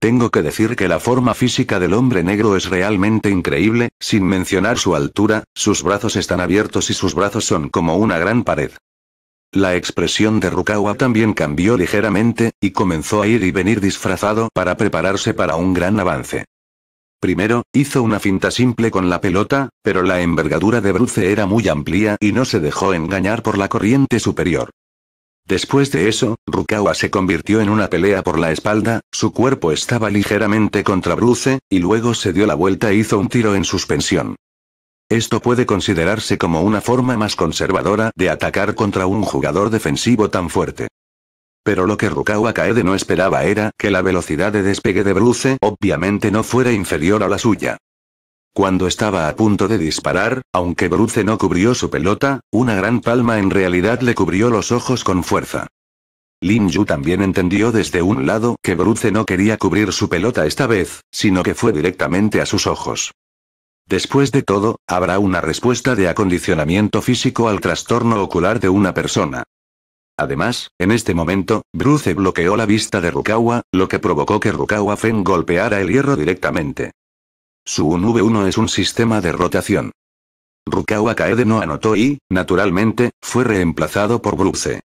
Tengo que decir que la forma física del hombre negro es realmente increíble, sin mencionar su altura, sus brazos están abiertos y sus brazos son como una gran pared. La expresión de Rukawa también cambió ligeramente, y comenzó a ir y venir disfrazado para prepararse para un gran avance. Primero, hizo una finta simple con la pelota, pero la envergadura de Bruce era muy amplia y no se dejó engañar por la corriente superior. Después de eso, Rukawa se convirtió en una pelea por la espalda, su cuerpo estaba ligeramente contra Bruce, y luego se dio la vuelta e hizo un tiro en suspensión. Esto puede considerarse como una forma más conservadora de atacar contra un jugador defensivo tan fuerte. Pero lo que Rukawa Kaede no esperaba era que la velocidad de despegue de Bruce obviamente no fuera inferior a la suya. Cuando estaba a punto de disparar, aunque Bruce no cubrió su pelota, una gran palma en realidad le cubrió los ojos con fuerza. Lin Yu también entendió desde un lado que Bruce no quería cubrir su pelota esta vez, sino que fue directamente a sus ojos. Después de todo, habrá una respuesta de acondicionamiento físico al trastorno ocular de una persona. Además, en este momento, Bruce bloqueó la vista de Rukawa, lo que provocó que Rukawa Fen golpeara el hierro directamente. Su 1v1 es un sistema de rotación. Rukawa Kaede no anotó y, naturalmente, fue reemplazado por Bruce.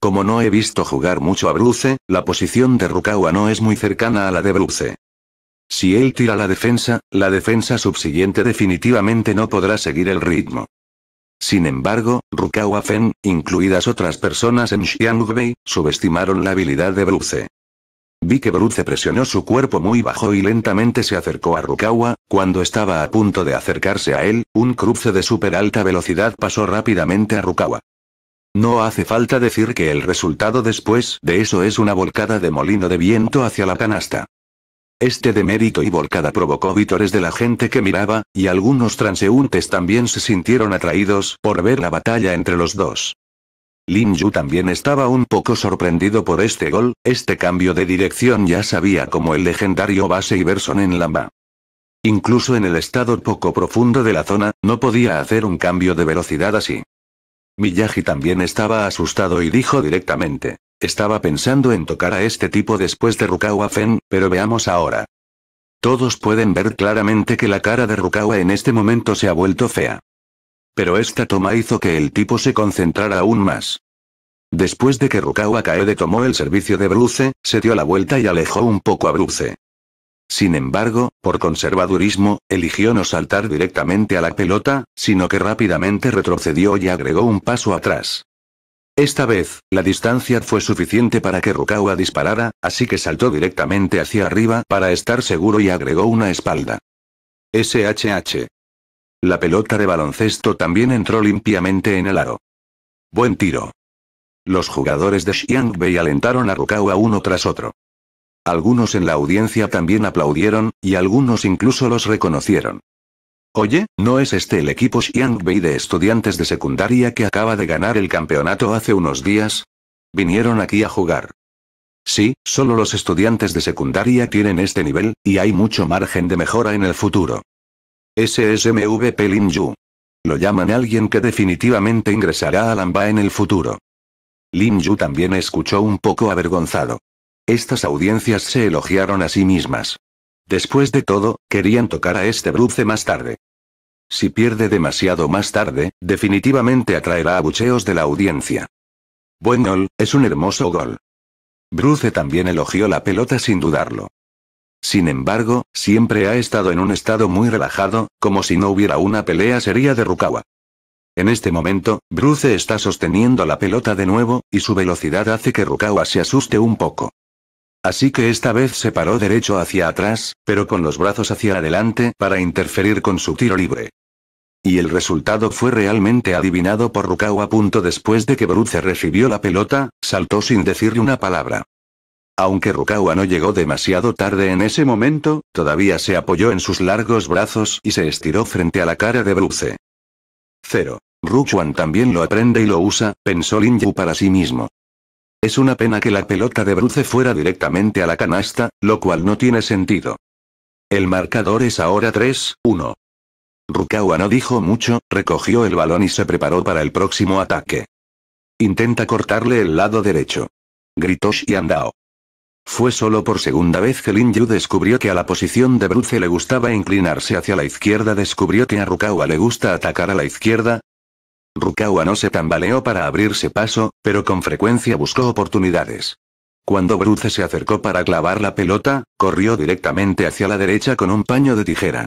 Como no he visto jugar mucho a Bruce, la posición de Rukawa no es muy cercana a la de Bruce. Si él tira la defensa, la defensa subsiguiente definitivamente no podrá seguir el ritmo. Sin embargo, Rukawa Fen, incluidas otras personas en Xiangbei, subestimaron la habilidad de Bruce. Vi que Bruce presionó su cuerpo muy bajo y lentamente se acercó a Rukawa, cuando estaba a punto de acercarse a él, un cruce de super alta velocidad pasó rápidamente a Rukawa. No hace falta decir que el resultado después de eso es una volcada de molino de viento hacia la canasta. Este demérito y volcada provocó vítores de la gente que miraba, y algunos transeúntes también se sintieron atraídos por ver la batalla entre los dos. Lin Yu también estaba un poco sorprendido por este gol, este cambio de dirección ya sabía como el legendario base Iverson en Lamba. Incluso en el estado poco profundo de la zona, no podía hacer un cambio de velocidad así. Miyagi también estaba asustado y dijo directamente. Estaba pensando en tocar a este tipo después de Rukawa Fen, pero veamos ahora. Todos pueden ver claramente que la cara de Rukawa en este momento se ha vuelto fea. Pero esta toma hizo que el tipo se concentrara aún más. Después de que Rukawa Kaede tomó el servicio de Bruce, se dio la vuelta y alejó un poco a Bruce. Sin embargo, por conservadurismo, eligió no saltar directamente a la pelota, sino que rápidamente retrocedió y agregó un paso atrás. Esta vez, la distancia fue suficiente para que Rukawa disparara, así que saltó directamente hacia arriba para estar seguro y agregó una espalda. SHH. La pelota de baloncesto también entró limpiamente en el aro. Buen tiro. Los jugadores de Xiangbei alentaron a Rukawa uno tras otro. Algunos en la audiencia también aplaudieron, y algunos incluso los reconocieron. Oye, ¿no es este el equipo Xiangbei de estudiantes de secundaria que acaba de ganar el campeonato hace unos días? Vinieron aquí a jugar. Sí, solo los estudiantes de secundaria tienen este nivel, y hay mucho margen de mejora en el futuro. SSMV Lin Yu. Lo llaman alguien que definitivamente ingresará a Lamba en el futuro. Lin Yu también escuchó un poco avergonzado. Estas audiencias se elogiaron a sí mismas. Después de todo, querían tocar a este Bruce más tarde. Si pierde demasiado más tarde, definitivamente atraerá a bucheos de la audiencia. Buen gol, es un hermoso gol. Bruce también elogió la pelota sin dudarlo. Sin embargo, siempre ha estado en un estado muy relajado, como si no hubiera una pelea seria de Rukawa. En este momento, Bruce está sosteniendo la pelota de nuevo, y su velocidad hace que Rukawa se asuste un poco. Así que esta vez se paró derecho hacia atrás, pero con los brazos hacia adelante para interferir con su tiro libre. Y el resultado fue realmente adivinado por Rukawa. Punto después de que Bruce recibió la pelota, saltó sin decirle una palabra. Aunque Rukawa no llegó demasiado tarde en ese momento, todavía se apoyó en sus largos brazos y se estiró frente a la cara de Bruce. Cero. Ruchuan también lo aprende y lo usa, pensó Lin Yu para sí mismo. Es una pena que la pelota de Bruce fuera directamente a la canasta, lo cual no tiene sentido. El marcador es ahora 3-1. Rukawa no dijo mucho, recogió el balón y se preparó para el próximo ataque. Intenta cortarle el lado derecho. Gritó andao. Fue solo por segunda vez que Lin Yu descubrió que a la posición de Bruce le gustaba inclinarse hacia la izquierda, descubrió que a Rukawa le gusta atacar a la izquierda, Rukawa no se tambaleó para abrirse paso, pero con frecuencia buscó oportunidades. Cuando Bruce se acercó para clavar la pelota, corrió directamente hacia la derecha con un paño de tijera.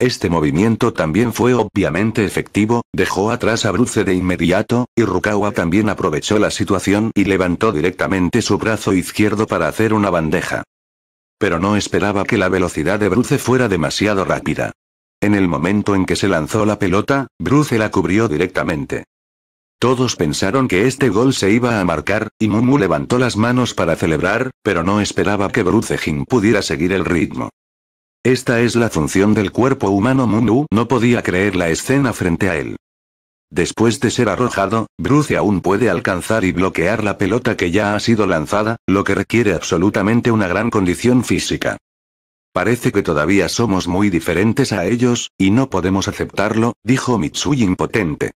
Este movimiento también fue obviamente efectivo, dejó atrás a Bruce de inmediato, y Rukawa también aprovechó la situación y levantó directamente su brazo izquierdo para hacer una bandeja. Pero no esperaba que la velocidad de Bruce fuera demasiado rápida. En el momento en que se lanzó la pelota, Bruce la cubrió directamente. Todos pensaron que este gol se iba a marcar, y Mumu levantó las manos para celebrar, pero no esperaba que Bruce Jin pudiera seguir el ritmo. Esta es la función del cuerpo humano Mumu no podía creer la escena frente a él. Después de ser arrojado, Bruce aún puede alcanzar y bloquear la pelota que ya ha sido lanzada, lo que requiere absolutamente una gran condición física. Parece que todavía somos muy diferentes a ellos, y no podemos aceptarlo, dijo Mitsui impotente.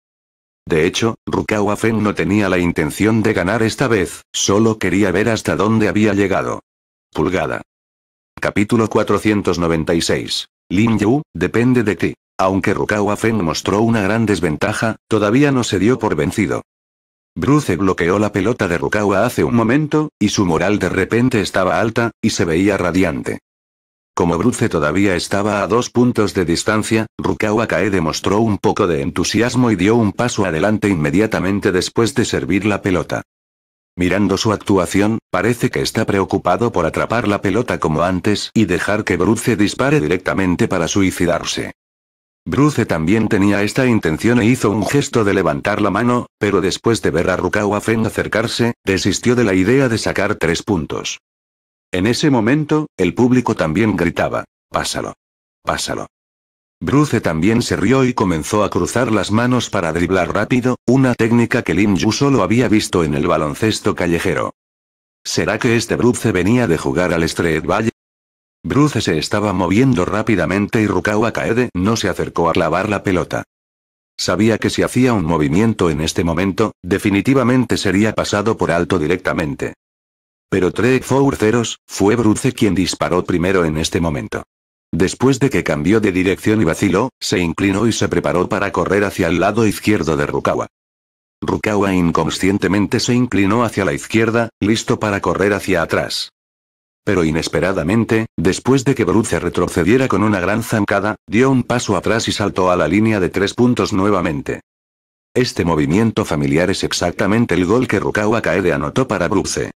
De hecho, Rukawa Fen no tenía la intención de ganar esta vez, solo quería ver hasta dónde había llegado. Pulgada. Capítulo 496. Lin Yu, depende de ti. Aunque Rukawa Fen mostró una gran desventaja, todavía no se dio por vencido. Bruce bloqueó la pelota de Rukawa hace un momento, y su moral de repente estaba alta, y se veía radiante. Como Bruce todavía estaba a dos puntos de distancia, Rukawa Kae demostró un poco de entusiasmo y dio un paso adelante inmediatamente después de servir la pelota. Mirando su actuación, parece que está preocupado por atrapar la pelota como antes y dejar que Bruce dispare directamente para suicidarse. Bruce también tenía esta intención e hizo un gesto de levantar la mano, pero después de ver a Rukawa Feng acercarse, desistió de la idea de sacar tres puntos. En ese momento, el público también gritaba, Pásalo. Pásalo. Bruce también se rió y comenzó a cruzar las manos para driblar rápido, una técnica que Lin Yu solo había visto en el baloncesto callejero. ¿Será que este Bruce venía de jugar al Street Valley? Bruce se estaba moviendo rápidamente y Rukawa Kaede no se acercó a clavar la pelota. Sabía que si hacía un movimiento en este momento, definitivamente sería pasado por alto directamente. Pero tres 0 fue Bruce quien disparó primero en este momento. Después de que cambió de dirección y vaciló, se inclinó y se preparó para correr hacia el lado izquierdo de Rukawa. Rukawa inconscientemente se inclinó hacia la izquierda, listo para correr hacia atrás. Pero inesperadamente, después de que Bruce retrocediera con una gran zancada, dio un paso atrás y saltó a la línea de tres puntos nuevamente. Este movimiento familiar es exactamente el gol que Rukawa Kaede anotó para Bruce.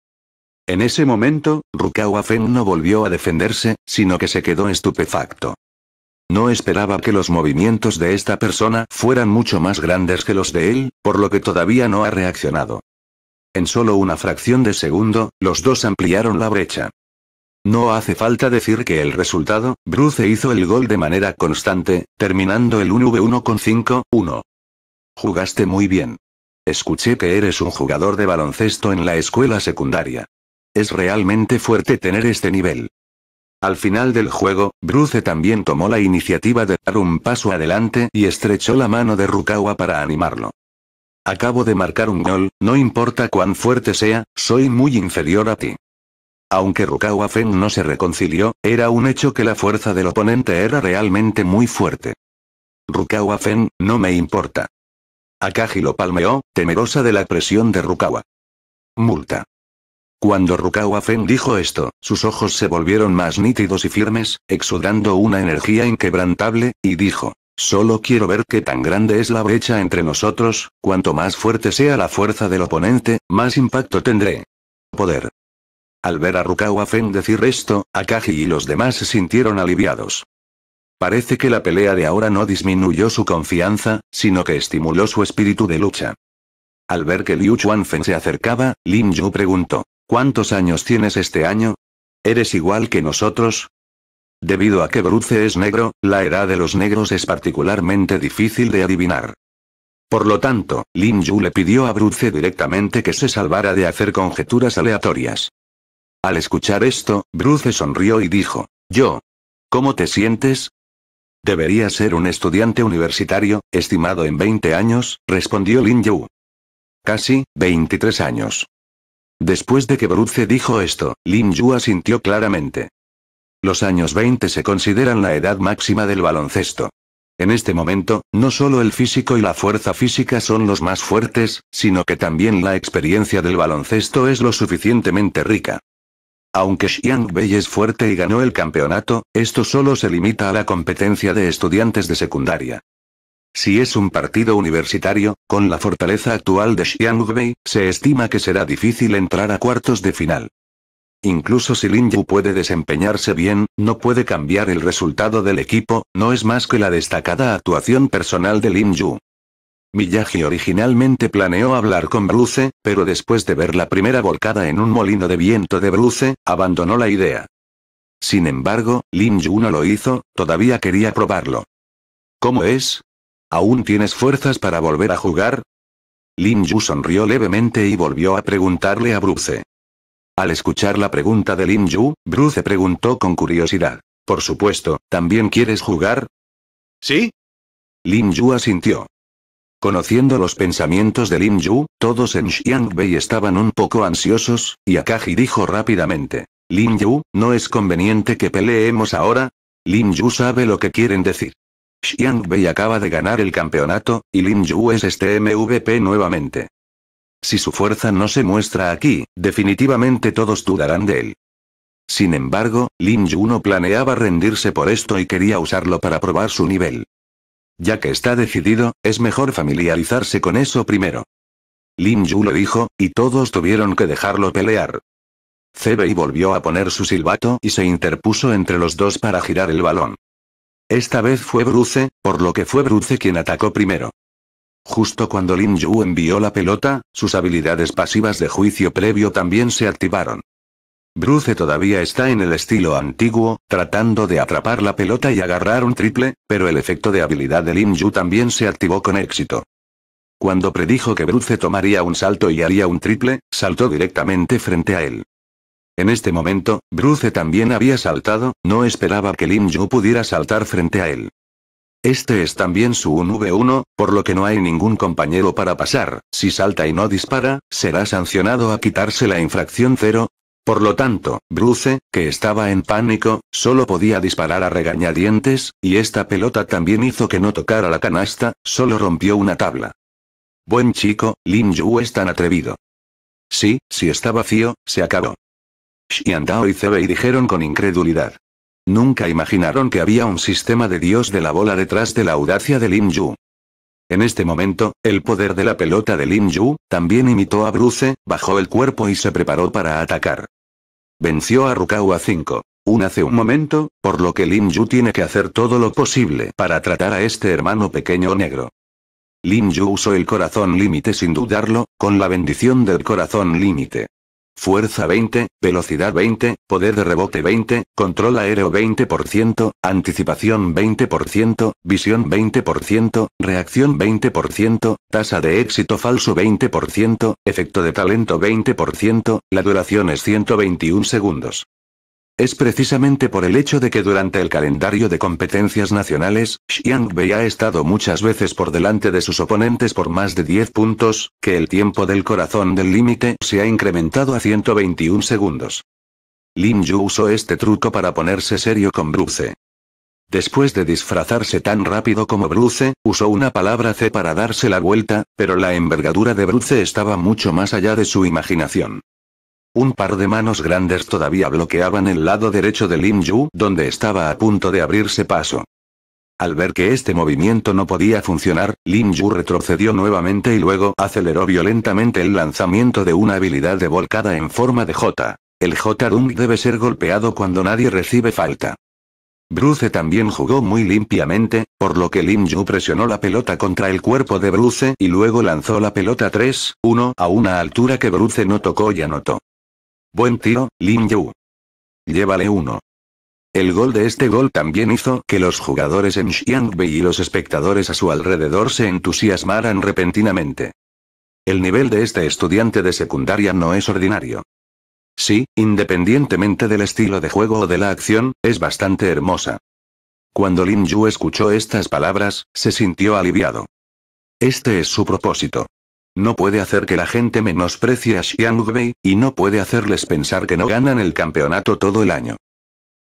En ese momento, Rukawa Fen no volvió a defenderse, sino que se quedó estupefacto. No esperaba que los movimientos de esta persona fueran mucho más grandes que los de él, por lo que todavía no ha reaccionado. En solo una fracción de segundo, los dos ampliaron la brecha. No hace falta decir que el resultado, Bruce hizo el gol de manera constante, terminando el 1v1 con 5-1. Jugaste muy bien. Escuché que eres un jugador de baloncesto en la escuela secundaria. Es realmente fuerte tener este nivel. Al final del juego, Bruce también tomó la iniciativa de dar un paso adelante y estrechó la mano de Rukawa para animarlo. Acabo de marcar un gol, no importa cuán fuerte sea, soy muy inferior a ti. Aunque Rukawa Fen no se reconcilió, era un hecho que la fuerza del oponente era realmente muy fuerte. Rukawa Fen, no me importa. Akagi lo palmeó, temerosa de la presión de Rukawa. Multa. Cuando Rukawa Fen dijo esto, sus ojos se volvieron más nítidos y firmes, exudando una energía inquebrantable, y dijo, Solo quiero ver qué tan grande es la brecha entre nosotros, cuanto más fuerte sea la fuerza del oponente, más impacto tendré. Poder. Al ver a Rukawa Fen decir esto, Akagi y los demás se sintieron aliviados. Parece que la pelea de ahora no disminuyó su confianza, sino que estimuló su espíritu de lucha. Al ver que Liu Chuanfen se acercaba, Lin Yu preguntó, ¿Cuántos años tienes este año? ¿Eres igual que nosotros? Debido a que Bruce es negro, la edad de los negros es particularmente difícil de adivinar. Por lo tanto, Lin Yu le pidió a Bruce directamente que se salvara de hacer conjeturas aleatorias. Al escuchar esto, Bruce sonrió y dijo, Yo. ¿Cómo te sientes? Debería ser un estudiante universitario, estimado en 20 años, respondió Lin Yu. Casi, 23 años. Después de que Bruce dijo esto, Lin Yu asintió claramente. Los años 20 se consideran la edad máxima del baloncesto. En este momento, no solo el físico y la fuerza física son los más fuertes, sino que también la experiencia del baloncesto es lo suficientemente rica. Aunque Xiang Bei es fuerte y ganó el campeonato, esto solo se limita a la competencia de estudiantes de secundaria. Si es un partido universitario, con la fortaleza actual de Xiangbei, se estima que será difícil entrar a cuartos de final. Incluso si Lin Yu puede desempeñarse bien, no puede cambiar el resultado del equipo, no es más que la destacada actuación personal de Lin Yu. Miyagi originalmente planeó hablar con Bruce, pero después de ver la primera volcada en un molino de viento de Bruce, abandonó la idea. Sin embargo, Lin Yu no lo hizo, todavía quería probarlo. ¿Cómo es? ¿Aún tienes fuerzas para volver a jugar? Lin Yu sonrió levemente y volvió a preguntarle a Bruce. Al escuchar la pregunta de Lin Yu, Bruce preguntó con curiosidad. Por supuesto, ¿también quieres jugar? ¿Sí? Lin Yu asintió. Conociendo los pensamientos de Lin Yu, todos en Xiangbei estaban un poco ansiosos, y Akagi dijo rápidamente. Lin Yu, ¿no es conveniente que peleemos ahora? Lin Yu sabe lo que quieren decir. Bei acaba de ganar el campeonato, y Lin Yu es este MVP nuevamente. Si su fuerza no se muestra aquí, definitivamente todos dudarán de él. Sin embargo, Lin Yu no planeaba rendirse por esto y quería usarlo para probar su nivel. Ya que está decidido, es mejor familiarizarse con eso primero. Lin Yu lo dijo, y todos tuvieron que dejarlo pelear. C.B.I. volvió a poner su silbato y se interpuso entre los dos para girar el balón. Esta vez fue Bruce, por lo que fue Bruce quien atacó primero. Justo cuando Lin Yu envió la pelota, sus habilidades pasivas de juicio previo también se activaron. Bruce todavía está en el estilo antiguo, tratando de atrapar la pelota y agarrar un triple, pero el efecto de habilidad de Lin Yu también se activó con éxito. Cuando predijo que Bruce tomaría un salto y haría un triple, saltó directamente frente a él. En este momento, Bruce también había saltado, no esperaba que Lin Yu pudiera saltar frente a él. Este es también su 1v1, por lo que no hay ningún compañero para pasar, si salta y no dispara, será sancionado a quitarse la infracción cero. Por lo tanto, Bruce, que estaba en pánico, solo podía disparar a regañadientes, y esta pelota también hizo que no tocara la canasta, solo rompió una tabla. Buen chico, Lin Yu es tan atrevido. Sí, si está vacío, se acabó. Y Andao y Zebei dijeron con incredulidad. Nunca imaginaron que había un sistema de dios de la bola detrás de la audacia de Lim Yu. En este momento, el poder de la pelota de Lim Yu, también imitó a Bruce, bajó el cuerpo y se preparó para atacar. Venció a Rukawa 5. Un hace un momento, por lo que Lim Yu tiene que hacer todo lo posible para tratar a este hermano pequeño negro. Lim Yu usó el corazón límite sin dudarlo, con la bendición del corazón límite. Fuerza 20, velocidad 20, poder de rebote 20, control aéreo 20%, anticipación 20%, visión 20%, reacción 20%, tasa de éxito falso 20%, efecto de talento 20%, la duración es 121 segundos. Es precisamente por el hecho de que durante el calendario de competencias nacionales, Xiangbei ha estado muchas veces por delante de sus oponentes por más de 10 puntos, que el tiempo del corazón del límite se ha incrementado a 121 segundos. Lin Yu usó este truco para ponerse serio con Bruce. Después de disfrazarse tan rápido como Bruce, usó una palabra C para darse la vuelta, pero la envergadura de Bruce estaba mucho más allá de su imaginación. Un par de manos grandes todavía bloqueaban el lado derecho de Lim Yu, donde estaba a punto de abrirse paso. Al ver que este movimiento no podía funcionar, Lin Yu retrocedió nuevamente y luego aceleró violentamente el lanzamiento de una habilidad de volcada en forma de J. El j Rung debe ser golpeado cuando nadie recibe falta. Bruce también jugó muy limpiamente, por lo que Lin Yu presionó la pelota contra el cuerpo de Bruce y luego lanzó la pelota 3-1 a una altura que Bruce no tocó y anotó. Buen tiro, Lin Yu. Llévale uno. El gol de este gol también hizo que los jugadores en Xiangbei y los espectadores a su alrededor se entusiasmaran repentinamente. El nivel de este estudiante de secundaria no es ordinario. Sí, independientemente del estilo de juego o de la acción, es bastante hermosa. Cuando Lin Yu escuchó estas palabras, se sintió aliviado. Este es su propósito. No puede hacer que la gente menosprecie a Xiang Wei, y no puede hacerles pensar que no ganan el campeonato todo el año.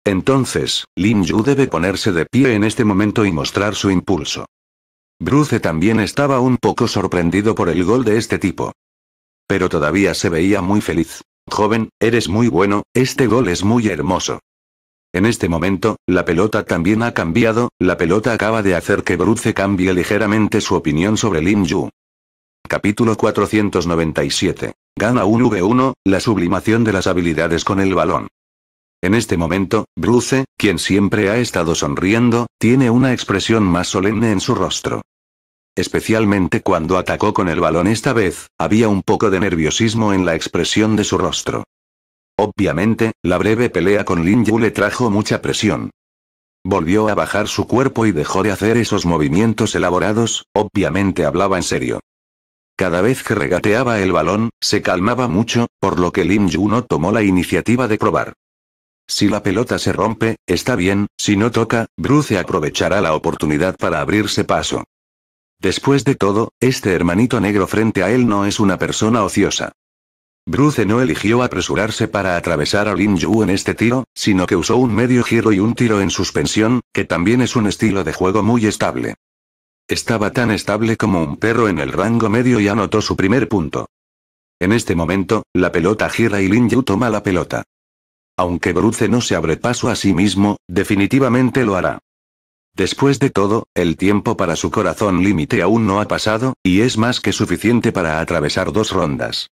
Entonces, Lin Yu debe ponerse de pie en este momento y mostrar su impulso. Bruce también estaba un poco sorprendido por el gol de este tipo. Pero todavía se veía muy feliz. Joven, eres muy bueno, este gol es muy hermoso. En este momento, la pelota también ha cambiado, la pelota acaba de hacer que Bruce cambie ligeramente su opinión sobre Lin Yu. Capítulo 497. Gana un V1, la sublimación de las habilidades con el balón. En este momento, Bruce, quien siempre ha estado sonriendo, tiene una expresión más solemne en su rostro. Especialmente cuando atacó con el balón esta vez, había un poco de nerviosismo en la expresión de su rostro. Obviamente, la breve pelea con Lin Yu le trajo mucha presión. Volvió a bajar su cuerpo y dejó de hacer esos movimientos elaborados, obviamente hablaba en serio. Cada vez que regateaba el balón, se calmaba mucho, por lo que Lim no tomó la iniciativa de probar. Si la pelota se rompe, está bien, si no toca, Bruce aprovechará la oportunidad para abrirse paso. Después de todo, este hermanito negro frente a él no es una persona ociosa. Bruce no eligió apresurarse para atravesar a Lin Yu en este tiro, sino que usó un medio giro y un tiro en suspensión, que también es un estilo de juego muy estable. Estaba tan estable como un perro en el rango medio y anotó su primer punto. En este momento, la pelota gira y Lin Yu toma la pelota. Aunque Bruce no se abre paso a sí mismo, definitivamente lo hará. Después de todo, el tiempo para su corazón límite aún no ha pasado, y es más que suficiente para atravesar dos rondas.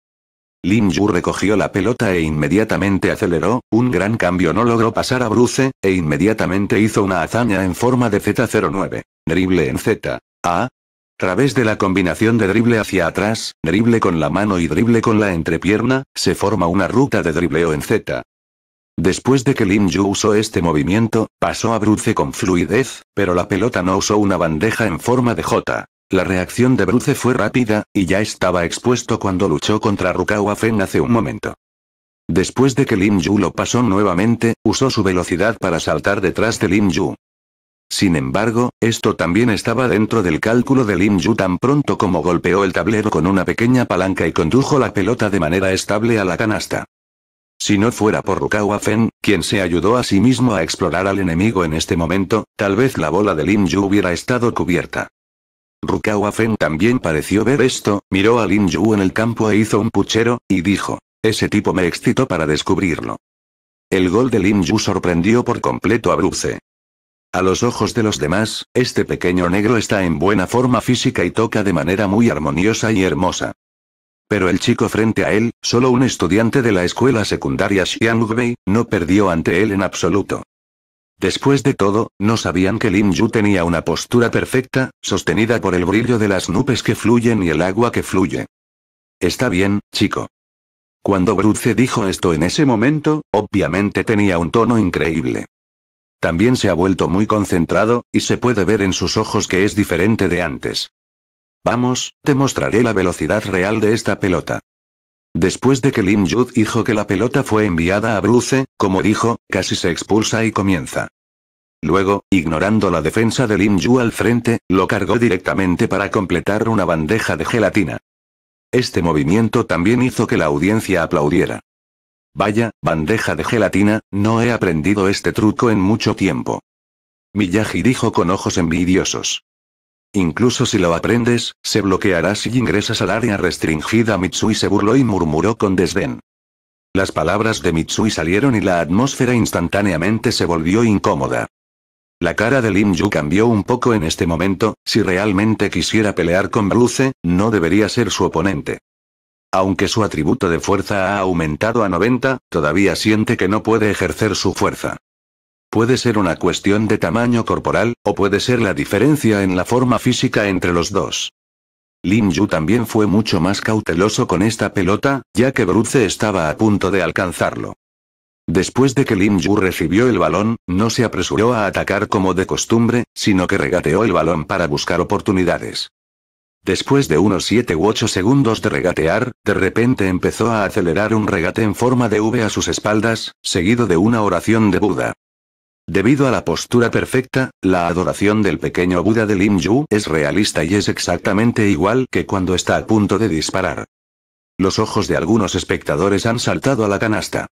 Lin Yu recogió la pelota e inmediatamente aceleró, un gran cambio no logró pasar a Bruce, e inmediatamente hizo una hazaña en forma de Z09. Drible en Z. A. Través de la combinación de drible hacia atrás, drible con la mano y drible con la entrepierna, se forma una ruta de dribleo en Z. Después de que Lin Yu usó este movimiento, pasó a Bruce con fluidez, pero la pelota no usó una bandeja en forma de J. La reacción de Bruce fue rápida, y ya estaba expuesto cuando luchó contra Rukawa Fen hace un momento. Después de que Lin Yu lo pasó nuevamente, usó su velocidad para saltar detrás de Lin Yu. Sin embargo, esto también estaba dentro del cálculo de Lin Yu tan pronto como golpeó el tablero con una pequeña palanca y condujo la pelota de manera estable a la canasta. Si no fuera por Rukawa Fen, quien se ayudó a sí mismo a explorar al enemigo en este momento, tal vez la bola de Lin Yu hubiera estado cubierta. Rukawa Fen también pareció ver esto, miró a Lin Yu en el campo e hizo un puchero, y dijo, ese tipo me excitó para descubrirlo. El gol de Lin Yu sorprendió por completo a Bruce. A los ojos de los demás, este pequeño negro está en buena forma física y toca de manera muy armoniosa y hermosa. Pero el chico frente a él, solo un estudiante de la escuela secundaria Xiangbei, no perdió ante él en absoluto. Después de todo, no sabían que Lin Yu tenía una postura perfecta, sostenida por el brillo de las nubes que fluyen y el agua que fluye. Está bien, chico. Cuando Bruce dijo esto en ese momento, obviamente tenía un tono increíble. También se ha vuelto muy concentrado, y se puede ver en sus ojos que es diferente de antes. Vamos, te mostraré la velocidad real de esta pelota. Después de que Lim Yu dijo que la pelota fue enviada a Bruce, como dijo, casi se expulsa y comienza. Luego, ignorando la defensa de Lim Yu al frente, lo cargó directamente para completar una bandeja de gelatina. Este movimiento también hizo que la audiencia aplaudiera. Vaya, bandeja de gelatina, no he aprendido este truco en mucho tiempo. Miyagi dijo con ojos envidiosos. Incluso si lo aprendes, se bloqueará si ingresas al área restringida. Mitsui se burló y murmuró con desdén. Las palabras de Mitsui salieron y la atmósfera instantáneamente se volvió incómoda. La cara de Lin Yu cambió un poco en este momento, si realmente quisiera pelear con Bruce, no debería ser su oponente. Aunque su atributo de fuerza ha aumentado a 90, todavía siente que no puede ejercer su fuerza. Puede ser una cuestión de tamaño corporal, o puede ser la diferencia en la forma física entre los dos. Lin Yu también fue mucho más cauteloso con esta pelota, ya que Bruce estaba a punto de alcanzarlo. Después de que Lin Yu recibió el balón, no se apresuró a atacar como de costumbre, sino que regateó el balón para buscar oportunidades. Después de unos 7 u 8 segundos de regatear, de repente empezó a acelerar un regate en forma de V a sus espaldas, seguido de una oración de Buda. Debido a la postura perfecta, la adoración del pequeño Buda de Lin Yu es realista y es exactamente igual que cuando está a punto de disparar. Los ojos de algunos espectadores han saltado a la canasta.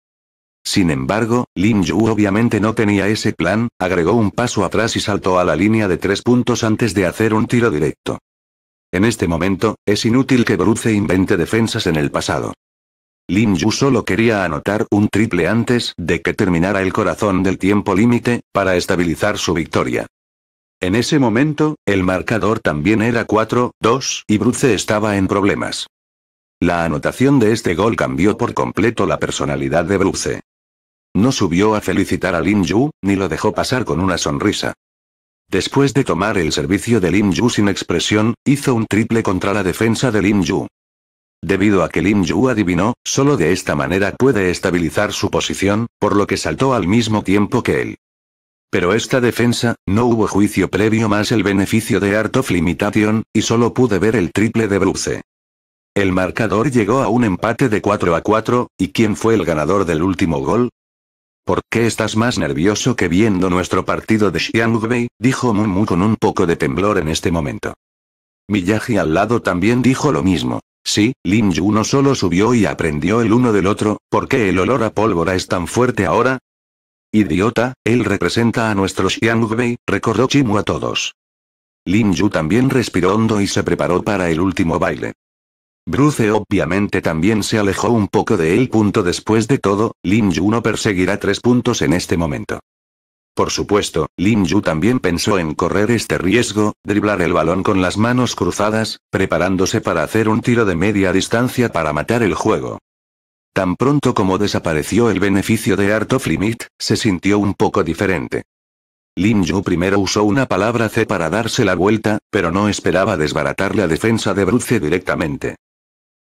Sin embargo, Lin Yu obviamente no tenía ese plan, agregó un paso atrás y saltó a la línea de tres puntos antes de hacer un tiro directo. En este momento, es inútil que Bruce invente defensas en el pasado. Lin Yu solo quería anotar un triple antes de que terminara el corazón del tiempo límite, para estabilizar su victoria. En ese momento, el marcador también era 4-2 y Bruce estaba en problemas. La anotación de este gol cambió por completo la personalidad de Bruce. No subió a felicitar a Lin Yu, ni lo dejó pasar con una sonrisa. Después de tomar el servicio de Lim Yu sin expresión, hizo un triple contra la defensa de Lim Yu. Debido a que Lim Yu adivinó, solo de esta manera puede estabilizar su posición, por lo que saltó al mismo tiempo que él. Pero esta defensa, no hubo juicio previo más el beneficio de Art of Limitation, y solo pude ver el triple de Bruce. El marcador llegó a un empate de 4 a 4, ¿y quién fue el ganador del último gol? ¿Por qué estás más nervioso que viendo nuestro partido de Xiangbei? dijo Mumu con un poco de temblor en este momento. Miyagi al lado también dijo lo mismo. Sí, Lin Yu no solo subió y aprendió el uno del otro, ¿por qué el olor a pólvora es tan fuerte ahora? Idiota, él representa a nuestro Xiangbei, recordó Chimu a todos. Lin Yu también respiró hondo y se preparó para el último baile. Bruce obviamente también se alejó un poco de él. Punto después de todo, Lin Yu no perseguirá tres puntos en este momento. Por supuesto, Lin Yu también pensó en correr este riesgo, driblar el balón con las manos cruzadas, preparándose para hacer un tiro de media distancia para matar el juego. Tan pronto como desapareció el beneficio de Art of Limit, se sintió un poco diferente. Lin Yu primero usó una palabra C para darse la vuelta, pero no esperaba desbaratar la defensa de Bruce directamente.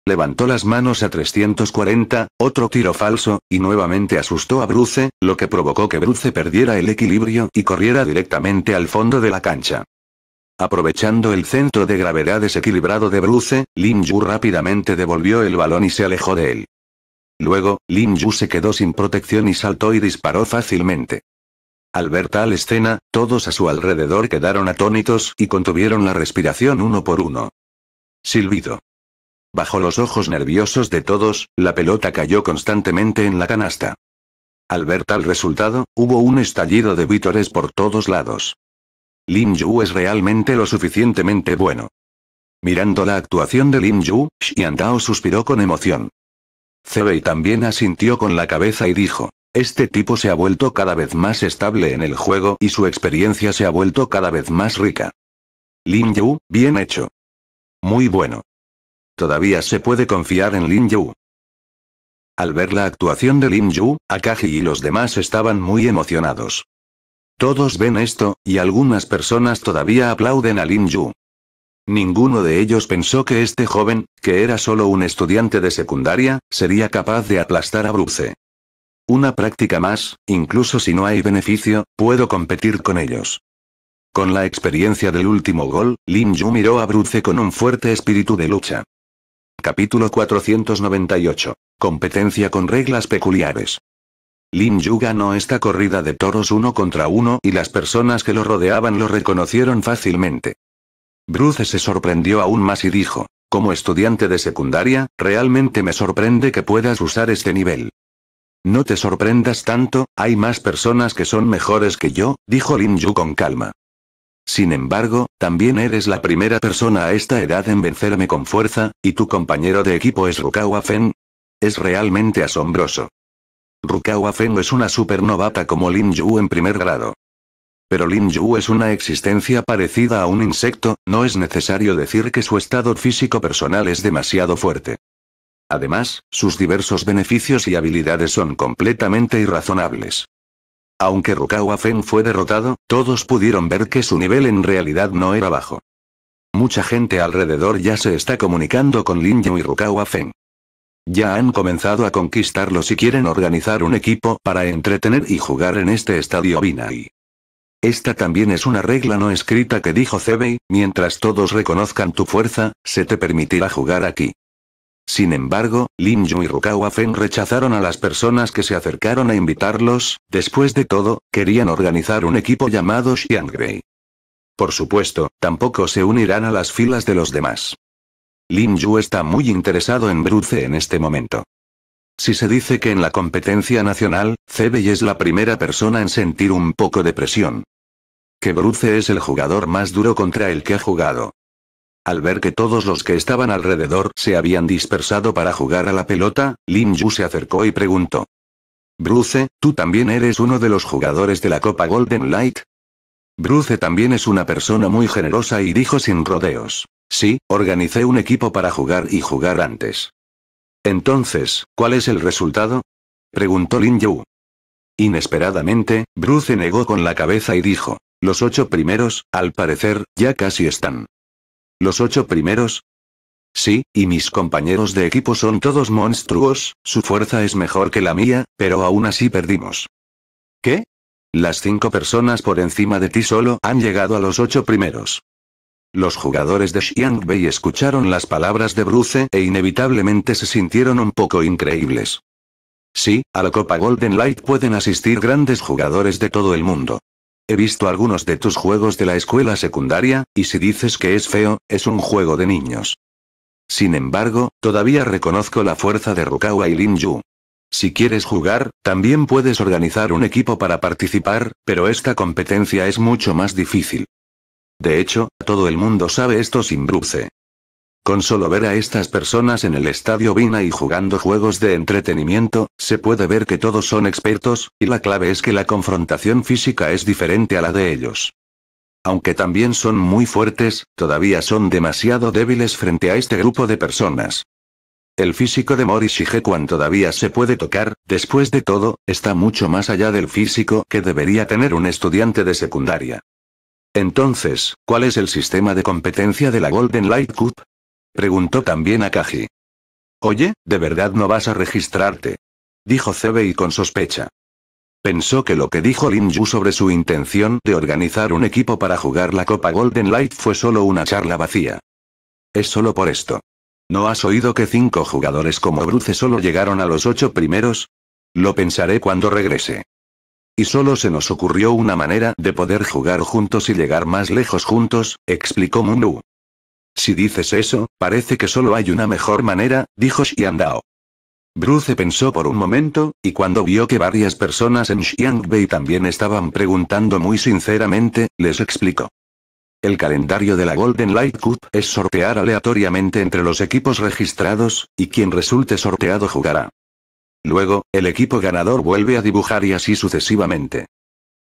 Levantó las manos a 340, otro tiro falso, y nuevamente asustó a Bruce, lo que provocó que Bruce perdiera el equilibrio y corriera directamente al fondo de la cancha. Aprovechando el centro de gravedad desequilibrado de Bruce, Lin Yu rápidamente devolvió el balón y se alejó de él. Luego, Lin Yu se quedó sin protección y saltó y disparó fácilmente. Al ver tal escena, todos a su alrededor quedaron atónitos y contuvieron la respiración uno por uno. Silbido. Bajo los ojos nerviosos de todos, la pelota cayó constantemente en la canasta. Al ver tal resultado, hubo un estallido de vítores por todos lados. Lin Yu es realmente lo suficientemente bueno. Mirando la actuación de Lin Yu, Xian Dao suspiró con emoción. Cebei también asintió con la cabeza y dijo, este tipo se ha vuelto cada vez más estable en el juego y su experiencia se ha vuelto cada vez más rica. Lin Yu, bien hecho. Muy bueno. Todavía se puede confiar en Lin Yu. Al ver la actuación de Lin Yu, Akagi y los demás estaban muy emocionados. Todos ven esto, y algunas personas todavía aplauden a Lin Yu. Ninguno de ellos pensó que este joven, que era solo un estudiante de secundaria, sería capaz de aplastar a Bruce. Una práctica más, incluso si no hay beneficio, puedo competir con ellos. Con la experiencia del último gol, Lin Yu miró a Bruce con un fuerte espíritu de lucha. Capítulo 498. Competencia con reglas peculiares. Lin Yu ganó esta corrida de toros uno contra uno y las personas que lo rodeaban lo reconocieron fácilmente. Bruce se sorprendió aún más y dijo, como estudiante de secundaria, realmente me sorprende que puedas usar este nivel. No te sorprendas tanto, hay más personas que son mejores que yo, dijo Lin Yu con calma. Sin embargo, también eres la primera persona a esta edad en vencerme con fuerza, y tu compañero de equipo es Rukawa Fen. Es realmente asombroso. Rukawa Fen es una supernovata como Lin Yu en primer grado. Pero Lin Yu es una existencia parecida a un insecto, no es necesario decir que su estado físico personal es demasiado fuerte. Además, sus diversos beneficios y habilidades son completamente irrazonables. Aunque Rukawa Fen fue derrotado, todos pudieron ver que su nivel en realidad no era bajo. Mucha gente alrededor ya se está comunicando con Lin Yu y Rukawa Fen. Ya han comenzado a conquistarlos y quieren organizar un equipo para entretener y jugar en este estadio Binai. Esta también es una regla no escrita que dijo Zebei, mientras todos reconozcan tu fuerza, se te permitirá jugar aquí. Sin embargo, Lin Yu y Rukawa Feng rechazaron a las personas que se acercaron a invitarlos, después de todo, querían organizar un equipo llamado Xiangrei. Por supuesto, tampoco se unirán a las filas de los demás. Lin Yu está muy interesado en Bruce en este momento. Si se dice que en la competencia nacional, Cebey es la primera persona en sentir un poco de presión. Que Bruce es el jugador más duro contra el que ha jugado. Al ver que todos los que estaban alrededor se habían dispersado para jugar a la pelota, Lin Yu se acercó y preguntó. Bruce, ¿tú también eres uno de los jugadores de la Copa Golden Light? Bruce también es una persona muy generosa y dijo sin rodeos. Sí, organicé un equipo para jugar y jugar antes. Entonces, ¿cuál es el resultado? Preguntó Lin Yu. Inesperadamente, Bruce negó con la cabeza y dijo, los ocho primeros, al parecer, ya casi están. ¿Los ocho primeros? Sí, y mis compañeros de equipo son todos monstruos, su fuerza es mejor que la mía, pero aún así perdimos. ¿Qué? Las cinco personas por encima de ti solo han llegado a los ocho primeros. Los jugadores de Xiangbei escucharon las palabras de Bruce e inevitablemente se sintieron un poco increíbles. Sí, a la Copa Golden Light pueden asistir grandes jugadores de todo el mundo. He visto algunos de tus juegos de la escuela secundaria, y si dices que es feo, es un juego de niños. Sin embargo, todavía reconozco la fuerza de Rukawa y Lin Yu. Si quieres jugar, también puedes organizar un equipo para participar, pero esta competencia es mucho más difícil. De hecho, todo el mundo sabe esto sin Bruce. Con solo ver a estas personas en el estadio Vina y jugando juegos de entretenimiento, se puede ver que todos son expertos, y la clave es que la confrontación física es diferente a la de ellos. Aunque también son muy fuertes, todavía son demasiado débiles frente a este grupo de personas. El físico de Mori cuán todavía se puede tocar, después de todo, está mucho más allá del físico que debería tener un estudiante de secundaria. Entonces, ¿cuál es el sistema de competencia de la Golden Light Cup? Preguntó también a Kaji. Oye, ¿de verdad no vas a registrarte? Dijo y con sospecha. Pensó que lo que dijo Lin Yu sobre su intención de organizar un equipo para jugar la Copa Golden Light fue solo una charla vacía. Es solo por esto. ¿No has oído que cinco jugadores como Bruce solo llegaron a los ocho primeros? Lo pensaré cuando regrese. Y solo se nos ocurrió una manera de poder jugar juntos y llegar más lejos juntos, explicó Munu. Si dices eso, parece que solo hay una mejor manera, dijo Xiandao. Bruce pensó por un momento, y cuando vio que varias personas en Xiangbei también estaban preguntando muy sinceramente, les explicó. El calendario de la Golden Light Cup es sortear aleatoriamente entre los equipos registrados, y quien resulte sorteado jugará. Luego, el equipo ganador vuelve a dibujar y así sucesivamente.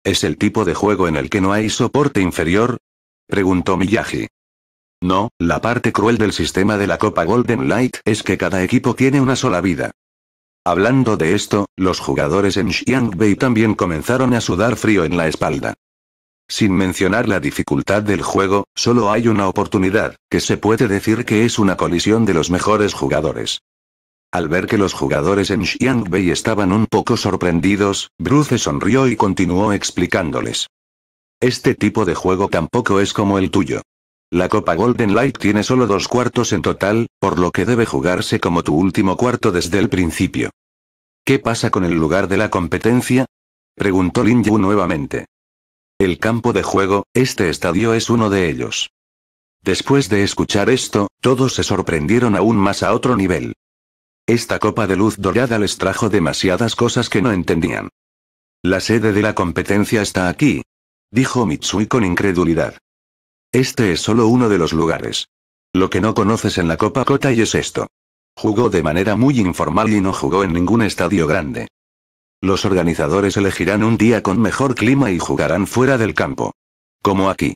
¿Es el tipo de juego en el que no hay soporte inferior? Preguntó Miyagi. No, la parte cruel del sistema de la Copa Golden Light es que cada equipo tiene una sola vida. Hablando de esto, los jugadores en Xiangbei también comenzaron a sudar frío en la espalda. Sin mencionar la dificultad del juego, solo hay una oportunidad, que se puede decir que es una colisión de los mejores jugadores. Al ver que los jugadores en Xiangbei estaban un poco sorprendidos, Bruce sonrió y continuó explicándoles. Este tipo de juego tampoco es como el tuyo. La Copa Golden Light tiene solo dos cuartos en total, por lo que debe jugarse como tu último cuarto desde el principio. ¿Qué pasa con el lugar de la competencia? Preguntó Lin Yu nuevamente. El campo de juego, este estadio es uno de ellos. Después de escuchar esto, todos se sorprendieron aún más a otro nivel. Esta copa de luz dorada les trajo demasiadas cosas que no entendían. La sede de la competencia está aquí. Dijo Mitsui con incredulidad. Este es solo uno de los lugares. Lo que no conoces en la Copa y es esto. Jugó de manera muy informal y no jugó en ningún estadio grande. Los organizadores elegirán un día con mejor clima y jugarán fuera del campo. Como aquí.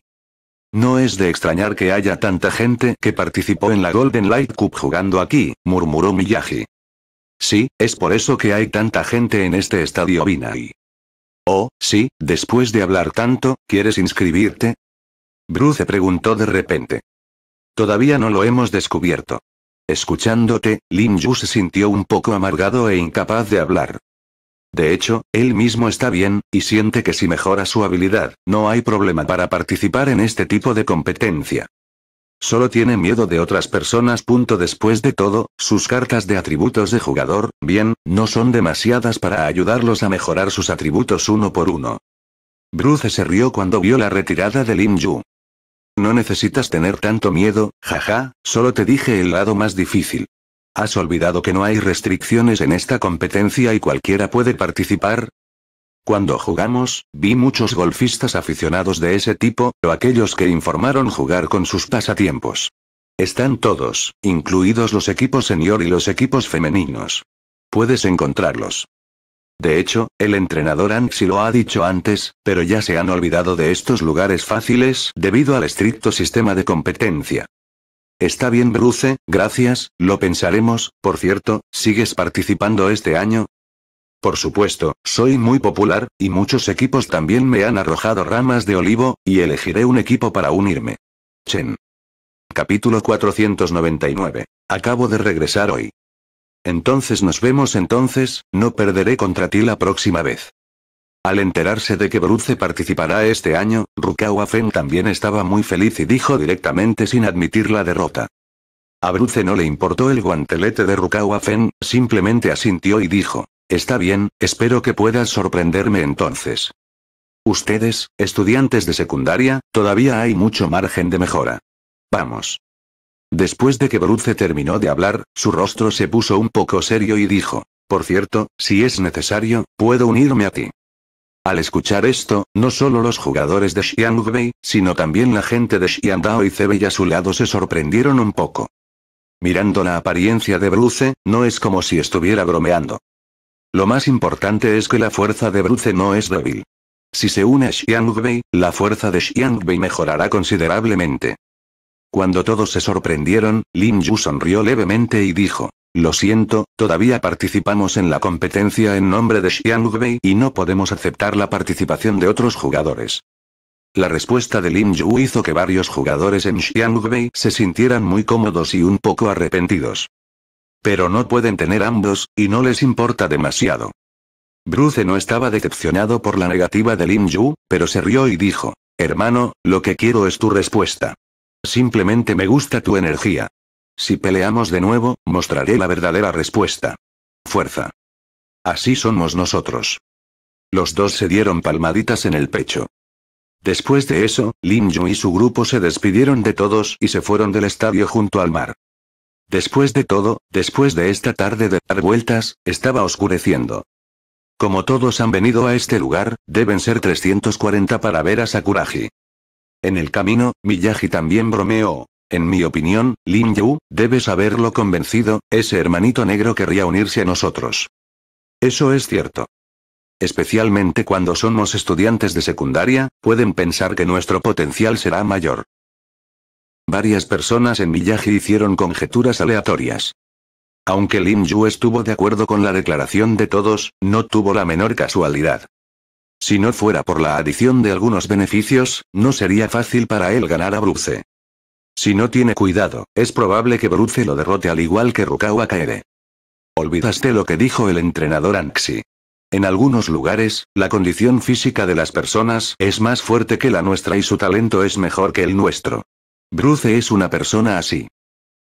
No es de extrañar que haya tanta gente que participó en la Golden Light Cup jugando aquí, murmuró Miyagi. Sí, es por eso que hay tanta gente en este estadio Binay. Oh, sí, después de hablar tanto, ¿quieres inscribirte? Bruce preguntó de repente. Todavía no lo hemos descubierto. Escuchándote, Lin Yu se sintió un poco amargado e incapaz de hablar. De hecho, él mismo está bien, y siente que si mejora su habilidad, no hay problema para participar en este tipo de competencia. Solo tiene miedo de otras personas. Punto después de todo, sus cartas de atributos de jugador, bien, no son demasiadas para ayudarlos a mejorar sus atributos uno por uno. Bruce se rió cuando vio la retirada de Lin Yu. No necesitas tener tanto miedo, jaja, solo te dije el lado más difícil. ¿Has olvidado que no hay restricciones en esta competencia y cualquiera puede participar? Cuando jugamos, vi muchos golfistas aficionados de ese tipo, o aquellos que informaron jugar con sus pasatiempos. Están todos, incluidos los equipos senior y los equipos femeninos. Puedes encontrarlos. De hecho, el entrenador Anxi lo ha dicho antes, pero ya se han olvidado de estos lugares fáciles debido al estricto sistema de competencia. Está bien Bruce, gracias, lo pensaremos, por cierto, ¿sigues participando este año? Por supuesto, soy muy popular, y muchos equipos también me han arrojado ramas de olivo, y elegiré un equipo para unirme. Chen. Capítulo 499. Acabo de regresar hoy. Entonces nos vemos entonces, no perderé contra ti la próxima vez. Al enterarse de que Bruce participará este año, Rukawa Fen también estaba muy feliz y dijo directamente sin admitir la derrota. A Bruce no le importó el guantelete de Rukawa Fen, simplemente asintió y dijo, está bien, espero que puedas sorprenderme entonces. Ustedes, estudiantes de secundaria, todavía hay mucho margen de mejora. Vamos. Después de que Bruce terminó de hablar, su rostro se puso un poco serio y dijo, por cierto, si es necesario, puedo unirme a ti. Al escuchar esto, no solo los jugadores de Xiangbei, sino también la gente de Xiandao y Zebei a su lado se sorprendieron un poco. Mirando la apariencia de Bruce, no es como si estuviera bromeando. Lo más importante es que la fuerza de Bruce no es débil. Si se une a Xiangbei, la fuerza de Xiangbei mejorará considerablemente. Cuando todos se sorprendieron, Lin Yu sonrió levemente y dijo. Lo siento, todavía participamos en la competencia en nombre de Xiang y no podemos aceptar la participación de otros jugadores. La respuesta de Lin Yu hizo que varios jugadores en Xiangbei se sintieran muy cómodos y un poco arrepentidos. Pero no pueden tener ambos, y no les importa demasiado. Bruce no estaba decepcionado por la negativa de Lin Yu, pero se rió y dijo, Hermano, lo que quiero es tu respuesta. Simplemente me gusta tu energía. Si peleamos de nuevo, mostraré la verdadera respuesta. Fuerza. Así somos nosotros. Los dos se dieron palmaditas en el pecho. Después de eso, Lin Yu y su grupo se despidieron de todos y se fueron del estadio junto al mar. Después de todo, después de esta tarde de dar vueltas, estaba oscureciendo. Como todos han venido a este lugar, deben ser 340 para ver a Sakuraji. En el camino, Miyagi también bromeó. En mi opinión, Lin Yu, debes haberlo convencido, ese hermanito negro querría unirse a nosotros. Eso es cierto. Especialmente cuando somos estudiantes de secundaria, pueden pensar que nuestro potencial será mayor. Varias personas en Miyagi hicieron conjeturas aleatorias. Aunque Lin Yu estuvo de acuerdo con la declaración de todos, no tuvo la menor casualidad. Si no fuera por la adición de algunos beneficios, no sería fácil para él ganar a Bruce. Si no tiene cuidado, es probable que Bruce lo derrote al igual que Rukawa Kaede. Olvidaste lo que dijo el entrenador Anxi. En algunos lugares, la condición física de las personas es más fuerte que la nuestra y su talento es mejor que el nuestro. Bruce es una persona así.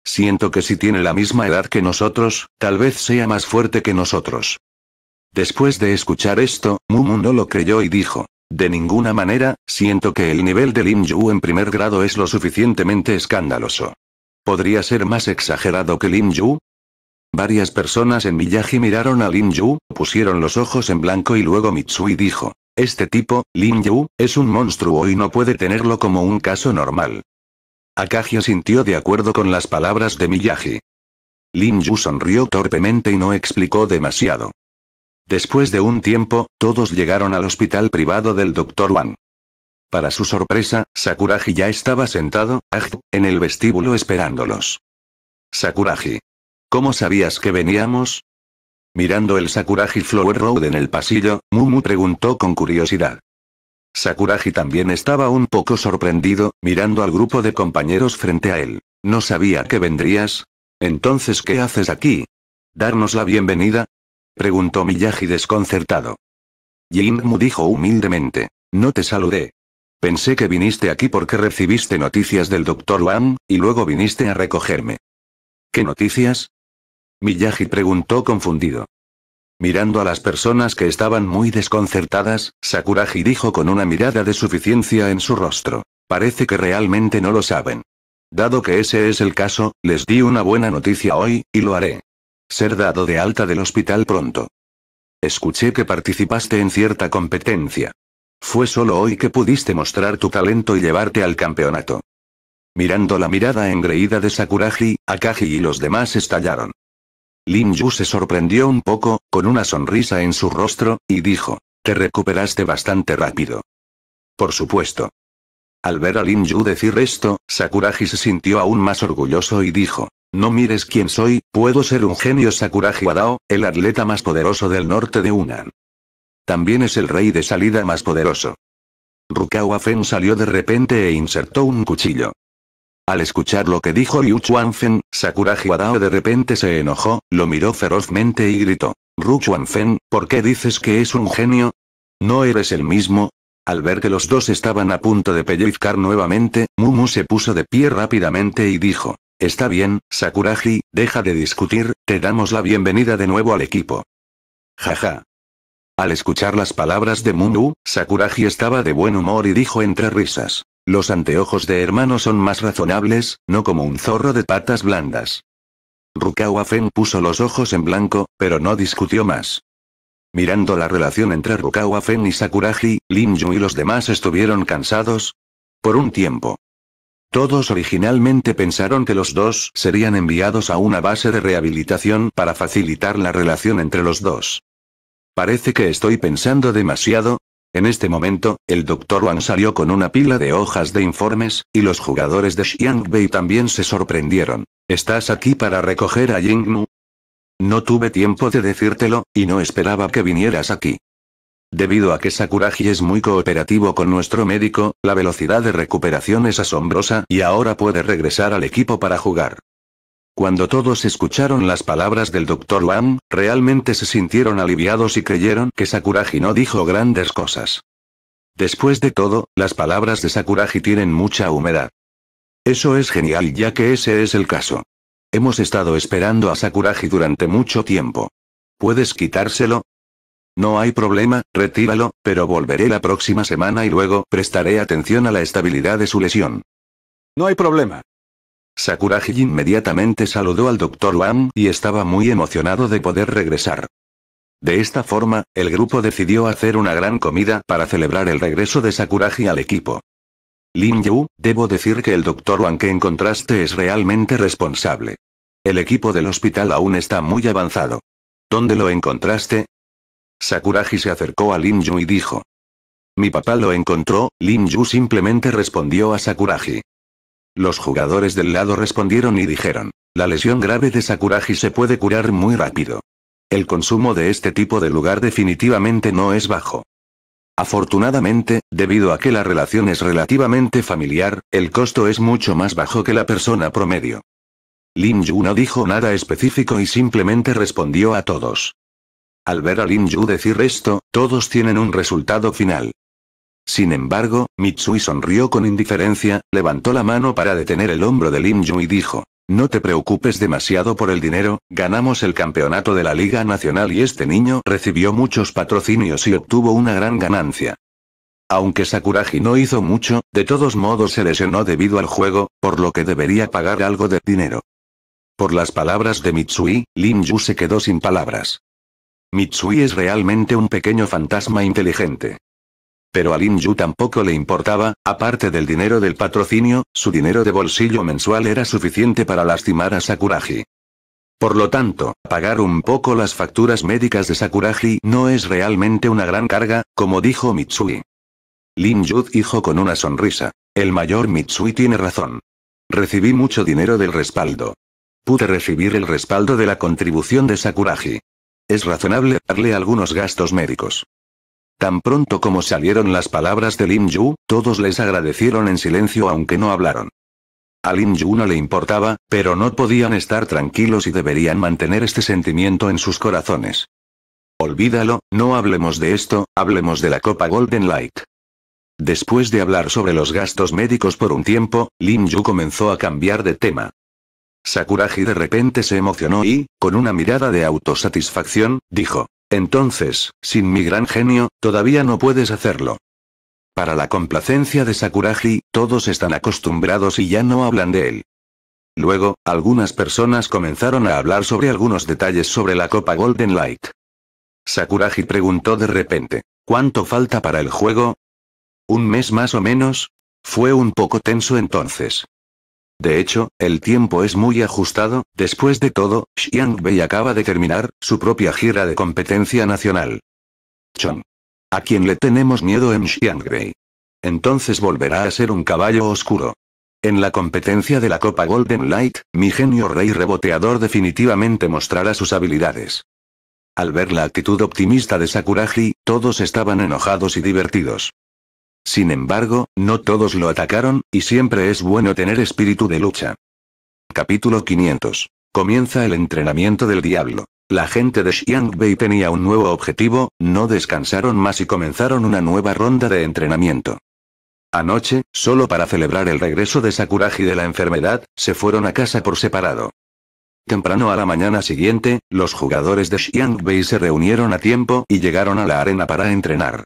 Siento que si tiene la misma edad que nosotros, tal vez sea más fuerte que nosotros. Después de escuchar esto, Mumu no lo creyó y dijo. De ninguna manera, siento que el nivel de Lim Yu en primer grado es lo suficientemente escandaloso. ¿Podría ser más exagerado que Lim Yu? Varias personas en Miyagi miraron a Lim Yu, pusieron los ojos en blanco y luego Mitsui dijo, este tipo, Lim Yu, es un monstruo y no puede tenerlo como un caso normal. Akagi sintió de acuerdo con las palabras de Miyagi. Lim Yu sonrió torpemente y no explicó demasiado. Después de un tiempo, todos llegaron al hospital privado del Dr. Wan. Para su sorpresa, Sakuraji ya estaba sentado, en el vestíbulo esperándolos. Sakuragi. ¿Cómo sabías que veníamos? Mirando el Sakuraji Flower Road en el pasillo, Mumu preguntó con curiosidad. Sakuragi también estaba un poco sorprendido, mirando al grupo de compañeros frente a él. No sabía que vendrías. Entonces, ¿qué haces aquí? ¿Darnos la bienvenida? Preguntó Miyagi desconcertado. Jinmu dijo humildemente. No te saludé. Pensé que viniste aquí porque recibiste noticias del doctor Wang, y luego viniste a recogerme. ¿Qué noticias? Miyagi preguntó confundido. Mirando a las personas que estaban muy desconcertadas, Sakuraji dijo con una mirada de suficiencia en su rostro. Parece que realmente no lo saben. Dado que ese es el caso, les di una buena noticia hoy, y lo haré. Ser dado de alta del hospital pronto. Escuché que participaste en cierta competencia. Fue solo hoy que pudiste mostrar tu talento y llevarte al campeonato. Mirando la mirada engreída de Sakura,ji Akagi y los demás estallaron. Lin Yu se sorprendió un poco, con una sonrisa en su rostro, y dijo, te recuperaste bastante rápido. Por supuesto. Al ver a Lin Yu decir esto, Sakura,ji se sintió aún más orgulloso y dijo, no mires quién soy, puedo ser un genio Sakuragi Wadao, el atleta más poderoso del norte de Unan. También es el rey de salida más poderoso. Rukawa Fen salió de repente e insertó un cuchillo. Al escuchar lo que dijo Chuan Fen, Sakuragi Wadao de repente se enojó, lo miró ferozmente y gritó. Ru Fen, ¿por qué dices que es un genio? ¿No eres el mismo? Al ver que los dos estaban a punto de pellizcar nuevamente, Mumu se puso de pie rápidamente y dijo. Está bien, Sakuraji, deja de discutir, te damos la bienvenida de nuevo al equipo. Jaja. Al escuchar las palabras de Munu, Sakuragi estaba de buen humor y dijo entre risas. Los anteojos de hermano son más razonables, no como un zorro de patas blandas. Rukawa Fen puso los ojos en blanco, pero no discutió más. Mirando la relación entre Rukawa Fen y Sakuragi, Linju y los demás estuvieron cansados. Por un tiempo. Todos originalmente pensaron que los dos serían enviados a una base de rehabilitación para facilitar la relación entre los dos. Parece que estoy pensando demasiado. En este momento, el Dr. Wang salió con una pila de hojas de informes, y los jugadores de Xiangbei también se sorprendieron. ¿Estás aquí para recoger a Jingnu. No tuve tiempo de decírtelo, y no esperaba que vinieras aquí. Debido a que Sakuragi es muy cooperativo con nuestro médico, la velocidad de recuperación es asombrosa y ahora puede regresar al equipo para jugar. Cuando todos escucharon las palabras del Dr. Wang, realmente se sintieron aliviados y creyeron que Sakuragi no dijo grandes cosas. Después de todo, las palabras de Sakuragi tienen mucha humedad. Eso es genial ya que ese es el caso. Hemos estado esperando a Sakuragi durante mucho tiempo. ¿Puedes quitárselo? No hay problema, retíralo, pero volveré la próxima semana y luego prestaré atención a la estabilidad de su lesión. No hay problema. Sakuragi inmediatamente saludó al Dr. Wang y estaba muy emocionado de poder regresar. De esta forma, el grupo decidió hacer una gran comida para celebrar el regreso de Sakuragi al equipo. Lin Yu, debo decir que el Dr. Wang que encontraste es realmente responsable. El equipo del hospital aún está muy avanzado. ¿Dónde lo encontraste? Sakuraji se acercó a Lin y dijo. Mi papá lo encontró, Lin Yu simplemente respondió a Sakuragi. Los jugadores del lado respondieron y dijeron, la lesión grave de Sakuragi se puede curar muy rápido. El consumo de este tipo de lugar definitivamente no es bajo. Afortunadamente, debido a que la relación es relativamente familiar, el costo es mucho más bajo que la persona promedio. Lin Yu no dijo nada específico y simplemente respondió a todos. Al ver a Lin Yu decir esto, todos tienen un resultado final. Sin embargo, Mitsui sonrió con indiferencia, levantó la mano para detener el hombro de Lin Yu y dijo, no te preocupes demasiado por el dinero, ganamos el campeonato de la Liga Nacional y este niño recibió muchos patrocinios y obtuvo una gran ganancia. Aunque Sakuragi no hizo mucho, de todos modos se lesionó debido al juego, por lo que debería pagar algo de dinero. Por las palabras de Mitsui, Lin Yu se quedó sin palabras. Mitsui es realmente un pequeño fantasma inteligente. Pero a Lin Yu tampoco le importaba, aparte del dinero del patrocinio, su dinero de bolsillo mensual era suficiente para lastimar a Sakuraji. Por lo tanto, pagar un poco las facturas médicas de Sakuraji no es realmente una gran carga, como dijo Mitsui. Lin Yu dijo con una sonrisa. El mayor Mitsui tiene razón. Recibí mucho dinero del respaldo. Pude recibir el respaldo de la contribución de Sakuraji." es razonable darle algunos gastos médicos. Tan pronto como salieron las palabras de Lim Yu, todos les agradecieron en silencio aunque no hablaron. A Lim Yu no le importaba, pero no podían estar tranquilos y deberían mantener este sentimiento en sus corazones. Olvídalo, no hablemos de esto, hablemos de la Copa Golden Light. Después de hablar sobre los gastos médicos por un tiempo, Lim Yu comenzó a cambiar de tema. Sakuragi de repente se emocionó y, con una mirada de autosatisfacción, dijo. Entonces, sin mi gran genio, todavía no puedes hacerlo. Para la complacencia de Sakuragi, todos están acostumbrados y ya no hablan de él. Luego, algunas personas comenzaron a hablar sobre algunos detalles sobre la Copa Golden Light. Sakuragi preguntó de repente, ¿cuánto falta para el juego? ¿Un mes más o menos? Fue un poco tenso entonces. De hecho, el tiempo es muy ajustado, después de todo, Xiang Bei acaba de terminar su propia gira de competencia nacional. Chon. A quien le tenemos miedo en Xiang Bei. Entonces volverá a ser un caballo oscuro. En la competencia de la Copa Golden Light, mi genio rey reboteador definitivamente mostrará sus habilidades. Al ver la actitud optimista de Sakuraji, todos estaban enojados y divertidos. Sin embargo, no todos lo atacaron, y siempre es bueno tener espíritu de lucha. Capítulo 500. Comienza el entrenamiento del diablo. La gente de Xiangbei tenía un nuevo objetivo, no descansaron más y comenzaron una nueva ronda de entrenamiento. Anoche, solo para celebrar el regreso de y de la enfermedad, se fueron a casa por separado. Temprano a la mañana siguiente, los jugadores de Xiangbei se reunieron a tiempo y llegaron a la arena para entrenar.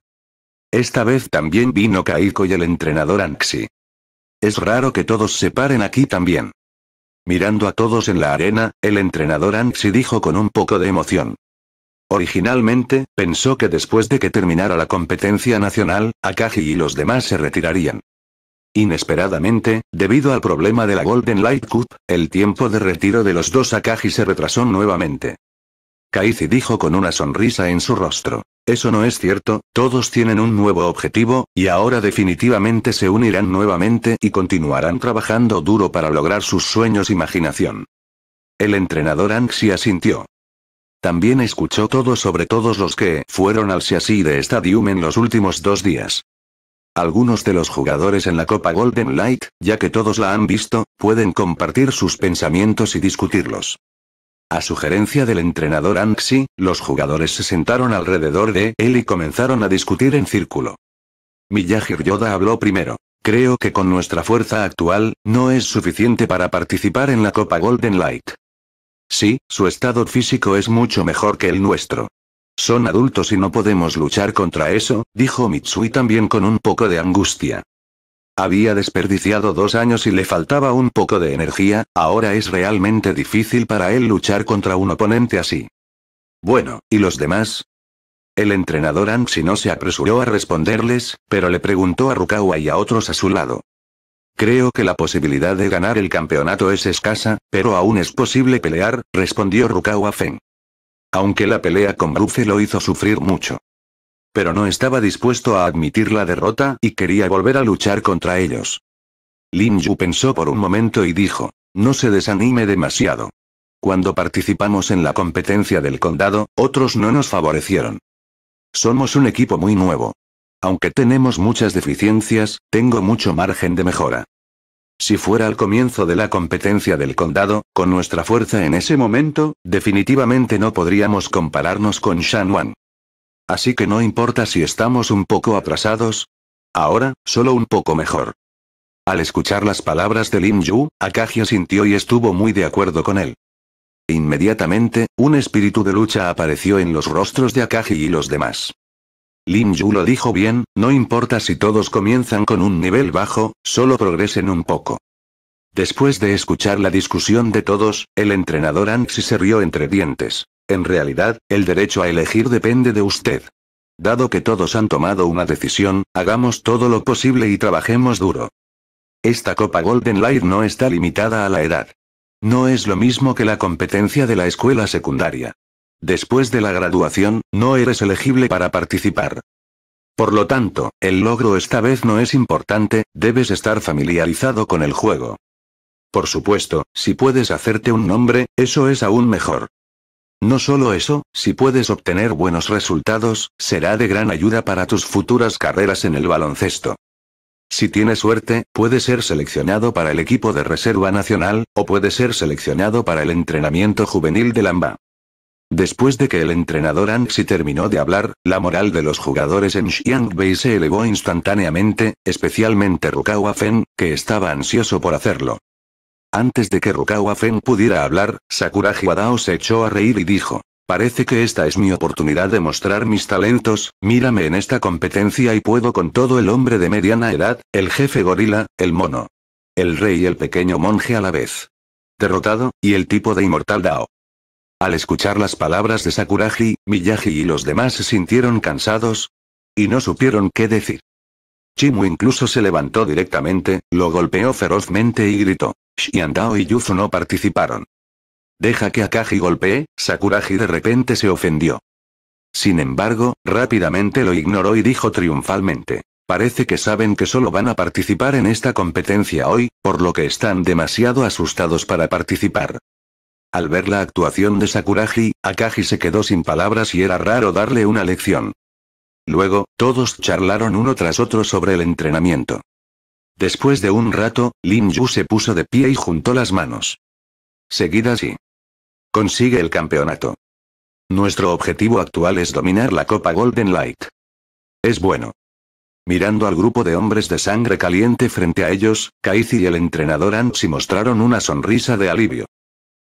Esta vez también vino Kaiko y el entrenador Anxi. Es raro que todos se paren aquí también. Mirando a todos en la arena, el entrenador Anxi dijo con un poco de emoción. Originalmente, pensó que después de que terminara la competencia nacional, Akagi y los demás se retirarían. Inesperadamente, debido al problema de la Golden Light Cup, el tiempo de retiro de los dos Akagi se retrasó nuevamente. Caici dijo con una sonrisa en su rostro. Eso no es cierto, todos tienen un nuevo objetivo, y ahora definitivamente se unirán nuevamente y continuarán trabajando duro para lograr sus sueños e imaginación. El entrenador Anxia sintió. También escuchó todo sobre todos los que fueron al Siasi de Stadium en los últimos dos días. Algunos de los jugadores en la Copa Golden Light, ya que todos la han visto, pueden compartir sus pensamientos y discutirlos. A sugerencia del entrenador Anxi, los jugadores se sentaron alrededor de él y comenzaron a discutir en círculo. Miyajir Yoda habló primero. Creo que con nuestra fuerza actual, no es suficiente para participar en la Copa Golden Light. Sí, su estado físico es mucho mejor que el nuestro. Son adultos y no podemos luchar contra eso, dijo Mitsui también con un poco de angustia. Había desperdiciado dos años y le faltaba un poco de energía, ahora es realmente difícil para él luchar contra un oponente así. Bueno, ¿y los demás? El entrenador Anxi no se apresuró a responderles, pero le preguntó a Rukawa y a otros a su lado. Creo que la posibilidad de ganar el campeonato es escasa, pero aún es posible pelear, respondió Rukawa Feng. Aunque la pelea con Bruce lo hizo sufrir mucho. Pero no estaba dispuesto a admitir la derrota y quería volver a luchar contra ellos. Lin Yu pensó por un momento y dijo, no se desanime demasiado. Cuando participamos en la competencia del condado, otros no nos favorecieron. Somos un equipo muy nuevo. Aunque tenemos muchas deficiencias, tengo mucho margen de mejora. Si fuera al comienzo de la competencia del condado, con nuestra fuerza en ese momento, definitivamente no podríamos compararnos con Shan Wan. Así que no importa si estamos un poco atrasados. Ahora, solo un poco mejor. Al escuchar las palabras de Lin Yu, Akagi sintió y estuvo muy de acuerdo con él. Inmediatamente, un espíritu de lucha apareció en los rostros de Akagi y los demás. Lin Yu lo dijo bien, no importa si todos comienzan con un nivel bajo, solo progresen un poco. Después de escuchar la discusión de todos, el entrenador Anxi se rió entre dientes. En realidad, el derecho a elegir depende de usted. Dado que todos han tomado una decisión, hagamos todo lo posible y trabajemos duro. Esta Copa Golden Light no está limitada a la edad. No es lo mismo que la competencia de la escuela secundaria. Después de la graduación, no eres elegible para participar. Por lo tanto, el logro esta vez no es importante, debes estar familiarizado con el juego. Por supuesto, si puedes hacerte un nombre, eso es aún mejor. No solo eso, si puedes obtener buenos resultados, será de gran ayuda para tus futuras carreras en el baloncesto. Si tienes suerte, puede ser seleccionado para el equipo de reserva nacional, o puede ser seleccionado para el entrenamiento juvenil de Lamba. Después de que el entrenador Anxi terminó de hablar, la moral de los jugadores en Xiangbei se elevó instantáneamente, especialmente Rukawa Fen, que estaba ansioso por hacerlo. Antes de que Rukawa Fen pudiera hablar, Sakuraji Wadao se echó a reír y dijo. Parece que esta es mi oportunidad de mostrar mis talentos, mírame en esta competencia y puedo con todo el hombre de mediana edad, el jefe gorila, el mono. El rey y el pequeño monje a la vez. Derrotado, y el tipo de inmortal Dao. Al escuchar las palabras de Sakuraji, Miyagi y los demás se sintieron cansados. Y no supieron qué decir. Chimu incluso se levantó directamente, lo golpeó ferozmente y gritó. Xiandao y Yuzu no participaron. Deja que Akagi golpee, Sakuragi de repente se ofendió. Sin embargo, rápidamente lo ignoró y dijo triunfalmente. Parece que saben que solo van a participar en esta competencia hoy, por lo que están demasiado asustados para participar. Al ver la actuación de Sakuragi, Akagi se quedó sin palabras y era raro darle una lección. Luego, todos charlaron uno tras otro sobre el entrenamiento. Después de un rato, Lin Yu se puso de pie y juntó las manos. Seguid así. Consigue el campeonato. Nuestro objetivo actual es dominar la Copa Golden Light. Es bueno. Mirando al grupo de hombres de sangre caliente frente a ellos, Kaizi y el entrenador Anxi mostraron una sonrisa de alivio.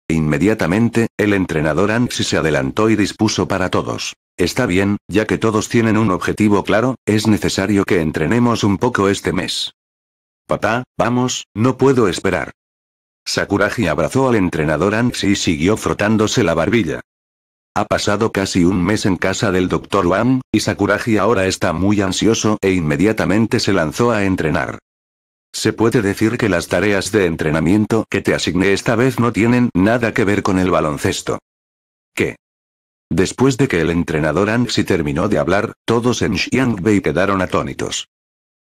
Inmediatamente, el entrenador Anxi se adelantó y dispuso para todos. Está bien, ya que todos tienen un objetivo claro, es necesario que entrenemos un poco este mes. Papá, vamos, no puedo esperar. Sakuragi abrazó al entrenador Anxi y siguió frotándose la barbilla. Ha pasado casi un mes en casa del Dr. Wang, y Sakuragi ahora está muy ansioso e inmediatamente se lanzó a entrenar. Se puede decir que las tareas de entrenamiento que te asigné esta vez no tienen nada que ver con el baloncesto. ¿Qué? Después de que el entrenador Anxi terminó de hablar, todos en Xiangbei quedaron atónitos.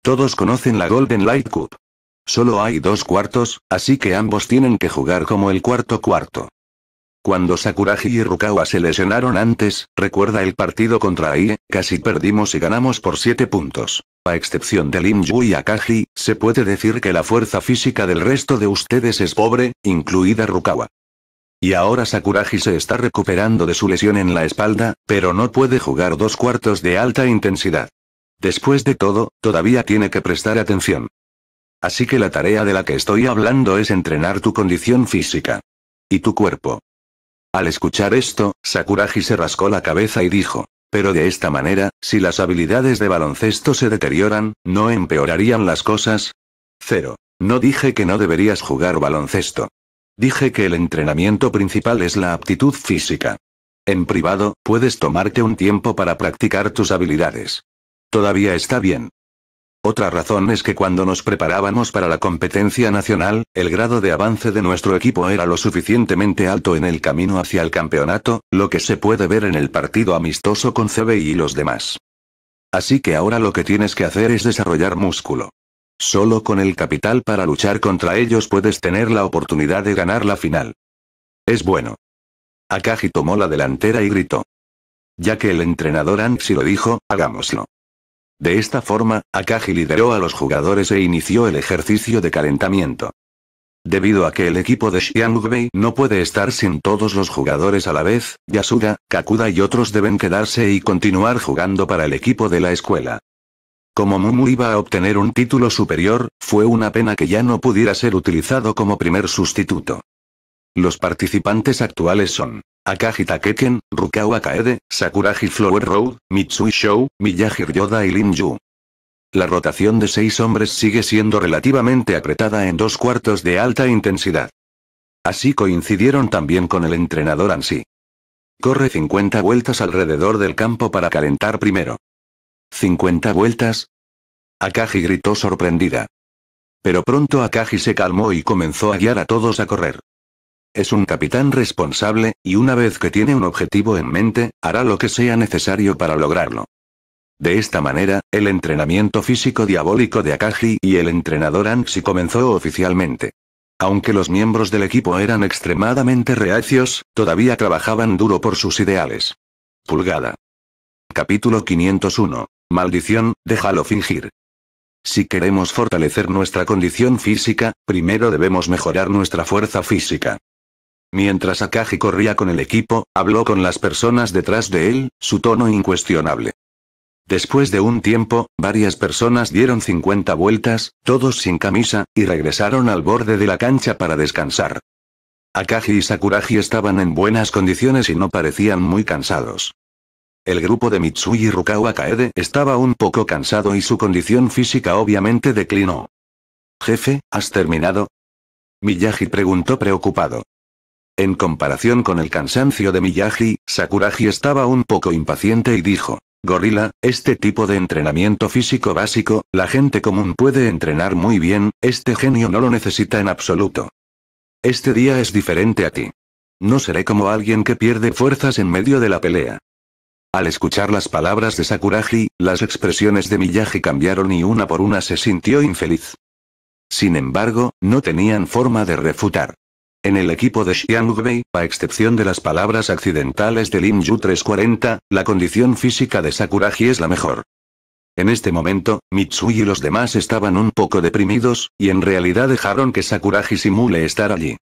Todos conocen la Golden Light Cup. Solo hay dos cuartos, así que ambos tienen que jugar como el cuarto cuarto. Cuando Sakuragi y Rukawa se lesionaron antes, recuerda el partido contra Aie, casi perdimos y ganamos por 7 puntos. A excepción de Lim y Akagi, se puede decir que la fuerza física del resto de ustedes es pobre, incluida Rukawa. Y ahora Sakuragi se está recuperando de su lesión en la espalda, pero no puede jugar dos cuartos de alta intensidad. Después de todo, todavía tiene que prestar atención. Así que la tarea de la que estoy hablando es entrenar tu condición física. Y tu cuerpo. Al escuchar esto, Sakuragi se rascó la cabeza y dijo, pero de esta manera, si las habilidades de baloncesto se deterioran, ¿no empeorarían las cosas? Cero. No dije que no deberías jugar baloncesto. Dije que el entrenamiento principal es la aptitud física. En privado, puedes tomarte un tiempo para practicar tus habilidades. Todavía está bien. Otra razón es que cuando nos preparábamos para la competencia nacional, el grado de avance de nuestro equipo era lo suficientemente alto en el camino hacia el campeonato, lo que se puede ver en el partido amistoso con CBI y los demás. Así que ahora lo que tienes que hacer es desarrollar músculo. Solo con el capital para luchar contra ellos puedes tener la oportunidad de ganar la final. Es bueno. Akagi tomó la delantera y gritó. Ya que el entrenador Anxi lo dijo, hagámoslo. De esta forma, Akagi lideró a los jugadores e inició el ejercicio de calentamiento. Debido a que el equipo de Xiangbei no puede estar sin todos los jugadores a la vez, Yasuda, Kakuda y otros deben quedarse y continuar jugando para el equipo de la escuela. Como Mumu iba a obtener un título superior, fue una pena que ya no pudiera ser utilizado como primer sustituto. Los participantes actuales son Akagi Takeken, Rukawa Kaede, Sakuraji Flower Road, Mitsui Show, Miyagi Ryoda y Lin Yu. La rotación de seis hombres sigue siendo relativamente apretada en dos cuartos de alta intensidad. Así coincidieron también con el entrenador Ansi. Corre 50 vueltas alrededor del campo para calentar primero. ¿50 vueltas? Akagi gritó sorprendida. Pero pronto Akagi se calmó y comenzó a guiar a todos a correr. Es un capitán responsable, y una vez que tiene un objetivo en mente, hará lo que sea necesario para lograrlo. De esta manera, el entrenamiento físico diabólico de Akagi y el entrenador Anxi comenzó oficialmente. Aunque los miembros del equipo eran extremadamente reacios, todavía trabajaban duro por sus ideales. Pulgada. Capítulo 501. Maldición, déjalo fingir. Si queremos fortalecer nuestra condición física, primero debemos mejorar nuestra fuerza física. Mientras Akagi corría con el equipo, habló con las personas detrás de él, su tono incuestionable. Después de un tiempo, varias personas dieron 50 vueltas, todos sin camisa, y regresaron al borde de la cancha para descansar. Akagi y Sakuragi estaban en buenas condiciones y no parecían muy cansados. El grupo de Mitsui Rukawa Kaede estaba un poco cansado y su condición física obviamente declinó. Jefe, ¿has terminado? Miyagi preguntó preocupado. En comparación con el cansancio de Miyagi, Sakuragi estaba un poco impaciente y dijo, Gorila, este tipo de entrenamiento físico básico, la gente común puede entrenar muy bien, este genio no lo necesita en absoluto. Este día es diferente a ti. No seré como alguien que pierde fuerzas en medio de la pelea. Al escuchar las palabras de Sakuragi, las expresiones de Miyagi cambiaron y una por una se sintió infeliz. Sin embargo, no tenían forma de refutar. En el equipo de Xiangbei, a excepción de las palabras accidentales de Lin Yu 340, la condición física de Sakuragi es la mejor. En este momento, Mitsui y los demás estaban un poco deprimidos, y en realidad dejaron que Sakuragi simule estar allí.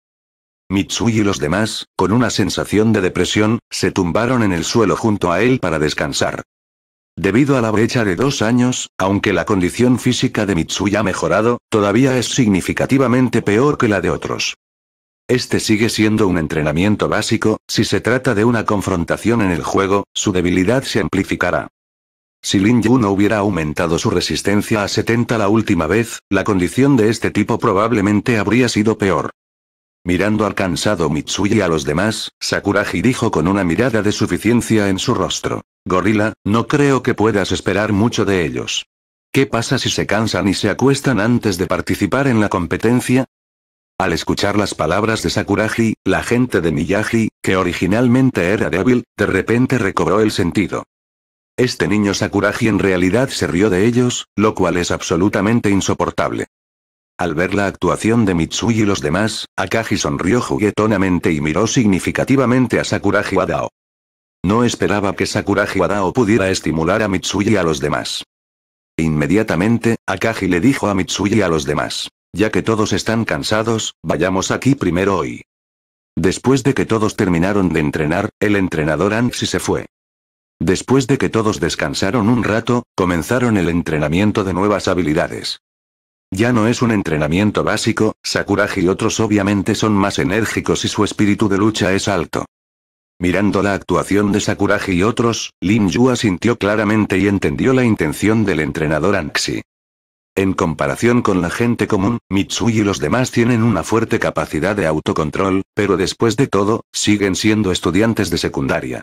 Mitsui y los demás, con una sensación de depresión, se tumbaron en el suelo junto a él para descansar. Debido a la brecha de dos años, aunque la condición física de Mitsui ha mejorado, todavía es significativamente peor que la de otros. Este sigue siendo un entrenamiento básico, si se trata de una confrontación en el juego, su debilidad se amplificará. Si Lin Yu no hubiera aumentado su resistencia a 70 la última vez, la condición de este tipo probablemente habría sido peor. Mirando al cansado Mitsui y a los demás, Sakuragi dijo con una mirada de suficiencia en su rostro. Gorila, no creo que puedas esperar mucho de ellos. ¿Qué pasa si se cansan y se acuestan antes de participar en la competencia? Al escuchar las palabras de Sakuraji, la gente de Miyagi, que originalmente era débil, de repente recobró el sentido. Este niño Sakuraji en realidad se rió de ellos, lo cual es absolutamente insoportable. Al ver la actuación de Mitsui y los demás, Akagi sonrió juguetonamente y miró significativamente a Sakuraji Wadao. No esperaba que Sakuraji Wadao pudiera estimular a Mitsui y a los demás. Inmediatamente, Akagi le dijo a Mitsui y a los demás. Ya que todos están cansados, vayamos aquí primero hoy. Después de que todos terminaron de entrenar, el entrenador Anxi se fue. Después de que todos descansaron un rato, comenzaron el entrenamiento de nuevas habilidades. Ya no es un entrenamiento básico, Sakuragi y otros obviamente son más enérgicos y su espíritu de lucha es alto. Mirando la actuación de Sakuragi y otros, Lin Yu asintió claramente y entendió la intención del entrenador Anxi. En comparación con la gente común, Mitsui y los demás tienen una fuerte capacidad de autocontrol, pero después de todo, siguen siendo estudiantes de secundaria.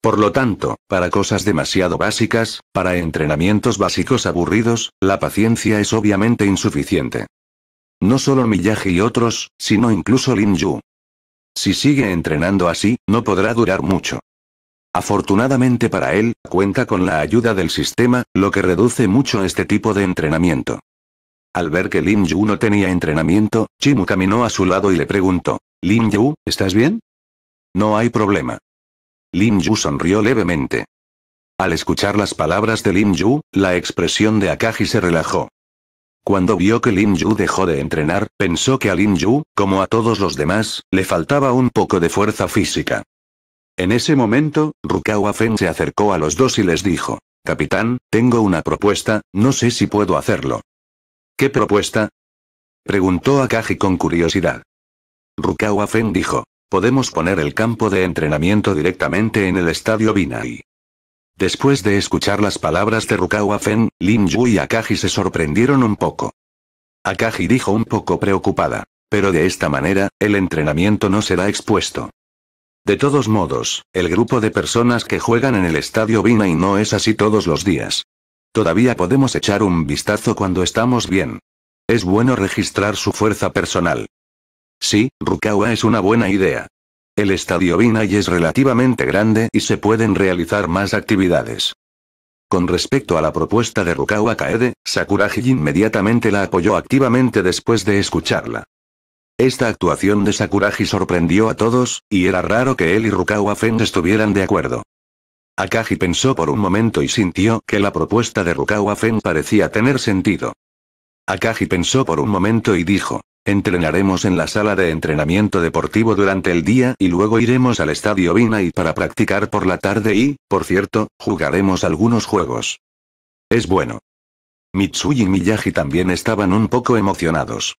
Por lo tanto, para cosas demasiado básicas, para entrenamientos básicos aburridos, la paciencia es obviamente insuficiente. No solo Miyagi y otros, sino incluso Lin Yu. Si sigue entrenando así, no podrá durar mucho. Afortunadamente para él, cuenta con la ayuda del sistema, lo que reduce mucho este tipo de entrenamiento. Al ver que Lin Yu no tenía entrenamiento, Chimu caminó a su lado y le preguntó, Lin Yu, ¿estás bien? No hay problema. Lin Yu sonrió levemente. Al escuchar las palabras de Lin Yu, la expresión de Akagi se relajó. Cuando vio que Lin Yu dejó de entrenar, pensó que a Lin Yu, como a todos los demás, le faltaba un poco de fuerza física. En ese momento, Rukawa Fen se acercó a los dos y les dijo, Capitán, tengo una propuesta, no sé si puedo hacerlo. ¿Qué propuesta? Preguntó Akagi con curiosidad. Rukawa Fen dijo, podemos poner el campo de entrenamiento directamente en el estadio Binai. Después de escuchar las palabras de Rukawa Fen, Lin Yu y Akagi se sorprendieron un poco. Akagi dijo un poco preocupada. Pero de esta manera, el entrenamiento no será expuesto. De todos modos, el grupo de personas que juegan en el estadio Vina no es así todos los días. Todavía podemos echar un vistazo cuando estamos bien. Es bueno registrar su fuerza personal. Sí, Rukawa es una buena idea. El estadio Binay es relativamente grande y se pueden realizar más actividades. Con respecto a la propuesta de Rukawa Kaede, Sakuragi inmediatamente la apoyó activamente después de escucharla. Esta actuación de Sakuraji sorprendió a todos, y era raro que él y Rukawa Fen estuvieran de acuerdo. Akagi pensó por un momento y sintió que la propuesta de Rukawa Fen parecía tener sentido. Akagi pensó por un momento y dijo, entrenaremos en la sala de entrenamiento deportivo durante el día y luego iremos al estadio Binai para practicar por la tarde y, por cierto, jugaremos algunos juegos. Es bueno. Mitsui y Miyagi también estaban un poco emocionados.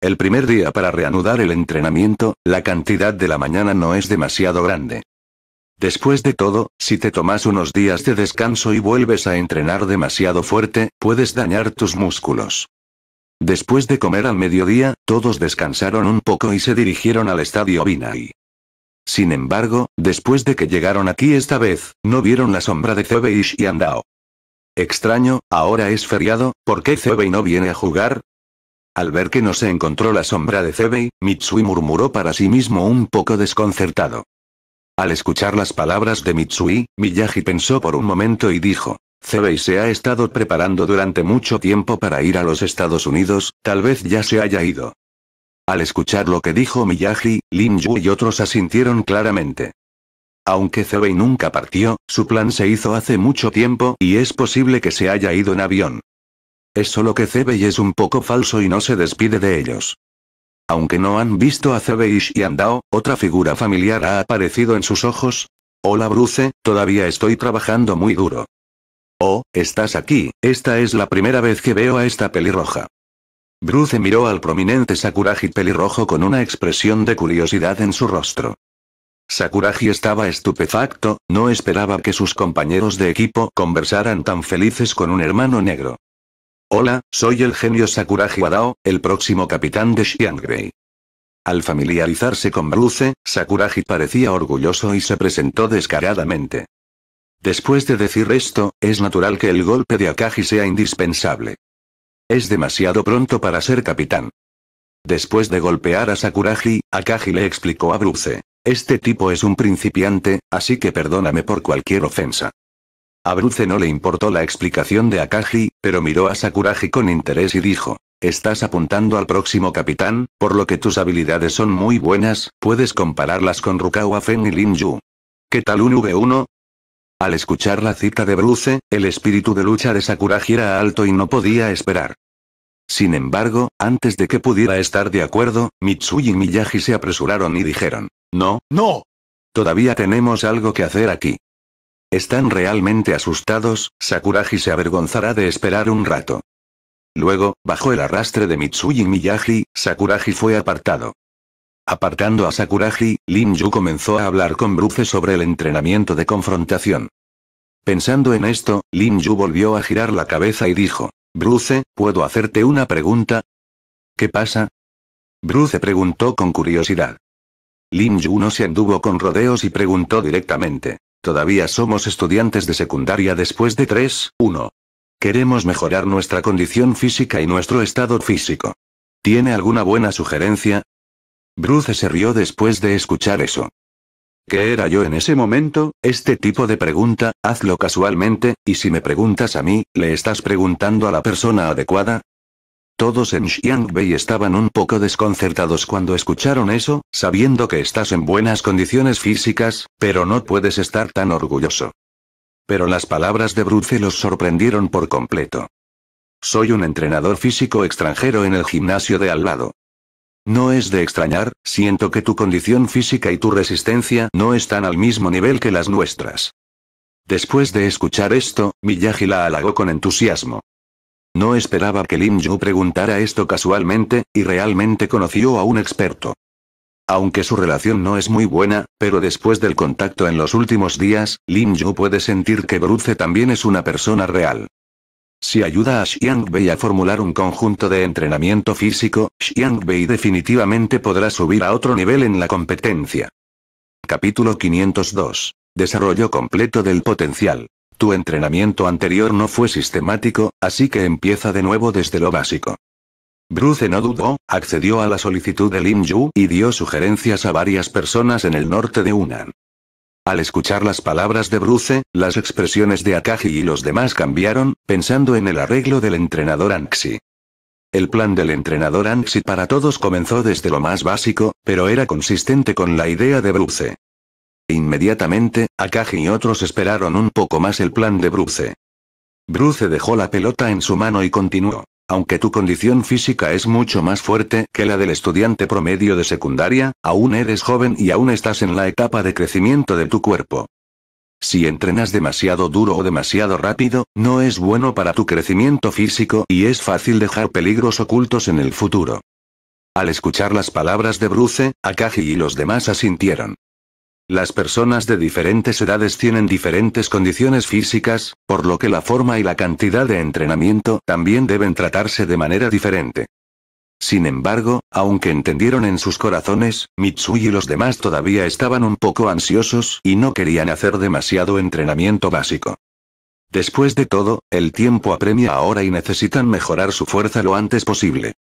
El primer día para reanudar el entrenamiento, la cantidad de la mañana no es demasiado grande. Después de todo, si te tomas unos días de descanso y vuelves a entrenar demasiado fuerte, puedes dañar tus músculos. Después de comer al mediodía, todos descansaron un poco y se dirigieron al estadio Binay. Sin embargo, después de que llegaron aquí esta vez, no vieron la sombra de Cebeish y Andao. Extraño, ahora es feriado, ¿por qué Zebe no viene a jugar? Al ver que no se encontró la sombra de Cebei, Mitsui murmuró para sí mismo un poco desconcertado. Al escuchar las palabras de Mitsui, Miyagi pensó por un momento y dijo, Cebei se ha estado preparando durante mucho tiempo para ir a los Estados Unidos, tal vez ya se haya ido. Al escuchar lo que dijo Miyagi, Lin Yu y otros asintieron claramente. Aunque Cebei nunca partió, su plan se hizo hace mucho tiempo y es posible que se haya ido en avión. Es solo que Cebey es un poco falso y no se despide de ellos. Aunque no han visto a Cebey y Andao, otra figura familiar ha aparecido en sus ojos. Hola Bruce, todavía estoy trabajando muy duro. Oh, estás aquí, esta es la primera vez que veo a esta pelirroja. Bruce miró al prominente Sakuragi pelirrojo con una expresión de curiosidad en su rostro. Sakuraji estaba estupefacto, no esperaba que sus compañeros de equipo conversaran tan felices con un hermano negro. Hola, soy el genio Sakuraji Wadao, el próximo capitán de Xiangrei. Al familiarizarse con Bruce, Sakuragi parecía orgulloso y se presentó descaradamente. Después de decir esto, es natural que el golpe de Akagi sea indispensable. Es demasiado pronto para ser capitán. Después de golpear a Sakuragi, Akagi le explicó a Bruce. Este tipo es un principiante, así que perdóname por cualquier ofensa. A Bruce no le importó la explicación de Akagi, pero miró a Sakuragi con interés y dijo, Estás apuntando al próximo capitán, por lo que tus habilidades son muy buenas, puedes compararlas con Rukawa Fen y Lin Yu. ¿Qué tal un V1? Al escuchar la cita de Bruce, el espíritu de lucha de Sakuraji era alto y no podía esperar. Sin embargo, antes de que pudiera estar de acuerdo, Mitsui y Miyagi se apresuraron y dijeron, No, no. Todavía tenemos algo que hacer aquí. Están realmente asustados, Sakuragi se avergonzará de esperar un rato. Luego, bajo el arrastre de Mitsuyi Miyagi, Sakuragi fue apartado. Apartando a Sakuraji, Lin Yu comenzó a hablar con Bruce sobre el entrenamiento de confrontación. Pensando en esto, Lin Yu volvió a girar la cabeza y dijo, Bruce, ¿puedo hacerte una pregunta? ¿Qué pasa? Bruce preguntó con curiosidad. Lin Yu no se anduvo con rodeos y preguntó directamente. Todavía somos estudiantes de secundaria después de 3, 1. Queremos mejorar nuestra condición física y nuestro estado físico. ¿Tiene alguna buena sugerencia? Bruce se rió después de escuchar eso. ¿Qué era yo en ese momento? Este tipo de pregunta, hazlo casualmente, y si me preguntas a mí, le estás preguntando a la persona adecuada, todos en Xiangbei estaban un poco desconcertados cuando escucharon eso, sabiendo que estás en buenas condiciones físicas, pero no puedes estar tan orgulloso. Pero las palabras de Bruce los sorprendieron por completo. Soy un entrenador físico extranjero en el gimnasio de al lado. No es de extrañar, siento que tu condición física y tu resistencia no están al mismo nivel que las nuestras. Después de escuchar esto, Miyagi la halagó con entusiasmo. No esperaba que Lim Yu preguntara esto casualmente, y realmente conoció a un experto. Aunque su relación no es muy buena, pero después del contacto en los últimos días, Lin Yu puede sentir que Bruce también es una persona real. Si ayuda a Xiang Bei a formular un conjunto de entrenamiento físico, Xiang Bei definitivamente podrá subir a otro nivel en la competencia. Capítulo 502. Desarrollo completo del potencial. Tu entrenamiento anterior no fue sistemático, así que empieza de nuevo desde lo básico. Bruce no dudó, accedió a la solicitud de Lin Yu y dio sugerencias a varias personas en el norte de Hunan. Al escuchar las palabras de Bruce, las expresiones de Akagi y los demás cambiaron, pensando en el arreglo del entrenador Anxi. El plan del entrenador Anxi para todos comenzó desde lo más básico, pero era consistente con la idea de Bruce. E inmediatamente, Akagi y otros esperaron un poco más el plan de Bruce. Bruce dejó la pelota en su mano y continuó. Aunque tu condición física es mucho más fuerte que la del estudiante promedio de secundaria, aún eres joven y aún estás en la etapa de crecimiento de tu cuerpo. Si entrenas demasiado duro o demasiado rápido, no es bueno para tu crecimiento físico y es fácil dejar peligros ocultos en el futuro. Al escuchar las palabras de Bruce, Akagi y los demás asintieron. Las personas de diferentes edades tienen diferentes condiciones físicas, por lo que la forma y la cantidad de entrenamiento también deben tratarse de manera diferente. Sin embargo, aunque entendieron en sus corazones, Mitsui y los demás todavía estaban un poco ansiosos y no querían hacer demasiado entrenamiento básico. Después de todo, el tiempo apremia ahora y necesitan mejorar su fuerza lo antes posible.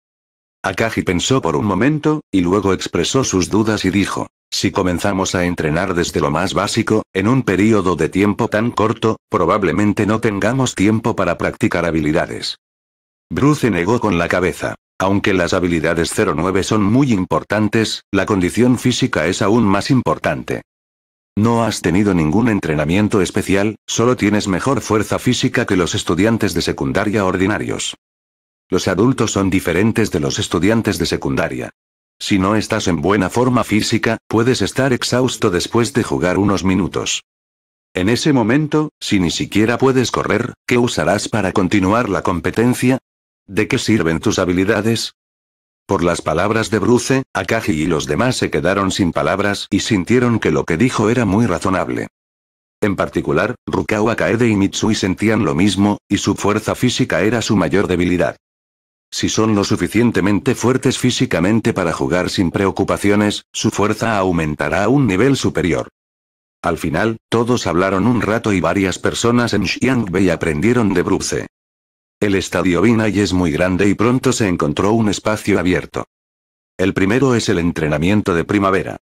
Akagi pensó por un momento, y luego expresó sus dudas y dijo, si comenzamos a entrenar desde lo más básico, en un periodo de tiempo tan corto, probablemente no tengamos tiempo para practicar habilidades. Bruce negó con la cabeza. Aunque las habilidades 09 son muy importantes, la condición física es aún más importante. No has tenido ningún entrenamiento especial, solo tienes mejor fuerza física que los estudiantes de secundaria ordinarios. Los adultos son diferentes de los estudiantes de secundaria. Si no estás en buena forma física, puedes estar exhausto después de jugar unos minutos. En ese momento, si ni siquiera puedes correr, ¿qué usarás para continuar la competencia? ¿De qué sirven tus habilidades? Por las palabras de Bruce, Akagi y los demás se quedaron sin palabras y sintieron que lo que dijo era muy razonable. En particular, Rukawa Kaede y Mitsui sentían lo mismo, y su fuerza física era su mayor debilidad. Si son lo suficientemente fuertes físicamente para jugar sin preocupaciones, su fuerza aumentará a un nivel superior. Al final, todos hablaron un rato y varias personas en Xiangbei aprendieron de Bruce. El estadio Binay es muy grande y pronto se encontró un espacio abierto. El primero es el entrenamiento de primavera.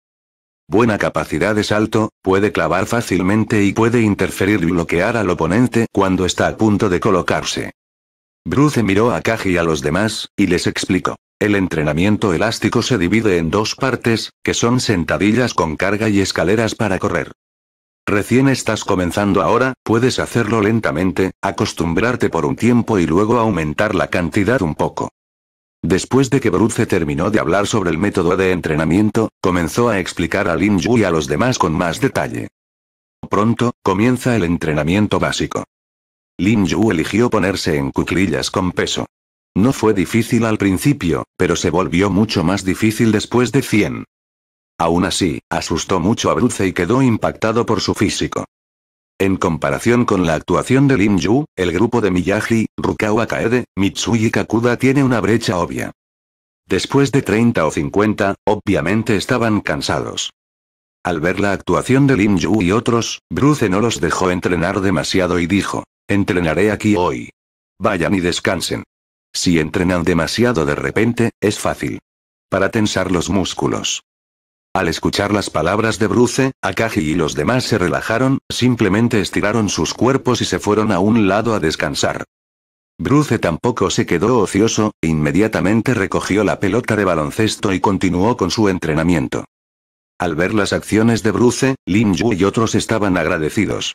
Buena capacidad de salto, puede clavar fácilmente y puede interferir y bloquear al oponente cuando está a punto de colocarse. Bruce miró a Kaji y a los demás, y les explicó. El entrenamiento elástico se divide en dos partes, que son sentadillas con carga y escaleras para correr. Recién estás comenzando ahora, puedes hacerlo lentamente, acostumbrarte por un tiempo y luego aumentar la cantidad un poco. Después de que Bruce terminó de hablar sobre el método de entrenamiento, comenzó a explicar a Lin Yu y a los demás con más detalle. Pronto, comienza el entrenamiento básico. Lin Yu eligió ponerse en cuclillas con peso. No fue difícil al principio, pero se volvió mucho más difícil después de 100. Aún así, asustó mucho a Bruce y quedó impactado por su físico. En comparación con la actuación de Lin Yu, el grupo de Miyagi, Rukawa Kaede, Mitsui y Kakuda tiene una brecha obvia. Después de 30 o 50, obviamente estaban cansados. Al ver la actuación de Lin Yu y otros, Bruce no los dejó entrenar demasiado y dijo, Entrenaré aquí hoy. Vayan y descansen. Si entrenan demasiado de repente, es fácil. Para tensar los músculos. Al escuchar las palabras de Bruce, Akagi y los demás se relajaron, simplemente estiraron sus cuerpos y se fueron a un lado a descansar. Bruce tampoco se quedó ocioso, inmediatamente recogió la pelota de baloncesto y continuó con su entrenamiento. Al ver las acciones de Bruce, Lin Yu y otros estaban agradecidos.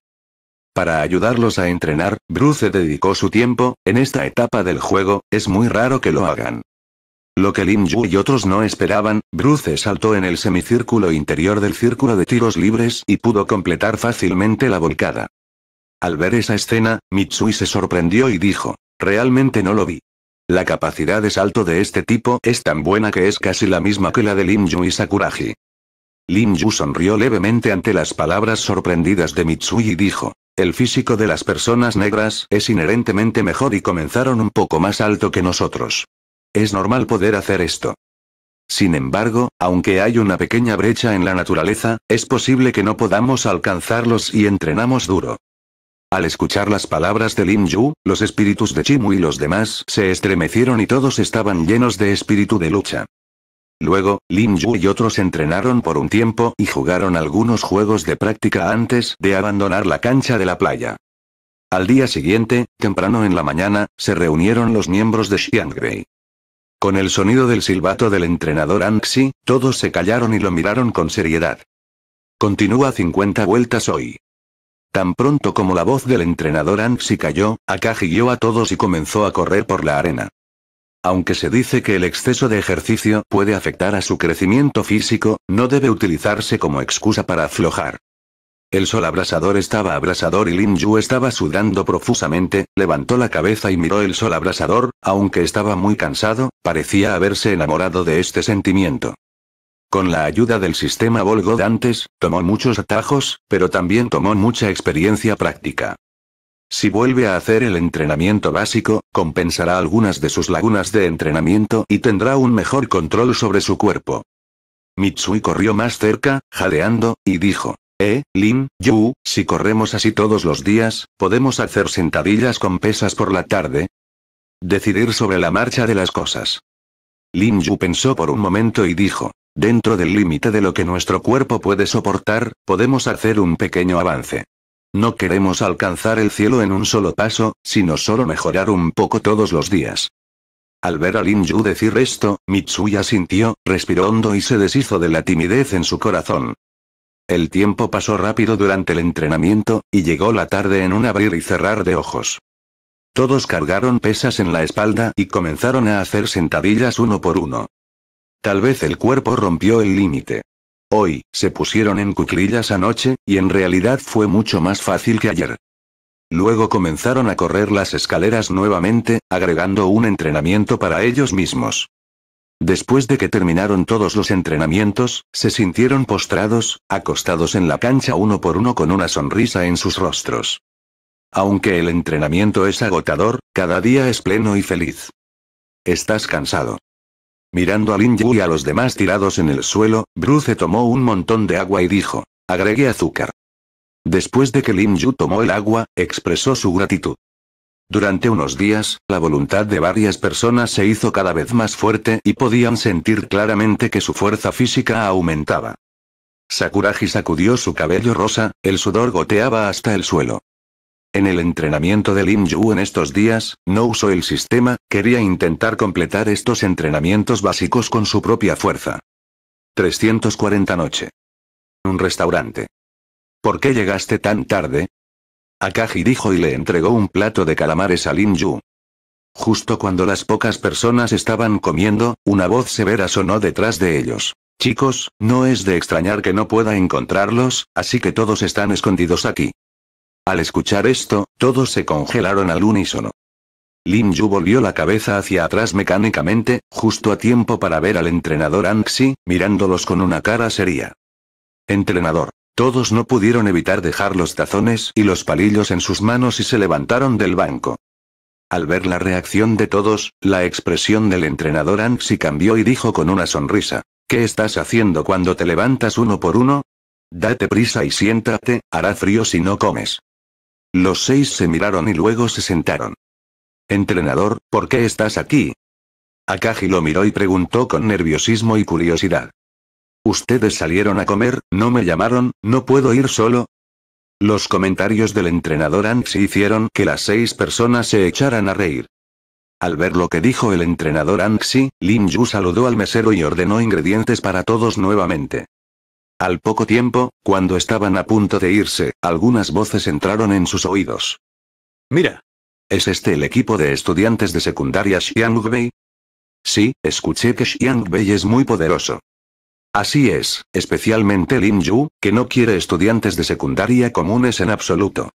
Para ayudarlos a entrenar, Bruce dedicó su tiempo, en esta etapa del juego, es muy raro que lo hagan. Lo que Lim Yu y otros no esperaban, Bruce saltó en el semicírculo interior del círculo de tiros libres y pudo completar fácilmente la volcada. Al ver esa escena, Mitsui se sorprendió y dijo, realmente no lo vi. La capacidad de salto de este tipo es tan buena que es casi la misma que la de Lim Yu y Sakuragi. Lim Yu sonrió levemente ante las palabras sorprendidas de Mitsui y dijo, el físico de las personas negras es inherentemente mejor y comenzaron un poco más alto que nosotros. Es normal poder hacer esto. Sin embargo, aunque hay una pequeña brecha en la naturaleza, es posible que no podamos alcanzarlos y entrenamos duro. Al escuchar las palabras de Lin Yu, los espíritus de Chimu y los demás se estremecieron y todos estaban llenos de espíritu de lucha. Luego, Lin Yu y otros entrenaron por un tiempo y jugaron algunos juegos de práctica antes de abandonar la cancha de la playa. Al día siguiente, temprano en la mañana, se reunieron los miembros de Xiangrei. Con el sonido del silbato del entrenador Anxi, todos se callaron y lo miraron con seriedad. Continúa 50 vueltas hoy. Tan pronto como la voz del entrenador Anxi cayó, Akagi guió a todos y comenzó a correr por la arena. Aunque se dice que el exceso de ejercicio puede afectar a su crecimiento físico, no debe utilizarse como excusa para aflojar. El sol abrasador estaba abrasador y Lin Yu estaba sudando profusamente, levantó la cabeza y miró el sol abrasador, aunque estaba muy cansado, parecía haberse enamorado de este sentimiento. Con la ayuda del sistema Volgo antes, tomó muchos atajos, pero también tomó mucha experiencia práctica. Si vuelve a hacer el entrenamiento básico, compensará algunas de sus lagunas de entrenamiento y tendrá un mejor control sobre su cuerpo. Mitsui corrió más cerca, jadeando, y dijo. Eh, Lin, Yu, si corremos así todos los días, ¿podemos hacer sentadillas con pesas por la tarde? Decidir sobre la marcha de las cosas. Lin Yu pensó por un momento y dijo. Dentro del límite de lo que nuestro cuerpo puede soportar, podemos hacer un pequeño avance. No queremos alcanzar el cielo en un solo paso, sino solo mejorar un poco todos los días. Al ver a Lin Yu decir esto, Mitsuya sintió, respiró hondo y se deshizo de la timidez en su corazón. El tiempo pasó rápido durante el entrenamiento, y llegó la tarde en un abrir y cerrar de ojos. Todos cargaron pesas en la espalda y comenzaron a hacer sentadillas uno por uno. Tal vez el cuerpo rompió el límite. Hoy, se pusieron en cuclillas anoche, y en realidad fue mucho más fácil que ayer. Luego comenzaron a correr las escaleras nuevamente, agregando un entrenamiento para ellos mismos. Después de que terminaron todos los entrenamientos, se sintieron postrados, acostados en la cancha uno por uno con una sonrisa en sus rostros. Aunque el entrenamiento es agotador, cada día es pleno y feliz. Estás cansado. Mirando a Lin Yu y a los demás tirados en el suelo, Bruce tomó un montón de agua y dijo, agregué azúcar. Después de que Lin Yu tomó el agua, expresó su gratitud. Durante unos días, la voluntad de varias personas se hizo cada vez más fuerte y podían sentir claramente que su fuerza física aumentaba. Sakuragi sacudió su cabello rosa, el sudor goteaba hasta el suelo. En el entrenamiento de Lim Yu en estos días, no usó el sistema, quería intentar completar estos entrenamientos básicos con su propia fuerza. 340 noche. Un restaurante. ¿Por qué llegaste tan tarde? Akagi dijo y le entregó un plato de calamares a Lim Yu. Justo cuando las pocas personas estaban comiendo, una voz severa sonó detrás de ellos. Chicos, no es de extrañar que no pueda encontrarlos, así que todos están escondidos aquí. Al escuchar esto, todos se congelaron al unísono. Lin Yu volvió la cabeza hacia atrás mecánicamente, justo a tiempo para ver al entrenador Anxi, mirándolos con una cara seria. Entrenador. Todos no pudieron evitar dejar los tazones y los palillos en sus manos y se levantaron del banco. Al ver la reacción de todos, la expresión del entrenador Anxi cambió y dijo con una sonrisa. ¿Qué estás haciendo cuando te levantas uno por uno? Date prisa y siéntate, hará frío si no comes. Los seis se miraron y luego se sentaron. Entrenador, ¿por qué estás aquí? Akagi lo miró y preguntó con nerviosismo y curiosidad. Ustedes salieron a comer, no me llamaron, no puedo ir solo. Los comentarios del entrenador Anxi hicieron que las seis personas se echaran a reír. Al ver lo que dijo el entrenador Anxi, Lin Yu saludó al mesero y ordenó ingredientes para todos nuevamente. Al poco tiempo, cuando estaban a punto de irse, algunas voces entraron en sus oídos. Mira. ¿Es este el equipo de estudiantes de secundaria Xiangbei? Sí, escuché que Xiangbei es muy poderoso. Así es, especialmente Lin Yu, que no quiere estudiantes de secundaria comunes en absoluto.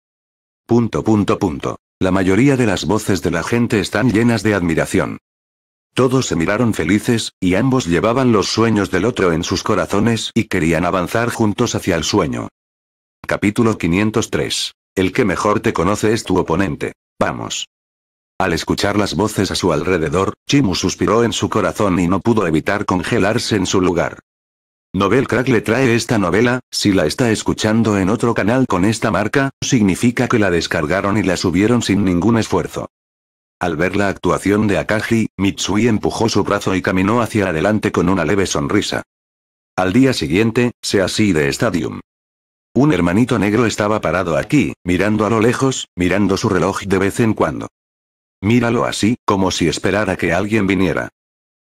Punto punto punto. La mayoría de las voces de la gente están llenas de admiración. Todos se miraron felices, y ambos llevaban los sueños del otro en sus corazones y querían avanzar juntos hacia el sueño. Capítulo 503. El que mejor te conoce es tu oponente. Vamos. Al escuchar las voces a su alrededor, Chimu suspiró en su corazón y no pudo evitar congelarse en su lugar. Novel Crack le trae esta novela, si la está escuchando en otro canal con esta marca, significa que la descargaron y la subieron sin ningún esfuerzo. Al ver la actuación de Akagi, Mitsui empujó su brazo y caminó hacia adelante con una leve sonrisa. Al día siguiente, se así de Stadium. Un hermanito negro estaba parado aquí, mirando a lo lejos, mirando su reloj de vez en cuando. Míralo así, como si esperara que alguien viniera.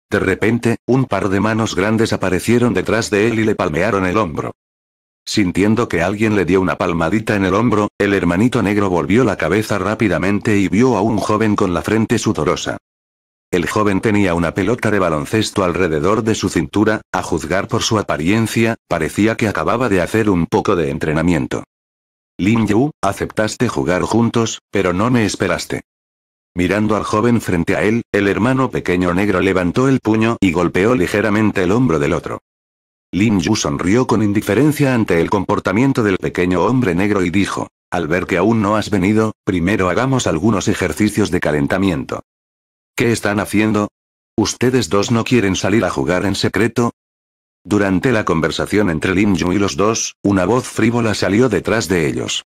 De repente, un par de manos grandes aparecieron detrás de él y le palmearon el hombro. Sintiendo que alguien le dio una palmadita en el hombro, el hermanito negro volvió la cabeza rápidamente y vio a un joven con la frente sudorosa. El joven tenía una pelota de baloncesto alrededor de su cintura, a juzgar por su apariencia, parecía que acababa de hacer un poco de entrenamiento. Lin Yu, aceptaste jugar juntos, pero no me esperaste. Mirando al joven frente a él, el hermano pequeño negro levantó el puño y golpeó ligeramente el hombro del otro. Lin Yu sonrió con indiferencia ante el comportamiento del pequeño hombre negro y dijo, al ver que aún no has venido, primero hagamos algunos ejercicios de calentamiento. ¿Qué están haciendo? ¿Ustedes dos no quieren salir a jugar en secreto? Durante la conversación entre Lin Yu y los dos, una voz frívola salió detrás de ellos.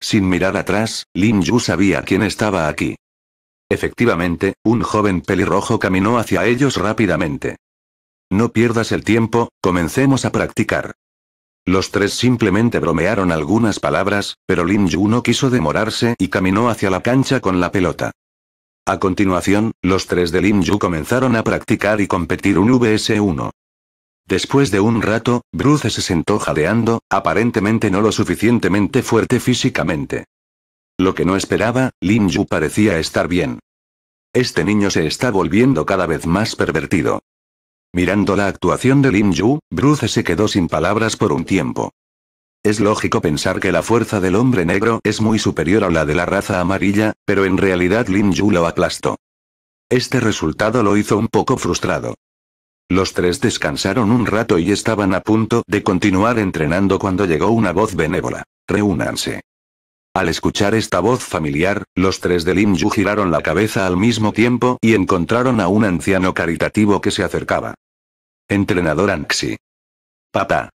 Sin mirar atrás, Lin Yu sabía quién estaba aquí. Efectivamente, un joven pelirrojo caminó hacia ellos rápidamente. No pierdas el tiempo, comencemos a practicar. Los tres simplemente bromearon algunas palabras, pero Lin Yu no quiso demorarse y caminó hacia la cancha con la pelota. A continuación, los tres de Lin Yu comenzaron a practicar y competir un VS1. Después de un rato, Bruce se sentó jadeando, aparentemente no lo suficientemente fuerte físicamente. Lo que no esperaba, Lin Yu parecía estar bien. Este niño se está volviendo cada vez más pervertido. Mirando la actuación de Lin Yu, Bruce se quedó sin palabras por un tiempo. Es lógico pensar que la fuerza del hombre negro es muy superior a la de la raza amarilla, pero en realidad Lin Yu lo aplastó. Este resultado lo hizo un poco frustrado. Los tres descansaron un rato y estaban a punto de continuar entrenando cuando llegó una voz benévola. Reúnanse. Al escuchar esta voz familiar, los tres de Lim Yu giraron la cabeza al mismo tiempo y encontraron a un anciano caritativo que se acercaba. Entrenador Anxi. Papá.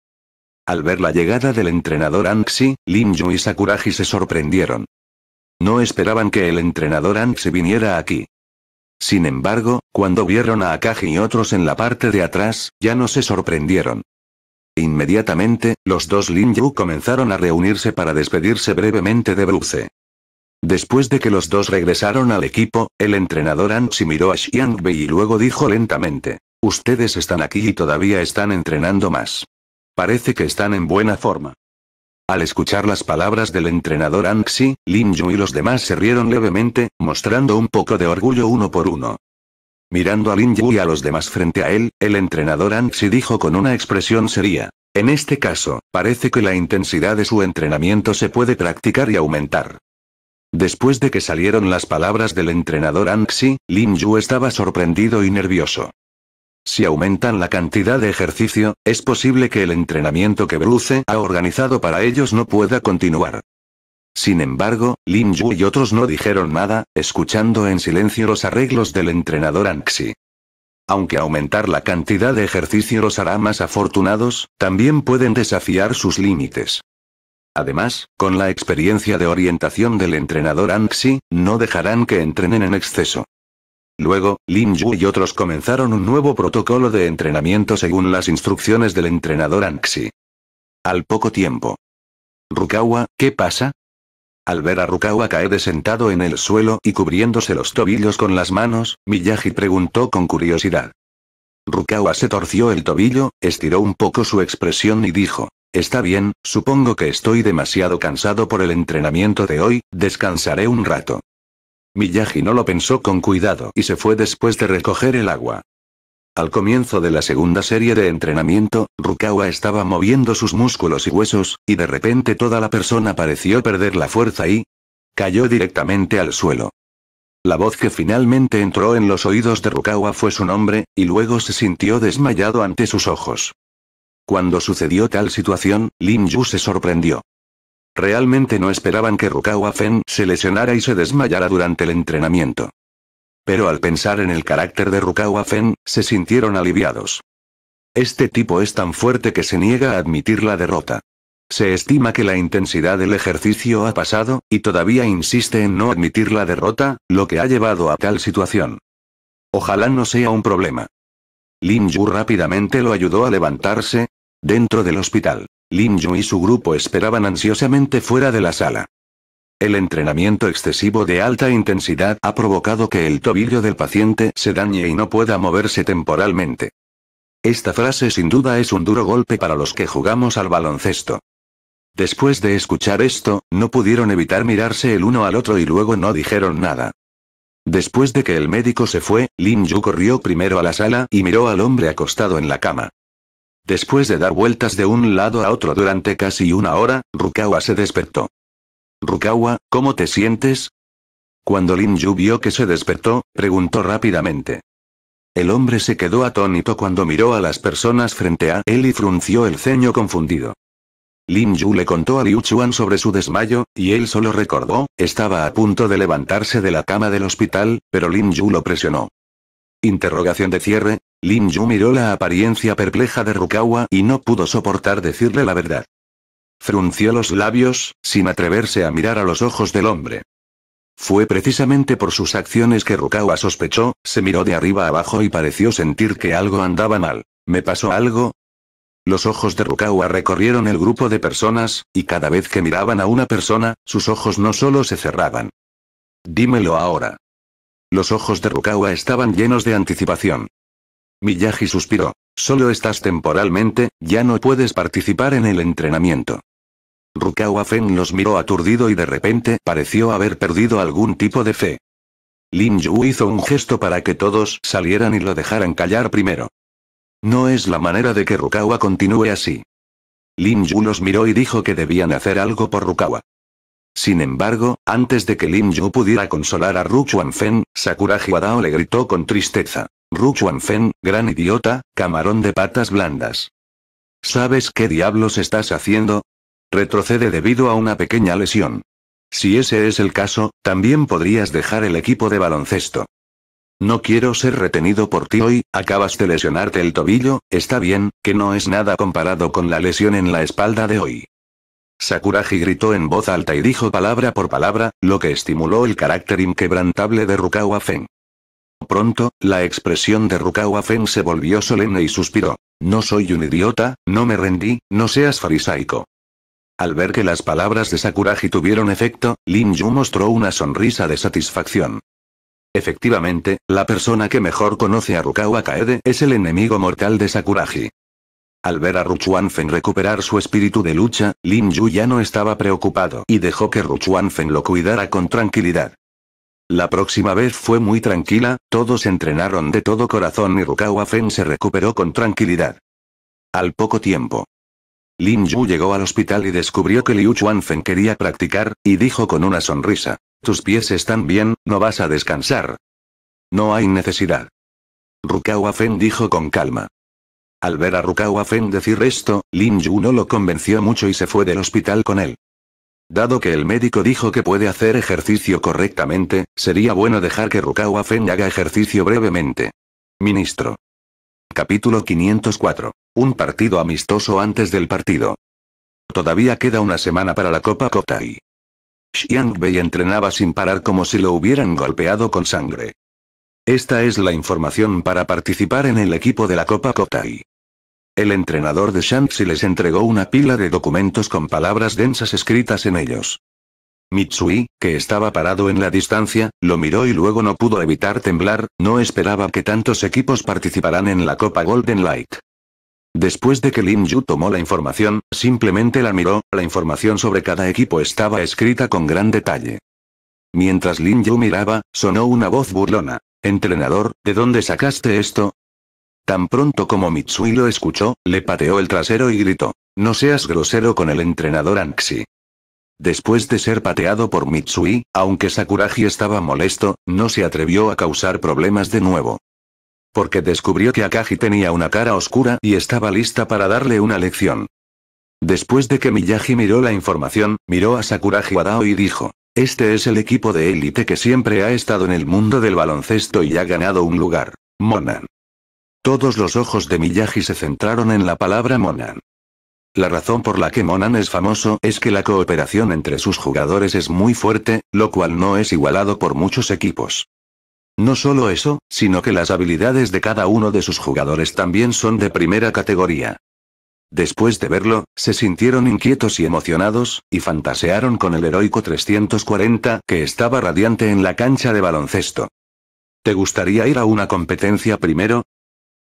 Al ver la llegada del entrenador Anxi, Lim Yu y Sakuraji se sorprendieron. No esperaban que el entrenador Anxi viniera aquí. Sin embargo, cuando vieron a Akagi y otros en la parte de atrás, ya no se sorprendieron. Inmediatamente, los dos Lin Yu comenzaron a reunirse para despedirse brevemente de Bruce. Después de que los dos regresaron al equipo, el entrenador Anxi miró a Bei y luego dijo lentamente. Ustedes están aquí y todavía están entrenando más. Parece que están en buena forma. Al escuchar las palabras del entrenador Anxi, Lin Yu y los demás se rieron levemente, mostrando un poco de orgullo uno por uno. Mirando a Lin Yu y a los demás frente a él, el entrenador Anxi dijo con una expresión seria. En este caso, parece que la intensidad de su entrenamiento se puede practicar y aumentar. Después de que salieron las palabras del entrenador Anxi, Lin Yu estaba sorprendido y nervioso. Si aumentan la cantidad de ejercicio, es posible que el entrenamiento que Bruce ha organizado para ellos no pueda continuar. Sin embargo, Lin Yu y otros no dijeron nada, escuchando en silencio los arreglos del entrenador Anxi. Aunque aumentar la cantidad de ejercicio los hará más afortunados, también pueden desafiar sus límites. Además, con la experiencia de orientación del entrenador Anxi, no dejarán que entrenen en exceso. Luego, Lin Yu y otros comenzaron un nuevo protocolo de entrenamiento según las instrucciones del entrenador Anxi. Al poco tiempo. Rukawa, ¿qué pasa? Al ver a Rukawa caer sentado en el suelo y cubriéndose los tobillos con las manos, Miyagi preguntó con curiosidad. Rukawa se torció el tobillo, estiró un poco su expresión y dijo, Está bien, supongo que estoy demasiado cansado por el entrenamiento de hoy, descansaré un rato. Miyagi no lo pensó con cuidado y se fue después de recoger el agua. Al comienzo de la segunda serie de entrenamiento, Rukawa estaba moviendo sus músculos y huesos, y de repente toda la persona pareció perder la fuerza y... cayó directamente al suelo. La voz que finalmente entró en los oídos de Rukawa fue su nombre, y luego se sintió desmayado ante sus ojos. Cuando sucedió tal situación, Lin Yu se sorprendió. Realmente no esperaban que Rukawa Fen se lesionara y se desmayara durante el entrenamiento pero al pensar en el carácter de Rukawa Fen, se sintieron aliviados. Este tipo es tan fuerte que se niega a admitir la derrota. Se estima que la intensidad del ejercicio ha pasado, y todavía insiste en no admitir la derrota, lo que ha llevado a tal situación. Ojalá no sea un problema. Lin Yu rápidamente lo ayudó a levantarse. Dentro del hospital, Lin Yu y su grupo esperaban ansiosamente fuera de la sala. El entrenamiento excesivo de alta intensidad ha provocado que el tobillo del paciente se dañe y no pueda moverse temporalmente. Esta frase sin duda es un duro golpe para los que jugamos al baloncesto. Después de escuchar esto, no pudieron evitar mirarse el uno al otro y luego no dijeron nada. Después de que el médico se fue, Lin Yu corrió primero a la sala y miró al hombre acostado en la cama. Después de dar vueltas de un lado a otro durante casi una hora, Rukawa se despertó. Rukawa, ¿cómo te sientes? Cuando Lin Yu vio que se despertó, preguntó rápidamente. El hombre se quedó atónito cuando miró a las personas frente a él y frunció el ceño confundido. Lin Yu le contó a Liu Chuan sobre su desmayo, y él solo recordó, estaba a punto de levantarse de la cama del hospital, pero Lin Yu lo presionó. Interrogación de cierre, Lin Yu miró la apariencia perpleja de Rukawa y no pudo soportar decirle la verdad. Frunció los labios, sin atreverse a mirar a los ojos del hombre. Fue precisamente por sus acciones que Rukawa sospechó, se miró de arriba abajo y pareció sentir que algo andaba mal. ¿Me pasó algo? Los ojos de Rukawa recorrieron el grupo de personas, y cada vez que miraban a una persona, sus ojos no solo se cerraban. Dímelo ahora. Los ojos de Rukawa estaban llenos de anticipación. Miyagi suspiró. Solo estás temporalmente, ya no puedes participar en el entrenamiento. Rukawa Fen los miró aturdido y de repente pareció haber perdido algún tipo de fe. Lin Yu hizo un gesto para que todos salieran y lo dejaran callar primero. No es la manera de que Rukawa continúe así. Lin Yu los miró y dijo que debían hacer algo por Rukawa. Sin embargo, antes de que Lin Yu pudiera consolar a Ruk-chuan-fen, Sakura Jiwadao le gritó con tristeza. Ruk-chuan-fen, gran idiota, camarón de patas blandas. ¿Sabes qué diablos estás haciendo? Retrocede debido a una pequeña lesión. Si ese es el caso, también podrías dejar el equipo de baloncesto. No quiero ser retenido por ti hoy, acabas de lesionarte el tobillo, está bien, que no es nada comparado con la lesión en la espalda de hoy. Sakuragi gritó en voz alta y dijo palabra por palabra, lo que estimuló el carácter inquebrantable de Rukawa Feng. Pronto, la expresión de Rukawa Feng se volvió solemne y suspiró. No soy un idiota, no me rendí, no seas farisaico. Al ver que las palabras de Sakuragi tuvieron efecto, Lin Yu mostró una sonrisa de satisfacción. Efectivamente, la persona que mejor conoce a Rukawa Kaede es el enemigo mortal de Sakuragi. Al ver a Ruchuanfen recuperar su espíritu de lucha, Lin Yu ya no estaba preocupado y dejó que Ruchuanfen lo cuidara con tranquilidad. La próxima vez fue muy tranquila, todos entrenaron de todo corazón y Rukawa Fen se recuperó con tranquilidad. Al poco tiempo, Lin Yu llegó al hospital y descubrió que Liu Chuanfen quería practicar, y dijo con una sonrisa. Tus pies están bien, no vas a descansar. No hay necesidad. Rukawa Fen dijo con calma. Al ver a Rukawa Fen decir esto, Lin Yu no lo convenció mucho y se fue del hospital con él. Dado que el médico dijo que puede hacer ejercicio correctamente, sería bueno dejar que Rukawa Fen haga ejercicio brevemente. Ministro. Capítulo 504. Un partido amistoso antes del partido. Todavía queda una semana para la Copa Kotai. Xiang Bei entrenaba sin parar como si lo hubieran golpeado con sangre. Esta es la información para participar en el equipo de la Copa Kotai. El entrenador de Shanxi les entregó una pila de documentos con palabras densas escritas en ellos. Mitsui, que estaba parado en la distancia, lo miró y luego no pudo evitar temblar, no esperaba que tantos equipos participaran en la Copa Golden Light. Después de que Lin Yu tomó la información, simplemente la miró, la información sobre cada equipo estaba escrita con gran detalle. Mientras Lin Yu miraba, sonó una voz burlona. Entrenador, ¿de dónde sacaste esto? Tan pronto como Mitsui lo escuchó, le pateó el trasero y gritó. No seas grosero con el entrenador Anxi. Después de ser pateado por Mitsui, aunque Sakuragi estaba molesto, no se atrevió a causar problemas de nuevo. Porque descubrió que Akagi tenía una cara oscura y estaba lista para darle una lección. Después de que Miyagi miró la información, miró a Sakuragi Wadao y dijo, este es el equipo de élite que siempre ha estado en el mundo del baloncesto y ha ganado un lugar, Monan. Todos los ojos de Miyagi se centraron en la palabra Monan. La razón por la que Monan es famoso es que la cooperación entre sus jugadores es muy fuerte, lo cual no es igualado por muchos equipos. No solo eso, sino que las habilidades de cada uno de sus jugadores también son de primera categoría. Después de verlo, se sintieron inquietos y emocionados, y fantasearon con el heroico 340 que estaba radiante en la cancha de baloncesto. ¿Te gustaría ir a una competencia primero?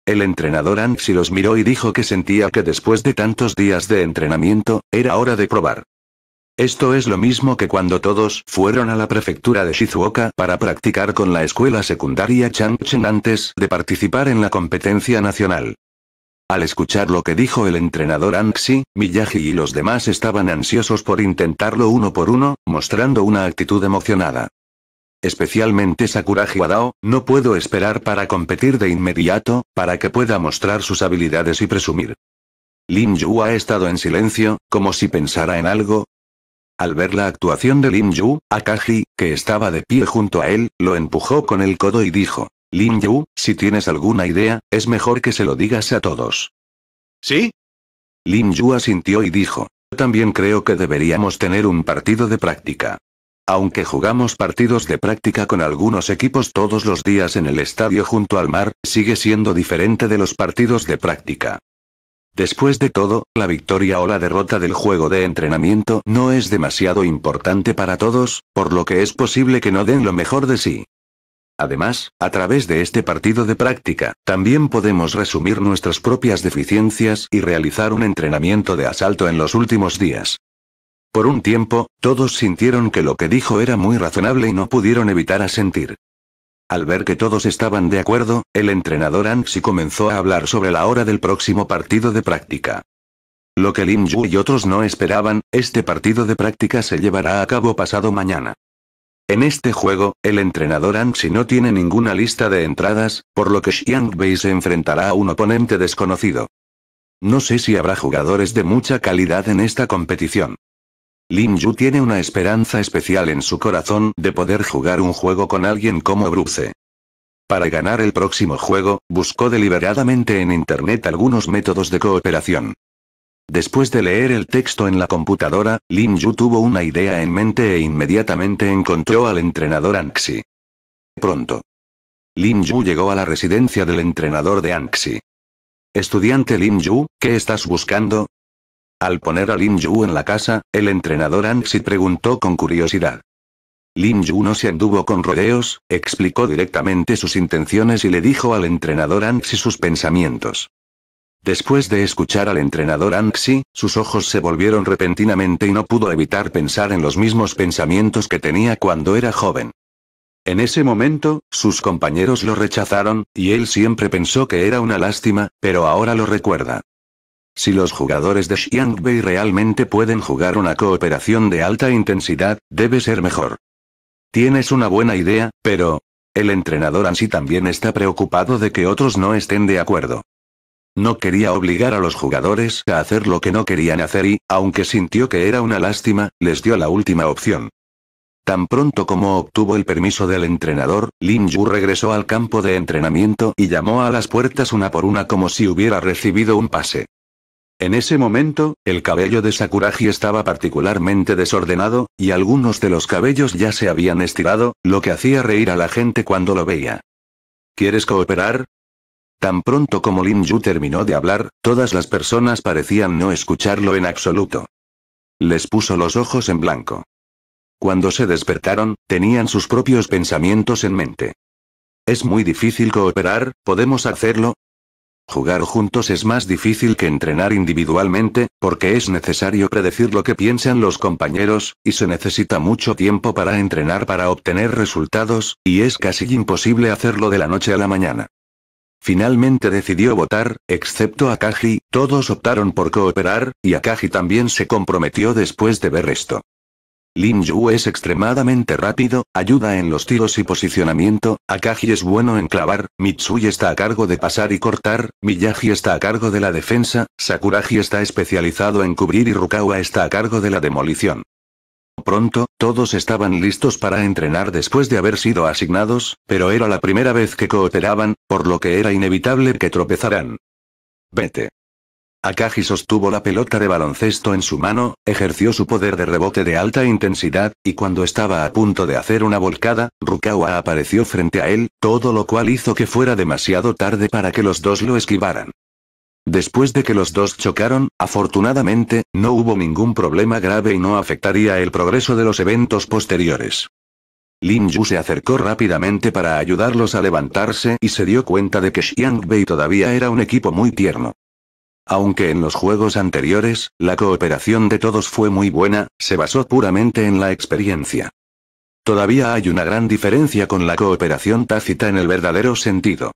El entrenador Anxi los miró y dijo que sentía que después de tantos días de entrenamiento, era hora de probar. Esto es lo mismo que cuando todos fueron a la prefectura de Shizuoka para practicar con la escuela secundaria Changchen antes de participar en la competencia nacional. Al escuchar lo que dijo el entrenador Anxi, Miyagi y los demás estaban ansiosos por intentarlo uno por uno, mostrando una actitud emocionada especialmente Sakuraji Wadao, no puedo esperar para competir de inmediato, para que pueda mostrar sus habilidades y presumir. Lin Yu ha estado en silencio, como si pensara en algo. Al ver la actuación de Lin Yu, Akaji, que estaba de pie junto a él, lo empujó con el codo y dijo, Lin Yu, si tienes alguna idea, es mejor que se lo digas a todos. ¿Sí? Lin Yu asintió y dijo, también creo que deberíamos tener un partido de práctica. Aunque jugamos partidos de práctica con algunos equipos todos los días en el estadio junto al mar, sigue siendo diferente de los partidos de práctica. Después de todo, la victoria o la derrota del juego de entrenamiento no es demasiado importante para todos, por lo que es posible que no den lo mejor de sí. Además, a través de este partido de práctica, también podemos resumir nuestras propias deficiencias y realizar un entrenamiento de asalto en los últimos días. Por un tiempo, todos sintieron que lo que dijo era muy razonable y no pudieron evitar asentir. Al ver que todos estaban de acuerdo, el entrenador Anxi comenzó a hablar sobre la hora del próximo partido de práctica. Lo que Lin Yu y otros no esperaban, este partido de práctica se llevará a cabo pasado mañana. En este juego, el entrenador Anxi no tiene ninguna lista de entradas, por lo que Xiang Bei se enfrentará a un oponente desconocido. No sé si habrá jugadores de mucha calidad en esta competición. Lin Yu tiene una esperanza especial en su corazón de poder jugar un juego con alguien como Bruce. Para ganar el próximo juego, buscó deliberadamente en Internet algunos métodos de cooperación. Después de leer el texto en la computadora, Lin Yu tuvo una idea en mente e inmediatamente encontró al entrenador Anxi. Pronto. Lin Yu llegó a la residencia del entrenador de Anxi. Estudiante Lin Yu, ¿qué estás buscando? Al poner a Lin Yu en la casa, el entrenador Anxi preguntó con curiosidad. Lin Yu no se anduvo con rodeos, explicó directamente sus intenciones y le dijo al entrenador Anxi sus pensamientos. Después de escuchar al entrenador Anxi, sus ojos se volvieron repentinamente y no pudo evitar pensar en los mismos pensamientos que tenía cuando era joven. En ese momento, sus compañeros lo rechazaron, y él siempre pensó que era una lástima, pero ahora lo recuerda. Si los jugadores de Xiangbei realmente pueden jugar una cooperación de alta intensidad, debe ser mejor. Tienes una buena idea, pero... El entrenador Ansi también está preocupado de que otros no estén de acuerdo. No quería obligar a los jugadores a hacer lo que no querían hacer y, aunque sintió que era una lástima, les dio la última opción. Tan pronto como obtuvo el permiso del entrenador, Lin Yu regresó al campo de entrenamiento y llamó a las puertas una por una como si hubiera recibido un pase. En ese momento, el cabello de Sakuragi estaba particularmente desordenado, y algunos de los cabellos ya se habían estirado, lo que hacía reír a la gente cuando lo veía. ¿Quieres cooperar? Tan pronto como Lin Yu terminó de hablar, todas las personas parecían no escucharlo en absoluto. Les puso los ojos en blanco. Cuando se despertaron, tenían sus propios pensamientos en mente. Es muy difícil cooperar, ¿podemos hacerlo? Jugar juntos es más difícil que entrenar individualmente, porque es necesario predecir lo que piensan los compañeros, y se necesita mucho tiempo para entrenar para obtener resultados, y es casi imposible hacerlo de la noche a la mañana. Finalmente decidió votar, excepto Akagi, todos optaron por cooperar, y Akagi también se comprometió después de ver esto. Lin Yu es extremadamente rápido, ayuda en los tiros y posicionamiento, Akagi es bueno en clavar, Mitsui está a cargo de pasar y cortar, Miyagi está a cargo de la defensa, Sakuragi está especializado en cubrir y Rukawa está a cargo de la demolición. Pronto, todos estaban listos para entrenar después de haber sido asignados, pero era la primera vez que cooperaban, por lo que era inevitable que tropezaran. Vete. Akagi sostuvo la pelota de baloncesto en su mano, ejerció su poder de rebote de alta intensidad, y cuando estaba a punto de hacer una volcada, Rukawa apareció frente a él, todo lo cual hizo que fuera demasiado tarde para que los dos lo esquivaran. Después de que los dos chocaron, afortunadamente, no hubo ningún problema grave y no afectaría el progreso de los eventos posteriores. Lin Yu se acercó rápidamente para ayudarlos a levantarse y se dio cuenta de que Xiang Bei todavía era un equipo muy tierno. Aunque en los juegos anteriores, la cooperación de todos fue muy buena, se basó puramente en la experiencia. Todavía hay una gran diferencia con la cooperación tácita en el verdadero sentido.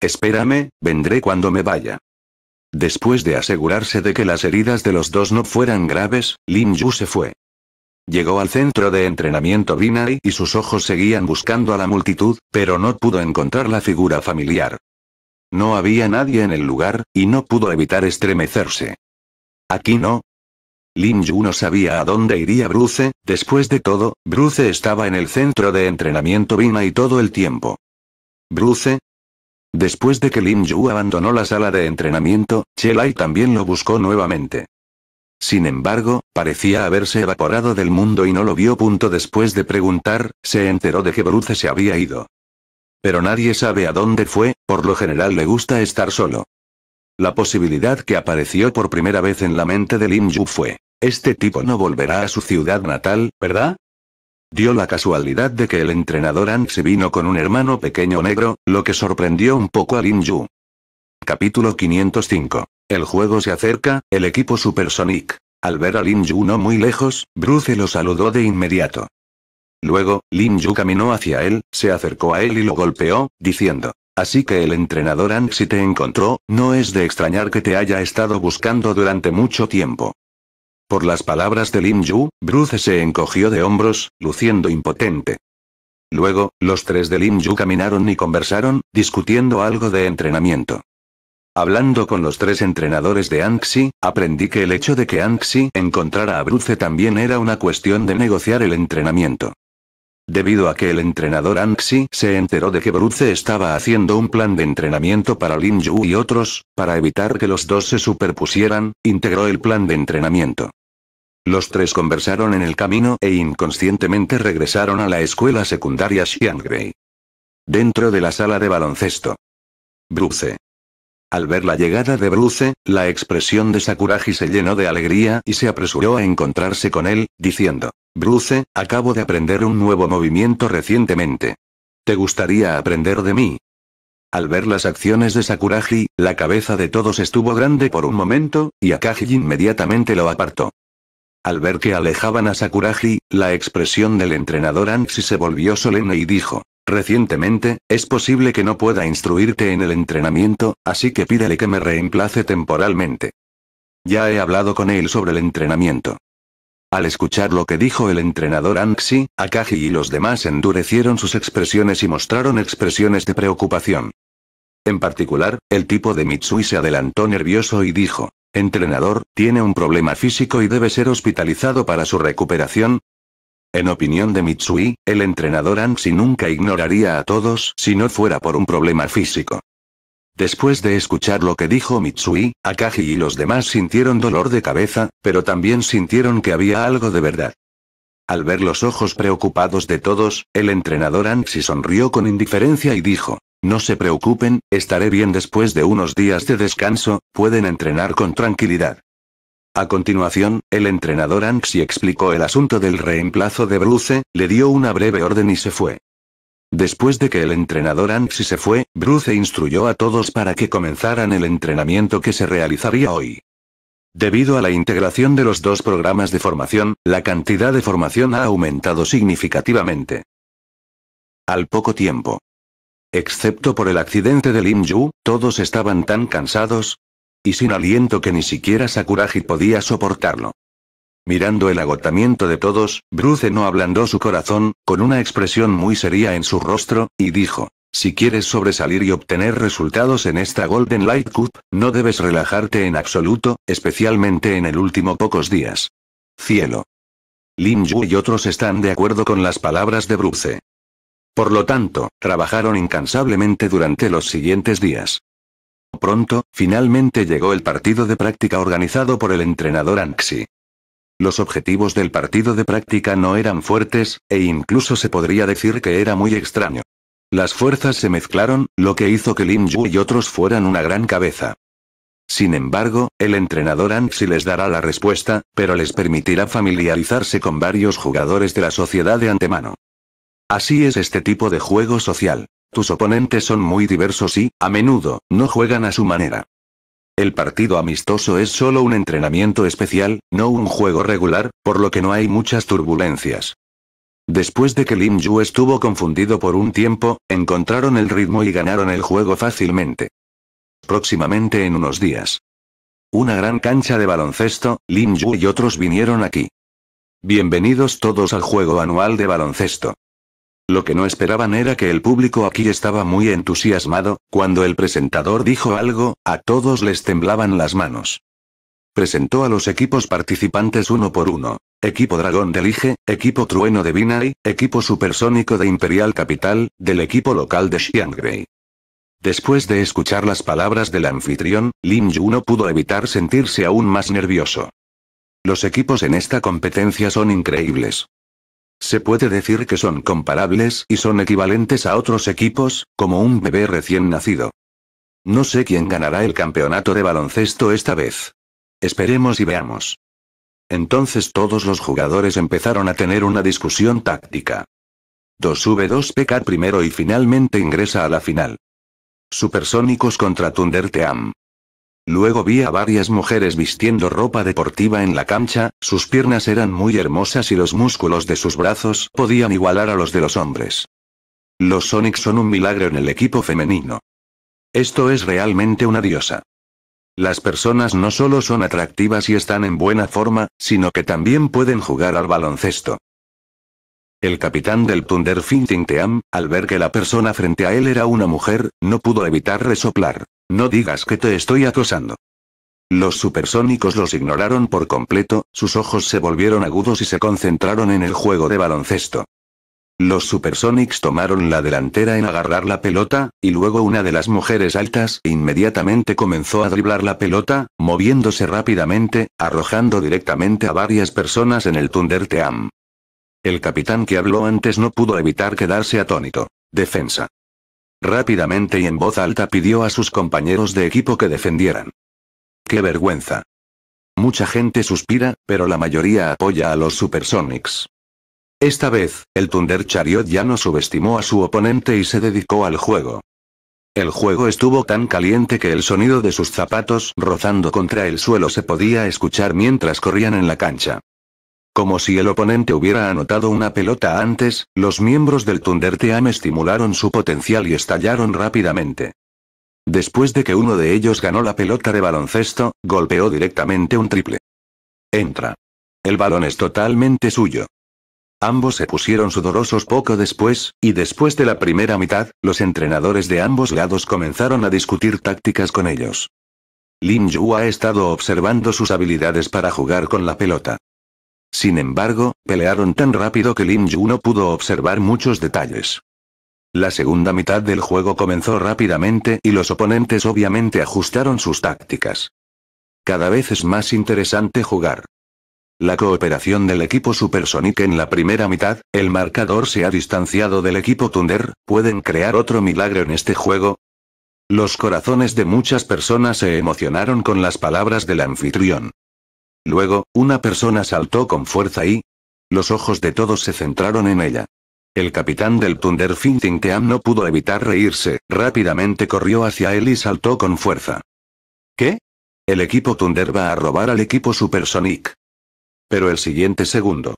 Espérame, vendré cuando me vaya. Después de asegurarse de que las heridas de los dos no fueran graves, Lin Yu se fue. Llegó al centro de entrenamiento Binai y sus ojos seguían buscando a la multitud, pero no pudo encontrar la figura familiar. No había nadie en el lugar, y no pudo evitar estremecerse. Aquí no. Lin Yu no sabía a dónde iría Bruce, después de todo, Bruce estaba en el centro de entrenamiento Vina y todo el tiempo. Bruce, Después de que Lin Yu abandonó la sala de entrenamiento, Chelai también lo buscó nuevamente. Sin embargo, parecía haberse evaporado del mundo y no lo vio. Punto después de preguntar, se enteró de que Bruce se había ido. Pero nadie sabe a dónde fue, por lo general le gusta estar solo. La posibilidad que apareció por primera vez en la mente de Lin Yu fue, este tipo no volverá a su ciudad natal, ¿verdad? Dio la casualidad de que el entrenador Han se vino con un hermano pequeño negro, lo que sorprendió un poco a Lin Yu. Capítulo 505. El juego se acerca, el equipo Supersonic. Al ver a Lin Yu no muy lejos, Bruce lo saludó de inmediato. Luego, Lin Yu caminó hacia él, se acercó a él y lo golpeó, diciendo, Así que el entrenador Anxi te encontró, no es de extrañar que te haya estado buscando durante mucho tiempo. Por las palabras de Lin Yu, Bruce se encogió de hombros, luciendo impotente. Luego, los tres de Lin Yu caminaron y conversaron, discutiendo algo de entrenamiento. Hablando con los tres entrenadores de Anxi, aprendí que el hecho de que Anxi encontrara a Bruce también era una cuestión de negociar el entrenamiento. Debido a que el entrenador Anxi se enteró de que Bruce estaba haciendo un plan de entrenamiento para Lin Yu y otros, para evitar que los dos se superpusieran, integró el plan de entrenamiento. Los tres conversaron en el camino e inconscientemente regresaron a la escuela secundaria Xiangrei. Dentro de la sala de baloncesto. Bruce. Al ver la llegada de Bruce, la expresión de Sakuragi se llenó de alegría y se apresuró a encontrarse con él, diciendo. Bruce, acabo de aprender un nuevo movimiento recientemente. ¿Te gustaría aprender de mí? Al ver las acciones de Sakuragi, la cabeza de todos estuvo grande por un momento, y Akagi inmediatamente lo apartó. Al ver que alejaban a Sakuragi, la expresión del entrenador Anxi se volvió solemne y dijo, Recientemente, es posible que no pueda instruirte en el entrenamiento, así que pídele que me reemplace temporalmente. Ya he hablado con él sobre el entrenamiento. Al escuchar lo que dijo el entrenador Anxi, Akagi y los demás endurecieron sus expresiones y mostraron expresiones de preocupación. En particular, el tipo de Mitsui se adelantó nervioso y dijo, Entrenador, tiene un problema físico y debe ser hospitalizado para su recuperación. En opinión de Mitsui, el entrenador Anxi nunca ignoraría a todos si no fuera por un problema físico. Después de escuchar lo que dijo Mitsui, Akagi y los demás sintieron dolor de cabeza, pero también sintieron que había algo de verdad. Al ver los ojos preocupados de todos, el entrenador Anxi sonrió con indiferencia y dijo, no se preocupen, estaré bien después de unos días de descanso, pueden entrenar con tranquilidad. A continuación, el entrenador Anxi explicó el asunto del reemplazo de Bruce, le dio una breve orden y se fue. Después de que el entrenador Anxi se fue, Bruce instruyó a todos para que comenzaran el entrenamiento que se realizaría hoy. Debido a la integración de los dos programas de formación, la cantidad de formación ha aumentado significativamente. Al poco tiempo. Excepto por el accidente de Lim Yu, todos estaban tan cansados y sin aliento que ni siquiera Sakuragi podía soportarlo. Mirando el agotamiento de todos, Bruce no ablandó su corazón, con una expresión muy seria en su rostro, y dijo, si quieres sobresalir y obtener resultados en esta Golden Light Cup, no debes relajarte en absoluto, especialmente en el último pocos días. Cielo. Lin Yu y otros están de acuerdo con las palabras de Bruce. Por lo tanto, trabajaron incansablemente durante los siguientes días. Pronto, finalmente llegó el partido de práctica organizado por el entrenador Anxi. Los objetivos del partido de práctica no eran fuertes, e incluso se podría decir que era muy extraño. Las fuerzas se mezclaron, lo que hizo que Lin Yu y otros fueran una gran cabeza. Sin embargo, el entrenador Anxi les dará la respuesta, pero les permitirá familiarizarse con varios jugadores de la sociedad de antemano. Así es este tipo de juego social. Tus oponentes son muy diversos y, a menudo, no juegan a su manera. El partido amistoso es solo un entrenamiento especial, no un juego regular, por lo que no hay muchas turbulencias. Después de que Lim Yu estuvo confundido por un tiempo, encontraron el ritmo y ganaron el juego fácilmente. Próximamente en unos días. Una gran cancha de baloncesto, Lim Yu y otros vinieron aquí. Bienvenidos todos al juego anual de baloncesto. Lo que no esperaban era que el público aquí estaba muy entusiasmado, cuando el presentador dijo algo, a todos les temblaban las manos. Presentó a los equipos participantes uno por uno. Equipo Dragón de Lige, equipo Trueno de Binay, equipo Supersónico de Imperial Capital, del equipo local de Xiangrei. Después de escuchar las palabras del anfitrión, Lin Yu no pudo evitar sentirse aún más nervioso. Los equipos en esta competencia son increíbles. Se puede decir que son comparables y son equivalentes a otros equipos, como un bebé recién nacido. No sé quién ganará el campeonato de baloncesto esta vez. Esperemos y veamos. Entonces todos los jugadores empezaron a tener una discusión táctica. 2v2pk primero y finalmente ingresa a la final. Supersónicos contra Thunder Team. Luego vi a varias mujeres vistiendo ropa deportiva en la cancha, sus piernas eran muy hermosas y los músculos de sus brazos podían igualar a los de los hombres. Los Sonics son un milagro en el equipo femenino. Esto es realmente una diosa. Las personas no solo son atractivas y están en buena forma, sino que también pueden jugar al baloncesto. El capitán del Thunder Finting Team, al ver que la persona frente a él era una mujer, no pudo evitar resoplar. No digas que te estoy acosando. Los supersónicos los ignoraron por completo, sus ojos se volvieron agudos y se concentraron en el juego de baloncesto. Los supersonics tomaron la delantera en agarrar la pelota, y luego una de las mujeres altas inmediatamente comenzó a driblar la pelota, moviéndose rápidamente, arrojando directamente a varias personas en el Thunder Team. El capitán que habló antes no pudo evitar quedarse atónito. Defensa. Rápidamente y en voz alta pidió a sus compañeros de equipo que defendieran. ¡Qué vergüenza! Mucha gente suspira, pero la mayoría apoya a los Supersonics. Esta vez, el Thunder Chariot ya no subestimó a su oponente y se dedicó al juego. El juego estuvo tan caliente que el sonido de sus zapatos rozando contra el suelo se podía escuchar mientras corrían en la cancha. Como si el oponente hubiera anotado una pelota antes, los miembros del Thunder Team estimularon su potencial y estallaron rápidamente. Después de que uno de ellos ganó la pelota de baloncesto, golpeó directamente un triple. Entra. El balón es totalmente suyo. Ambos se pusieron sudorosos poco después, y después de la primera mitad, los entrenadores de ambos lados comenzaron a discutir tácticas con ellos. Lin Yu ha estado observando sus habilidades para jugar con la pelota. Sin embargo, pelearon tan rápido que Lin Yu no pudo observar muchos detalles. La segunda mitad del juego comenzó rápidamente y los oponentes obviamente ajustaron sus tácticas. Cada vez es más interesante jugar. La cooperación del equipo Supersonic en la primera mitad, el marcador se ha distanciado del equipo Thunder, ¿pueden crear otro milagro en este juego? Los corazones de muchas personas se emocionaron con las palabras del anfitrión. Luego, una persona saltó con fuerza y... Los ojos de todos se centraron en ella. El capitán del Thunder Finting Team no pudo evitar reírse, rápidamente corrió hacia él y saltó con fuerza. ¿Qué? El equipo Thunder va a robar al equipo Super Sonic. Pero el siguiente segundo.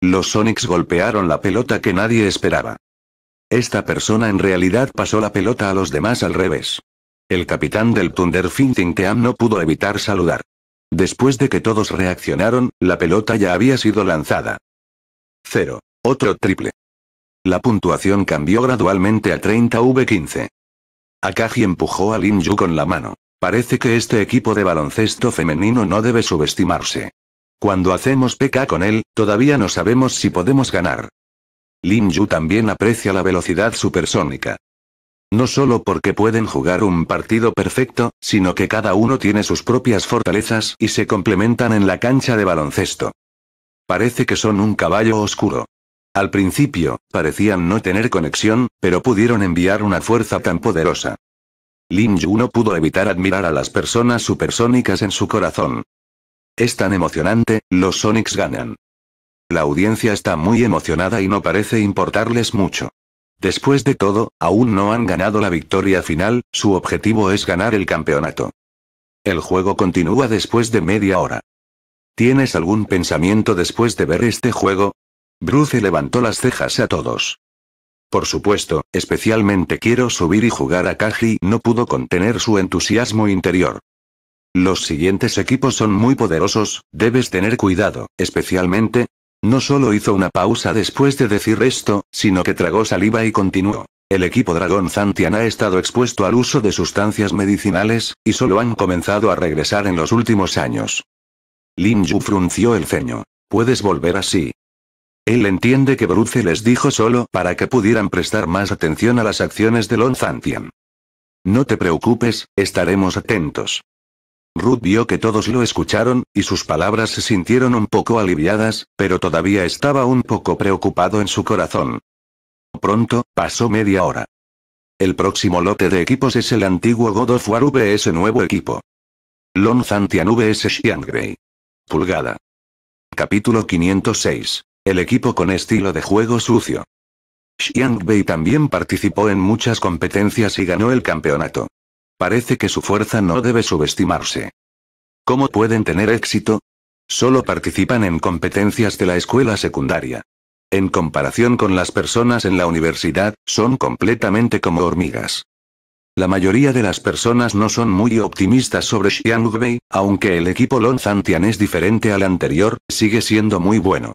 Los Sonics golpearon la pelota que nadie esperaba. Esta persona en realidad pasó la pelota a los demás al revés. El capitán del Thunder Finting Team no pudo evitar saludar. Después de que todos reaccionaron, la pelota ya había sido lanzada. 0. Otro triple. La puntuación cambió gradualmente a 30v15. Akagi empujó a Lin Yu con la mano. Parece que este equipo de baloncesto femenino no debe subestimarse. Cuando hacemos PK con él, todavía no sabemos si podemos ganar. Lin Yu también aprecia la velocidad supersónica. No solo porque pueden jugar un partido perfecto, sino que cada uno tiene sus propias fortalezas y se complementan en la cancha de baloncesto. Parece que son un caballo oscuro. Al principio, parecían no tener conexión, pero pudieron enviar una fuerza tan poderosa. Lin Yu no pudo evitar admirar a las personas supersónicas en su corazón. Es tan emocionante, los Sonics ganan. La audiencia está muy emocionada y no parece importarles mucho. Después de todo, aún no han ganado la victoria final, su objetivo es ganar el campeonato. El juego continúa después de media hora. ¿Tienes algún pensamiento después de ver este juego? Bruce levantó las cejas a todos. Por supuesto, especialmente quiero subir y jugar a Kaji no pudo contener su entusiasmo interior. Los siguientes equipos son muy poderosos, debes tener cuidado, especialmente, no solo hizo una pausa después de decir esto, sino que tragó saliva y continuó. El equipo Dragon Zantian ha estado expuesto al uso de sustancias medicinales, y solo han comenzado a regresar en los últimos años. Lin Yu frunció el ceño. Puedes volver así. Él entiende que Bruce les dijo solo para que pudieran prestar más atención a las acciones de Lon Zantian. No te preocupes, estaremos atentos. Ruth vio que todos lo escucharon, y sus palabras se sintieron un poco aliviadas, pero todavía estaba un poco preocupado en su corazón. Pronto, pasó media hora. El próximo lote de equipos es el antiguo God of War VS nuevo equipo. Lon Zantian VS Grey. Pulgada. Capítulo 506. El equipo con estilo de juego sucio. Xiang también participó en muchas competencias y ganó el campeonato. Parece que su fuerza no debe subestimarse. ¿Cómo pueden tener éxito? Solo participan en competencias de la escuela secundaria. En comparación con las personas en la universidad, son completamente como hormigas. La mayoría de las personas no son muy optimistas sobre Wei, aunque el equipo Longzantian es diferente al anterior, sigue siendo muy bueno.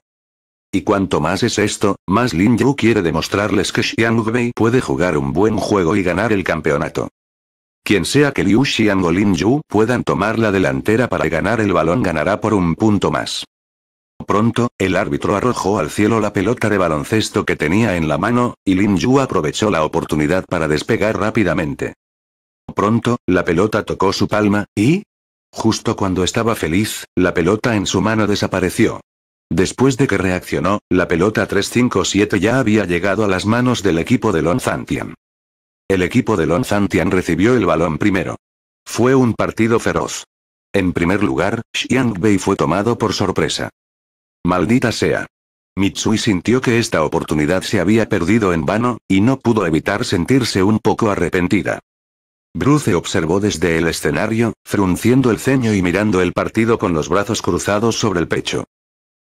Y cuanto más es esto, más Lin Yu quiere demostrarles que Wei puede jugar un buen juego y ganar el campeonato. Quien sea que Liu Xiang o Lin Yu puedan tomar la delantera para ganar el balón ganará por un punto más. Pronto, el árbitro arrojó al cielo la pelota de baloncesto que tenía en la mano, y Lin Yu aprovechó la oportunidad para despegar rápidamente. Pronto, la pelota tocó su palma, y... Justo cuando estaba feliz, la pelota en su mano desapareció. Después de que reaccionó, la pelota 357 ya había llegado a las manos del equipo de Lon el equipo de Lon recibió el balón primero. Fue un partido feroz. En primer lugar, Xiang Bei fue tomado por sorpresa. Maldita sea. Mitsui sintió que esta oportunidad se había perdido en vano, y no pudo evitar sentirse un poco arrepentida. Bruce observó desde el escenario, frunciendo el ceño y mirando el partido con los brazos cruzados sobre el pecho.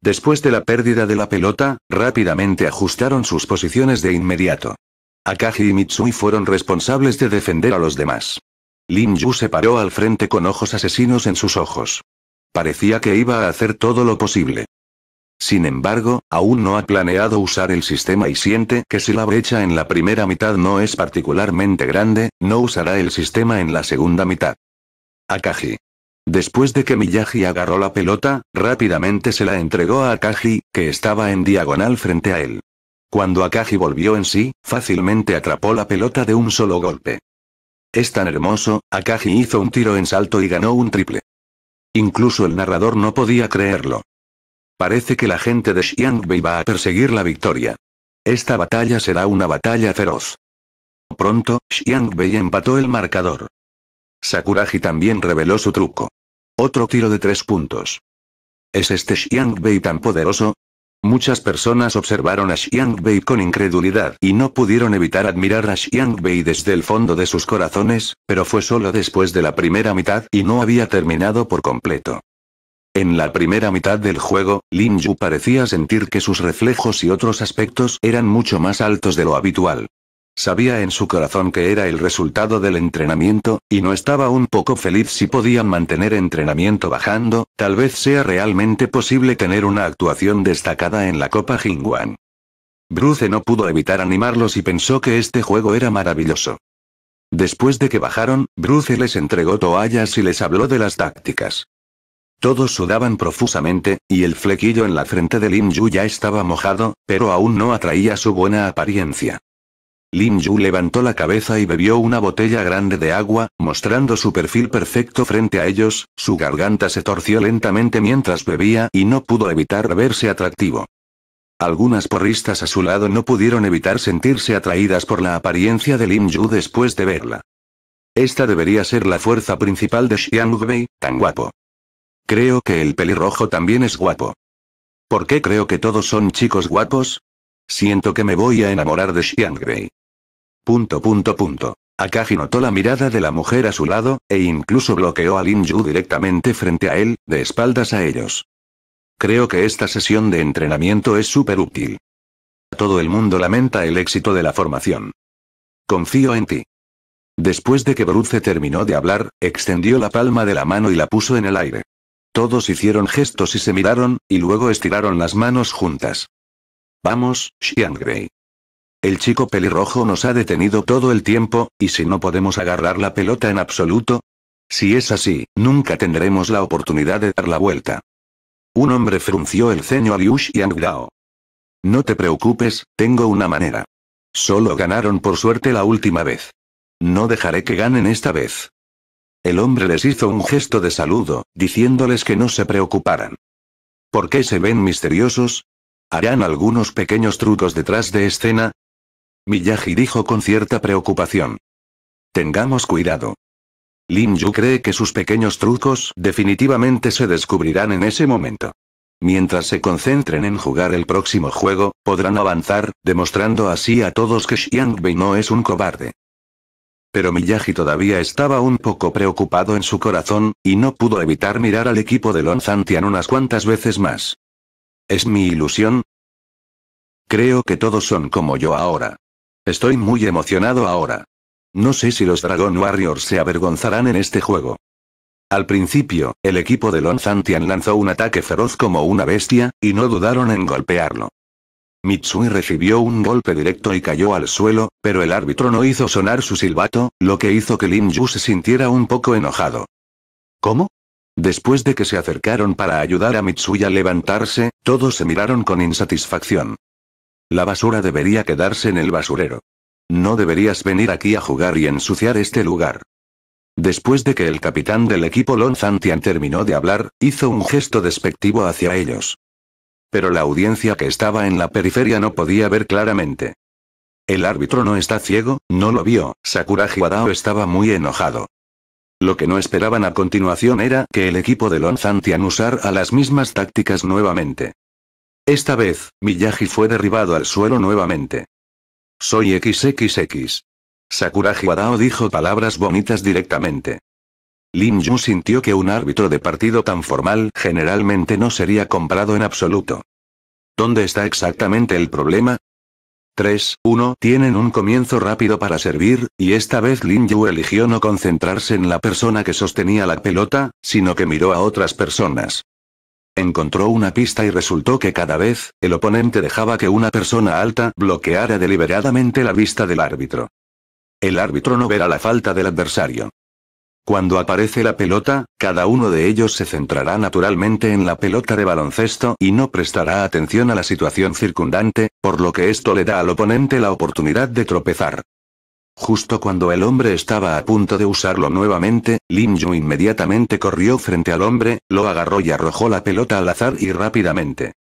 Después de la pérdida de la pelota, rápidamente ajustaron sus posiciones de inmediato. Akagi y Mitsui fueron responsables de defender a los demás. Lin Yu se paró al frente con ojos asesinos en sus ojos. Parecía que iba a hacer todo lo posible. Sin embargo, aún no ha planeado usar el sistema y siente que si la brecha en la primera mitad no es particularmente grande, no usará el sistema en la segunda mitad. Akagi. Después de que Miyagi agarró la pelota, rápidamente se la entregó a Akagi, que estaba en diagonal frente a él. Cuando Akagi volvió en sí, fácilmente atrapó la pelota de un solo golpe. Es tan hermoso, Akagi hizo un tiro en salto y ganó un triple. Incluso el narrador no podía creerlo. Parece que la gente de Xiangbei va a perseguir la victoria. Esta batalla será una batalla feroz. Pronto, Xiangbei empató el marcador. Sakuragi también reveló su truco. Otro tiro de tres puntos. ¿Es este Xiangbei tan poderoso? Muchas personas observaron a Xiang Bei con incredulidad y no pudieron evitar admirar a Xiang Bei desde el fondo de sus corazones, pero fue solo después de la primera mitad y no había terminado por completo. En la primera mitad del juego, Lin Yu parecía sentir que sus reflejos y otros aspectos eran mucho más altos de lo habitual. Sabía en su corazón que era el resultado del entrenamiento, y no estaba un poco feliz si podían mantener entrenamiento bajando, tal vez sea realmente posible tener una actuación destacada en la Copa Jingwan. Bruce no pudo evitar animarlos y pensó que este juego era maravilloso. Después de que bajaron, Bruce les entregó toallas y les habló de las tácticas. Todos sudaban profusamente, y el flequillo en la frente de Lin Yu ya estaba mojado, pero aún no atraía su buena apariencia. Lin Yu levantó la cabeza y bebió una botella grande de agua, mostrando su perfil perfecto frente a ellos, su garganta se torció lentamente mientras bebía y no pudo evitar verse atractivo. Algunas porristas a su lado no pudieron evitar sentirse atraídas por la apariencia de Lin Yu después de verla. Esta debería ser la fuerza principal de Xiang tan guapo. Creo que el pelirrojo también es guapo. ¿Por qué creo que todos son chicos guapos? Siento que me voy a enamorar de Xiang Punto punto punto. Akagi notó la mirada de la mujer a su lado, e incluso bloqueó a Lin Yu directamente frente a él, de espaldas a ellos. Creo que esta sesión de entrenamiento es súper útil. Todo el mundo lamenta el éxito de la formación. Confío en ti. Después de que Bruce terminó de hablar, extendió la palma de la mano y la puso en el aire. Todos hicieron gestos y se miraron, y luego estiraron las manos juntas. Vamos, Xiangrei. El chico pelirrojo nos ha detenido todo el tiempo, y si no podemos agarrar la pelota en absoluto. Si es así, nunca tendremos la oportunidad de dar la vuelta. Un hombre frunció el ceño a Liu Xiangdao. No te preocupes, tengo una manera. Solo ganaron por suerte la última vez. No dejaré que ganen esta vez. El hombre les hizo un gesto de saludo, diciéndoles que no se preocuparan. ¿Por qué se ven misteriosos? ¿Harán algunos pequeños trucos detrás de escena? Miyagi dijo con cierta preocupación. Tengamos cuidado. Lin Yu cree que sus pequeños trucos definitivamente se descubrirán en ese momento. Mientras se concentren en jugar el próximo juego, podrán avanzar, demostrando así a todos que Xiang Bei no es un cobarde. Pero Miyagi todavía estaba un poco preocupado en su corazón, y no pudo evitar mirar al equipo de Lon Zantian unas cuantas veces más. ¿Es mi ilusión? Creo que todos son como yo ahora. Estoy muy emocionado ahora. No sé si los Dragon Warriors se avergonzarán en este juego. Al principio, el equipo de Lonzantian lanzó un ataque feroz como una bestia, y no dudaron en golpearlo. Mitsui recibió un golpe directo y cayó al suelo, pero el árbitro no hizo sonar su silbato, lo que hizo que Lin Yu se sintiera un poco enojado. ¿Cómo? Después de que se acercaron para ayudar a Mitsui a levantarse, todos se miraron con insatisfacción. La basura debería quedarse en el basurero. No deberías venir aquí a jugar y ensuciar este lugar. Después de que el capitán del equipo Lonzantian terminó de hablar, hizo un gesto despectivo hacia ellos. Pero la audiencia que estaba en la periferia no podía ver claramente. El árbitro no está ciego, no lo vio, Sakura Wadao estaba muy enojado. Lo que no esperaban a continuación era que el equipo de Lonzantian usar a las mismas tácticas nuevamente. Esta vez, Miyagi fue derribado al suelo nuevamente. Soy XXX. Sakura Wadao dijo palabras bonitas directamente. Lin Yu sintió que un árbitro de partido tan formal generalmente no sería comprado en absoluto. ¿Dónde está exactamente el problema? 3, 1, tienen un comienzo rápido para servir, y esta vez Lin Yu eligió no concentrarse en la persona que sostenía la pelota, sino que miró a otras personas encontró una pista y resultó que cada vez, el oponente dejaba que una persona alta bloqueara deliberadamente la vista del árbitro. El árbitro no verá la falta del adversario. Cuando aparece la pelota, cada uno de ellos se centrará naturalmente en la pelota de baloncesto y no prestará atención a la situación circundante, por lo que esto le da al oponente la oportunidad de tropezar. Justo cuando el hombre estaba a punto de usarlo nuevamente, Lin Yu inmediatamente corrió frente al hombre, lo agarró y arrojó la pelota al azar y rápidamente.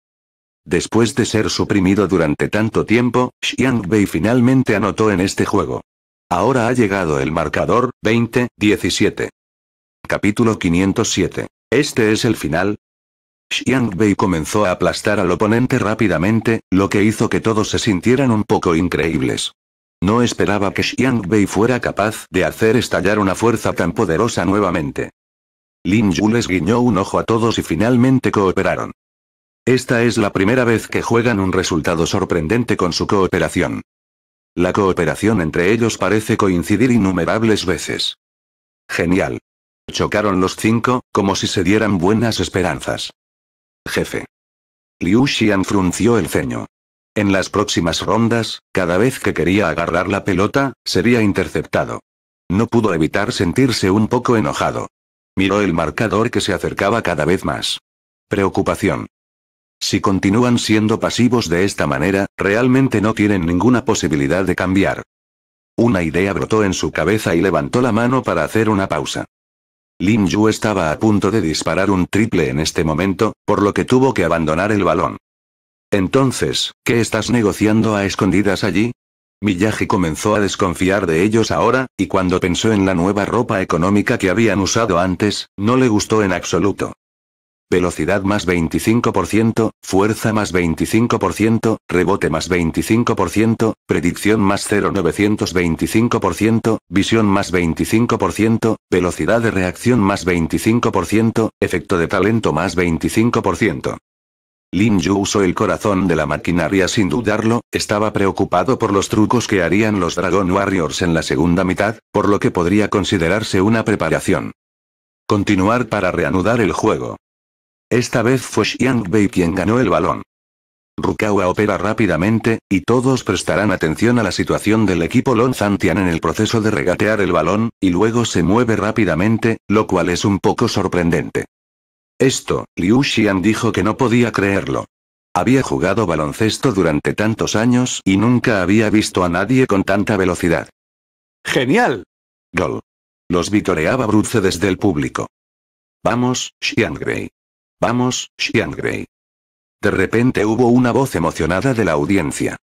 Después de ser suprimido durante tanto tiempo, Xiang Bei finalmente anotó en este juego. Ahora ha llegado el marcador, 20-17. Capítulo 507. Este es el final. Xiang Bei comenzó a aplastar al oponente rápidamente, lo que hizo que todos se sintieran un poco increíbles. No esperaba que Xiang Bei fuera capaz de hacer estallar una fuerza tan poderosa nuevamente. Lin Yu les guiñó un ojo a todos y finalmente cooperaron. Esta es la primera vez que juegan un resultado sorprendente con su cooperación. La cooperación entre ellos parece coincidir innumerables veces. Genial. Chocaron los cinco, como si se dieran buenas esperanzas. Jefe. Liu Xian frunció el ceño. En las próximas rondas, cada vez que quería agarrar la pelota, sería interceptado. No pudo evitar sentirse un poco enojado. Miró el marcador que se acercaba cada vez más. Preocupación. Si continúan siendo pasivos de esta manera, realmente no tienen ninguna posibilidad de cambiar. Una idea brotó en su cabeza y levantó la mano para hacer una pausa. Lin Yu estaba a punto de disparar un triple en este momento, por lo que tuvo que abandonar el balón. Entonces, ¿qué estás negociando a escondidas allí? Miyagi comenzó a desconfiar de ellos ahora, y cuando pensó en la nueva ropa económica que habían usado antes, no le gustó en absoluto. Velocidad más 25%, fuerza más 25%, rebote más 25%, predicción más 0,925%, visión más 25%, velocidad de reacción más 25%, efecto de talento más 25%. Lin Yu usó el corazón de la maquinaria sin dudarlo, estaba preocupado por los trucos que harían los Dragon Warriors en la segunda mitad, por lo que podría considerarse una preparación. Continuar para reanudar el juego. Esta vez fue Xiang Bei quien ganó el balón. Rukawa opera rápidamente, y todos prestarán atención a la situación del equipo Lon Zantian en el proceso de regatear el balón, y luego se mueve rápidamente, lo cual es un poco sorprendente. Esto, Liu Xian dijo que no podía creerlo. Había jugado baloncesto durante tantos años y nunca había visto a nadie con tanta velocidad. ¡Genial! Gol. Los vitoreaba Bruce desde el público. Vamos, Xian Grey. Vamos, Xian Grey. De repente hubo una voz emocionada de la audiencia.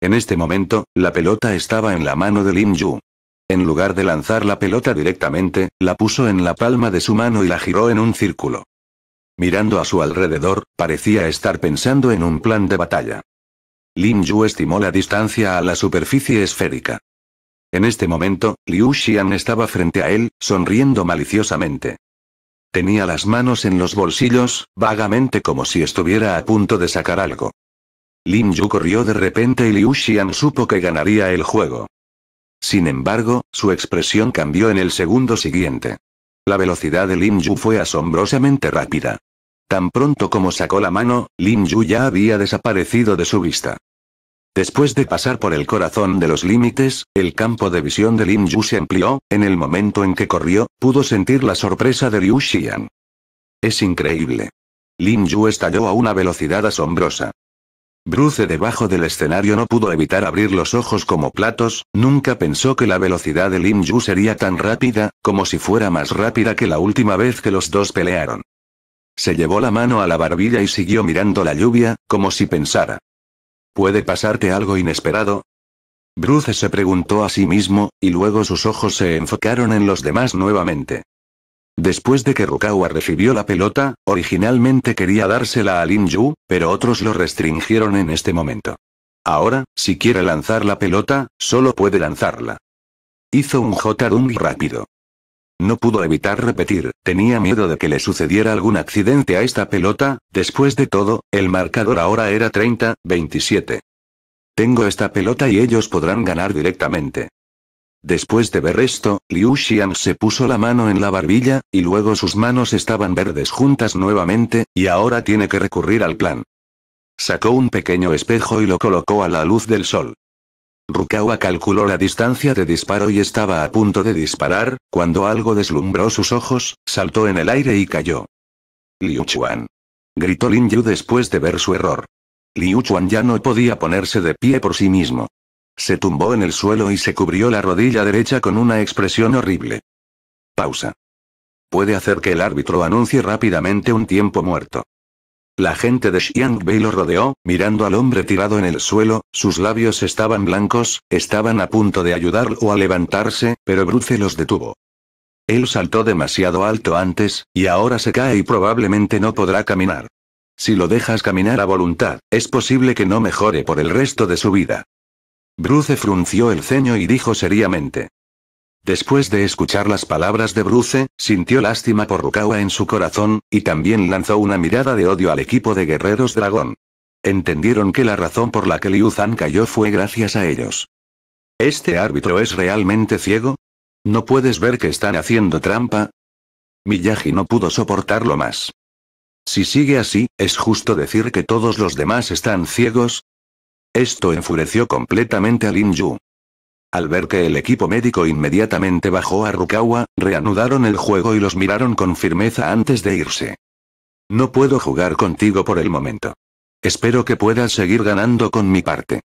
En este momento, la pelota estaba en la mano de Lim Yu. En lugar de lanzar la pelota directamente, la puso en la palma de su mano y la giró en un círculo. Mirando a su alrededor, parecía estar pensando en un plan de batalla. Lin Yu estimó la distancia a la superficie esférica. En este momento, Liu Xian estaba frente a él, sonriendo maliciosamente. Tenía las manos en los bolsillos, vagamente como si estuviera a punto de sacar algo. Lin Yu corrió de repente y Liu Xian supo que ganaría el juego. Sin embargo, su expresión cambió en el segundo siguiente. La velocidad de Lin Yu fue asombrosamente rápida. Tan pronto como sacó la mano, Lin Yu ya había desaparecido de su vista. Después de pasar por el corazón de los límites, el campo de visión de Lin Yu se amplió, en el momento en que corrió, pudo sentir la sorpresa de Liu Xian. Es increíble. Lin Yu estalló a una velocidad asombrosa. Bruce debajo del escenario no pudo evitar abrir los ojos como platos, nunca pensó que la velocidad de Lin Yu sería tan rápida, como si fuera más rápida que la última vez que los dos pelearon. Se llevó la mano a la barbilla y siguió mirando la lluvia, como si pensara. ¿Puede pasarte algo inesperado? Bruce se preguntó a sí mismo, y luego sus ojos se enfocaron en los demás nuevamente. Después de que Rukawa recibió la pelota, originalmente quería dársela a Lin Yu, pero otros lo restringieron en este momento. Ahora, si quiere lanzar la pelota, solo puede lanzarla. Hizo un J-Dung rápido. No pudo evitar repetir, tenía miedo de que le sucediera algún accidente a esta pelota, después de todo, el marcador ahora era 30-27. Tengo esta pelota y ellos podrán ganar directamente. Después de ver esto, Liu Xian se puso la mano en la barbilla, y luego sus manos estaban verdes juntas nuevamente, y ahora tiene que recurrir al plan. Sacó un pequeño espejo y lo colocó a la luz del sol. Rukawa calculó la distancia de disparo y estaba a punto de disparar, cuando algo deslumbró sus ojos, saltó en el aire y cayó. Liu Chuan. Gritó Lin Yu después de ver su error. Liu Chuan ya no podía ponerse de pie por sí mismo. Se tumbó en el suelo y se cubrió la rodilla derecha con una expresión horrible. Pausa. Puede hacer que el árbitro anuncie rápidamente un tiempo muerto. La gente de Xiangbei lo rodeó, mirando al hombre tirado en el suelo, sus labios estaban blancos, estaban a punto de ayudarlo a levantarse, pero Bruce los detuvo. Él saltó demasiado alto antes, y ahora se cae y probablemente no podrá caminar. Si lo dejas caminar a voluntad, es posible que no mejore por el resto de su vida. Bruce frunció el ceño y dijo seriamente. Después de escuchar las palabras de Bruce, sintió lástima por Rukawa en su corazón, y también lanzó una mirada de odio al equipo de guerreros dragón. Entendieron que la razón por la que Liu Zhan cayó fue gracias a ellos. ¿Este árbitro es realmente ciego? ¿No puedes ver que están haciendo trampa? Miyagi no pudo soportarlo más. Si sigue así, ¿es justo decir que todos los demás están ciegos? Esto enfureció completamente a Lin Yu. Al ver que el equipo médico inmediatamente bajó a Rukawa, reanudaron el juego y los miraron con firmeza antes de irse. No puedo jugar contigo por el momento. Espero que puedas seguir ganando con mi parte.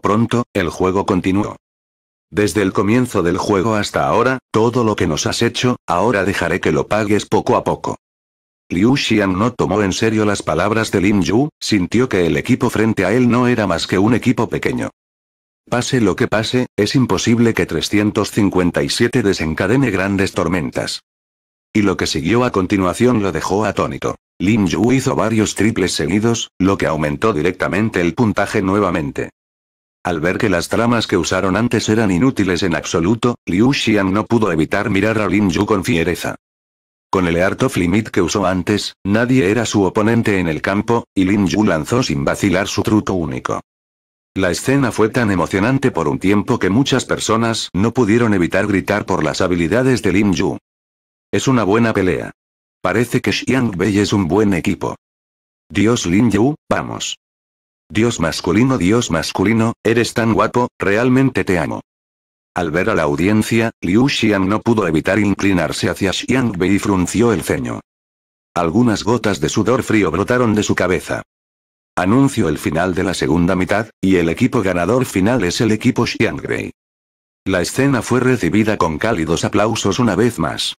Pronto, el juego continuó. Desde el comienzo del juego hasta ahora, todo lo que nos has hecho, ahora dejaré que lo pagues poco a poco. Liu Xian no tomó en serio las palabras de Lin Yu, sintió que el equipo frente a él no era más que un equipo pequeño. Pase lo que pase, es imposible que 357 desencadene grandes tormentas. Y lo que siguió a continuación lo dejó atónito. Lin Yu hizo varios triples seguidos, lo que aumentó directamente el puntaje nuevamente. Al ver que las tramas que usaron antes eran inútiles en absoluto, Liu Xian no pudo evitar mirar a Lin Yu con fiereza. Con el Art of Limit que usó antes, nadie era su oponente en el campo, y Lin Yu lanzó sin vacilar su truco único. La escena fue tan emocionante por un tiempo que muchas personas no pudieron evitar gritar por las habilidades de Lin Yu. Es una buena pelea. Parece que Xiang Bei es un buen equipo. Dios Lin Yu, vamos. Dios masculino, Dios masculino, eres tan guapo, realmente te amo. Al ver a la audiencia, Liu Xian no pudo evitar inclinarse hacia Xiang Bei y frunció el ceño. Algunas gotas de sudor frío brotaron de su cabeza. Anuncio el final de la segunda mitad, y el equipo ganador final es el equipo Grey. La escena fue recibida con cálidos aplausos una vez más.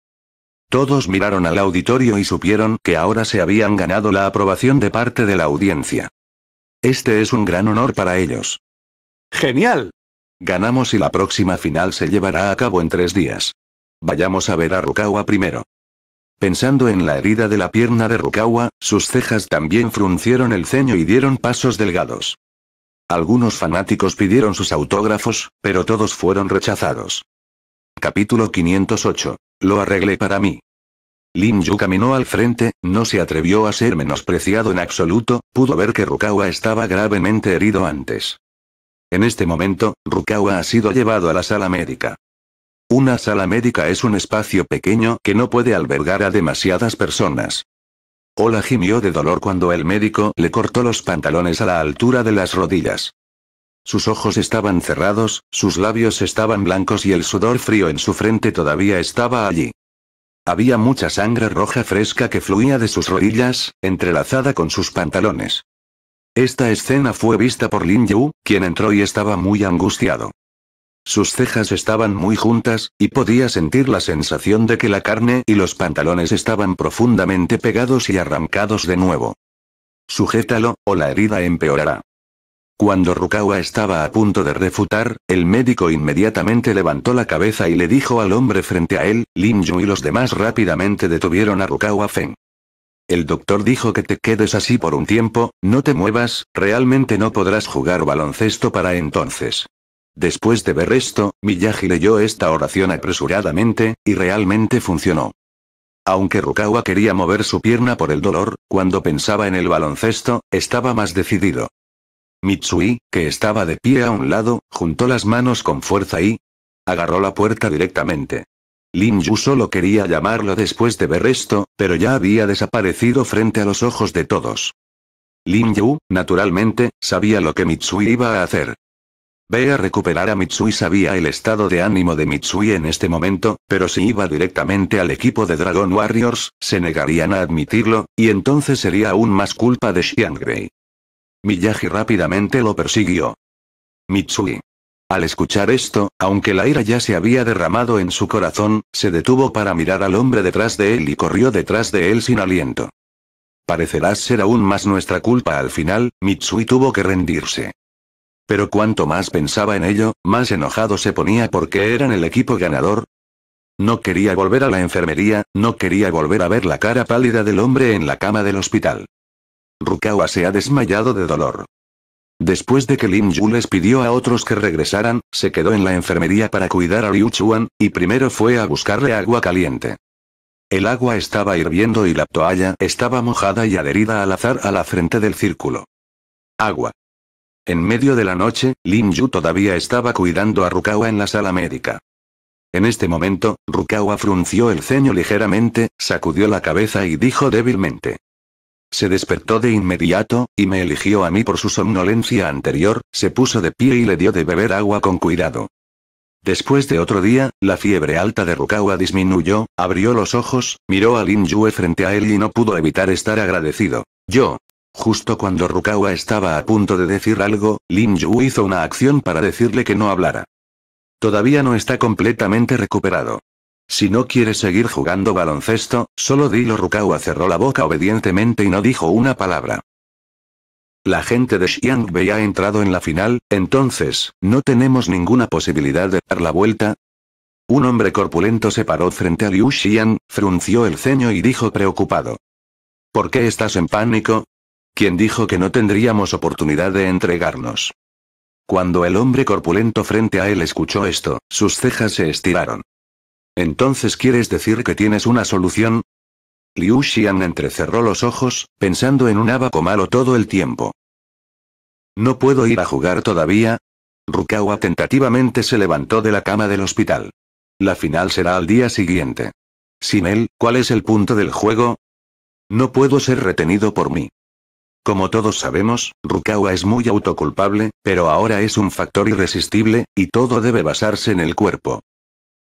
Todos miraron al auditorio y supieron que ahora se habían ganado la aprobación de parte de la audiencia. Este es un gran honor para ellos. ¡Genial! Ganamos y la próxima final se llevará a cabo en tres días. Vayamos a ver a Rukawa primero. Pensando en la herida de la pierna de Rukawa, sus cejas también fruncieron el ceño y dieron pasos delgados. Algunos fanáticos pidieron sus autógrafos, pero todos fueron rechazados. Capítulo 508. Lo arreglé para mí. Lin Yu caminó al frente, no se atrevió a ser menospreciado en absoluto, pudo ver que Rukawa estaba gravemente herido antes. En este momento, Rukawa ha sido llevado a la sala médica. Una sala médica es un espacio pequeño que no puede albergar a demasiadas personas. Ola gimió de dolor cuando el médico le cortó los pantalones a la altura de las rodillas. Sus ojos estaban cerrados, sus labios estaban blancos y el sudor frío en su frente todavía estaba allí. Había mucha sangre roja fresca que fluía de sus rodillas, entrelazada con sus pantalones. Esta escena fue vista por Lin Yu, quien entró y estaba muy angustiado. Sus cejas estaban muy juntas, y podía sentir la sensación de que la carne y los pantalones estaban profundamente pegados y arrancados de nuevo. Sujétalo, o la herida empeorará. Cuando Rukawa estaba a punto de refutar, el médico inmediatamente levantó la cabeza y le dijo al hombre frente a él, Lin Yu y los demás rápidamente detuvieron a Rukawa Feng. El doctor dijo que te quedes así por un tiempo, no te muevas, realmente no podrás jugar baloncesto para entonces. Después de ver esto, Miyagi leyó esta oración apresuradamente, y realmente funcionó. Aunque Rukawa quería mover su pierna por el dolor, cuando pensaba en el baloncesto, estaba más decidido. Mitsui, que estaba de pie a un lado, juntó las manos con fuerza y... agarró la puerta directamente. Lin Yu solo quería llamarlo después de ver esto, pero ya había desaparecido frente a los ojos de todos. Lin Yu, naturalmente, sabía lo que Mitsui iba a hacer. Ve a recuperar a Mitsui sabía el estado de ánimo de Mitsui en este momento, pero si iba directamente al equipo de Dragon Warriors, se negarían a admitirlo, y entonces sería aún más culpa de Xiangrei. Miyagi rápidamente lo persiguió. Mitsui. Al escuchar esto, aunque la ira ya se había derramado en su corazón, se detuvo para mirar al hombre detrás de él y corrió detrás de él sin aliento. Parecerá ser aún más nuestra culpa al final, Mitsui tuvo que rendirse. Pero cuanto más pensaba en ello, más enojado se ponía porque eran el equipo ganador. No quería volver a la enfermería, no quería volver a ver la cara pálida del hombre en la cama del hospital. Rukawa se ha desmayado de dolor. Después de que Lin Yu les pidió a otros que regresaran, se quedó en la enfermería para cuidar a Liu Chuan, y primero fue a buscarle agua caliente. El agua estaba hirviendo y la toalla estaba mojada y adherida al azar a la frente del círculo. Agua. En medio de la noche, Lin Yu todavía estaba cuidando a Rukawa en la sala médica. En este momento, Rukawa frunció el ceño ligeramente, sacudió la cabeza y dijo débilmente. Se despertó de inmediato, y me eligió a mí por su somnolencia anterior, se puso de pie y le dio de beber agua con cuidado. Después de otro día, la fiebre alta de Rukawa disminuyó, abrió los ojos, miró a Lin Yu frente a él y no pudo evitar estar agradecido. Yo, Justo cuando Rukawa estaba a punto de decir algo, Lin Yu hizo una acción para decirle que no hablara. Todavía no está completamente recuperado. Si no quieres seguir jugando baloncesto, solo dilo Rukawa cerró la boca obedientemente y no dijo una palabra. La gente de Xiangbei ha entrado en la final, entonces, ¿no tenemos ninguna posibilidad de dar la vuelta? Un hombre corpulento se paró frente a Liu Xian, frunció el ceño y dijo preocupado. ¿Por qué estás en pánico? quien dijo que no tendríamos oportunidad de entregarnos. Cuando el hombre corpulento frente a él escuchó esto, sus cejas se estiraron. Entonces quieres decir que tienes una solución? Liu Xian entrecerró los ojos, pensando en un abaco malo todo el tiempo. ¿No puedo ir a jugar todavía? Rukawa tentativamente se levantó de la cama del hospital. La final será al día siguiente. Sin él, ¿cuál es el punto del juego? No puedo ser retenido por mí. Como todos sabemos, Rukawa es muy autoculpable, pero ahora es un factor irresistible, y todo debe basarse en el cuerpo.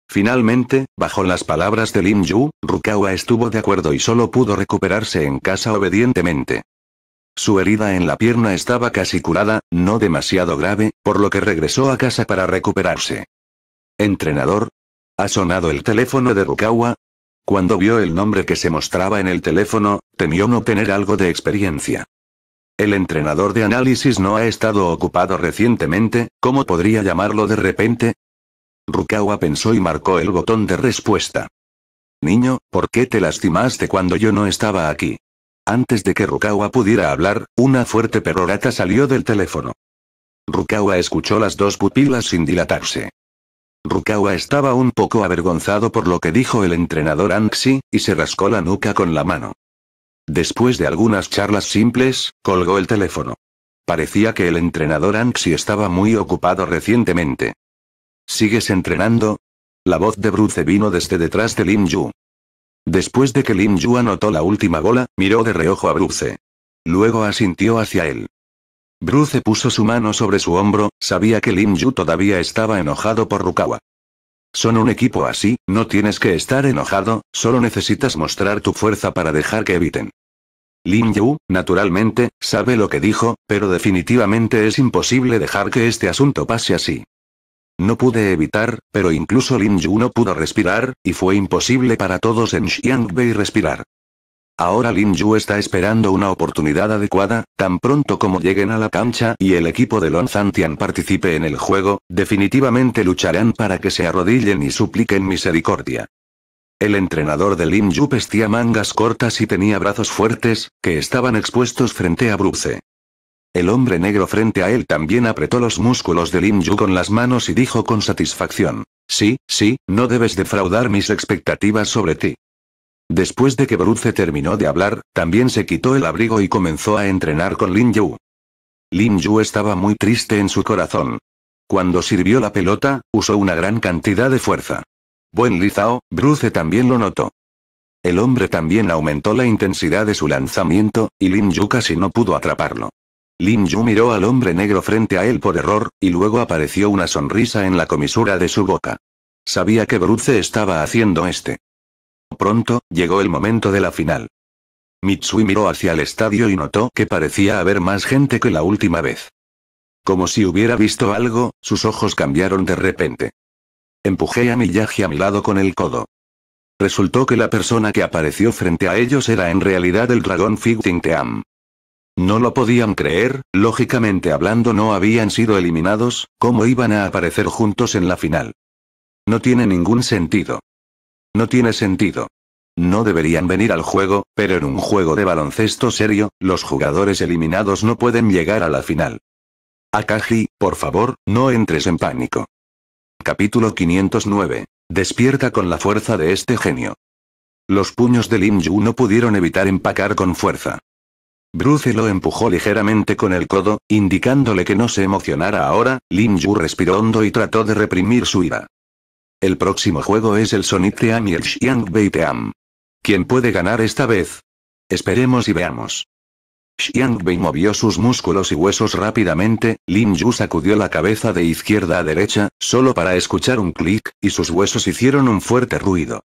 Finalmente, bajo las palabras de Lin Yu, Rukawa estuvo de acuerdo y solo pudo recuperarse en casa obedientemente. Su herida en la pierna estaba casi curada, no demasiado grave, por lo que regresó a casa para recuperarse. Entrenador. ¿Ha sonado el teléfono de Rukawa? Cuando vio el nombre que se mostraba en el teléfono, temió no tener algo de experiencia. El entrenador de análisis no ha estado ocupado recientemente, ¿cómo podría llamarlo de repente? Rukawa pensó y marcó el botón de respuesta. Niño, ¿por qué te lastimaste cuando yo no estaba aquí? Antes de que Rukawa pudiera hablar, una fuerte perorata salió del teléfono. Rukawa escuchó las dos pupilas sin dilatarse. Rukawa estaba un poco avergonzado por lo que dijo el entrenador Anxi, y se rascó la nuca con la mano. Después de algunas charlas simples, colgó el teléfono. Parecía que el entrenador Anxi estaba muy ocupado recientemente. ¿Sigues entrenando? La voz de Bruce vino desde detrás de Lim Yu. Después de que Lim Yu anotó la última bola, miró de reojo a Bruce. Luego asintió hacia él. Bruce puso su mano sobre su hombro, sabía que Lim Yu todavía estaba enojado por Rukawa. Son un equipo así, no tienes que estar enojado, solo necesitas mostrar tu fuerza para dejar que eviten. Lin Yu, naturalmente, sabe lo que dijo, pero definitivamente es imposible dejar que este asunto pase así. No pude evitar, pero incluso Lin Yu no pudo respirar, y fue imposible para todos en Xiangbei respirar. Ahora Lin Yu está esperando una oportunidad adecuada, tan pronto como lleguen a la cancha y el equipo de Lon Zantian participe en el juego, definitivamente lucharán para que se arrodillen y supliquen misericordia. El entrenador de Lim Yu vestía mangas cortas y tenía brazos fuertes, que estaban expuestos frente a Bruce. El hombre negro frente a él también apretó los músculos de Lim Yu con las manos y dijo con satisfacción. Sí, sí, no debes defraudar mis expectativas sobre ti. Después de que Bruce terminó de hablar, también se quitó el abrigo y comenzó a entrenar con Lin Yu. Lin Yu estaba muy triste en su corazón. Cuando sirvió la pelota, usó una gran cantidad de fuerza. Buen Lizao, Bruce también lo notó. El hombre también aumentó la intensidad de su lanzamiento, y Lin Yu casi no pudo atraparlo. Lin Yu miró al hombre negro frente a él por error, y luego apareció una sonrisa en la comisura de su boca. Sabía que Bruce estaba haciendo este. Pronto, llegó el momento de la final. Mitsui miró hacia el estadio y notó que parecía haber más gente que la última vez. Como si hubiera visto algo, sus ojos cambiaron de repente. Empujé a Miyagi a mi lado con el codo. Resultó que la persona que apareció frente a ellos era en realidad el dragón Fig Team. No lo podían creer, lógicamente hablando no habían sido eliminados, ¿cómo iban a aparecer juntos en la final? No tiene ningún sentido. No tiene sentido. No deberían venir al juego, pero en un juego de baloncesto serio, los jugadores eliminados no pueden llegar a la final. Akagi, por favor, no entres en pánico. Capítulo 509. Despierta con la fuerza de este genio. Los puños de Lim Yu no pudieron evitar empacar con fuerza. Bruce lo empujó ligeramente con el codo, indicándole que no se emocionara ahora, Lim Yu respiró hondo y trató de reprimir su ira. El próximo juego es el Sonic Team y el Xiang Bei Team. ¿Quién puede ganar esta vez? Esperemos y veamos. Xiangbei movió sus músculos y huesos rápidamente, Lin Yu sacudió la cabeza de izquierda a derecha, solo para escuchar un clic, y sus huesos hicieron un fuerte ruido.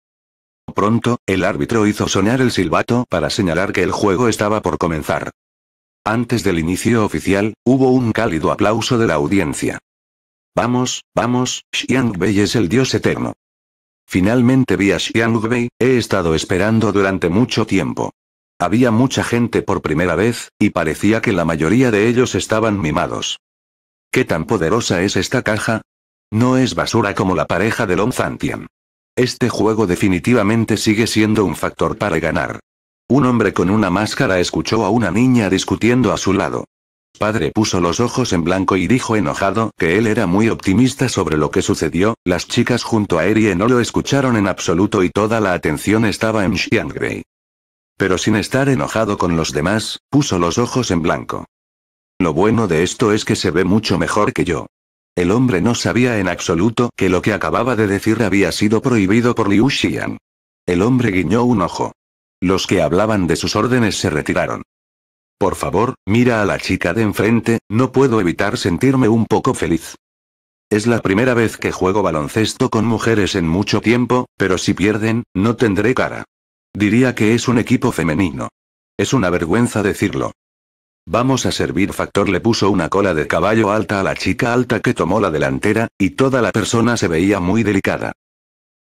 Pronto, el árbitro hizo sonar el silbato para señalar que el juego estaba por comenzar. Antes del inicio oficial, hubo un cálido aplauso de la audiencia. Vamos, vamos, Xiangbei es el dios eterno. Finalmente vi a Xiangbei, he estado esperando durante mucho tiempo. Había mucha gente por primera vez, y parecía que la mayoría de ellos estaban mimados. ¿Qué tan poderosa es esta caja? No es basura como la pareja de Lonzantian. Este juego definitivamente sigue siendo un factor para ganar. Un hombre con una máscara escuchó a una niña discutiendo a su lado. Padre puso los ojos en blanco y dijo enojado que él era muy optimista sobre lo que sucedió, las chicas junto a Erie no lo escucharon en absoluto y toda la atención estaba en Xiangrei pero sin estar enojado con los demás, puso los ojos en blanco. Lo bueno de esto es que se ve mucho mejor que yo. El hombre no sabía en absoluto que lo que acababa de decir había sido prohibido por Liu Xian. El hombre guiñó un ojo. Los que hablaban de sus órdenes se retiraron. Por favor, mira a la chica de enfrente, no puedo evitar sentirme un poco feliz. Es la primera vez que juego baloncesto con mujeres en mucho tiempo, pero si pierden, no tendré cara. Diría que es un equipo femenino. Es una vergüenza decirlo. Vamos a servir Factor le puso una cola de caballo alta a la chica alta que tomó la delantera, y toda la persona se veía muy delicada.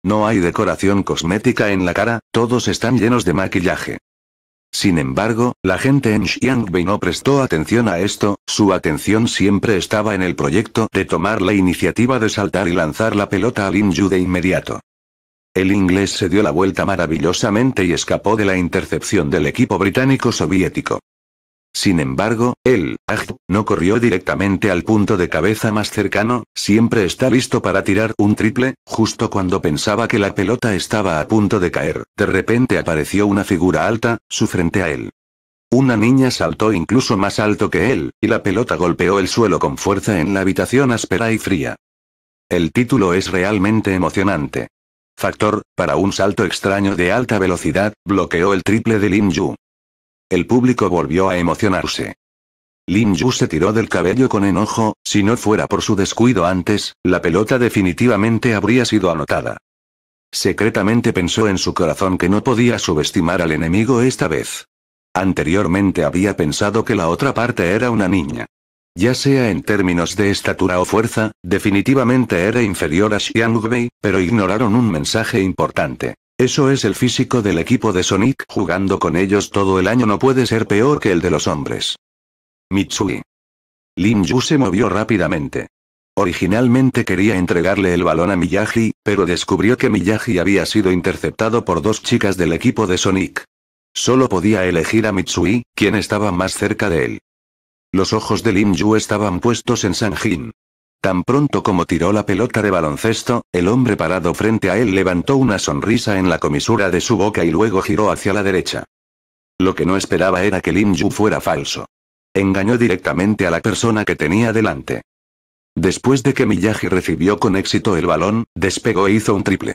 No hay decoración cosmética en la cara, todos están llenos de maquillaje. Sin embargo, la gente en Xiangbei no prestó atención a esto, su atención siempre estaba en el proyecto de tomar la iniciativa de saltar y lanzar la pelota a Lin Yu de inmediato. El inglés se dio la vuelta maravillosamente y escapó de la intercepción del equipo británico-soviético. Sin embargo, él, AJ no corrió directamente al punto de cabeza más cercano, siempre está listo para tirar un triple, justo cuando pensaba que la pelota estaba a punto de caer, de repente apareció una figura alta, su frente a él. Una niña saltó incluso más alto que él, y la pelota golpeó el suelo con fuerza en la habitación áspera y fría. El título es realmente emocionante factor, para un salto extraño de alta velocidad, bloqueó el triple de Lin Yu. El público volvió a emocionarse. Lin Yu se tiró del cabello con enojo, si no fuera por su descuido antes, la pelota definitivamente habría sido anotada. Secretamente pensó en su corazón que no podía subestimar al enemigo esta vez. Anteriormente había pensado que la otra parte era una niña. Ya sea en términos de estatura o fuerza, definitivamente era inferior a Xiang pero ignoraron un mensaje importante. Eso es el físico del equipo de Sonic jugando con ellos todo el año no puede ser peor que el de los hombres. Mitsui. Lin Yu se movió rápidamente. Originalmente quería entregarle el balón a Miyagi, pero descubrió que Miyagi había sido interceptado por dos chicas del equipo de Sonic. Solo podía elegir a Mitsui, quien estaba más cerca de él. Los ojos de Lim Yu estaban puestos en Sanjin. Tan pronto como tiró la pelota de baloncesto, el hombre parado frente a él levantó una sonrisa en la comisura de su boca y luego giró hacia la derecha. Lo que no esperaba era que Lim Yu fuera falso. Engañó directamente a la persona que tenía delante. Después de que Miyagi recibió con éxito el balón, despegó e hizo un triple.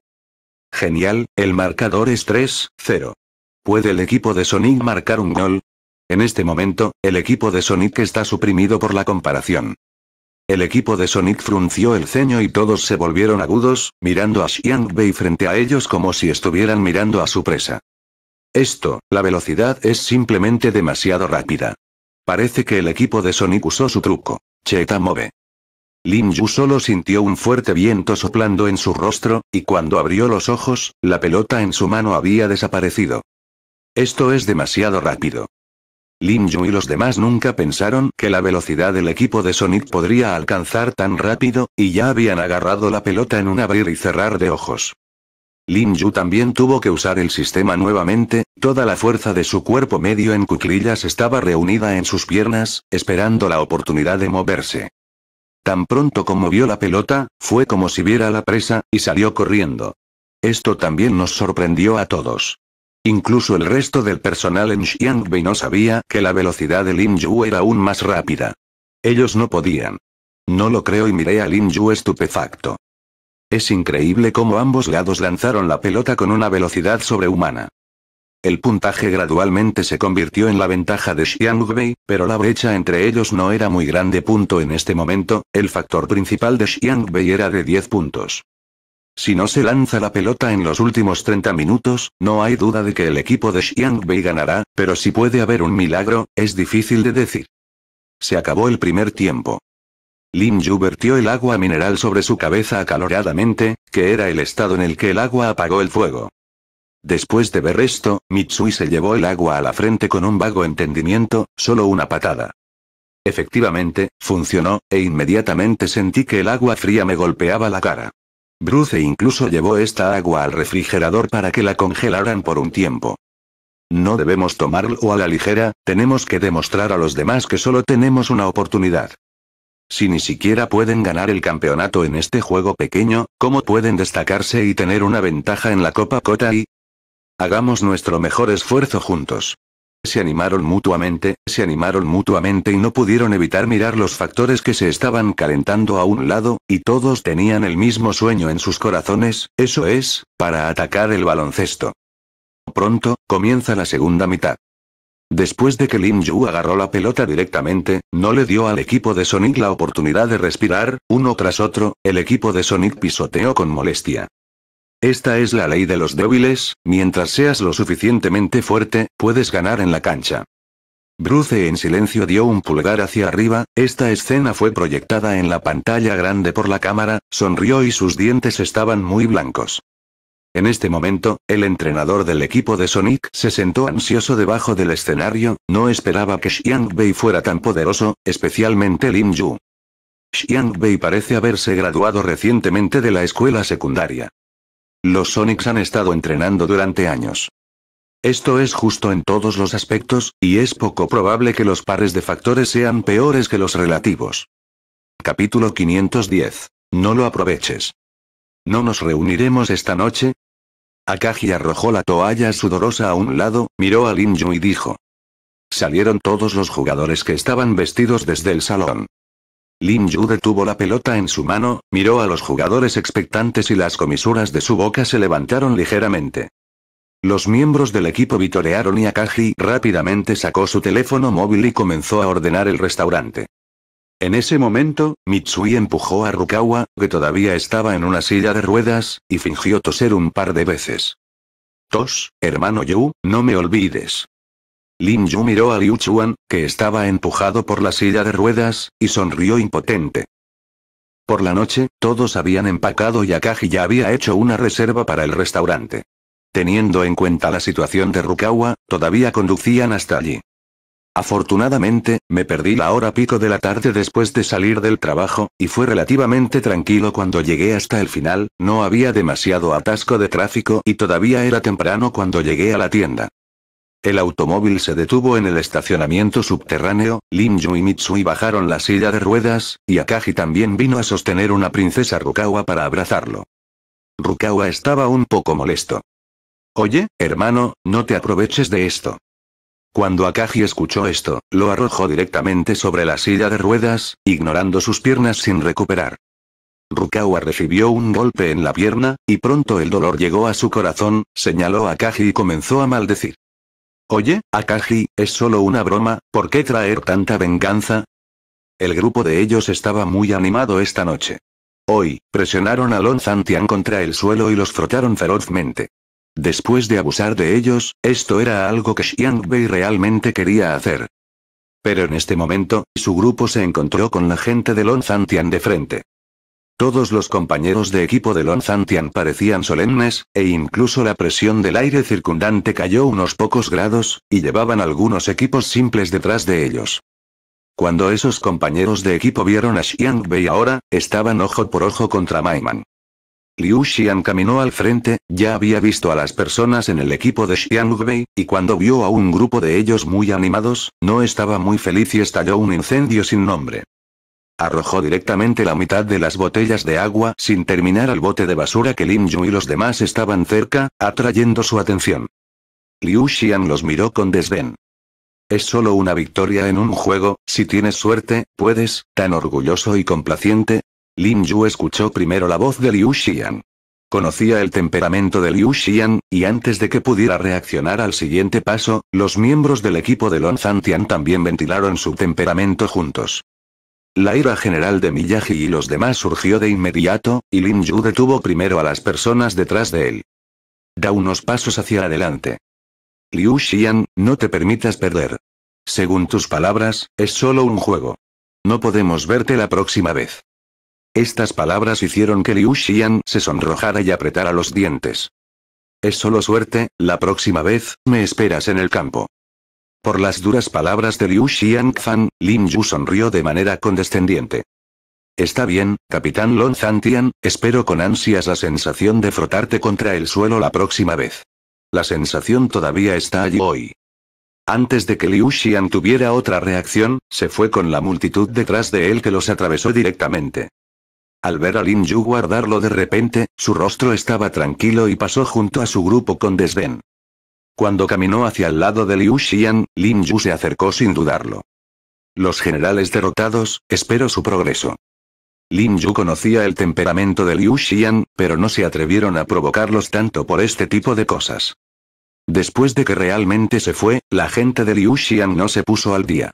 Genial, el marcador es 3-0. ¿Puede el equipo de Sonic marcar un gol? En este momento, el equipo de Sonic está suprimido por la comparación. El equipo de Sonic frunció el ceño y todos se volvieron agudos, mirando a Xiang Bei frente a ellos como si estuvieran mirando a su presa. Esto, la velocidad es simplemente demasiado rápida. Parece que el equipo de Sonic usó su truco. Cheta Move. Lin Yu solo sintió un fuerte viento soplando en su rostro, y cuando abrió los ojos, la pelota en su mano había desaparecido. Esto es demasiado rápido. Lin Yu y los demás nunca pensaron que la velocidad del equipo de Sonic podría alcanzar tan rápido, y ya habían agarrado la pelota en un abrir y cerrar de ojos. Lin Yu también tuvo que usar el sistema nuevamente, toda la fuerza de su cuerpo medio en cuclillas estaba reunida en sus piernas, esperando la oportunidad de moverse. Tan pronto como vio la pelota, fue como si viera la presa, y salió corriendo. Esto también nos sorprendió a todos. Incluso el resto del personal en Xiangbei no sabía que la velocidad de Lin Yu era aún más rápida. Ellos no podían. No lo creo y miré a Lin Yu estupefacto. Es increíble cómo ambos lados lanzaron la pelota con una velocidad sobrehumana. El puntaje gradualmente se convirtió en la ventaja de Xiangbei, pero la brecha entre ellos no era muy grande. Punto en este momento, el factor principal de Xiangbei era de 10 puntos. Si no se lanza la pelota en los últimos 30 minutos, no hay duda de que el equipo de Xiangbei ganará, pero si puede haber un milagro, es difícil de decir. Se acabó el primer tiempo. Lin Yu vertió el agua mineral sobre su cabeza acaloradamente, que era el estado en el que el agua apagó el fuego. Después de ver esto, Mitsui se llevó el agua a la frente con un vago entendimiento, solo una patada. Efectivamente, funcionó, e inmediatamente sentí que el agua fría me golpeaba la cara. Bruce incluso llevó esta agua al refrigerador para que la congelaran por un tiempo. No debemos tomarlo a la ligera, tenemos que demostrar a los demás que solo tenemos una oportunidad. Si ni siquiera pueden ganar el campeonato en este juego pequeño, ¿cómo pueden destacarse y tener una ventaja en la Copa Cota y? Hagamos nuestro mejor esfuerzo juntos. Se animaron mutuamente, se animaron mutuamente y no pudieron evitar mirar los factores que se estaban calentando a un lado, y todos tenían el mismo sueño en sus corazones, eso es, para atacar el baloncesto. Pronto, comienza la segunda mitad. Después de que Lin Yu agarró la pelota directamente, no le dio al equipo de Sonic la oportunidad de respirar, uno tras otro, el equipo de Sonic pisoteó con molestia. Esta es la ley de los débiles, mientras seas lo suficientemente fuerte, puedes ganar en la cancha. Bruce en silencio dio un pulgar hacia arriba, esta escena fue proyectada en la pantalla grande por la cámara, sonrió y sus dientes estaban muy blancos. En este momento, el entrenador del equipo de Sonic se sentó ansioso debajo del escenario, no esperaba que Xiang Bei fuera tan poderoso, especialmente Lin Yu. Xiang Bei parece haberse graduado recientemente de la escuela secundaria. Los Sonics han estado entrenando durante años. Esto es justo en todos los aspectos, y es poco probable que los pares de factores sean peores que los relativos. Capítulo 510. No lo aproveches. ¿No nos reuniremos esta noche? Akagi arrojó la toalla sudorosa a un lado, miró a Linju y dijo. Salieron todos los jugadores que estaban vestidos desde el salón. Lin Yu detuvo la pelota en su mano, miró a los jugadores expectantes y las comisuras de su boca se levantaron ligeramente. Los miembros del equipo vitorearon y Akagi rápidamente sacó su teléfono móvil y comenzó a ordenar el restaurante. En ese momento, Mitsui empujó a Rukawa, que todavía estaba en una silla de ruedas, y fingió toser un par de veces. Tos, hermano Yu, no me olvides. Lin Yu miró a Liu Chuan, que estaba empujado por la silla de ruedas, y sonrió impotente. Por la noche, todos habían empacado y Akagi ya había hecho una reserva para el restaurante. Teniendo en cuenta la situación de Rukawa, todavía conducían hasta allí. Afortunadamente, me perdí la hora pico de la tarde después de salir del trabajo, y fue relativamente tranquilo cuando llegué hasta el final, no había demasiado atasco de tráfico y todavía era temprano cuando llegué a la tienda. El automóvil se detuvo en el estacionamiento subterráneo, Linju y Mitsui bajaron la silla de ruedas, y Akagi también vino a sostener una princesa Rukawa para abrazarlo. Rukawa estaba un poco molesto. Oye, hermano, no te aproveches de esto. Cuando Akagi escuchó esto, lo arrojó directamente sobre la silla de ruedas, ignorando sus piernas sin recuperar. Rukawa recibió un golpe en la pierna, y pronto el dolor llegó a su corazón, señaló a Akagi y comenzó a maldecir. Oye, Akagi, es solo una broma, ¿por qué traer tanta venganza? El grupo de ellos estaba muy animado esta noche. Hoy, presionaron a Lon Zantian contra el suelo y los frotaron ferozmente. Después de abusar de ellos, esto era algo que Xiangbei realmente quería hacer. Pero en este momento, su grupo se encontró con la gente de Lon Zantian de frente. Todos los compañeros de equipo de Lonzantian parecían solemnes, e incluso la presión del aire circundante cayó unos pocos grados, y llevaban algunos equipos simples detrás de ellos. Cuando esos compañeros de equipo vieron a Xiang Bei ahora, estaban ojo por ojo contra Maiman. Liu Xian caminó al frente, ya había visto a las personas en el equipo de Xiang y cuando vio a un grupo de ellos muy animados, no estaba muy feliz y estalló un incendio sin nombre. Arrojó directamente la mitad de las botellas de agua sin terminar al bote de basura que Lin Yu y los demás estaban cerca, atrayendo su atención. Liu Xian los miró con desdén. Es solo una victoria en un juego, si tienes suerte, puedes, tan orgulloso y complaciente. Lin Yu escuchó primero la voz de Liu Xian. Conocía el temperamento de Liu Xian, y antes de que pudiera reaccionar al siguiente paso, los miembros del equipo de Long Zantian también ventilaron su temperamento juntos. La ira general de Miyagi y los demás surgió de inmediato, y Lin Yu detuvo primero a las personas detrás de él. Da unos pasos hacia adelante. Liu Xian, no te permitas perder. Según tus palabras, es solo un juego. No podemos verte la próxima vez. Estas palabras hicieron que Liu Xian se sonrojara y apretara los dientes. Es solo suerte, la próxima vez, me esperas en el campo. Por las duras palabras de Liu Fan, Lin Yu sonrió de manera condescendiente. Está bien, capitán Lon Zantian, espero con ansias la sensación de frotarte contra el suelo la próxima vez. La sensación todavía está allí hoy. Antes de que Liu Xian tuviera otra reacción, se fue con la multitud detrás de él que los atravesó directamente. Al ver a Lin Yu guardarlo de repente, su rostro estaba tranquilo y pasó junto a su grupo con desdén. Cuando caminó hacia el lado de Liu Xian, Lin Yu se acercó sin dudarlo. Los generales derrotados, espero su progreso. Lin Yu conocía el temperamento de Liu Xian, pero no se atrevieron a provocarlos tanto por este tipo de cosas. Después de que realmente se fue, la gente de Liu Xian no se puso al día.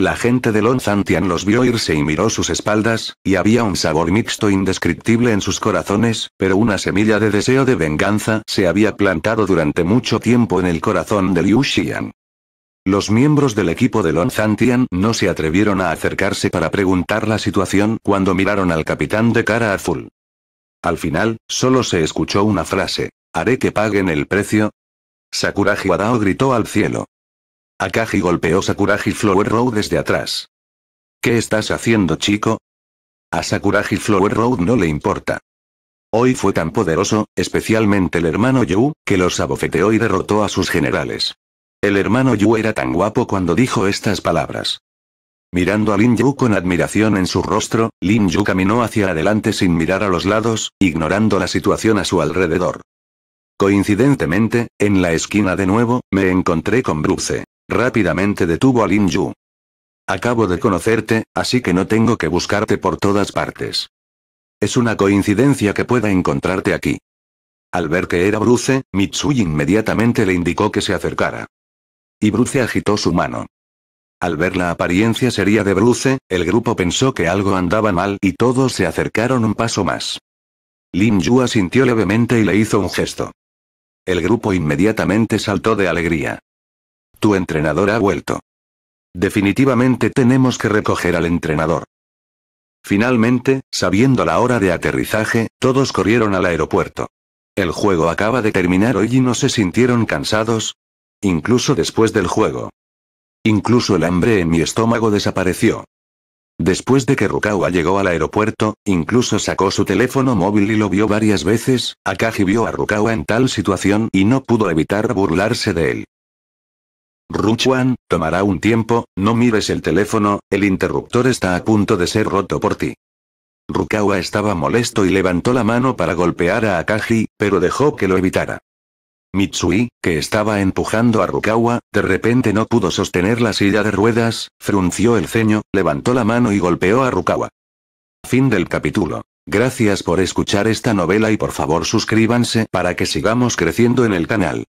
La gente de Lonzantian los vio irse y miró sus espaldas, y había un sabor mixto indescriptible en sus corazones, pero una semilla de deseo de venganza se había plantado durante mucho tiempo en el corazón de Liu Xian. Los miembros del equipo de Lonzantian no se atrevieron a acercarse para preguntar la situación cuando miraron al capitán de cara azul. Al final, solo se escuchó una frase. Haré que paguen el precio. Sakura Wadao gritó al cielo. Akagi golpeó Sakuragi Flower Road desde atrás. ¿Qué estás haciendo chico? A Sakuragi Flower Road no le importa. Hoy fue tan poderoso, especialmente el hermano Yu, que los abofeteó y derrotó a sus generales. El hermano Yu era tan guapo cuando dijo estas palabras. Mirando a Lin Yu con admiración en su rostro, Lin Yu caminó hacia adelante sin mirar a los lados, ignorando la situación a su alrededor. Coincidentemente, en la esquina de nuevo, me encontré con Bruce. Rápidamente detuvo a Lin Yu. Acabo de conocerte, así que no tengo que buscarte por todas partes. Es una coincidencia que pueda encontrarte aquí. Al ver que era Bruce, Mitsui inmediatamente le indicó que se acercara. Y Bruce agitó su mano. Al ver la apariencia seria de Bruce, el grupo pensó que algo andaba mal y todos se acercaron un paso más. Lin Yu asintió levemente y le hizo un gesto. El grupo inmediatamente saltó de alegría. Tu entrenador ha vuelto. Definitivamente tenemos que recoger al entrenador. Finalmente, sabiendo la hora de aterrizaje, todos corrieron al aeropuerto. El juego acaba de terminar hoy y no se sintieron cansados. Incluso después del juego. Incluso el hambre en mi estómago desapareció. Después de que Rukawa llegó al aeropuerto, incluso sacó su teléfono móvil y lo vio varias veces, Akagi vio a Rukawa en tal situación y no pudo evitar burlarse de él. Ruchuan, tomará un tiempo, no mires el teléfono, el interruptor está a punto de ser roto por ti. Rukawa estaba molesto y levantó la mano para golpear a Akagi, pero dejó que lo evitara. Mitsui, que estaba empujando a Rukawa, de repente no pudo sostener la silla de ruedas, frunció el ceño, levantó la mano y golpeó a Rukawa. Fin del capítulo. Gracias por escuchar esta novela y por favor suscríbanse para que sigamos creciendo en el canal.